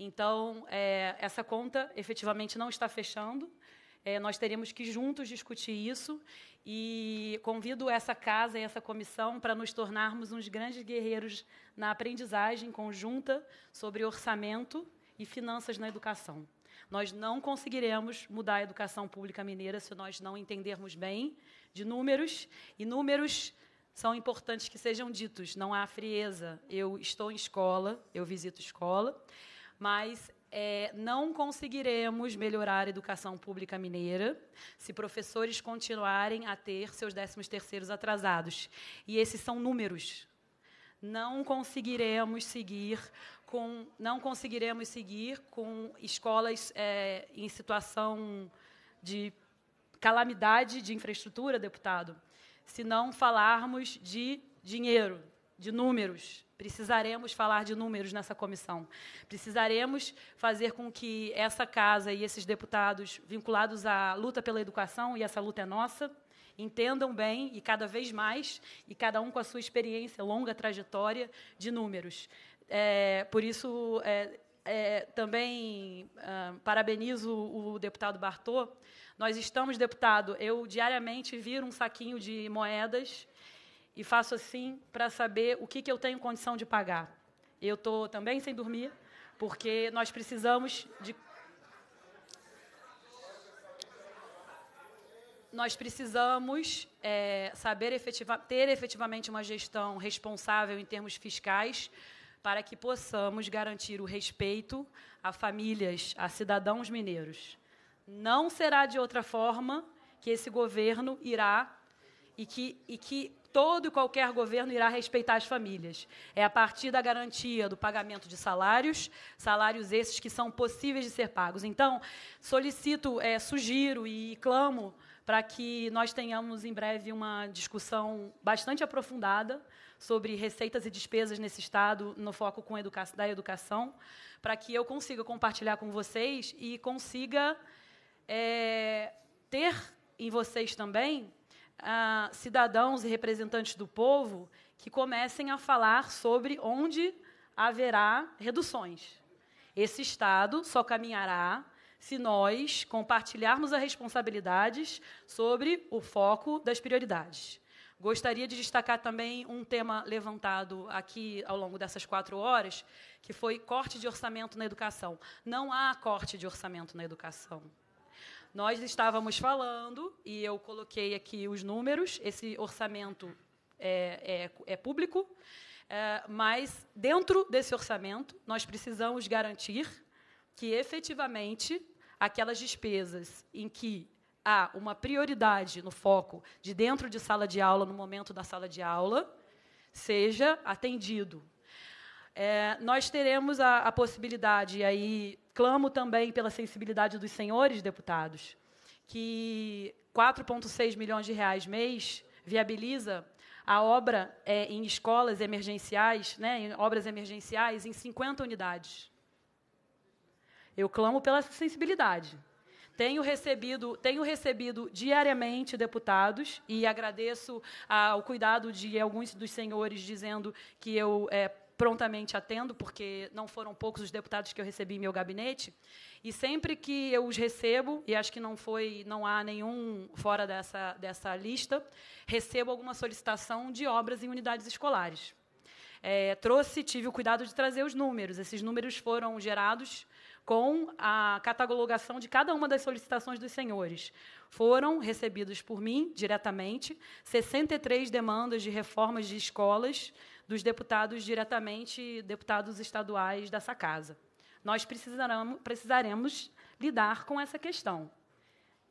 Então, é, essa conta efetivamente não está fechando. É, nós teremos que juntos discutir isso e convido essa casa e essa comissão para nos tornarmos uns grandes guerreiros na aprendizagem conjunta sobre orçamento e finanças na educação. Nós não conseguiremos mudar a educação pública mineira se nós não entendermos bem de números, e números são importantes que sejam ditos, não há frieza. Eu estou em escola, eu visito escola, mas é, não conseguiremos melhorar a educação pública mineira se professores continuarem a ter seus 13 terceiros atrasados. E esses são números. Não conseguiremos seguir com, não conseguiremos seguir com escolas é, em situação de calamidade de infraestrutura, deputado, se não falarmos de dinheiro, de números. Precisaremos falar de números nessa comissão. Precisaremos fazer com que essa casa e esses deputados vinculados à luta pela educação, e essa luta é nossa, entendam bem e cada vez mais, e cada um com a sua experiência, longa trajetória de números. É, por isso, é, é, também ah, parabenizo o deputado Bartô. Nós estamos, deputado, eu diariamente viro um saquinho de moedas e faço assim para saber o que, que eu tenho condição de pagar. Eu estou também sem dormir, porque nós precisamos de. Nós precisamos é, saber efetiva... ter efetivamente uma gestão responsável em termos fiscais para que possamos garantir o respeito a famílias, a cidadãos mineiros. Não será de outra forma que esse governo irá e que, e que todo e qualquer governo irá respeitar as famílias. É a partir da garantia do pagamento de salários, salários esses que são possíveis de ser pagos. Então, solicito, é, sugiro e clamo para que nós tenhamos em breve uma discussão bastante aprofundada sobre receitas e despesas nesse Estado, no foco com educa da educação, para que eu consiga compartilhar com vocês e consiga é, ter em vocês também ah, cidadãos e representantes do povo que comecem a falar sobre onde haverá reduções. Esse Estado só caminhará se nós compartilharmos as responsabilidades sobre o foco das prioridades. Gostaria de destacar também um tema levantado aqui ao longo dessas quatro horas, que foi corte de orçamento na educação. Não há corte de orçamento na educação. Nós estávamos falando, e eu coloquei aqui os números, esse orçamento é, é, é público, é, mas dentro desse orçamento nós precisamos garantir que efetivamente aquelas despesas em que há uma prioridade no foco de dentro de sala de aula, no momento da sala de aula, seja atendido é, nós teremos a, a possibilidade, e aí clamo também pela sensibilidade dos senhores deputados, que 4,6 milhões de reais mês viabiliza a obra é, em escolas emergenciais, né, em obras emergenciais, em 50 unidades. Eu clamo pela sensibilidade. Tenho recebido, tenho recebido diariamente deputados e agradeço ao ah, cuidado de alguns dos senhores dizendo que eu é, prontamente atendo, porque não foram poucos os deputados que eu recebi em meu gabinete, e sempre que eu os recebo, e acho que não foi, não há nenhum fora dessa, dessa lista, recebo alguma solicitação de obras em unidades escolares. É, trouxe, tive o cuidado de trazer os números. Esses números foram gerados com a catalogação de cada uma das solicitações dos senhores. Foram recebidos por mim diretamente 63 demandas de reformas de escolas dos deputados diretamente, deputados estaduais dessa casa. Nós precisaremos, precisaremos lidar com essa questão.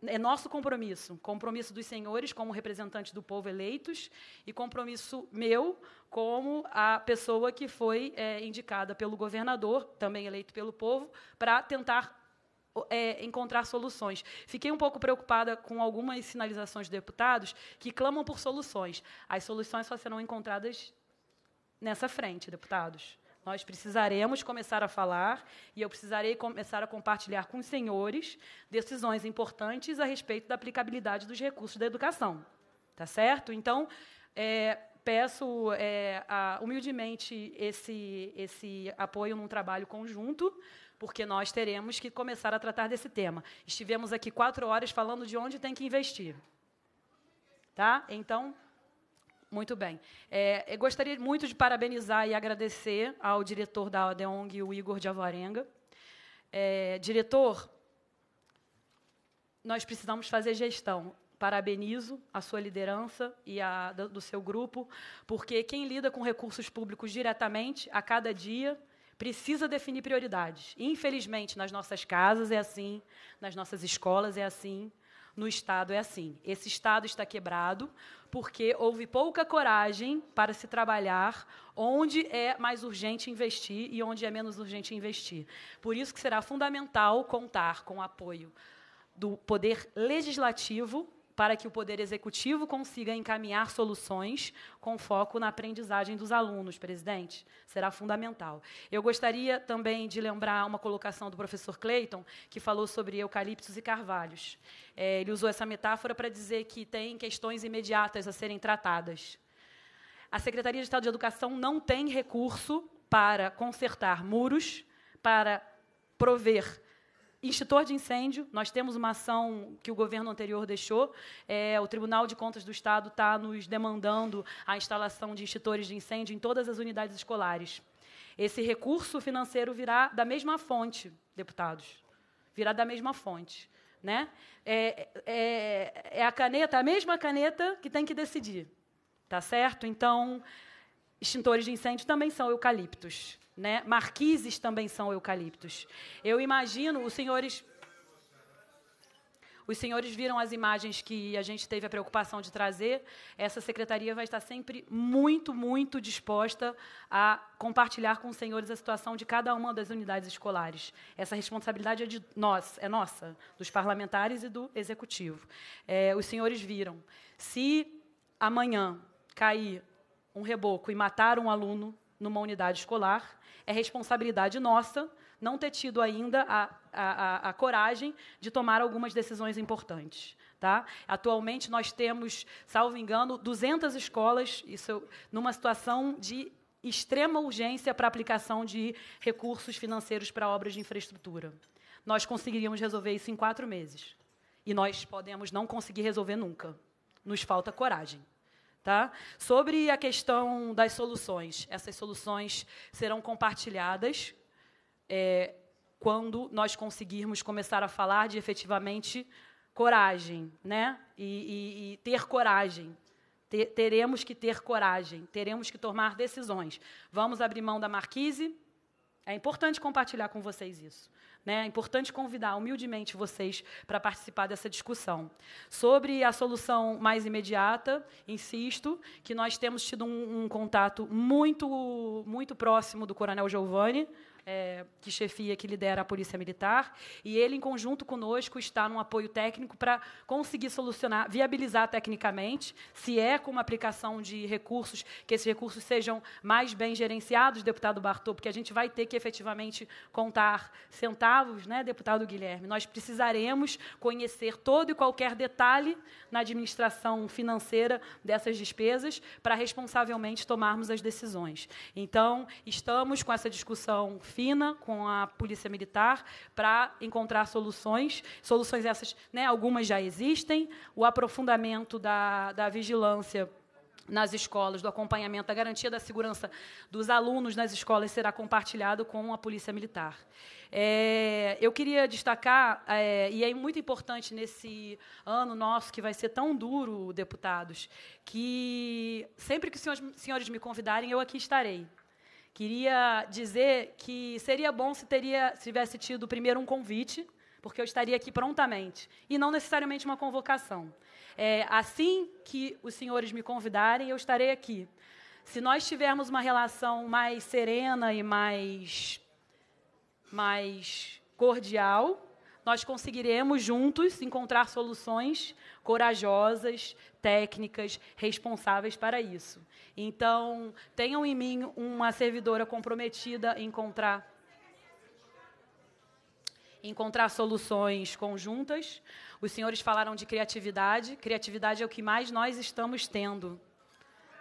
É nosso compromisso, compromisso dos senhores como representantes do povo eleitos e compromisso meu como a pessoa que foi é, indicada pelo governador, também eleito pelo povo, para tentar é, encontrar soluções. Fiquei um pouco preocupada com algumas sinalizações de deputados que clamam por soluções. As soluções só serão encontradas nessa frente, deputados. Nós precisaremos começar a falar e eu precisarei começar a compartilhar com os senhores decisões importantes a respeito da aplicabilidade dos recursos da educação. Tá certo? Então, é, peço é, a, humildemente esse, esse apoio num trabalho conjunto, porque nós teremos que começar a tratar desse tema. Estivemos aqui quatro horas falando de onde tem que investir. Tá? Então, muito bem. É, gostaria muito de parabenizar e agradecer ao diretor da ADONG, o Igor de Avarenga. É, diretor, nós precisamos fazer gestão. Parabenizo a sua liderança e a do seu grupo, porque quem lida com recursos públicos diretamente, a cada dia, precisa definir prioridades. Infelizmente, nas nossas casas é assim, nas nossas escolas é assim, no Estado é assim. Esse Estado está quebrado porque houve pouca coragem para se trabalhar onde é mais urgente investir e onde é menos urgente investir. Por isso que será fundamental contar com o apoio do poder legislativo para que o Poder Executivo consiga encaminhar soluções com foco na aprendizagem dos alunos, presidente. Será fundamental. Eu gostaria também de lembrar uma colocação do professor Clayton, que falou sobre eucaliptos e carvalhos. É, ele usou essa metáfora para dizer que tem questões imediatas a serem tratadas. A Secretaria de Estado de Educação não tem recurso para consertar muros, para prover Extintor de incêndio, nós temos uma ação que o governo anterior deixou. É, o Tribunal de Contas do Estado está nos demandando a instalação de extintores de incêndio em todas as unidades escolares. Esse recurso financeiro virá da mesma fonte, deputados. Virá da mesma fonte. Né? É, é, é a caneta, é a mesma caneta que tem que decidir. Tá certo? Então, extintores de incêndio também são eucaliptos, né? Marquises também são eucaliptos. Eu imagino os senhores os senhores viram as imagens que a gente teve a preocupação de trazer. Essa secretaria vai estar sempre muito, muito disposta a compartilhar com os senhores a situação de cada uma das unidades escolares. Essa responsabilidade é de nós, é nossa, dos parlamentares e do executivo. É, os senhores viram. Se amanhã cair um reboco e matar um aluno numa unidade escolar, é responsabilidade nossa não ter tido ainda a, a, a, coragem de tomar algumas decisões importantes. Tá? Atualmente, nós temos, salvo engano, 200 escolas, isso numa situação de extrema urgência para aplicação de recursos financeiros para obras de infraestrutura. Nós conseguiríamos resolver isso em quatro meses. E nós podemos não conseguir resolver nunca. Nos falta coragem. Tá? Sobre a questão das soluções, essas soluções serão compartilhadas é, quando nós conseguirmos começar a falar de efetivamente coragem, né? E, e, e ter coragem. teremos que ter coragem, teremos que tomar decisões. Vamos abrir mão da marquise? É importante compartilhar com vocês isso. Né? É importante convidar humildemente vocês para participar dessa discussão. Sobre a solução mais imediata, insisto que nós temos tido um, um contato muito, muito próximo do Coronel Giovanni, é, que chefia, que lidera a Polícia Militar, e ele, em conjunto conosco, está num apoio técnico para conseguir solucionar, viabilizar tecnicamente, se é com uma aplicação de recursos, que esses recursos sejam mais bem gerenciados, deputado Bartô, porque a gente vai ter que efetivamente contar centavos, né, deputado Guilherme? Nós precisaremos conhecer todo e qualquer detalhe na administração financeira dessas despesas para responsavelmente tomarmos as decisões. Então, estamos com essa discussão fina com a Polícia Militar para encontrar soluções. Soluções essas, né, algumas já existem. O aprofundamento da, da vigilância nas escolas, do acompanhamento, da garantia da segurança dos alunos nas escolas será compartilhado com a Polícia Militar. É, eu queria destacar, é, e é muito importante nesse ano nosso, que vai ser tão duro, deputados, que sempre que os senhores, senhores me convidarem, eu aqui estarei. Queria dizer que seria bom se, teria, se tivesse tido primeiro um convite, porque eu estaria aqui prontamente, e não necessariamente uma convocação. É, assim que os senhores me convidarem, eu estarei aqui. Se nós tivermos uma relação mais serena e mais, mais cordial, nós conseguiremos juntos encontrar soluções corajosas, técnicas, responsáveis para isso. Então, tenham em mim uma servidora comprometida em encontrar encontrar soluções conjuntas. Os senhores falaram de criatividade. Criatividade é o que mais nós estamos tendo.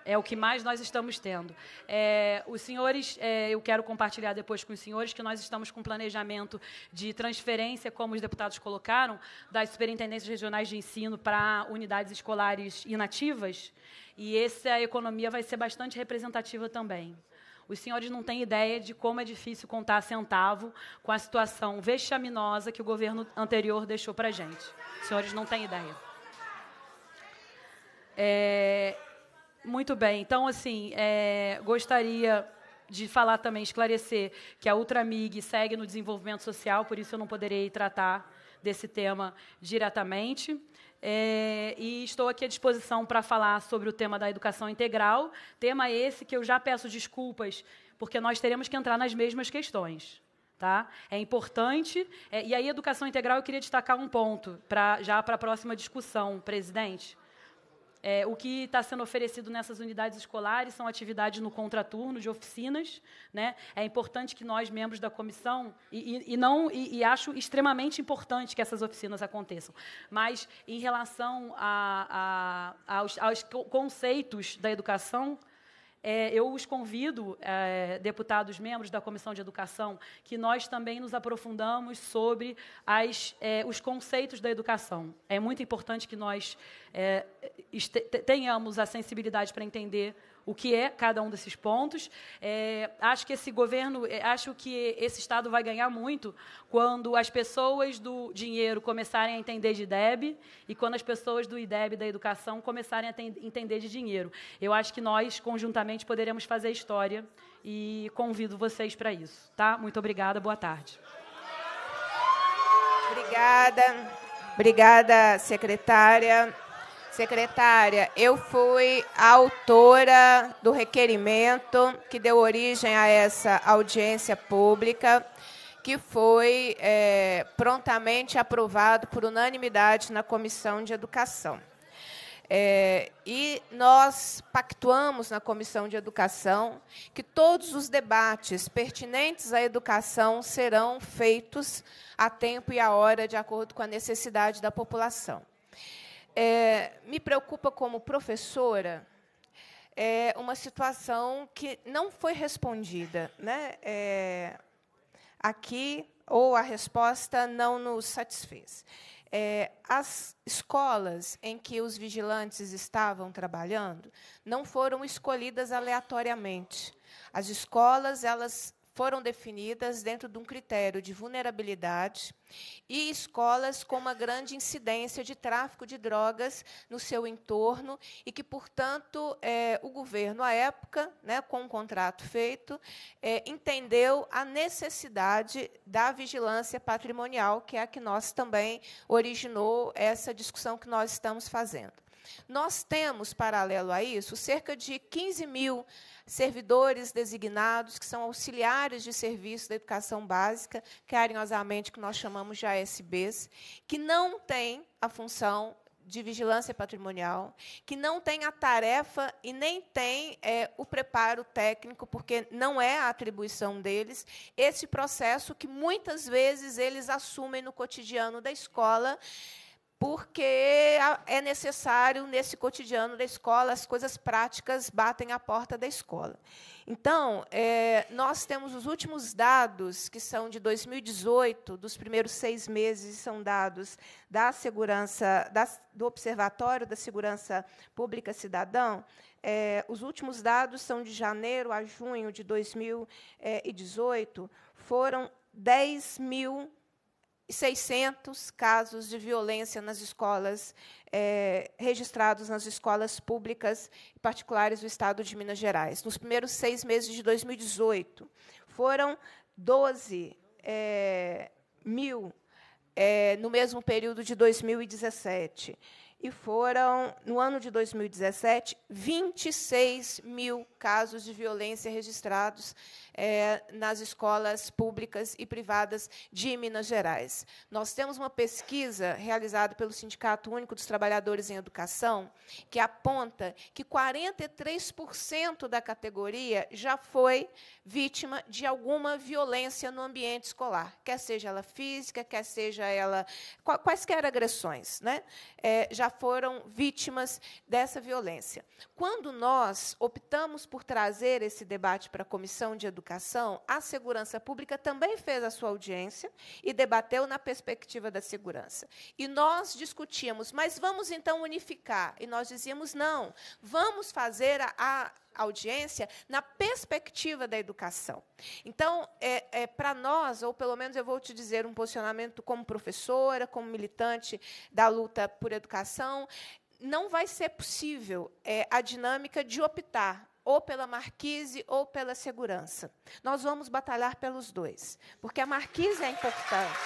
É o que mais nós estamos tendo. É, os senhores, é, eu quero compartilhar depois com os senhores que nós estamos com planejamento de transferência, como os deputados colocaram, das superintendências regionais de ensino para unidades escolares inativas. E essa economia vai ser bastante representativa também. Os senhores não têm ideia de como é difícil contar centavo com a situação vexaminosa que o governo anterior deixou para a gente. Os senhores não têm ideia. É, muito bem. Então, assim, é, gostaria de falar também, esclarecer que a Ultramig segue no desenvolvimento social, por isso eu não poderei tratar desse tema diretamente. É, e estou aqui à disposição para falar sobre o tema da educação integral, tema esse que eu já peço desculpas, porque nós teremos que entrar nas mesmas questões. Tá? É importante. É, e aí, educação integral, eu queria destacar um ponto, pra, já para a próxima discussão, presidente é, o que está sendo oferecido nessas unidades escolares são atividades no contraturno de oficinas. Né? É importante que nós, membros da comissão, e, e, e não e, e, acho extremamente importante que essas oficinas aconteçam. Mas em relação a, a, aos, aos conceitos da educação, é, eu os convido, é, deputados membros da Comissão de Educação, que nós também nos aprofundamos sobre as, é, os conceitos da educação. É muito importante que nós é, tenhamos a sensibilidade para entender o que é cada um desses pontos. É, acho que esse governo, é, acho que esse Estado vai ganhar muito quando as pessoas do dinheiro começarem a entender de IDEB e quando as pessoas do IDEB da educação começarem a entender de dinheiro. Eu acho que nós, conjuntamente, poderemos fazer história e convido vocês para isso. Tá? Muito obrigada, boa tarde. Obrigada. Obrigada, secretária. Secretária, eu fui a autora do requerimento que deu origem a essa audiência pública, que foi é, prontamente aprovado por unanimidade na Comissão de Educação. É, e nós pactuamos na Comissão de Educação que todos os debates pertinentes à educação serão feitos a tempo e a hora, de acordo com a necessidade da população é, me preocupa como professora é uma situação que não foi respondida, né? É, aqui ou a resposta não nos satisfez. É, as escolas em que os vigilantes estavam trabalhando não foram escolhidas aleatoriamente. As escolas elas foram definidas dentro de um critério de vulnerabilidade e escolas com uma grande incidência de tráfico de drogas no seu entorno e que, portanto, é, o governo, à época, né, com o um contrato feito, é, entendeu a necessidade da vigilância patrimonial, que é a que nós também originou essa discussão que nós estamos fazendo. Nós temos, paralelo a isso, cerca de 15 mil servidores designados, que são auxiliares de serviço da educação básica, carinhosamente que nós chamamos de ASBs, que não têm a função de vigilância patrimonial, que não tem a tarefa e nem tem é, o preparo técnico, porque não é a atribuição deles, esse processo que muitas vezes eles assumem no cotidiano da escola, porque é necessário nesse cotidiano da escola, as coisas práticas batem à porta da escola. Então, é, nós temos os últimos dados, que são de 2018, dos primeiros seis meses, são dados da segurança da, do Observatório da Segurança Pública Cidadão. É, os últimos dados são de janeiro a junho de 2018, é, foram 10 mil 600 casos de violência nas escolas, é, registrados nas escolas públicas e particulares do Estado de Minas Gerais. Nos primeiros seis meses de 2018, foram 12 é, eh, mil é, no mesmo período de 2017. E foram, no ano de 2017, 26 mil casos de violência registrados é, nas escolas públicas e privadas de Minas Gerais. Nós temos uma pesquisa realizada pelo Sindicato Único dos Trabalhadores em Educação que aponta que 43% da categoria já foi vítima de alguma violência no ambiente escolar, quer seja ela física, quer seja ela quaisquer agressões, né? É, já foram vítimas dessa violência. Quando nós optamos por trazer esse debate para a Comissão de Educação educação, a segurança pública também fez a sua audiência e debateu na perspectiva da segurança. E nós discutíamos, mas vamos então unificar. E nós dizíamos, não, vamos fazer a, a audiência na perspectiva da educação. Então, é, é para nós, ou pelo menos eu vou te dizer um posicionamento como professora, como militante da luta por educação, não vai ser possível é, a dinâmica de optar ou pela marquise ou pela segurança. Nós vamos batalhar pelos dois, porque a marquise é importante.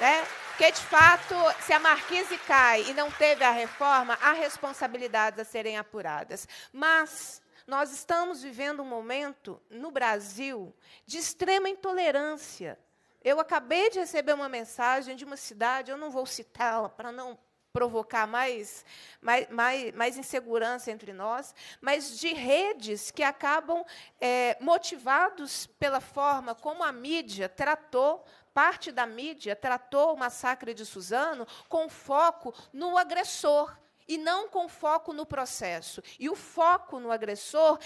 Né? Porque, de fato, se a marquise cai e não teve a reforma, há responsabilidades a serem apuradas. Mas nós estamos vivendo um momento no Brasil de extrema intolerância. Eu acabei de receber uma mensagem de uma cidade, eu não vou citá-la para não provocar mais, mais, mais, mais, insegurança entre nós, mas de redes que acabam é, motivados pela forma como a mídia tratou. Parte da mídia tratou o massacre de Suzano com foco no agressor e não com foco no processo. E o foco no agressor,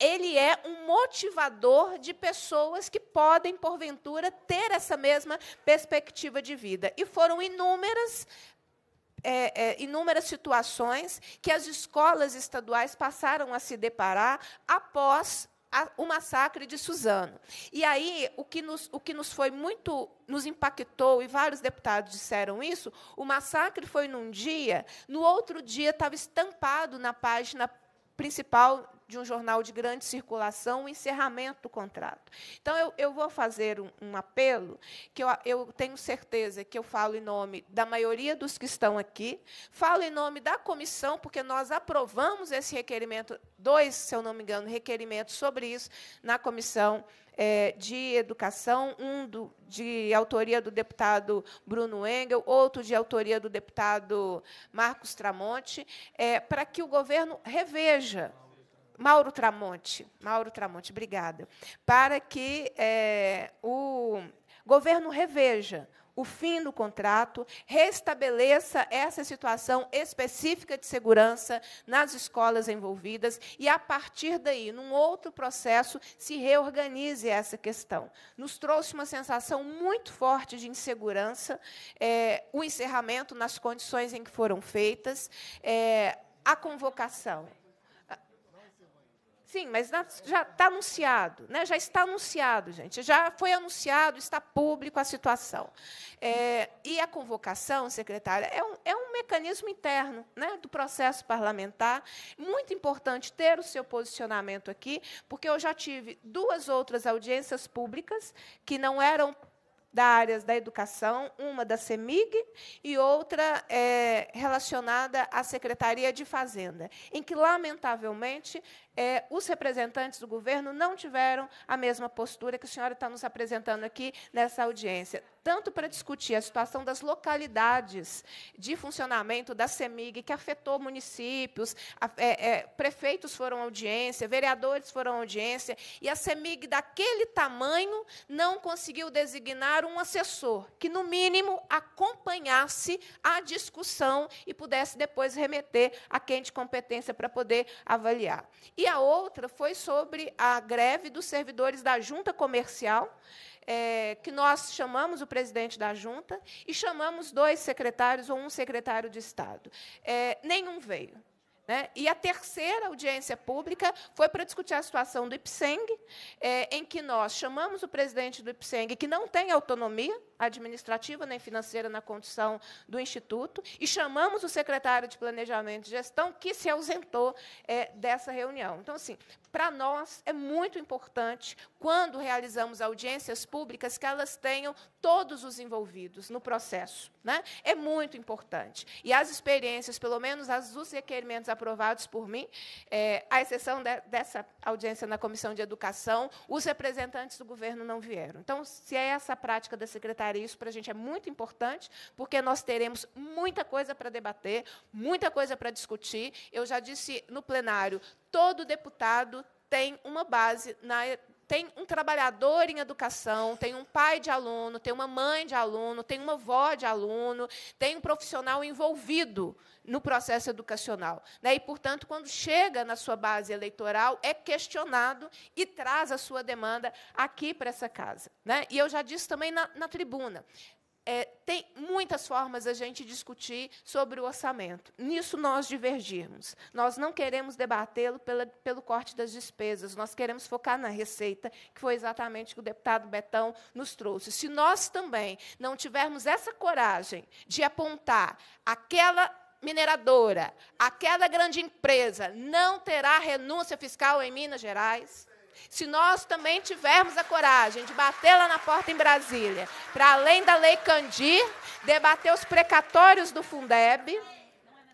ele é um motivador de pessoas que podem, porventura, ter essa mesma perspectiva de vida. E foram inúmeras é, é, inúmeras situações que as escolas estaduais passaram a se deparar após a, o massacre de Suzano. E aí, o que, nos, o que nos foi muito, nos impactou, e vários deputados disseram isso, o massacre foi num dia, no outro dia estava estampado na página principal de um jornal de grande circulação, o encerramento do contrato. Então, eu, eu vou fazer um, um apelo, que eu, eu tenho certeza que eu falo em nome da maioria dos que estão aqui, falo em nome da comissão, porque nós aprovamos esse requerimento, dois, se eu não me engano, requerimentos sobre isso na comissão é, de Educação, um do, de autoria do deputado Bruno Engel, outro de autoria do deputado Marcos Tramonte, é, para que o governo reveja Mauro Tramonte, Mauro Tramonte, obrigada, para que é, o governo reveja o fim do contrato, restabeleça essa situação específica de segurança nas escolas envolvidas e, a partir daí, num outro processo, se reorganize essa questão. Nos trouxe uma sensação muito forte de insegurança, é, o encerramento nas condições em que foram feitas, é, a convocação. Sim, mas já está anunciado, né? já está anunciado, gente. Já foi anunciado, está público a situação. É, e a convocação, secretária, é um, é um mecanismo interno né, do processo parlamentar. Muito importante ter o seu posicionamento aqui, porque eu já tive duas outras audiências públicas que não eram da área da educação, uma da CEMIG e outra é, relacionada à Secretaria de Fazenda, em que, lamentavelmente, é, os representantes do governo não tiveram a mesma postura que a senhora está nos apresentando aqui nessa audiência, tanto para discutir a situação das localidades de funcionamento da CEMIG, que afetou municípios, é, é, prefeitos foram à audiência, vereadores foram à audiência, e a CEMIG daquele tamanho não conseguiu designar um assessor que, no mínimo, acompanhasse a discussão e pudesse depois remeter a quem de competência para poder avaliar. E a outra foi sobre a greve dos servidores da junta comercial, é, que nós chamamos o presidente da junta e chamamos dois secretários ou um secretário de Estado. É, nenhum veio. Né? E a terceira audiência pública foi para discutir a situação do IPSENG, é, em que nós chamamos o presidente do IPSENG, que não tem autonomia, administrativa nem financeira na condição do Instituto, e chamamos o secretário de Planejamento e Gestão, que se ausentou é, dessa reunião. Então, assim, para nós é muito importante, quando realizamos audiências públicas, que elas tenham todos os envolvidos no processo. Né? É muito importante. E as experiências, pelo menos as dos requerimentos aprovados por mim, é, à exceção de, dessa audiência na Comissão de Educação, os representantes do governo não vieram. Então, se é essa a prática da Secretaria, isso para a gente é muito importante, porque nós teremos muita coisa para debater, muita coisa para discutir. Eu já disse no plenário, todo deputado tem uma base na tem um trabalhador em educação, tem um pai de aluno, tem uma mãe de aluno, tem uma avó de aluno, tem um profissional envolvido no processo educacional. Né? E, portanto, quando chega na sua base eleitoral, é questionado e traz a sua demanda aqui para essa casa. Né? E eu já disse também na, na tribuna é, tem muitas formas a gente discutir sobre o orçamento. Nisso nós divergirmos. Nós não queremos debatê-lo pelo corte das despesas, nós queremos focar na receita, que foi exatamente o que o deputado Betão nos trouxe. Se nós também não tivermos essa coragem de apontar aquela mineradora, aquela grande empresa não terá renúncia fiscal em Minas Gerais, se nós também tivermos a coragem de bater lá na porta em Brasília, para além da Lei Candir, debater os precatórios do Fundeb,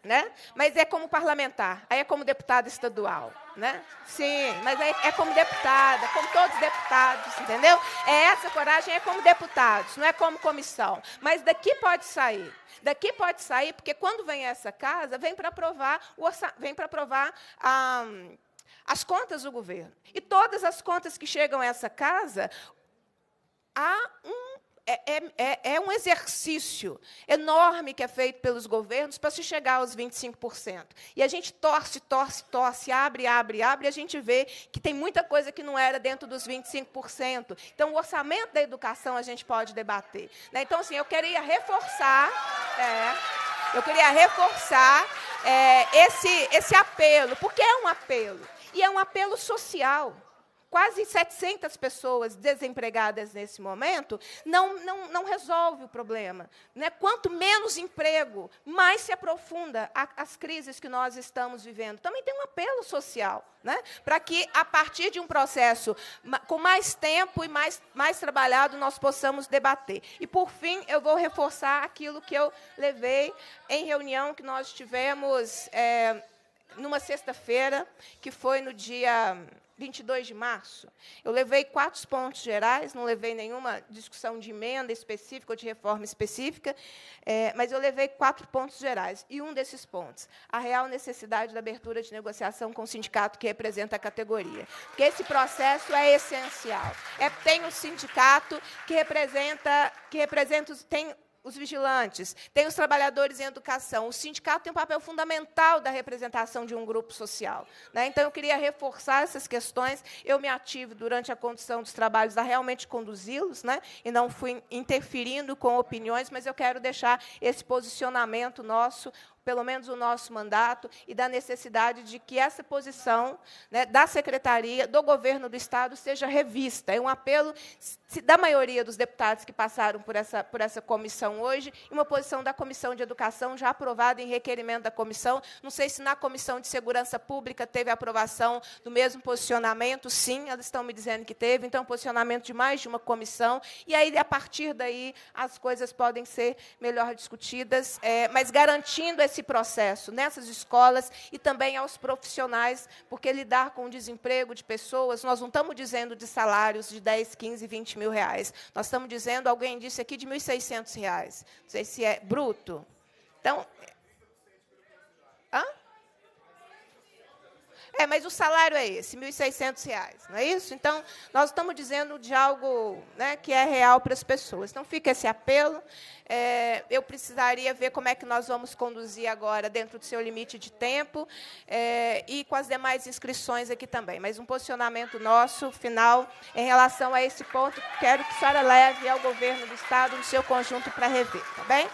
né? mas é como parlamentar, aí é como deputada estadual. Né? Sim, mas é, é como deputada, é como todos os deputados, entendeu? É essa coragem, é como deputados, não é como comissão. Mas daqui pode sair. Daqui pode sair, porque quando vem essa casa, vem para aprovar o vem para aprovar a. Ah, as contas do governo. E todas as contas que chegam a essa casa, há um, é, é, é, é um exercício enorme que é feito pelos governos para se chegar aos 25%. E a gente torce, torce, torce, abre, abre, abre, e a gente vê que tem muita coisa que não era dentro dos 25%. Então, o orçamento da educação a gente pode debater. Né? Então, assim, eu queria reforçar. É, eu queria reforçar é, esse, esse apelo, porque é um apelo. E é um apelo social. Quase 700 pessoas desempregadas nesse momento não, não, não resolve o problema. Né? Quanto menos emprego, mais se aprofunda a, as crises que nós estamos vivendo. Também tem um apelo social, né? para que, a partir de um processo com mais tempo e mais, mais trabalhado, nós possamos debater. E, por fim, eu vou reforçar aquilo que eu levei em reunião que nós tivemos. É, numa sexta-feira, que foi no dia 22 hum, de março. Eu levei quatro pontos gerais, não levei nenhuma discussão de emenda específica ou de reforma específica, é, mas eu levei quatro pontos gerais. E um desses pontos, a real necessidade da abertura de negociação com o sindicato que representa a categoria. Porque esse processo é essencial. É, tem o um sindicato que representa, que representa tem os vigilantes, tem os trabalhadores em educação. O sindicato tem um papel fundamental da representação de um grupo social. Né? Então, eu queria reforçar essas questões. Eu me ative durante a condução dos trabalhos a realmente conduzi-los, né? e não fui interferindo com opiniões, mas eu quero deixar esse posicionamento nosso pelo menos o nosso mandato, e da necessidade de que essa posição né, da secretaria, do governo do Estado, seja revista. É um apelo da maioria dos deputados que passaram por essa, por essa comissão hoje, e uma posição da Comissão de Educação já aprovada em requerimento da comissão. Não sei se na Comissão de Segurança Pública teve aprovação do mesmo posicionamento, sim, elas estão me dizendo que teve, então, é posicionamento de mais de uma comissão, e aí, a partir daí, as coisas podem ser melhor discutidas, é, mas garantindo esse esse processo nessas escolas e também aos profissionais, porque lidar com o desemprego de pessoas, nós não estamos dizendo de salários de 10, 15, 20 mil reais. Nós estamos dizendo, alguém disse aqui, de 1.600 reais. Não sei se é bruto. Então. Hã? É, mas o salário é esse, R$ 1.600, não é isso? Então, nós estamos dizendo de algo né, que é real para as pessoas. Então, fica esse apelo. É, eu precisaria ver como é que nós vamos conduzir agora, dentro do seu limite de tempo, é, e com as demais inscrições aqui também. Mas um posicionamento nosso, final, em relação a esse ponto, quero que a senhora leve ao governo do Estado no seu conjunto para rever, tá bem?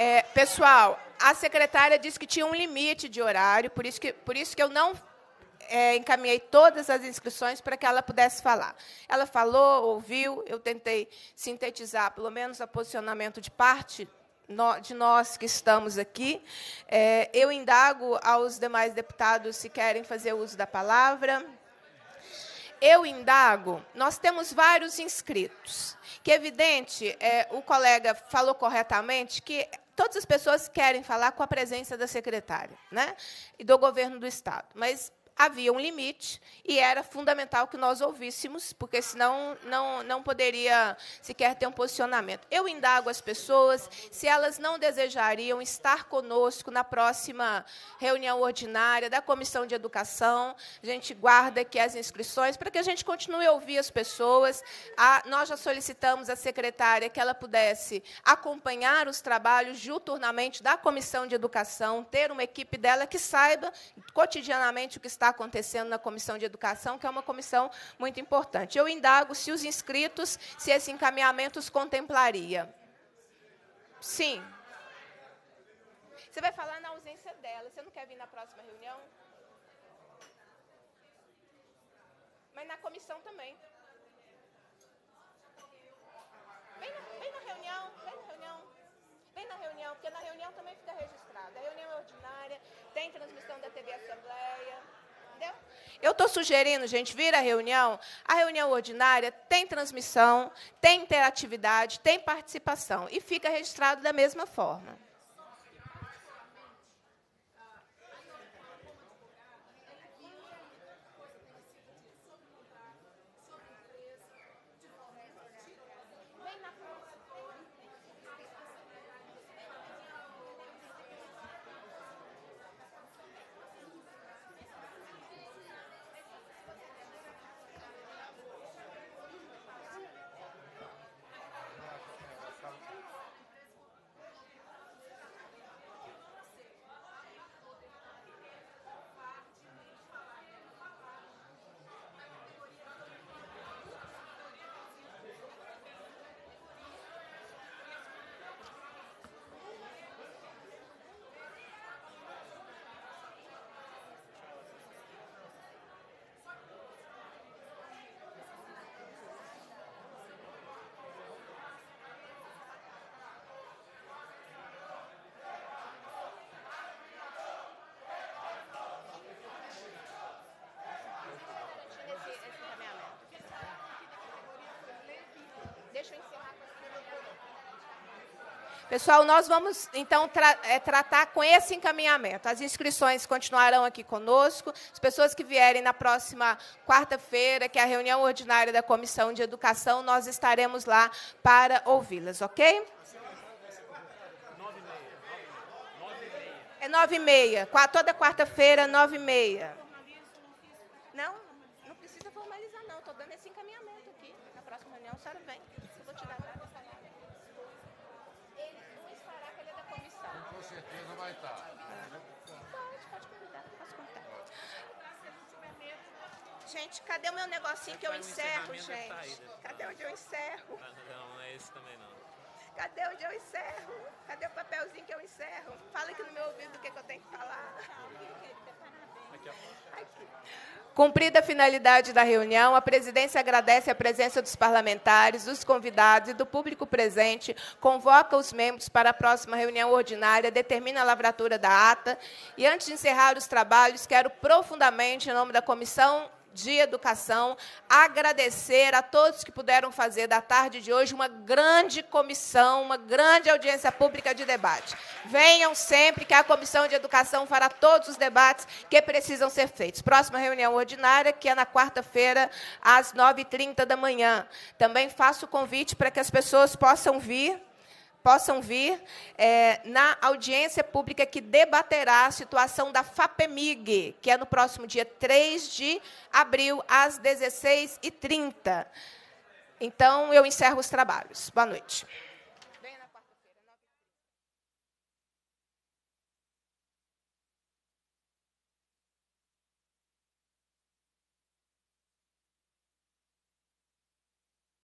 É, pessoal, a secretária disse que tinha um limite de horário, por isso que, por isso que eu não é, encaminhei todas as inscrições para que ela pudesse falar. Ela falou, ouviu, eu tentei sintetizar, pelo menos, o posicionamento de parte de nós que estamos aqui. É, eu indago aos demais deputados se querem fazer uso da palavra. Eu indago, nós temos vários inscritos, que, é evidente, é, o colega falou corretamente que todas as pessoas querem falar com a presença da secretária né? e do governo do Estado. Mas havia um limite e era fundamental que nós ouvíssemos, porque senão não, não poderia sequer ter um posicionamento. Eu indago as pessoas se elas não desejariam estar conosco na próxima reunião ordinária da Comissão de Educação. A gente guarda aqui as inscrições para que a gente continue a ouvir as pessoas. A, nós já solicitamos à secretária que ela pudesse acompanhar os trabalhos diuturnamente da Comissão de Educação, ter uma equipe dela que saiba cotidianamente o que está está acontecendo na Comissão de Educação, que é uma comissão muito importante. Eu indago se os inscritos, se esse encaminhamento os contemplaria. Sim. Você vai falar na ausência dela. Você não quer vir na próxima reunião? Mas na comissão também. Vem na, vem na reunião, vem na reunião. Vem na reunião, porque na reunião também fica registrado. A reunião é ordinária, tem transmissão da TV Assembleia. Entendeu? Eu estou sugerindo, gente, vir à reunião. A reunião ordinária tem transmissão, tem interatividade, tem participação e fica registrado da mesma forma. Pessoal, nós vamos então tra é, tratar com esse encaminhamento. As inscrições continuarão aqui conosco. As pessoas que vierem na próxima quarta-feira, que é a reunião ordinária da Comissão de Educação, nós estaremos lá para ouvi-las, ok? É nove e meia. Toda quarta-feira, nove e meia. Não, não precisa formalizar, não. Estou dando esse encaminhamento aqui. Na próxima reunião a senhora vem. gente, cadê o meu negocinho que eu encerro, é gente? Saída, tá cadê onde eu encerro? Não, não é esse também não. Cadê onde eu encerro? Cadê o papelzinho que eu encerro? Fala aqui no meu ouvido o que, é que eu tenho que falar. Aqui, Cumprida a finalidade da reunião, a presidência agradece a presença dos parlamentares, dos convidados e do público presente, convoca os membros para a próxima reunião ordinária, determina a lavratura da ata e, antes de encerrar os trabalhos, quero profundamente, em nome da comissão de Educação, agradecer a todos que puderam fazer da tarde de hoje uma grande comissão, uma grande audiência pública de debate. Venham sempre que a Comissão de Educação fará todos os debates que precisam ser feitos. Próxima reunião ordinária, que é na quarta-feira, às 9h30 da manhã. Também faço o convite para que as pessoas possam vir possam vir é, na audiência pública que debaterá a situação da FAPEMIG, que é no próximo dia 3 de abril, às 16h30. Então, eu encerro os trabalhos. Boa noite.